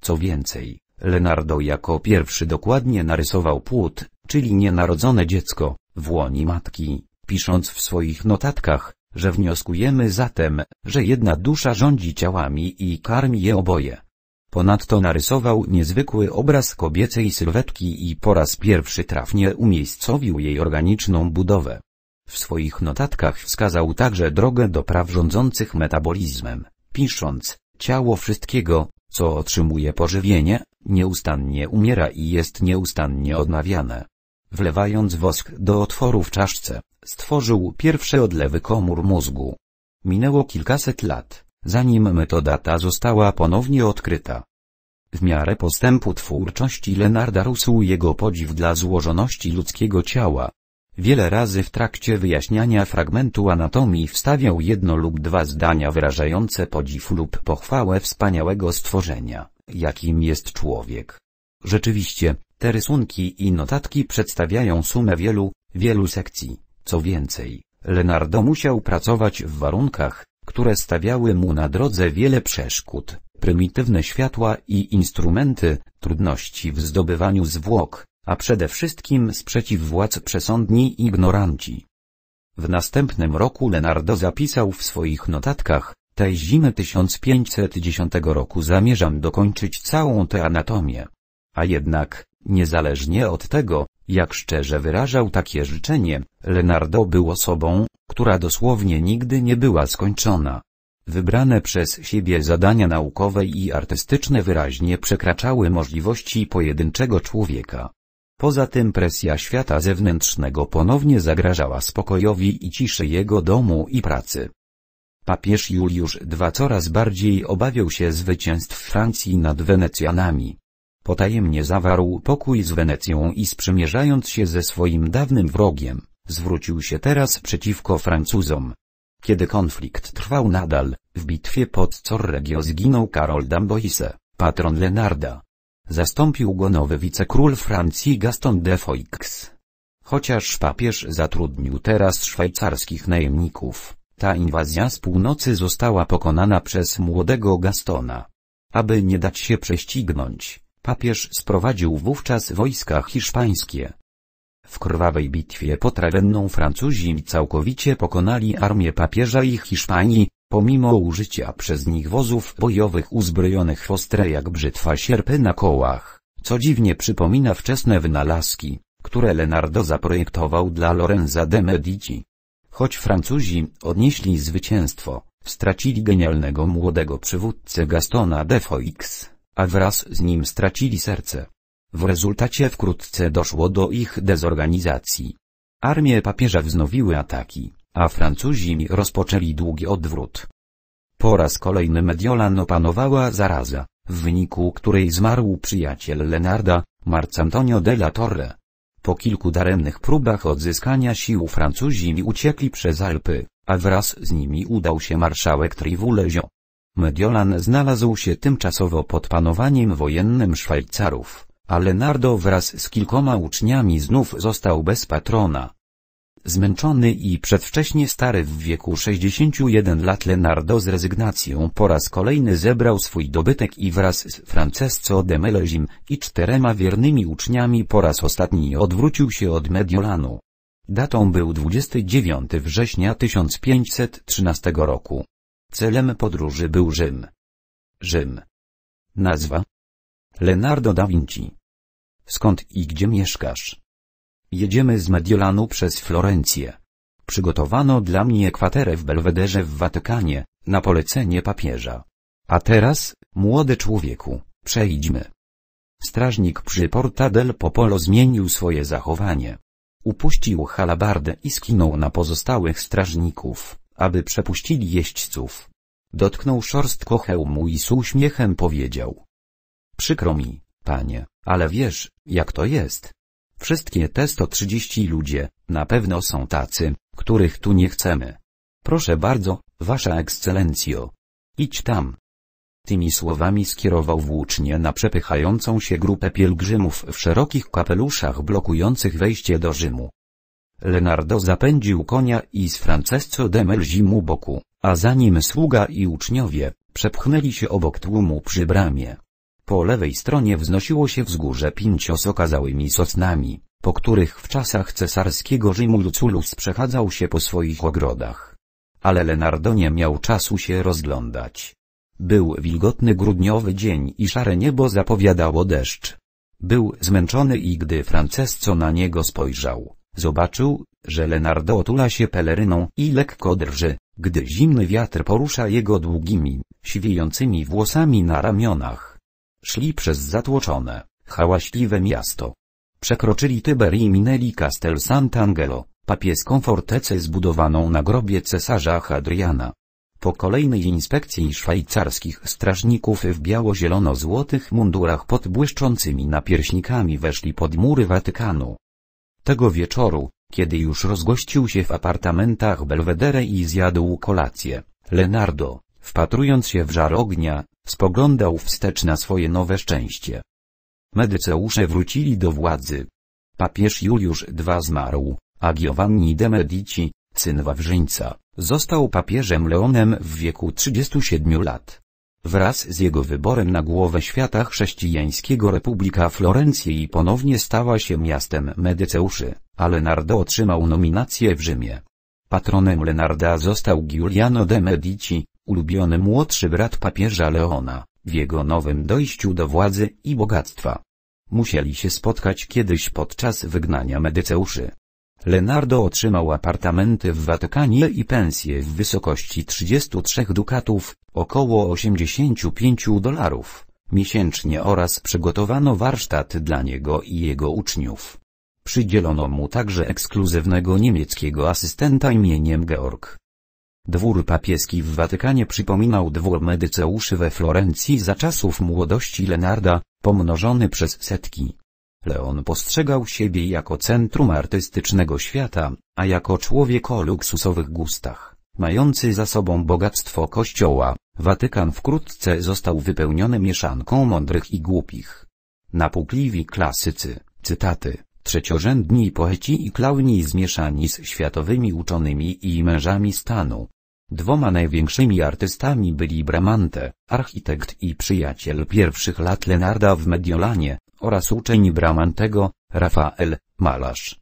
Co więcej, Leonardo jako pierwszy dokładnie narysował płód, czyli nienarodzone dziecko, w łoni matki, pisząc w swoich notatkach, że wnioskujemy zatem, że jedna dusza rządzi ciałami i karmi je oboje. Ponadto narysował niezwykły obraz kobiecej sylwetki i po raz pierwszy trafnie umiejscowił jej organiczną budowę. W swoich notatkach wskazał także drogę do praw rządzących metabolizmem, pisząc, ciało wszystkiego, co otrzymuje pożywienie, nieustannie umiera i jest nieustannie odnawiane. Wlewając wosk do otworu w czaszce, stworzył pierwsze odlewy komór mózgu. Minęło kilkaset lat zanim metoda ta została ponownie odkryta. W miarę postępu twórczości Lenarda rósł jego podziw dla złożoności ludzkiego ciała. Wiele razy w trakcie wyjaśniania fragmentu anatomii wstawiał jedno lub dwa zdania wyrażające podziw lub pochwałę wspaniałego stworzenia, jakim jest człowiek. Rzeczywiście, te rysunki i notatki przedstawiają sumę wielu, wielu sekcji. Co więcej, Lenardo musiał pracować w warunkach, które stawiały mu na drodze wiele przeszkód, prymitywne światła i instrumenty, trudności w zdobywaniu zwłok, a przede wszystkim sprzeciw władz przesądni i ignoranci. W następnym roku Leonardo zapisał w swoich notatkach, tej zimy 1510 roku zamierzam dokończyć całą tę anatomię. A jednak, niezależnie od tego, jak szczerze wyrażał takie życzenie, Leonardo był osobą, która dosłownie nigdy nie była skończona. Wybrane przez siebie zadania naukowe i artystyczne wyraźnie przekraczały możliwości pojedynczego człowieka. Poza tym presja świata zewnętrznego ponownie zagrażała spokojowi i ciszy jego domu i pracy. Papież Juliusz II coraz bardziej obawiał się zwycięstw Francji nad Wenecjanami. Potajemnie zawarł pokój z Wenecją i sprzymierzając się ze swoim dawnym wrogiem, zwrócił się teraz przeciwko Francuzom. Kiedy konflikt trwał nadal, w bitwie pod Corregio zginął Karol d'Amboise, patron Lenarda. Zastąpił go nowy wicekról Francji Gaston de Foix. Chociaż papież zatrudnił teraz szwajcarskich najemników, ta inwazja z północy została pokonana przez młodego Gastona. Aby nie dać się prześcignąć, Papież sprowadził wówczas wojska hiszpańskie. W krwawej bitwie pod Francuzi całkowicie pokonali armię papieża i Hiszpanii, pomimo użycia przez nich wozów bojowych uzbrojonych w ostre jak brzytwa sierpy na kołach, co dziwnie przypomina wczesne wynalazki, które Leonardo zaprojektował dla Lorenza de Medici. Choć Francuzi odnieśli zwycięstwo, stracili genialnego młodego przywódcę Gastona de Foix a wraz z nim stracili serce. W rezultacie wkrótce doszło do ich dezorganizacji. Armie papieża wznowiły ataki, a Francuzi rozpoczęli długi odwrót. Po raz kolejny Mediolan opanowała zaraza, w wyniku której zmarł przyjaciel Lenarda, Marcantonio della Torre. Po kilku daremnych próbach odzyskania sił Francuzi uciekli przez Alpy, a wraz z nimi udał się marszałek Trivulezio. Mediolan znalazł się tymczasowo pod panowaniem wojennym Szwajcarów, ale Leonardo wraz z kilkoma uczniami znów został bez patrona. Zmęczony i przedwcześnie stary w wieku 61 lat Leonardo z rezygnacją po raz kolejny zebrał swój dobytek i wraz z Francesco de Melezim i czterema wiernymi uczniami po raz ostatni odwrócił się od Mediolanu. Datą był 29 września 1513 roku. Celem podróży był Rzym. Rzym. Nazwa? Leonardo da Vinci. Skąd i gdzie mieszkasz? Jedziemy z Mediolanu przez Florencję. Przygotowano dla mnie kwaterę w Belwederze w Watykanie, na polecenie papieża. A teraz, młody człowieku, przejdźmy. Strażnik przy Porta del Popolo zmienił swoje zachowanie. Upuścił halabardę i skinął na pozostałych strażników aby przepuścili jeźdźców. Dotknął szorstko hełmu i z uśmiechem powiedział. Przykro mi, panie, ale wiesz, jak to jest. Wszystkie te 130 ludzie, na pewno są tacy, których tu nie chcemy. Proszę bardzo, wasza ekscelencjo. Idź tam. Tymi słowami skierował włócznie na przepychającą się grupę pielgrzymów w szerokich kapeluszach blokujących wejście do Rzymu. Leonardo zapędził konia i z Francesco de Melzimu boku, a za nim sługa i uczniowie, przepchnęli się obok tłumu przy bramie. Po lewej stronie wznosiło się wzgórze z okazałymi sosnami, po których w czasach cesarskiego Rzymu Lucullus przechadzał się po swoich ogrodach. Ale Leonardo nie miał czasu się rozglądać. Był wilgotny grudniowy dzień i szare niebo zapowiadało deszcz. Był zmęczony i gdy Francesco na niego spojrzał, Zobaczył, że Lenardo otula się peleryną i lekko drży, gdy zimny wiatr porusza jego długimi, świejącymi włosami na ramionach. Szli przez zatłoczone, hałaśliwe miasto. Przekroczyli Tyber i minęli Castel Sant'Angelo, papieską fortecę zbudowaną na grobie cesarza Hadriana. Po kolejnej inspekcji szwajcarskich strażników w biało-zielono-złotych mundurach pod błyszczącymi napierśnikami weszli pod mury Watykanu. Tego wieczoru, kiedy już rozgościł się w apartamentach Belvedere i zjadł kolację, Leonardo, wpatrując się w żar ognia, spoglądał wstecz na swoje nowe szczęście. Medyceusze wrócili do władzy. Papież Juliusz II zmarł, a Giovanni de Medici, syn Wawrzyńca, został papieżem Leonem w wieku 37 lat. Wraz z jego wyborem na głowę świata chrześcijańskiego Republika Florencji ponownie stała się miastem Medyceuszy, a Leonardo otrzymał nominację w Rzymie. Patronem Leonarda został Giuliano de Medici, ulubiony młodszy brat papieża Leona, w jego nowym dojściu do władzy i bogactwa. Musieli się spotkać kiedyś podczas wygnania Medyceuszy. Leonardo otrzymał apartamenty w Watykanie i pensję w wysokości 33 dukatów, około 85 dolarów, miesięcznie oraz przygotowano warsztat dla niego i jego uczniów. Przydzielono mu także ekskluzywnego niemieckiego asystenta imieniem Georg. Dwór papieski w Watykanie przypominał dwór medyceuszy we Florencji za czasów młodości Lenarda, pomnożony przez setki. Leon postrzegał siebie jako centrum artystycznego świata, a jako człowiek o luksusowych gustach, mający za sobą bogactwo kościoła. Watykan wkrótce został wypełniony mieszanką mądrych i głupich. Napukliwi klasycy, cytaty, trzeciorzędni poeci i klauni zmieszani z światowymi uczonymi i mężami stanu. Dwoma największymi artystami byli Bramante, architekt i przyjaciel pierwszych lat Lenarda w Mediolanie, oraz uczeń Bramantego, Rafael, malarz.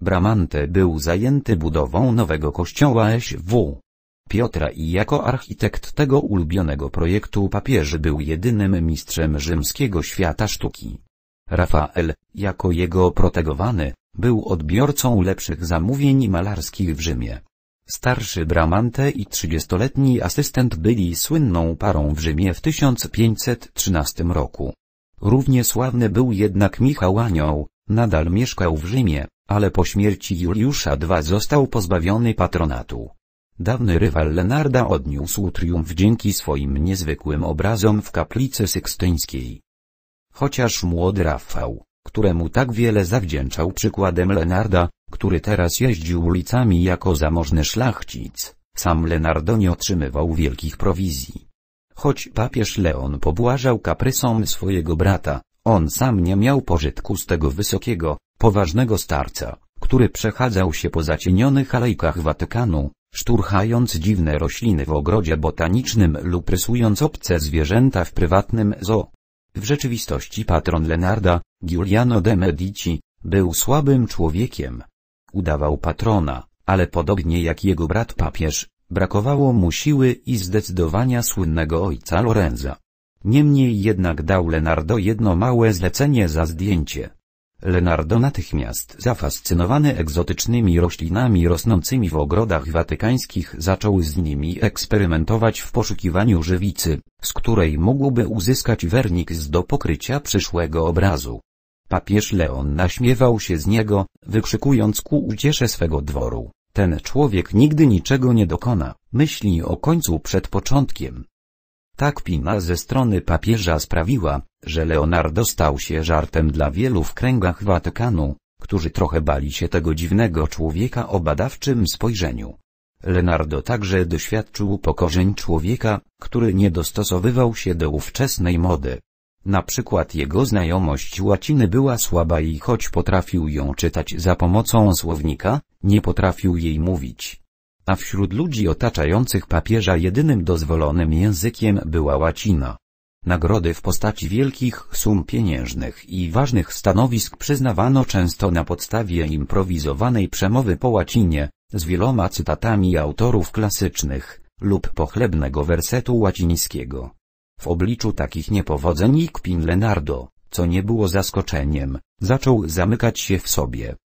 Bramante był zajęty budową nowego kościoła SW. Piotra i jako architekt tego ulubionego projektu papież był jedynym mistrzem rzymskiego świata sztuki. Rafael, jako jego protegowany, był odbiorcą lepszych zamówień malarskich w Rzymie. Starszy Bramante i 30-letni asystent byli słynną parą w Rzymie w 1513 roku. Równie sławny był jednak Michał Anioł, nadal mieszkał w Rzymie, ale po śmierci Juliusza II został pozbawiony patronatu. Dawny rywal Lenarda odniósł triumf dzięki swoim niezwykłym obrazom w kaplicy sykstyńskiej. Chociaż młody Rafał, któremu tak wiele zawdzięczał przykładem Lenarda, który teraz jeździł ulicami jako zamożny szlachcic, sam Lenardo nie otrzymywał wielkich prowizji. Choć papież Leon pobłażał kaprysom swojego brata, on sam nie miał pożytku z tego wysokiego, poważnego starca, który przechadzał się po zacienionych alejkach Watykanu, szturchając dziwne rośliny w ogrodzie botanicznym lub rysując obce zwierzęta w prywatnym zoo. W rzeczywistości patron Lenarda, Giuliano de Medici, był słabym człowiekiem. Udawał patrona, ale podobnie jak jego brat papież, Brakowało mu siły i zdecydowania słynnego ojca Lorenza. Niemniej jednak dał Leonardo jedno małe zlecenie za zdjęcie. Leonardo natychmiast zafascynowany egzotycznymi roślinami rosnącymi w ogrodach watykańskich zaczął z nimi eksperymentować w poszukiwaniu żywicy, z której mógłby uzyskać werniks do pokrycia przyszłego obrazu. Papież Leon naśmiewał się z niego, wykrzykując ku uciesze swego dworu. Ten człowiek nigdy niczego nie dokona, myśli o końcu przed początkiem. Tak pima ze strony papieża sprawiła, że Leonardo stał się żartem dla wielu w kręgach Watykanu, którzy trochę bali się tego dziwnego człowieka o badawczym spojrzeniu. Leonardo także doświadczył pokorzeń człowieka, który nie dostosowywał się do ówczesnej mody. Na przykład jego znajomość łaciny była słaba i choć potrafił ją czytać za pomocą słownika, nie potrafił jej mówić. A wśród ludzi otaczających papieża jedynym dozwolonym językiem była łacina. Nagrody w postaci wielkich sum pieniężnych i ważnych stanowisk przyznawano często na podstawie improwizowanej przemowy po łacinie, z wieloma cytatami autorów klasycznych, lub pochlebnego wersetu łacińskiego. W obliczu takich niepowodzeń Ikpin Lenardo, co nie było zaskoczeniem, zaczął zamykać się w sobie.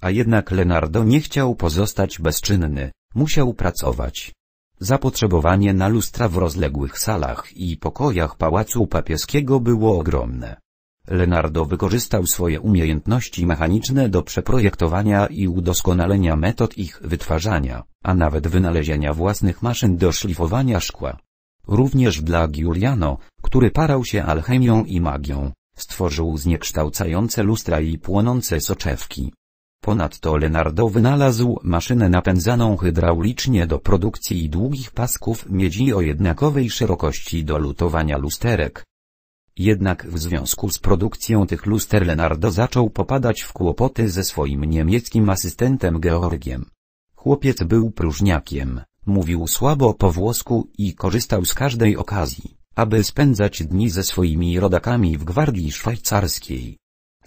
A jednak Lenardo nie chciał pozostać bezczynny, musiał pracować. Zapotrzebowanie na lustra w rozległych salach i pokojach pałacu papieskiego było ogromne. Lenardo wykorzystał swoje umiejętności mechaniczne do przeprojektowania i udoskonalenia metod ich wytwarzania, a nawet wynalezienia własnych maszyn do szlifowania szkła. Również dla Giuliano, który parał się alchemią i magią, stworzył zniekształcające lustra i płonące soczewki. Ponadto Leonardo wynalazł maszynę napędzaną hydraulicznie do produkcji długich pasków miedzi o jednakowej szerokości do lutowania lusterek. Jednak w związku z produkcją tych luster Leonardo zaczął popadać w kłopoty ze swoim niemieckim asystentem Georgiem. Chłopiec był próżniakiem, Mówił słabo po włosku i korzystał z każdej okazji, aby spędzać dni ze swoimi rodakami w gwardii szwajcarskiej.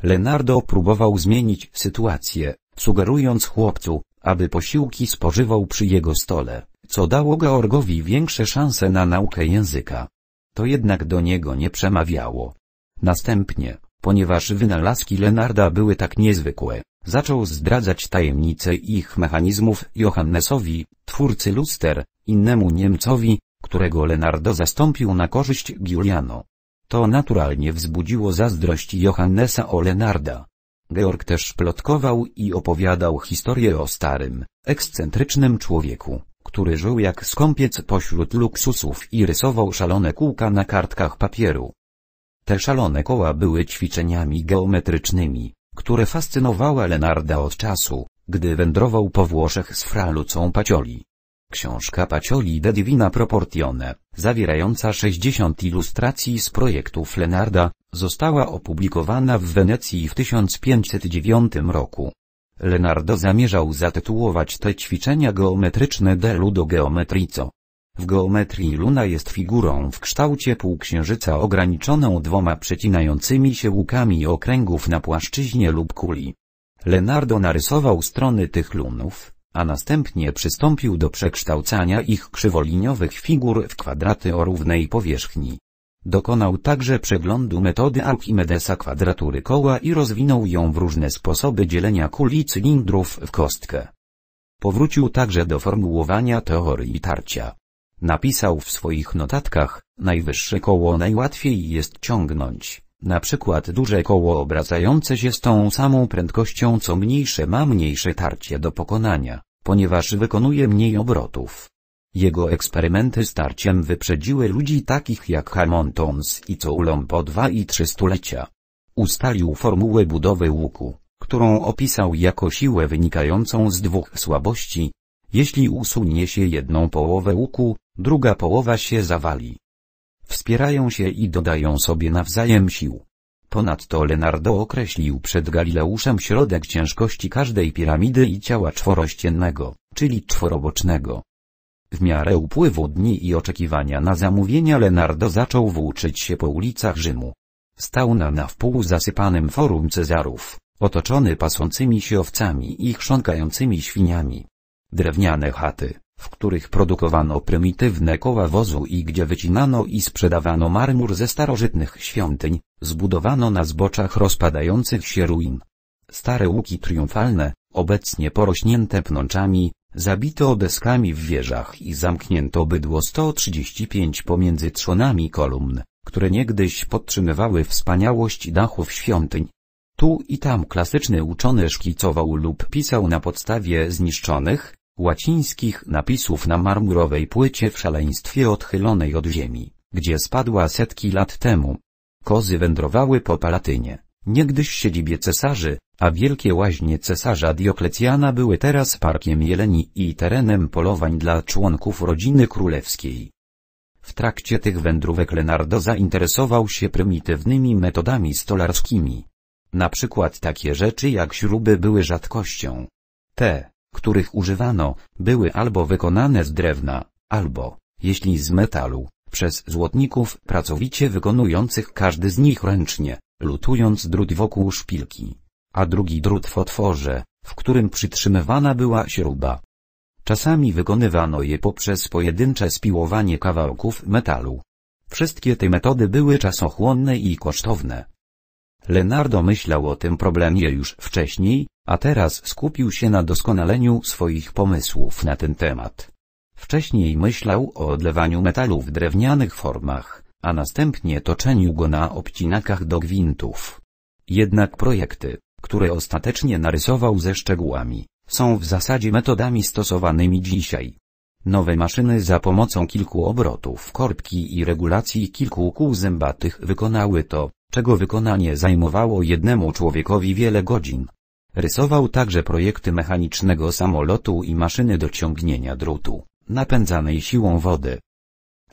Leonardo próbował zmienić sytuację, sugerując chłopcu, aby posiłki spożywał przy jego stole, co dało Georgowi większe szanse na naukę języka. To jednak do niego nie przemawiało. Następnie, ponieważ wynalazki Lenarda były tak niezwykłe, zaczął zdradzać tajemnice ich mechanizmów Johannesowi, twórcy luster, innemu Niemcowi, którego Leonardo zastąpił na korzyść Giuliano. To naturalnie wzbudziło zazdrość Johannesa o Leonarda. Georg też plotkował i opowiadał historię o starym, ekscentrycznym człowieku, który żył jak skąpiec pośród luksusów i rysował szalone kółka na kartkach papieru. Te szalone koła były ćwiczeniami geometrycznymi, które fascynowały Lenarda od czasu, gdy wędrował po Włoszech z Fralucą Pacioli. Książka Pacioli de Divina Proportione, zawierająca 60 ilustracji z projektów Lenarda, została opublikowana w Wenecji w 1509 roku. Lenardo zamierzał zatytułować te ćwiczenia geometryczne de ludo geometrico, w geometrii luna jest figurą w kształcie półksiężyca ograniczoną dwoma przecinającymi się łukami okręgów na płaszczyźnie lub kuli. Leonardo narysował strony tych lunów, a następnie przystąpił do przekształcania ich krzywoliniowych figur w kwadraty o równej powierzchni. Dokonał także przeglądu metody Archimedesa kwadratury koła i rozwinął ją w różne sposoby dzielenia kuli cylindrów w kostkę. Powrócił także do formułowania teorii tarcia. Napisał w swoich notatkach, najwyższe koło najłatwiej jest ciągnąć, na przykład duże koło obracające się z tą samą prędkością co mniejsze ma mniejsze tarcie do pokonania, ponieważ wykonuje mniej obrotów. Jego eksperymenty z tarciem wyprzedziły ludzi takich jak Hamiltons i Coulomb po dwa i trzy stulecia. Ustalił formułę budowy łuku, którą opisał jako siłę wynikającą z dwóch słabości, jeśli usunie się jedną połowę łuku, druga połowa się zawali. Wspierają się i dodają sobie nawzajem sił. Ponadto Leonardo określił przed Galileuszem środek ciężkości każdej piramidy i ciała czworościennego, czyli czworobocznego. W miarę upływu dni i oczekiwania na zamówienia Leonardo zaczął włóczyć się po ulicach Rzymu. Stał na nawpół zasypanym forum Cezarów, otoczony pasącymi się owcami i chrząkającymi świniami drewniane chaty, w których produkowano prymitywne koła wozu i gdzie wycinano i sprzedawano marmur ze starożytnych świątyń, zbudowano na zboczach rozpadających się ruin. Stare łuki triumfalne, obecnie porośnięte pnączami, zabito deskami w wieżach i zamknięto bydło 135 pomiędzy trzonami kolumn, które niegdyś podtrzymywały wspaniałość dachów świątyń. Tu i tam klasyczny uczony szkicował lub pisał na podstawie zniszczonych, łacińskich napisów na marmurowej płycie w szaleństwie odchylonej od ziemi, gdzie spadła setki lat temu. Kozy wędrowały po Palatynie, niegdyś siedzibie cesarzy, a wielkie łaźnie cesarza Dioklecjana były teraz parkiem jeleni i terenem polowań dla członków rodziny królewskiej. W trakcie tych wędrówek Leonardo zainteresował się prymitywnymi metodami stolarskimi. Na przykład takie rzeczy jak śruby były rzadkością. Te których używano, były albo wykonane z drewna, albo, jeśli z metalu, przez złotników pracowicie wykonujących każdy z nich ręcznie, lutując drut wokół szpilki, a drugi drut w otworze, w którym przytrzymywana była śruba. Czasami wykonywano je poprzez pojedyncze spiłowanie kawałków metalu. Wszystkie te metody były czasochłonne i kosztowne. Leonardo myślał o tym problemie już wcześniej, a teraz skupił się na doskonaleniu swoich pomysłów na ten temat. Wcześniej myślał o odlewaniu metalu w drewnianych formach, a następnie toczeniu go na obcinakach do gwintów. Jednak projekty, które ostatecznie narysował ze szczegółami, są w zasadzie metodami stosowanymi dzisiaj. Nowe maszyny za pomocą kilku obrotów korbki i regulacji kilku kół zębatych wykonały to, czego wykonanie zajmowało jednemu człowiekowi wiele godzin. Rysował także projekty mechanicznego samolotu i maszyny do ciągnienia drutu, napędzanej siłą wody.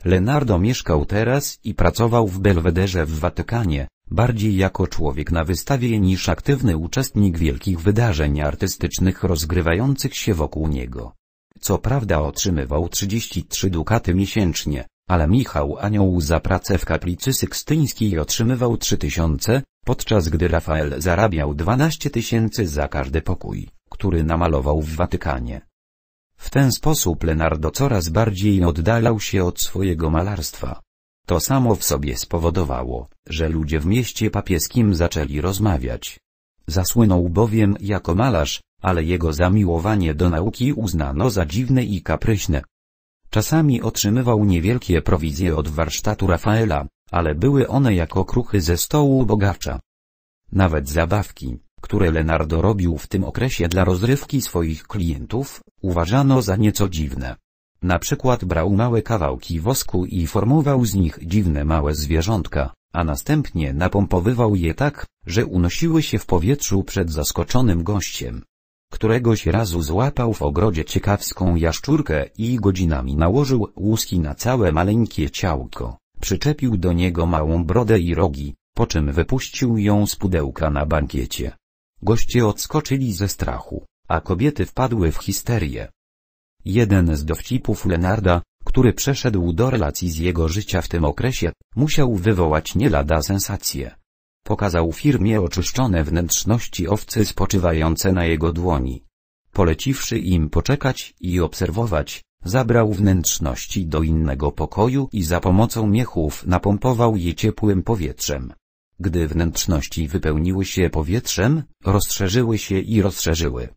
Leonardo mieszkał teraz i pracował w Belwederze w Watykanie, bardziej jako człowiek na wystawie niż aktywny uczestnik wielkich wydarzeń artystycznych rozgrywających się wokół niego. Co prawda otrzymywał 33 dukaty miesięcznie, ale Michał Anioł za pracę w kaplicy sykstyńskiej otrzymywał 3000, podczas gdy Rafael zarabiał 12 tysięcy za każdy pokój, który namalował w Watykanie. W ten sposób Leonardo coraz bardziej oddalał się od swojego malarstwa. To samo w sobie spowodowało, że ludzie w mieście papieskim zaczęli rozmawiać. Zasłynął bowiem jako malarz, ale jego zamiłowanie do nauki uznano za dziwne i kapryśne. Czasami otrzymywał niewielkie prowizje od warsztatu Rafaela, ale były one jako kruchy ze stołu bogacza. Nawet zabawki, które Leonardo robił w tym okresie dla rozrywki swoich klientów, uważano za nieco dziwne. Na przykład brał małe kawałki wosku i formował z nich dziwne małe zwierzątka, a następnie napompowywał je tak, że unosiły się w powietrzu przed zaskoczonym gościem. Któregoś razu złapał w ogrodzie ciekawską jaszczurkę i godzinami nałożył łuski na całe maleńkie ciałko przyczepił do niego małą brodę i rogi, po czym wypuścił ją z pudełka na bankiecie. Goście odskoczyli ze strachu, a kobiety wpadły w histerię. Jeden z dowcipów Lenarda, który przeszedł do relacji z jego życia w tym okresie, musiał wywołać nie lada sensację. Pokazał firmie oczyszczone wnętrzności owcy spoczywające na jego dłoni. Poleciwszy im poczekać i obserwować, Zabrał wnętrzności do innego pokoju i za pomocą miechów napompował je ciepłym powietrzem. Gdy wnętrzności wypełniły się powietrzem, rozszerzyły się i rozszerzyły.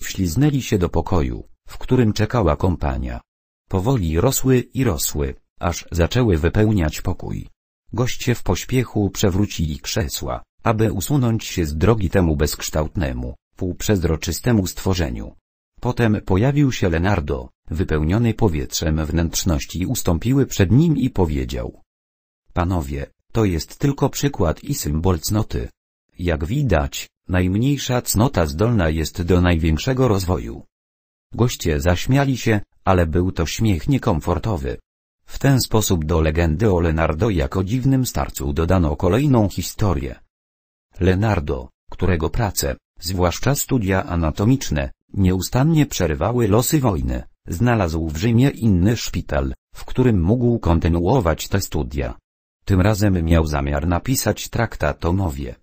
Wśliznęli się do pokoju, w którym czekała kompania. Powoli rosły i rosły, aż zaczęły wypełniać pokój. Goście w pośpiechu przewrócili krzesła, aby usunąć się z drogi temu bezkształtnemu, półprzezroczystemu stworzeniu. Potem pojawił się Lenardo, wypełniony powietrzem wnętrzności ustąpiły przed nim i powiedział. Panowie, to jest tylko przykład i symbol cnoty. Jak widać, najmniejsza cnota zdolna jest do największego rozwoju. Goście zaśmiali się, ale był to śmiech niekomfortowy. W ten sposób do legendy o Lenardo jako dziwnym starcu dodano kolejną historię. Lenardo, którego prace, zwłaszcza studia anatomiczne, nieustannie przerywały losy wojny, znalazł w Rzymie inny szpital, w którym mógł kontynuować te studia. Tym razem miał zamiar napisać traktat o mowie.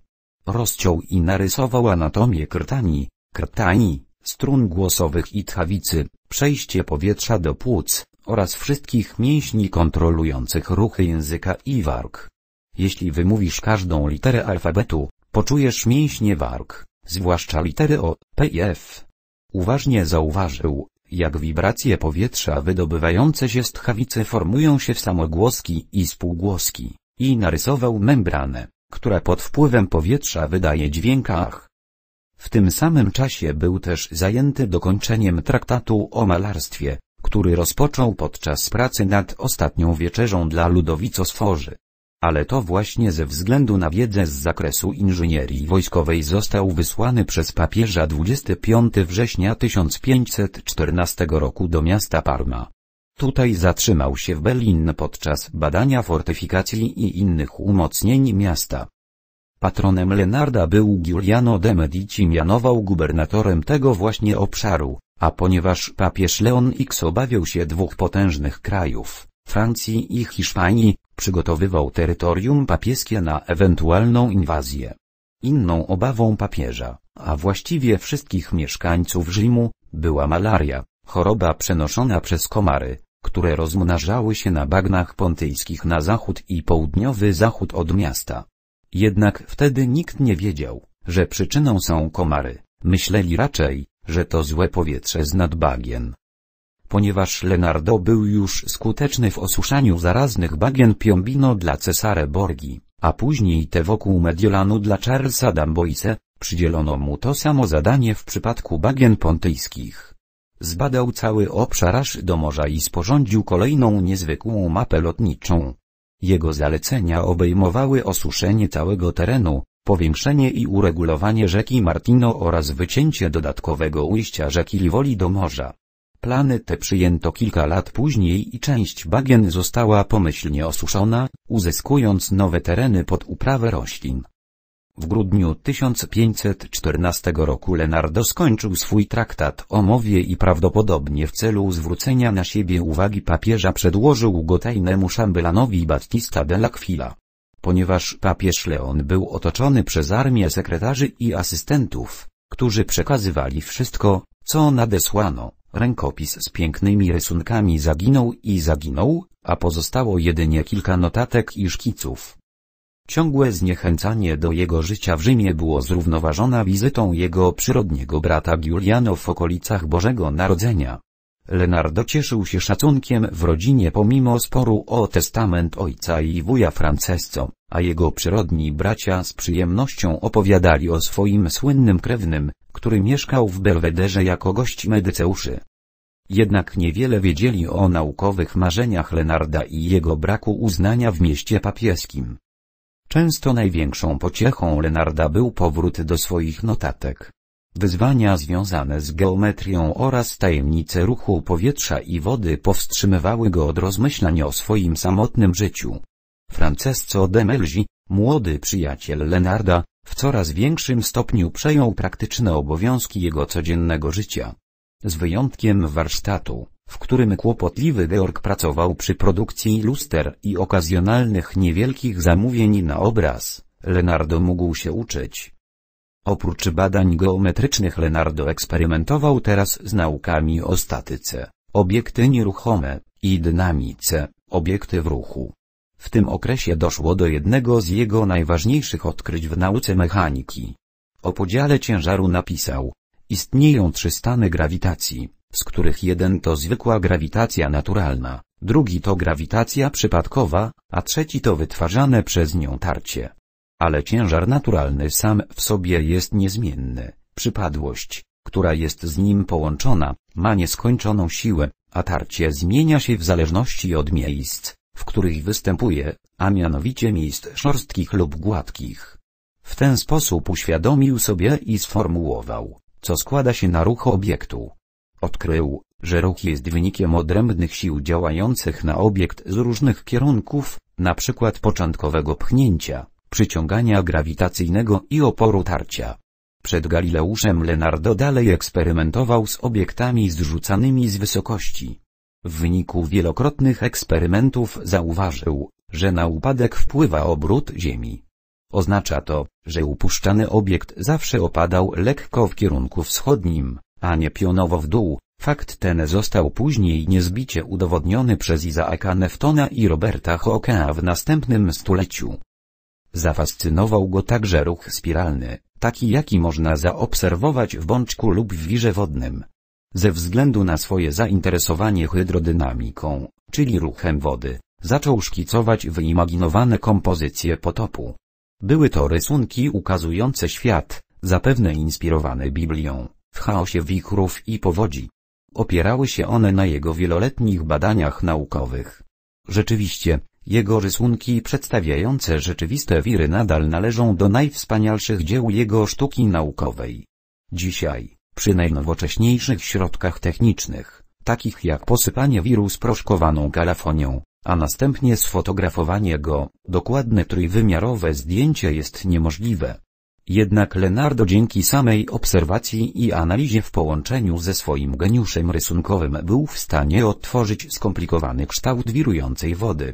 Rozciął i narysował anatomię krtani, krtani, strun głosowych i tchawicy, przejście powietrza do płuc, oraz wszystkich mięśni kontrolujących ruchy języka i warg. Jeśli wymówisz każdą literę alfabetu, poczujesz mięśnie warg, zwłaszcza litery O, P i F. Uważnie zauważył, jak wibracje powietrza wydobywające się z tchawicy formują się w samogłoski i spółgłoski, i narysował membranę, która pod wpływem powietrza wydaje dźwiękach. W tym samym czasie był też zajęty dokończeniem traktatu o malarstwie, który rozpoczął podczas pracy nad ostatnią wieczerzą dla ludowicosforzy ale to właśnie ze względu na wiedzę z zakresu inżynierii wojskowej został wysłany przez papieża 25 września 1514 roku do miasta Parma. Tutaj zatrzymał się w Berlin podczas badania fortyfikacji i innych umocnień miasta. Patronem Lenarda był Giuliano de Medici mianował gubernatorem tego właśnie obszaru, a ponieważ papież Leon X obawiał się dwóch potężnych krajów, Francji i Hiszpanii, przygotowywał terytorium papieskie na ewentualną inwazję. Inną obawą papieża, a właściwie wszystkich mieszkańców Rzymu, była malaria, choroba przenoszona przez komary, które rozmnażały się na bagnach pontyjskich na zachód i południowy zachód od miasta. Jednak wtedy nikt nie wiedział, że przyczyną są komary, myśleli raczej, że to złe powietrze z nadbagien, Ponieważ Lenardo był już skuteczny w osuszaniu zaraznych bagien Piombino dla Cesare Borgi, a później te wokół Mediolanu dla Charlesa Damboise, przydzielono mu to samo zadanie w przypadku bagien pontyjskich. Zbadał cały obszar aż do morza i sporządził kolejną niezwykłą mapę lotniczą. Jego zalecenia obejmowały osuszenie całego terenu, powiększenie i uregulowanie rzeki Martino oraz wycięcie dodatkowego ujścia rzeki Livoli do morza. Plany te przyjęto kilka lat później i część bagien została pomyślnie osuszona, uzyskując nowe tereny pod uprawę roślin. W grudniu 1514 roku Lenardo skończył swój traktat o mowie i prawdopodobnie w celu zwrócenia na siebie uwagi papieża przedłożył go tajnemu szambelanowi Battista della Quila, Ponieważ papież Leon był otoczony przez armię sekretarzy i asystentów, którzy przekazywali wszystko, co nadesłano Rękopis z pięknymi rysunkami zaginął i zaginął, a pozostało jedynie kilka notatek i szkiców. Ciągłe zniechęcanie do jego życia w Rzymie było zrównoważona wizytą jego przyrodniego brata Giuliano w okolicach Bożego Narodzenia. Leonardo cieszył się szacunkiem w rodzinie pomimo sporu o testament ojca i wuja Francesco, a jego przyrodni bracia z przyjemnością opowiadali o swoim słynnym krewnym, który mieszkał w Belwederze jako gość medyceuszy. Jednak niewiele wiedzieli o naukowych marzeniach Lenarda i jego braku uznania w mieście papieskim. Często największą pociechą Lenarda był powrót do swoich notatek. Wyzwania związane z geometrią oraz tajemnice ruchu powietrza i wody powstrzymywały go od rozmyślań o swoim samotnym życiu. Francesco de Melzi, młody przyjaciel Lenarda, w coraz większym stopniu przejął praktyczne obowiązki jego codziennego życia. Z wyjątkiem warsztatu, w którym kłopotliwy Georg pracował przy produkcji luster i okazjonalnych niewielkich zamówień na obraz, Lenardo mógł się uczyć, Oprócz badań geometrycznych Leonardo eksperymentował teraz z naukami o statyce, obiekty nieruchome i dynamice, obiekty w ruchu. W tym okresie doszło do jednego z jego najważniejszych odkryć w nauce mechaniki. O podziale ciężaru napisał, istnieją trzy stany grawitacji, z których jeden to zwykła grawitacja naturalna, drugi to grawitacja przypadkowa, a trzeci to wytwarzane przez nią tarcie ale ciężar naturalny sam w sobie jest niezmienny. Przypadłość, która jest z nim połączona, ma nieskończoną siłę, a tarcie zmienia się w zależności od miejsc, w których występuje, a mianowicie miejsc szorstkich lub gładkich. W ten sposób uświadomił sobie i sformułował, co składa się na ruch obiektu. Odkrył, że ruch jest wynikiem odrębnych sił działających na obiekt z różnych kierunków, na przykład początkowego pchnięcia, przyciągania grawitacyjnego i oporu tarcia. Przed Galileuszem Leonardo dalej eksperymentował z obiektami zrzucanymi z wysokości. W wyniku wielokrotnych eksperymentów zauważył, że na upadek wpływa obrót Ziemi. Oznacza to, że upuszczany obiekt zawsze opadał lekko w kierunku wschodnim, a nie pionowo w dół. Fakt ten został później niezbicie udowodniony przez Izaaka Neftona i Roberta Hookea w następnym stuleciu. Zafascynował go także ruch spiralny, taki jaki można zaobserwować w bączku lub w wirze wodnym. Ze względu na swoje zainteresowanie hydrodynamiką, czyli ruchem wody, zaczął szkicować wyimaginowane kompozycje potopu. Były to rysunki ukazujące świat, zapewne inspirowane Biblią, w chaosie wichrów i powodzi. Opierały się one na jego wieloletnich badaniach naukowych. Rzeczywiście, jego rysunki przedstawiające rzeczywiste wiry nadal należą do najwspanialszych dzieł jego sztuki naukowej. Dzisiaj, przy najnowocześniejszych środkach technicznych, takich jak posypanie wiru z proszkowaną kalafonią, a następnie sfotografowanie go, dokładne trójwymiarowe zdjęcie jest niemożliwe. Jednak Leonardo dzięki samej obserwacji i analizie w połączeniu ze swoim geniuszem rysunkowym był w stanie odtworzyć skomplikowany kształt wirującej wody.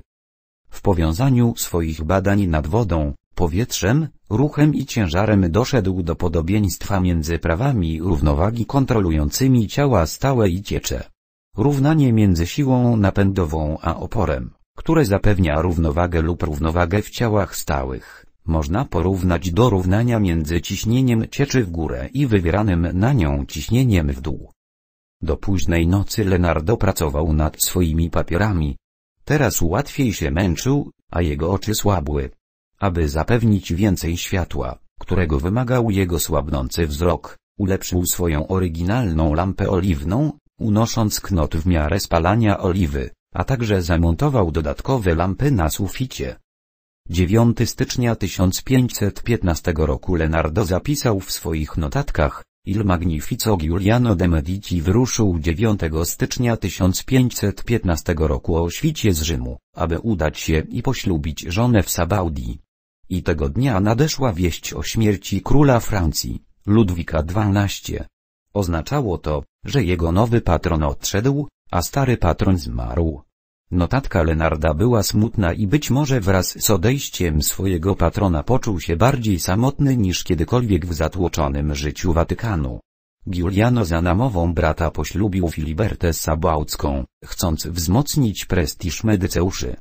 W powiązaniu swoich badań nad wodą, powietrzem, ruchem i ciężarem doszedł do podobieństwa między prawami równowagi kontrolującymi ciała stałe i ciecze. Równanie między siłą napędową a oporem, które zapewnia równowagę lub równowagę w ciałach stałych, można porównać do równania między ciśnieniem cieczy w górę i wywieranym na nią ciśnieniem w dół. Do późnej nocy Leonardo pracował nad swoimi papierami, Teraz łatwiej się męczył, a jego oczy słabły. Aby zapewnić więcej światła, którego wymagał jego słabnący wzrok, ulepszył swoją oryginalną lampę oliwną, unosząc knot w miarę spalania oliwy, a także zamontował dodatkowe lampy na suficie. 9 stycznia 1515 roku Leonardo zapisał w swoich notatkach, Il Magnifico Giuliano de Medici wyruszył 9 stycznia 1515 roku o świcie z Rzymu, aby udać się i poślubić żonę w Sabaudi. I tego dnia nadeszła wieść o śmierci króla Francji, Ludwika XII. Oznaczało to, że jego nowy patron odszedł, a stary patron zmarł. Notatka Lenarda była smutna i być może wraz z odejściem swojego patrona poczuł się bardziej samotny niż kiedykolwiek w zatłoczonym życiu Watykanu. Giuliano za namową brata poślubił Filibertę Sabaucką, chcąc wzmocnić prestiż medyceuszy.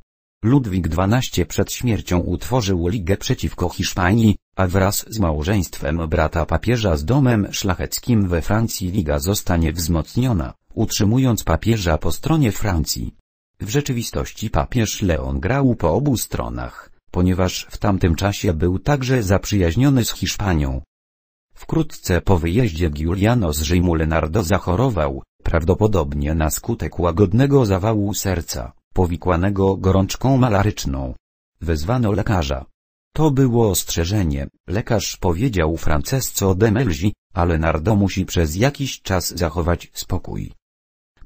Ludwik XII przed śmiercią utworzył ligę przeciwko Hiszpanii, a wraz z małżeństwem brata papieża z domem szlacheckim we Francji liga zostanie wzmocniona, utrzymując papieża po stronie Francji. W rzeczywistości papież Leon grał po obu stronach, ponieważ w tamtym czasie był także zaprzyjaźniony z Hiszpanią. Wkrótce po wyjeździe Giuliano z Rzymu Leonardo zachorował, prawdopodobnie na skutek łagodnego zawału serca, powikłanego gorączką malaryczną. Wezwano lekarza. To było ostrzeżenie, lekarz powiedział Francesco de Melzi, ale Nardo musi przez jakiś czas zachować spokój.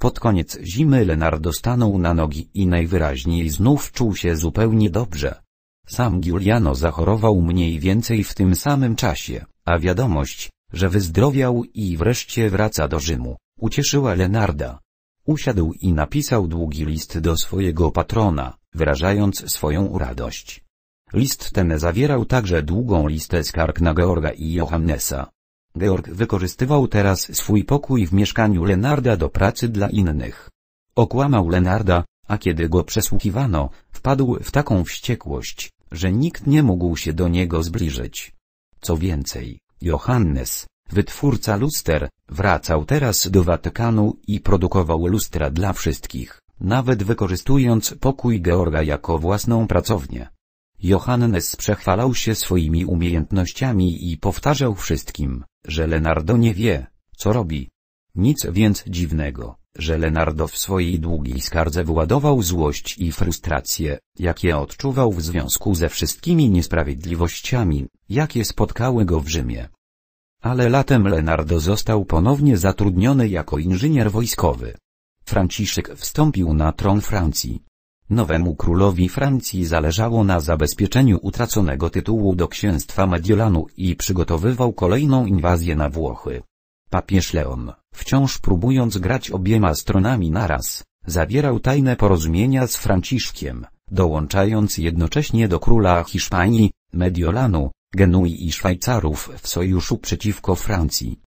Pod koniec zimy Leonardo stanął na nogi i najwyraźniej znów czuł się zupełnie dobrze. Sam Giuliano zachorował mniej więcej w tym samym czasie, a wiadomość, że wyzdrowiał i wreszcie wraca do Rzymu, ucieszyła Lenarda. Usiadł i napisał długi list do swojego patrona, wyrażając swoją radość. List ten zawierał także długą listę skarg na Georga i Johannesa, Georg wykorzystywał teraz swój pokój w mieszkaniu Lenarda do pracy dla innych. Okłamał Lenarda, a kiedy go przesłuchiwano, wpadł w taką wściekłość, że nikt nie mógł się do niego zbliżyć. Co więcej, Johannes, wytwórca luster, wracał teraz do Watykanu i produkował lustra dla wszystkich, nawet wykorzystując pokój Georga jako własną pracownię. Johannes przechwalał się swoimi umiejętnościami i powtarzał wszystkim, że Lenardo nie wie, co robi. Nic więc dziwnego, że Lenardo w swojej długiej skardze wyładował złość i frustrację, jakie odczuwał w związku ze wszystkimi niesprawiedliwościami, jakie spotkały go w Rzymie. Ale latem Lenardo został ponownie zatrudniony jako inżynier wojskowy. Franciszek wstąpił na tron Francji. Nowemu królowi Francji zależało na zabezpieczeniu utraconego tytułu do księstwa Mediolanu i przygotowywał kolejną inwazję na Włochy. Papież Leon, wciąż próbując grać obiema stronami naraz, zawierał tajne porozumienia z Franciszkiem, dołączając jednocześnie do króla Hiszpanii, Mediolanu, Genui i Szwajcarów w sojuszu przeciwko Francji.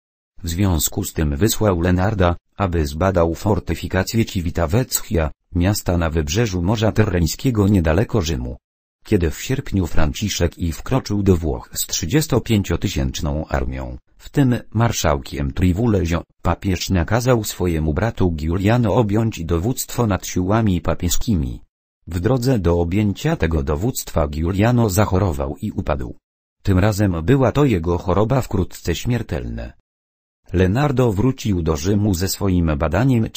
W związku z tym wysłał Lenarda, aby zbadał fortyfikację Civitavecchia, miasta na wybrzeżu Morza Terreńskiego niedaleko Rzymu. Kiedy w sierpniu Franciszek i wkroczył do Włoch z 35-tysięczną armią, w tym marszałkiem Trivulezio, papież nakazał swojemu bratu Giuliano objąć dowództwo nad siłami papieskimi. W drodze do objęcia tego dowództwa Giuliano zachorował i upadł. Tym razem była to jego choroba wkrótce śmiertelna. Leonardo wrócił do Rzymu ze swoim badaniem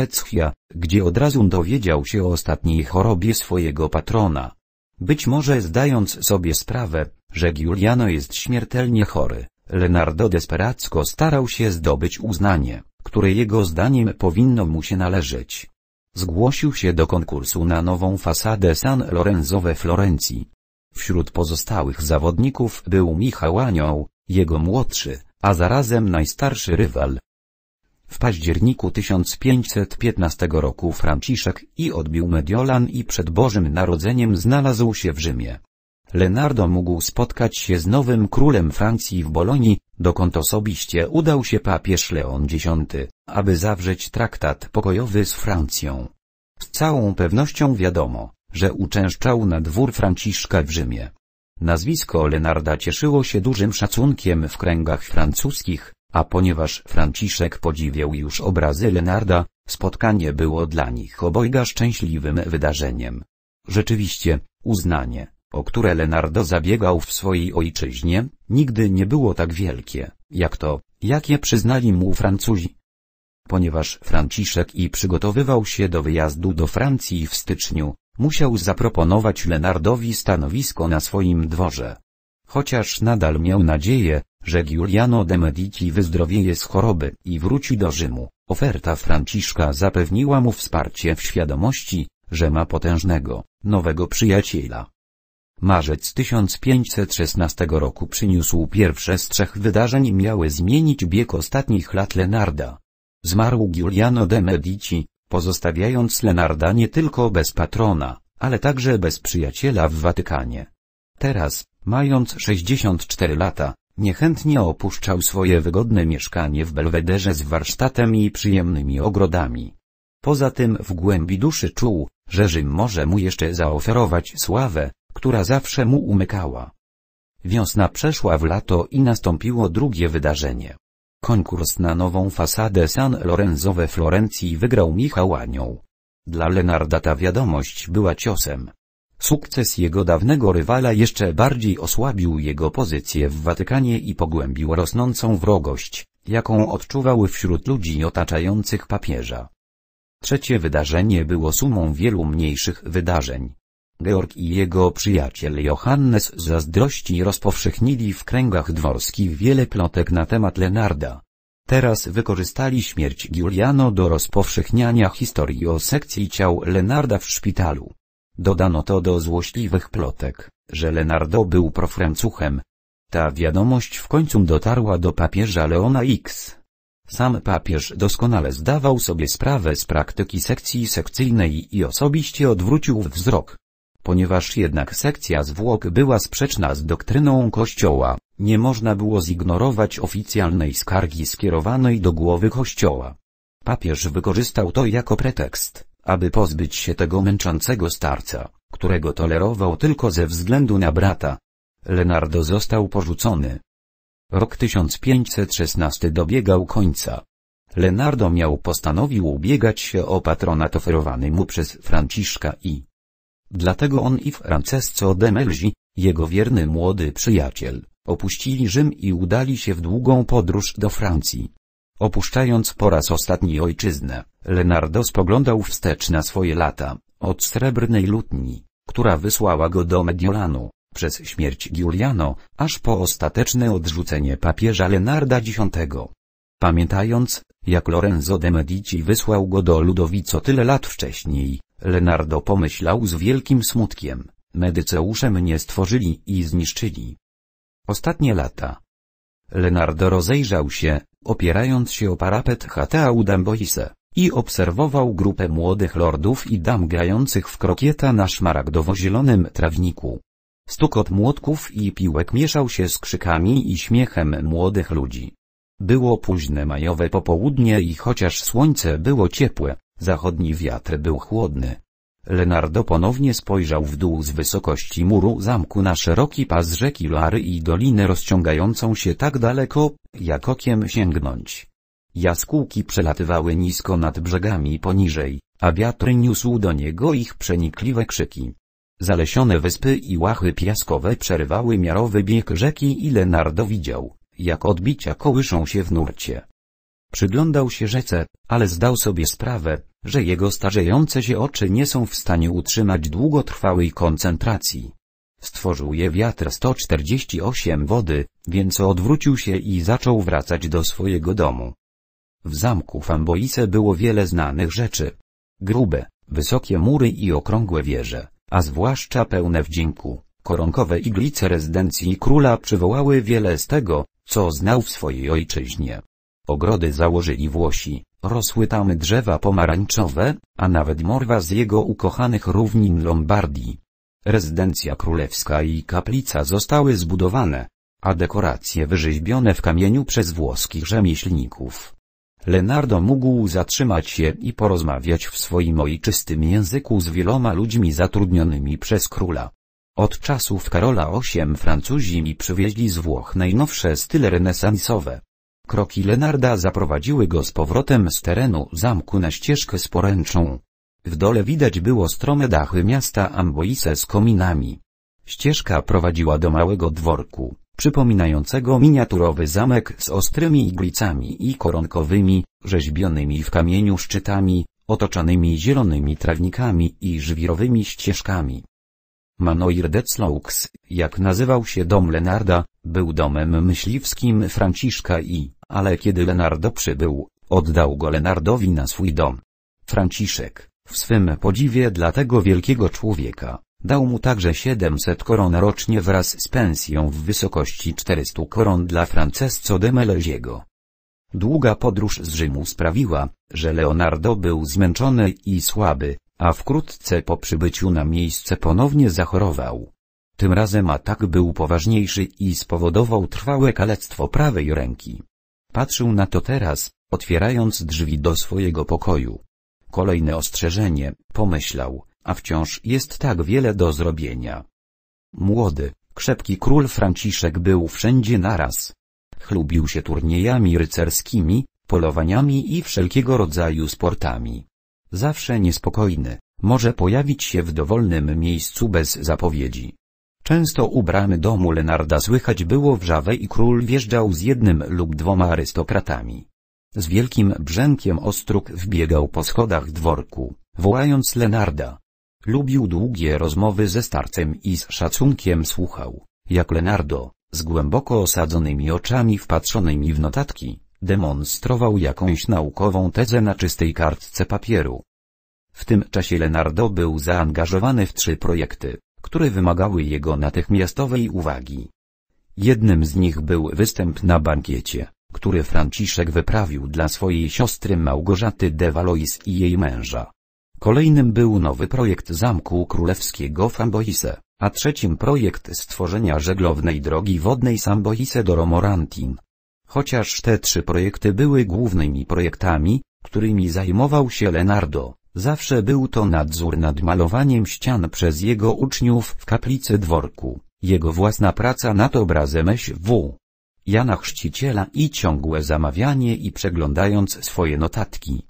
Vecchia, gdzie od razu dowiedział się o ostatniej chorobie swojego patrona. Być może zdając sobie sprawę, że Giuliano jest śmiertelnie chory, Leonardo desperacko starał się zdobyć uznanie, które jego zdaniem powinno mu się należeć. Zgłosił się do konkursu na nową fasadę San Lorenzo we Florencji. Wśród pozostałych zawodników był Michał Anioł, jego młodszy, a zarazem najstarszy rywal. W październiku 1515 roku Franciszek I odbił Mediolan i przed Bożym Narodzeniem znalazł się w Rzymie. Leonardo mógł spotkać się z nowym królem Francji w Bolonii, dokąd osobiście udał się papież Leon X, aby zawrzeć traktat pokojowy z Francją. Z całą pewnością wiadomo, że uczęszczał na dwór Franciszka w Rzymie. Nazwisko Lenarda cieszyło się dużym szacunkiem w kręgach francuskich, a ponieważ Franciszek podziwiał już obrazy Lenarda, spotkanie było dla nich obojga szczęśliwym wydarzeniem. Rzeczywiście, uznanie, o które Lenardo zabiegał w swojej ojczyźnie, nigdy nie było tak wielkie, jak to, jakie przyznali mu Francuzi. Ponieważ Franciszek i przygotowywał się do wyjazdu do Francji w styczniu, Musiał zaproponować Lenardowi stanowisko na swoim dworze. Chociaż nadal miał nadzieję, że Giuliano de Medici wyzdrowieje z choroby i wróci do Rzymu, oferta Franciszka zapewniła mu wsparcie w świadomości, że ma potężnego, nowego przyjaciela. Marzec 1516 roku przyniósł pierwsze z trzech wydarzeń i miały zmienić bieg ostatnich lat Lenarda. Zmarł Giuliano de Medici, pozostawiając Lenarda nie tylko bez patrona, ale także bez przyjaciela w Watykanie. Teraz, mając 64 lata, niechętnie opuszczał swoje wygodne mieszkanie w Belwederze z warsztatem i przyjemnymi ogrodami. Poza tym w głębi duszy czuł, że Rzym może mu jeszcze zaoferować sławę, która zawsze mu umykała. Wiosna przeszła w lato i nastąpiło drugie wydarzenie. Konkurs na nową fasadę San Lorenzo we Florencji wygrał Michał Anioł. Dla Lenarda ta wiadomość była ciosem. Sukces jego dawnego rywala jeszcze bardziej osłabił jego pozycję w Watykanie i pogłębił rosnącą wrogość, jaką odczuwał wśród ludzi otaczających papieża. Trzecie wydarzenie było sumą wielu mniejszych wydarzeń, Georg i jego przyjaciel Johannes z zazdrości rozpowszechnili w kręgach dworskich wiele plotek na temat Lenarda. Teraz wykorzystali śmierć Giuliano do rozpowszechniania historii o sekcji ciał Lenarda w szpitalu. Dodano to do złośliwych plotek, że Lenardo był profremcuchem. Ta wiadomość w końcu dotarła do papieża Leona X. Sam papież doskonale zdawał sobie sprawę z praktyki sekcji sekcyjnej i osobiście odwrócił wzrok. Ponieważ jednak sekcja zwłok była sprzeczna z doktryną Kościoła, nie można było zignorować oficjalnej skargi skierowanej do głowy Kościoła. Papież wykorzystał to jako pretekst, aby pozbyć się tego męczącego starca, którego tolerował tylko ze względu na brata. Leonardo został porzucony. Rok 1516 dobiegał końca. Leonardo miał postanowił ubiegać się o patronat oferowany mu przez Franciszka i Dlatego on i Francesco de Melzi, jego wierny młody przyjaciel, opuścili Rzym i udali się w długą podróż do Francji. Opuszczając po raz ostatni ojczyznę, Leonardo spoglądał wstecz na swoje lata, od srebrnej lutni, która wysłała go do Mediolanu, przez śmierć Giuliano, aż po ostateczne odrzucenie papieża Leonarda X. Pamiętając, jak Lorenzo de Medici wysłał go do Ludowico tyle lat wcześniej, Lenardo pomyślał z wielkim smutkiem, medyceusze mnie stworzyli i zniszczyli. Ostatnie lata. Lenardo rozejrzał się, opierając się o parapet chatea Udamboise, i obserwował grupę młodych lordów i dam grających w krokieta na szmaragdowo-zielonym trawniku. Stukot młotków i piłek mieszał się z krzykami i śmiechem młodych ludzi. Było późne majowe popołudnie i chociaż słońce było ciepłe, Zachodni wiatr był chłodny. Leonardo ponownie spojrzał w dół z wysokości muru zamku na szeroki pas rzeki Lary i dolinę rozciągającą się tak daleko, jak okiem sięgnąć. Jaskółki przelatywały nisko nad brzegami poniżej, a wiatr niósł do niego ich przenikliwe krzyki. Zalesione wyspy i łachy piaskowe przerywały miarowy bieg rzeki i Leonardo widział, jak odbicia kołyszą się w nurcie. Przyglądał się rzece, ale zdał sobie sprawę, że jego starzejące się oczy nie są w stanie utrzymać długotrwałej koncentracji. Stworzył je wiatr 148 wody, więc odwrócił się i zaczął wracać do swojego domu. W zamku Famboise było wiele znanych rzeczy. Grube, wysokie mury i okrągłe wieże, a zwłaszcza pełne wdzięku, koronkowe iglice rezydencji króla przywołały wiele z tego, co znał w swojej ojczyźnie. Ogrody założyli Włosi, Rosły tam drzewa pomarańczowe, a nawet morwa z jego ukochanych równin Lombardii. Rezydencja królewska i kaplica zostały zbudowane, a dekoracje wyrzeźbione w kamieniu przez włoskich rzemieślników. Leonardo mógł zatrzymać się i porozmawiać w swoim ojczystym języku z wieloma ludźmi zatrudnionymi przez króla. Od czasów Karola VIII Francuzi mi przywieźli z Włoch najnowsze style renesansowe. Kroki Lenarda zaprowadziły go z powrotem z terenu zamku na ścieżkę z poręczą. W dole widać było strome dachy miasta Amboise z kominami. Ścieżka prowadziła do małego dworku, przypominającego miniaturowy zamek z ostrymi iglicami i koronkowymi, rzeźbionymi w kamieniu szczytami, otoczonymi zielonymi trawnikami i żwirowymi ścieżkami. Manoir Declaux, jak nazywał się dom Lenarda, był domem myśliwskim Franciszka i ale kiedy Lenardo przybył, oddał go Lenardowi na swój dom. Franciszek, w swym podziwie dla tego wielkiego człowieka, dał mu także 700 koron rocznie wraz z pensją w wysokości 400 koron dla Francesco de Meleziego. Długa podróż z Rzymu sprawiła, że Leonardo był zmęczony i słaby, a wkrótce po przybyciu na miejsce ponownie zachorował. Tym razem atak był poważniejszy i spowodował trwałe kalectwo prawej ręki. Patrzył na to teraz, otwierając drzwi do swojego pokoju. Kolejne ostrzeżenie, pomyślał, a wciąż jest tak wiele do zrobienia. Młody, krzepki król Franciszek był wszędzie naraz. Chlubił się turniejami rycerskimi, polowaniami i wszelkiego rodzaju sportami. Zawsze niespokojny, może pojawić się w dowolnym miejscu bez zapowiedzi. Często ubrany do Lenarda słychać było wrzawę i król wjeżdżał z jednym lub dwoma arystokratami. Z wielkim brzękiem ostróg wbiegał po schodach dworku, wołając Lenarda. Lubił długie rozmowy ze starcem i z szacunkiem słuchał, jak Lenardo, z głęboko osadzonymi oczami wpatrzonymi w notatki, demonstrował jakąś naukową tezę na czystej kartce papieru. W tym czasie Lenardo był zaangażowany w trzy projekty które wymagały jego natychmiastowej uwagi. Jednym z nich był występ na bankiecie, który Franciszek wyprawił dla swojej siostry Małgorzaty de Valois i jej męża. Kolejnym był nowy projekt Zamku Królewskiego w a trzecim projekt stworzenia żeglownej drogi wodnej Samboise do Romorantin. Chociaż te trzy projekty były głównymi projektami, którymi zajmował się Leonardo, Zawsze był to nadzór nad malowaniem ścian przez jego uczniów w kaplicy dworku, jego własna praca nad obrazem S.W. Jana Chrzciciela i ciągłe zamawianie i przeglądając swoje notatki.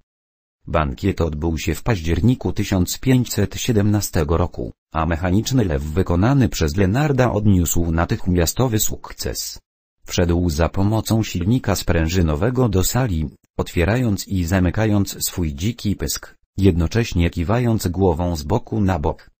Bankiet odbył się w październiku 1517 roku, a mechaniczny lew wykonany przez Lenarda odniósł natychmiastowy sukces. Wszedł za pomocą silnika sprężynowego do sali, otwierając i zamykając swój dziki pysk, jednocześnie kiwając głową z boku na bok.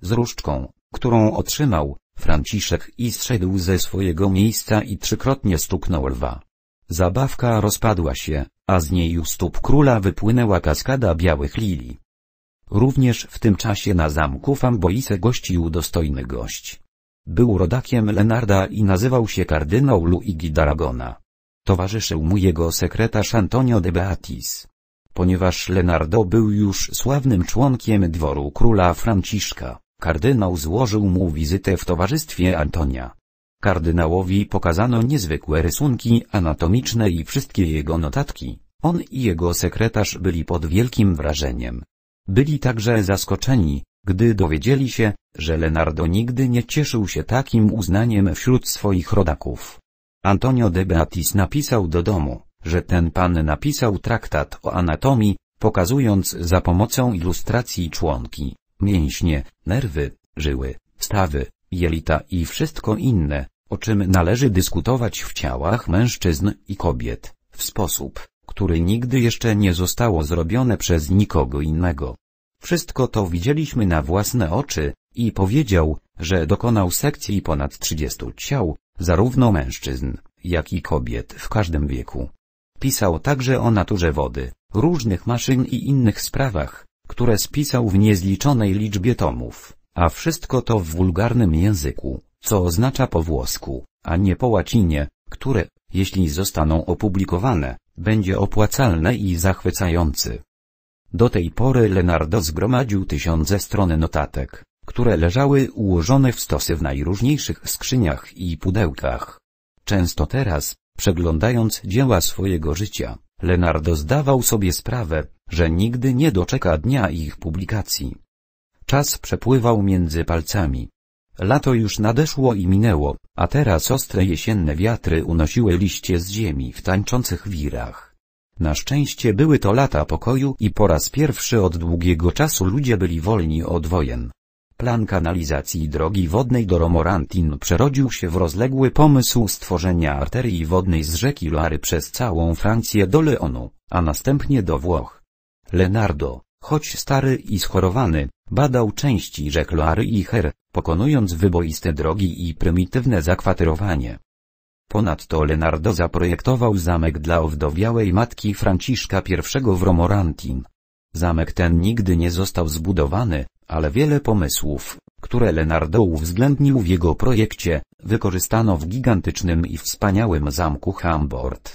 Z różdżką, którą otrzymał, Franciszek i zszedł ze swojego miejsca i trzykrotnie stuknął lwa. Zabawka rozpadła się, a z niej u stóp króla wypłynęła kaskada białych lili. Również w tym czasie na zamku Famboise gościł dostojny gość. Był rodakiem Lenarda i nazywał się kardynał Luigi Daragona. Towarzyszył mu jego sekretarz Antonio de Beatis. Ponieważ Lenardo był już sławnym członkiem dworu króla Franciszka, kardynał złożył mu wizytę w towarzystwie Antonia. Kardynałowi pokazano niezwykłe rysunki anatomiczne i wszystkie jego notatki. On i jego sekretarz byli pod wielkim wrażeniem. Byli także zaskoczeni, gdy dowiedzieli się, że Leonardo nigdy nie cieszył się takim uznaniem wśród swoich rodaków. Antonio de Beatis napisał do domu, że ten pan napisał traktat o anatomii, pokazując za pomocą ilustracji członki, mięśnie, nerwy, żyły, stawy, jelita i wszystko inne, o czym należy dyskutować w ciałach mężczyzn i kobiet, w sposób, który nigdy jeszcze nie zostało zrobione przez nikogo innego. Wszystko to widzieliśmy na własne oczy, i powiedział, że dokonał sekcji ponad 30 ciał, zarówno mężczyzn, jak i kobiet w każdym wieku. Pisał także o naturze wody, różnych maszyn i innych sprawach, które spisał w niezliczonej liczbie tomów, a wszystko to w wulgarnym języku, co oznacza po włosku, a nie po łacinie, które, jeśli zostaną opublikowane, będzie opłacalne i zachwycający. Do tej pory Leonardo zgromadził tysiące stron notatek, które leżały ułożone w stosy w najróżniejszych skrzyniach i pudełkach. Często teraz, Przeglądając dzieła swojego życia, Leonardo zdawał sobie sprawę, że nigdy nie doczeka dnia ich publikacji. Czas przepływał między palcami. Lato już nadeszło i minęło, a teraz ostre jesienne wiatry unosiły liście z ziemi w tańczących wirach. Na szczęście były to lata pokoju i po raz pierwszy od długiego czasu ludzie byli wolni od wojen. Plan kanalizacji drogi wodnej do Romorantin przerodził się w rozległy pomysł stworzenia arterii wodnej z rzeki Loary przez całą Francję do Leonu, a następnie do Włoch. Leonardo, choć stary i schorowany, badał części rzek Loary i Her, pokonując wyboiste drogi i prymitywne zakwaterowanie. Ponadto Leonardo zaprojektował zamek dla owdowiałej matki Franciszka I w Romorantin. Zamek ten nigdy nie został zbudowany, ale wiele pomysłów, które Leonardo uwzględnił w jego projekcie, wykorzystano w gigantycznym i wspaniałym zamku Hamburg.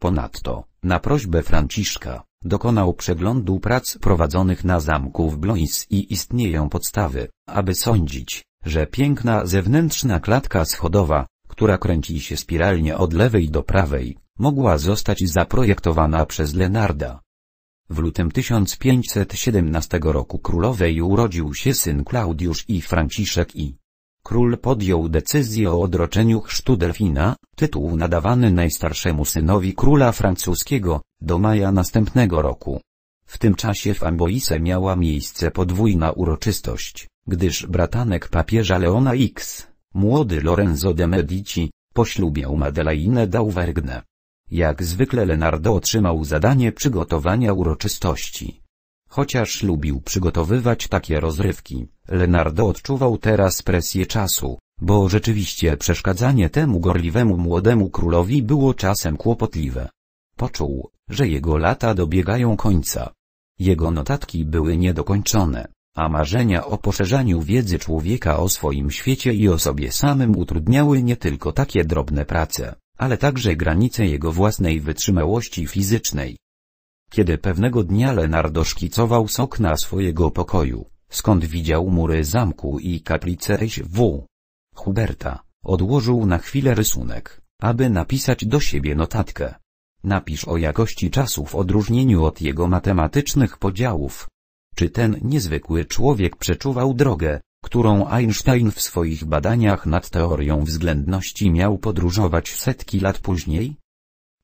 Ponadto, na prośbę Franciszka, dokonał przeglądu prac prowadzonych na zamku w Blois i istnieją podstawy, aby sądzić, że piękna zewnętrzna klatka schodowa, która kręci się spiralnie od lewej do prawej, mogła zostać zaprojektowana przez Lenarda. W lutym 1517 roku królowej urodził się syn Klaudiusz i Franciszek i Król podjął decyzję o odroczeniu chrztu delfina, tytuł nadawany najstarszemu synowi króla francuskiego, do maja następnego roku. W tym czasie w Amboise miała miejsce podwójna uroczystość, gdyż bratanek papieża Leona X, młody Lorenzo de Medici, poślubiał Madeleine Dauvergne. Jak zwykle Leonardo otrzymał zadanie przygotowania uroczystości. Chociaż lubił przygotowywać takie rozrywki, Leonardo odczuwał teraz presję czasu, bo rzeczywiście przeszkadzanie temu gorliwemu młodemu królowi było czasem kłopotliwe. Poczuł, że jego lata dobiegają końca. Jego notatki były niedokończone, a marzenia o poszerzaniu wiedzy człowieka o swoim świecie i o sobie samym utrudniały nie tylko takie drobne prace ale także granice jego własnej wytrzymałości fizycznej. Kiedy pewnego dnia Leonardo szkicował z okna swojego pokoju, skąd widział mury zamku i kaplicę w Huberta, odłożył na chwilę rysunek, aby napisać do siebie notatkę. Napisz o jakości czasu w odróżnieniu od jego matematycznych podziałów. Czy ten niezwykły człowiek przeczuwał drogę, którą Einstein w swoich badaniach nad teorią względności miał podróżować setki lat później?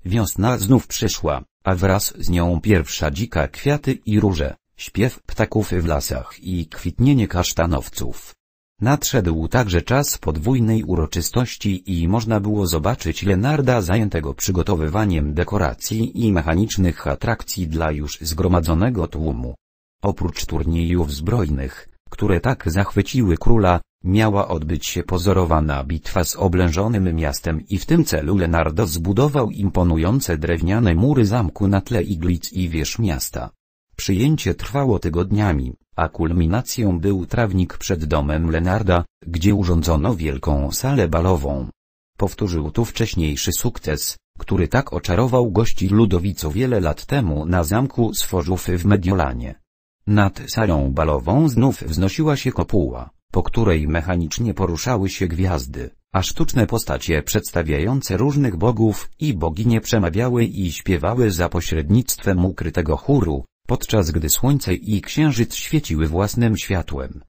Wiosna znów przyszła, a wraz z nią pierwsza dzika kwiaty i róże, śpiew ptaków w lasach i kwitnienie kasztanowców. Nadszedł także czas podwójnej uroczystości i można było zobaczyć Lenarda zajętego przygotowywaniem dekoracji i mechanicznych atrakcji dla już zgromadzonego tłumu. Oprócz turniejów zbrojnych, które tak zachwyciły króla, miała odbyć się pozorowana bitwa z oblężonym miastem i w tym celu Leonardo zbudował imponujące drewniane mury zamku na tle iglic i wież miasta. Przyjęcie trwało tygodniami, a kulminacją był trawnik przed domem Lenarda, gdzie urządzono wielką salę balową. Powtórzył tu wcześniejszy sukces, który tak oczarował gości Ludowico wiele lat temu na zamku Sforzufy w Mediolanie. Nad salą balową znów wznosiła się kopuła, po której mechanicznie poruszały się gwiazdy, a sztuczne postacie przedstawiające różnych bogów i boginie przemawiały i śpiewały za pośrednictwem ukrytego chóru, podczas gdy słońce i księżyc świeciły własnym światłem.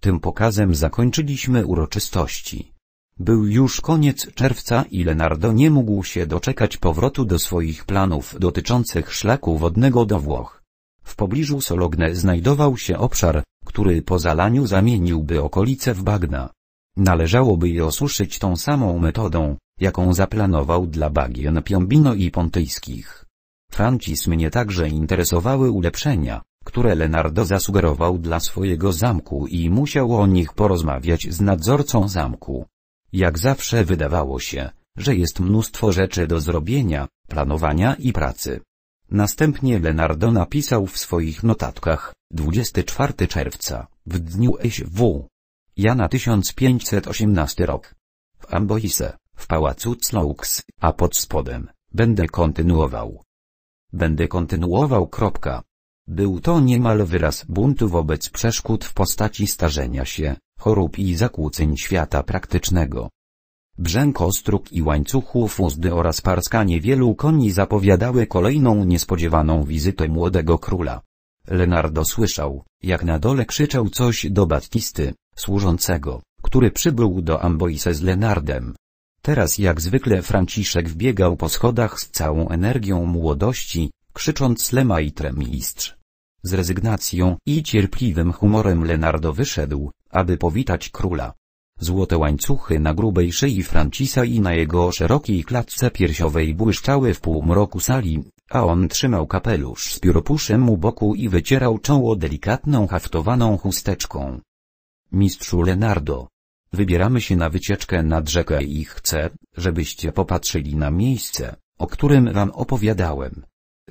Tym pokazem zakończyliśmy uroczystości. Był już koniec czerwca i Leonardo nie mógł się doczekać powrotu do swoich planów dotyczących szlaku wodnego do Włoch. W pobliżu Sologne znajdował się obszar, który po zalaniu zamieniłby okolice w bagna. Należałoby je osuszyć tą samą metodą, jaką zaplanował dla bagien Piombino i Pontyjskich. Francis mnie także interesowały ulepszenia, które Leonardo zasugerował dla swojego zamku i musiał o nich porozmawiać z nadzorcą zamku. Jak zawsze wydawało się, że jest mnóstwo rzeczy do zrobienia, planowania i pracy. Następnie Leonardo napisał w swoich notatkach, 24 czerwca, w dniu św. Jana 1518 rok. W Amboise, w pałacu Claux, a pod spodem, będę kontynuował. Będę kontynuował. Kropka. Był to niemal wyraz buntu wobec przeszkód w postaci starzenia się, chorób i zakłóceń świata praktycznego. Brzęk ostróg i łańcuchów uzdy oraz parskanie wielu koni zapowiadały kolejną niespodziewaną wizytę młodego króla. Leonardo słyszał, jak na dole krzyczał coś do Battisty, służącego, który przybył do Amboise z Lenardem. Teraz jak zwykle Franciszek wbiegał po schodach z całą energią młodości, krzycząc Lema i Z rezygnacją i cierpliwym humorem Lenardo wyszedł, aby powitać króla. Złote łańcuchy na grubej szyi Francisa i na jego szerokiej klatce piersiowej błyszczały w półmroku sali, a on trzymał kapelusz z pióropuszem u boku i wycierał czoło delikatną haftowaną chusteczką. Mistrzu Leonardo. Wybieramy się na wycieczkę nad rzekę i chcę, żebyście popatrzyli na miejsce, o którym wam opowiadałem.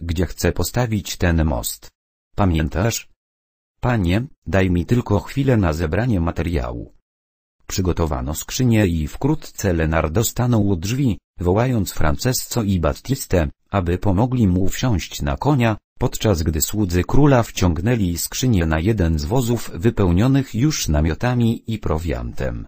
Gdzie chcę postawić ten most. Pamiętasz? Panie, daj mi tylko chwilę na zebranie materiału przygotowano skrzynię i wkrótce Lenardo stanął u drzwi, wołając Francesco i Battistę, aby pomogli mu wsiąść na konia, podczas gdy słudzy króla wciągnęli skrzynię na jeden z wozów wypełnionych już namiotami i prowiantem.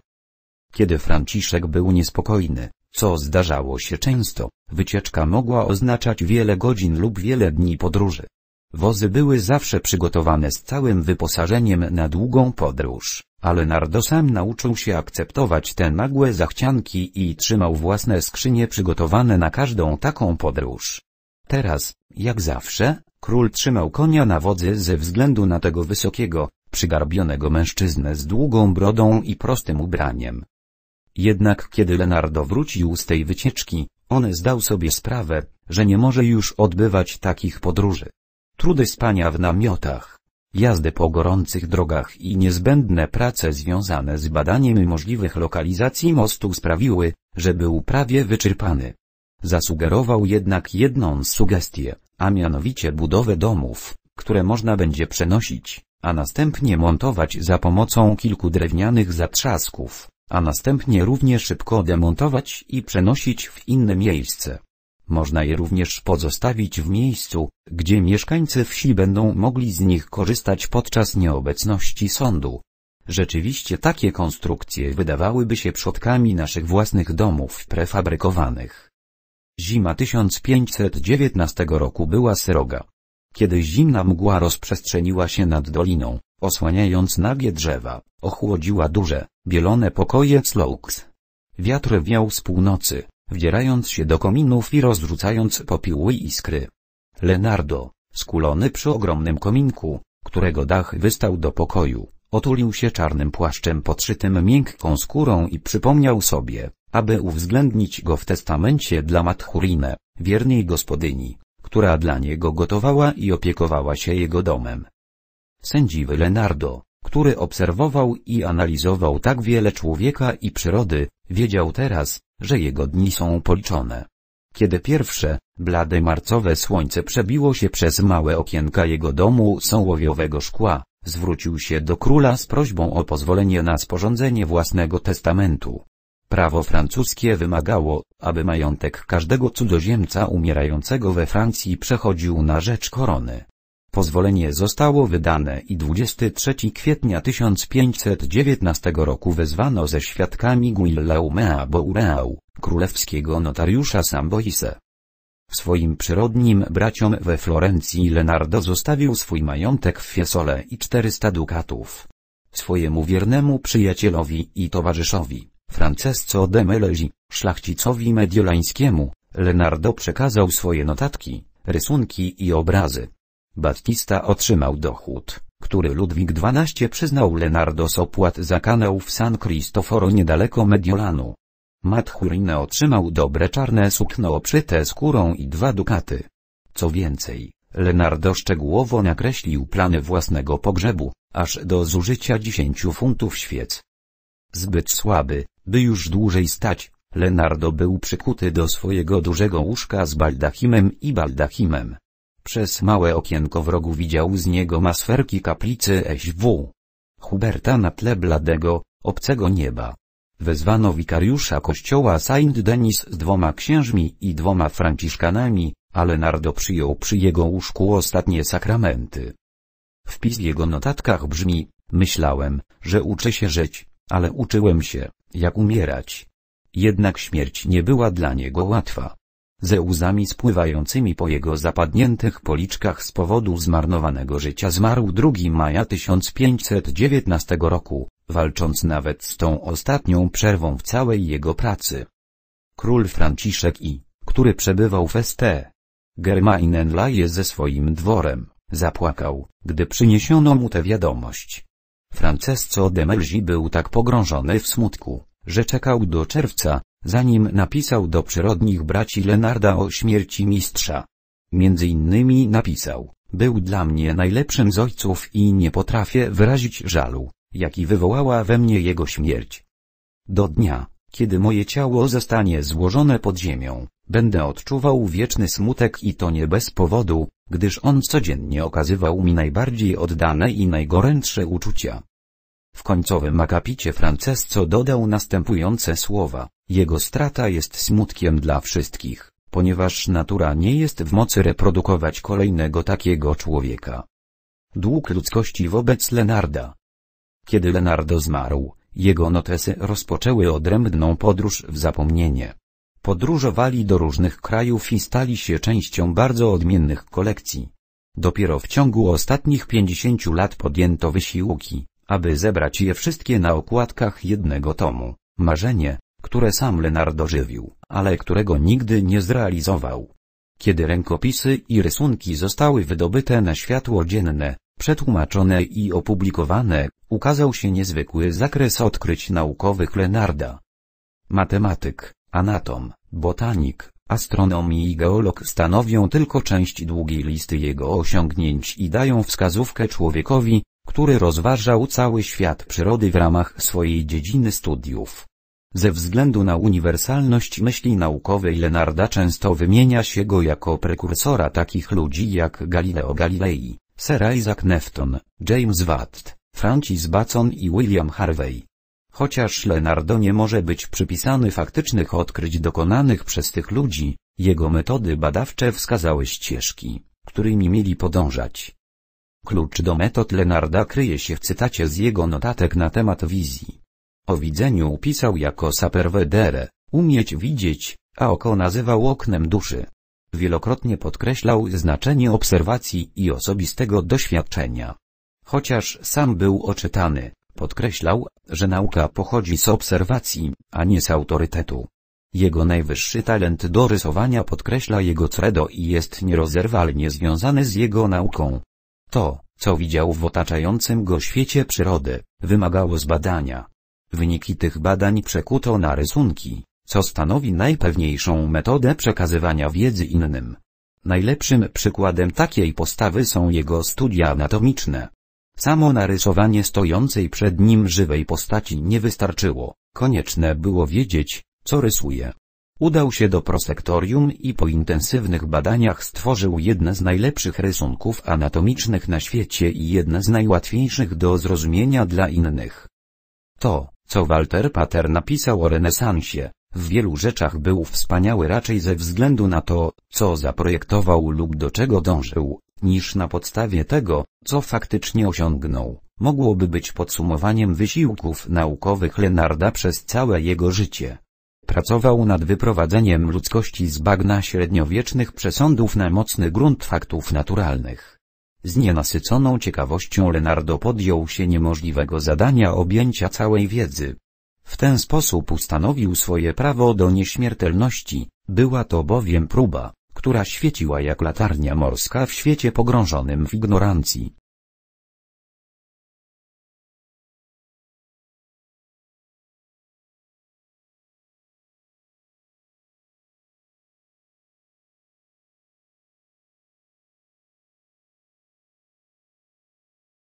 Kiedy Franciszek był niespokojny, co zdarzało się często, wycieczka mogła oznaczać wiele godzin lub wiele dni podróży. Wozy były zawsze przygotowane z całym wyposażeniem na długą podróż, ale Nardo sam nauczył się akceptować te nagłe zachcianki i trzymał własne skrzynie przygotowane na każdą taką podróż. Teraz, jak zawsze, król trzymał konia na wodzy ze względu na tego wysokiego, przygarbionego mężczyznę z długą brodą i prostym ubraniem. Jednak kiedy Leonardo wrócił z tej wycieczki, on zdał sobie sprawę, że nie może już odbywać takich podróży trudy spania w namiotach, jazdy po gorących drogach i niezbędne prace związane z badaniem możliwych lokalizacji mostu sprawiły, że był prawie wyczerpany. Zasugerował jednak jedną sugestię, a mianowicie budowę domów, które można będzie przenosić, a następnie montować za pomocą kilku drewnianych zatrzasków, a następnie równie szybko demontować i przenosić w inne miejsce. Można je również pozostawić w miejscu, gdzie mieszkańcy wsi będą mogli z nich korzystać podczas nieobecności sądu. Rzeczywiście takie konstrukcje wydawałyby się przodkami naszych własnych domów prefabrykowanych. Zima 1519 roku była sroga. Kiedy zimna mgła rozprzestrzeniła się nad doliną, osłaniając nagie drzewa, ochłodziła duże, bielone pokoje Slokes. Wiatr wiał z północy, wdzierając się do kominów i rozrzucając popiół i iskry. Leonardo, skulony przy ogromnym kominku, którego dach wystał do pokoju, otulił się czarnym płaszczem podszytym miękką skórą i przypomniał sobie, aby uwzględnić go w testamencie dla Matchurinę, wiernej gospodyni, która dla niego gotowała i opiekowała się jego domem. Sędziwy Leonardo, który obserwował i analizował tak wiele człowieka i przyrody, wiedział teraz, że jego dni są policzone. Kiedy pierwsze, blade marcowe słońce przebiło się przez małe okienka jego domu sołowiowego szkła, zwrócił się do króla z prośbą o pozwolenie na sporządzenie własnego testamentu. Prawo francuskie wymagało, aby majątek każdego cudzoziemca umierającego we Francji przechodził na rzecz korony. Pozwolenie zostało wydane i 23 kwietnia 1519 roku wezwano ze świadkami Guillaume Boureau, królewskiego notariusza Samboise. Swoim przyrodnim braciom we Florencji Lenardo zostawił swój majątek w Fiesole i 400 dukatów. Swojemu wiernemu przyjacielowi i towarzyszowi, Francesco de Melezi, szlachcicowi mediolańskiemu, Lenardo przekazał swoje notatki, rysunki i obrazy. Batista otrzymał dochód, który Ludwik XII przyznał Leonardo z opłat za kanał w San Cristoforo niedaleko Mediolanu. Matchurine otrzymał dobre czarne sukno oprzyte skórą i dwa dukaty. Co więcej, Leonardo szczegółowo nakreślił plany własnego pogrzebu, aż do zużycia dziesięciu funtów świec. Zbyt słaby, by już dłużej stać, Leonardo był przykuty do swojego dużego łóżka z baldachimem i baldachimem. Przez małe okienko w rogu widział z niego masferki kaplicy SW. Huberta na tle bladego, obcego nieba. Wezwano wikariusza kościoła Saint Denis z dwoma księżmi i dwoma franciszkanami, ale Nardo przyjął przy jego łóżku ostatnie sakramenty. Wpis w jego notatkach brzmi, myślałem, że uczę się żyć, ale uczyłem się, jak umierać. Jednak śmierć nie była dla niego łatwa ze łzami spływającymi po jego zapadniętych policzkach z powodu zmarnowanego życia zmarł 2 maja 1519 roku, walcząc nawet z tą ostatnią przerwą w całej jego pracy. Król Franciszek I, który przebywał w St. Germainenlaje ze swoim dworem, zapłakał, gdy przyniesiono mu tę wiadomość. Francesco de Melzi był tak pogrążony w smutku, że czekał do czerwca, zanim napisał do przyrodnich braci Lenarda o śmierci mistrza. Między innymi napisał, był dla mnie najlepszym z ojców i nie potrafię wyrazić żalu, jaki wywołała we mnie jego śmierć. Do dnia, kiedy moje ciało zostanie złożone pod ziemią, będę odczuwał wieczny smutek i to nie bez powodu, gdyż on codziennie okazywał mi najbardziej oddane i najgorętsze uczucia. W końcowym akapicie Francesco dodał następujące słowa. Jego strata jest smutkiem dla wszystkich, ponieważ natura nie jest w mocy reprodukować kolejnego takiego człowieka. Dług ludzkości wobec Lenarda. Kiedy Lenardo zmarł, jego notesy rozpoczęły odrębną podróż w zapomnienie. Podróżowali do różnych krajów i stali się częścią bardzo odmiennych kolekcji. Dopiero w ciągu ostatnich 50 lat podjęto wysiłki, aby zebrać je wszystkie na okładkach jednego tomu. Marzenie, które sam Leonardo żywił, ale którego nigdy nie zrealizował. Kiedy rękopisy i rysunki zostały wydobyte na światło dzienne, przetłumaczone i opublikowane, ukazał się niezwykły zakres odkryć naukowych Lenarda. Matematyk, anatom, botanik, astronom i geolog stanowią tylko część długiej listy jego osiągnięć i dają wskazówkę człowiekowi, który rozważał cały świat przyrody w ramach swojej dziedziny studiów. Ze względu na uniwersalność myśli naukowej Lenarda często wymienia się go jako prekursora takich ludzi jak Galileo Galilei, Sir Isaac Newton, James Watt, Francis Bacon i William Harvey. Chociaż Leonardo nie może być przypisany faktycznych odkryć dokonanych przez tych ludzi, jego metody badawcze wskazały ścieżki, którymi mieli podążać. Klucz do metod Lenarda kryje się w cytacie z jego notatek na temat wizji. O widzeniu pisał jako sapervedere, umieć widzieć, a oko nazywał oknem duszy. Wielokrotnie podkreślał znaczenie obserwacji i osobistego doświadczenia. Chociaż sam był oczytany, podkreślał, że nauka pochodzi z obserwacji, a nie z autorytetu. Jego najwyższy talent do rysowania podkreśla jego credo i jest nierozerwalnie związany z jego nauką. To, co widział w otaczającym go świecie przyrody, wymagało zbadania. Wyniki tych badań przekuto na rysunki, co stanowi najpewniejszą metodę przekazywania wiedzy innym. Najlepszym przykładem takiej postawy są jego studia anatomiczne. Samo narysowanie stojącej przed nim żywej postaci nie wystarczyło, konieczne było wiedzieć, co rysuje. Udał się do prosektorium i po intensywnych badaniach stworzył jedne z najlepszych rysunków anatomicznych na świecie i jedne z najłatwiejszych do zrozumienia dla innych. To, co Walter Pater napisał o renesansie, w wielu rzeczach był wspaniały raczej ze względu na to, co zaprojektował lub do czego dążył, niż na podstawie tego, co faktycznie osiągnął. Mogłoby być podsumowaniem wysiłków naukowych Lenarda przez całe jego życie. Pracował nad wyprowadzeniem ludzkości z bagna średniowiecznych przesądów na mocny grunt faktów naturalnych. Z nienasyconą ciekawością Leonardo podjął się niemożliwego zadania objęcia całej wiedzy. W ten sposób ustanowił swoje prawo do nieśmiertelności, była to bowiem próba, która świeciła jak latarnia morska w świecie pogrążonym w ignorancji.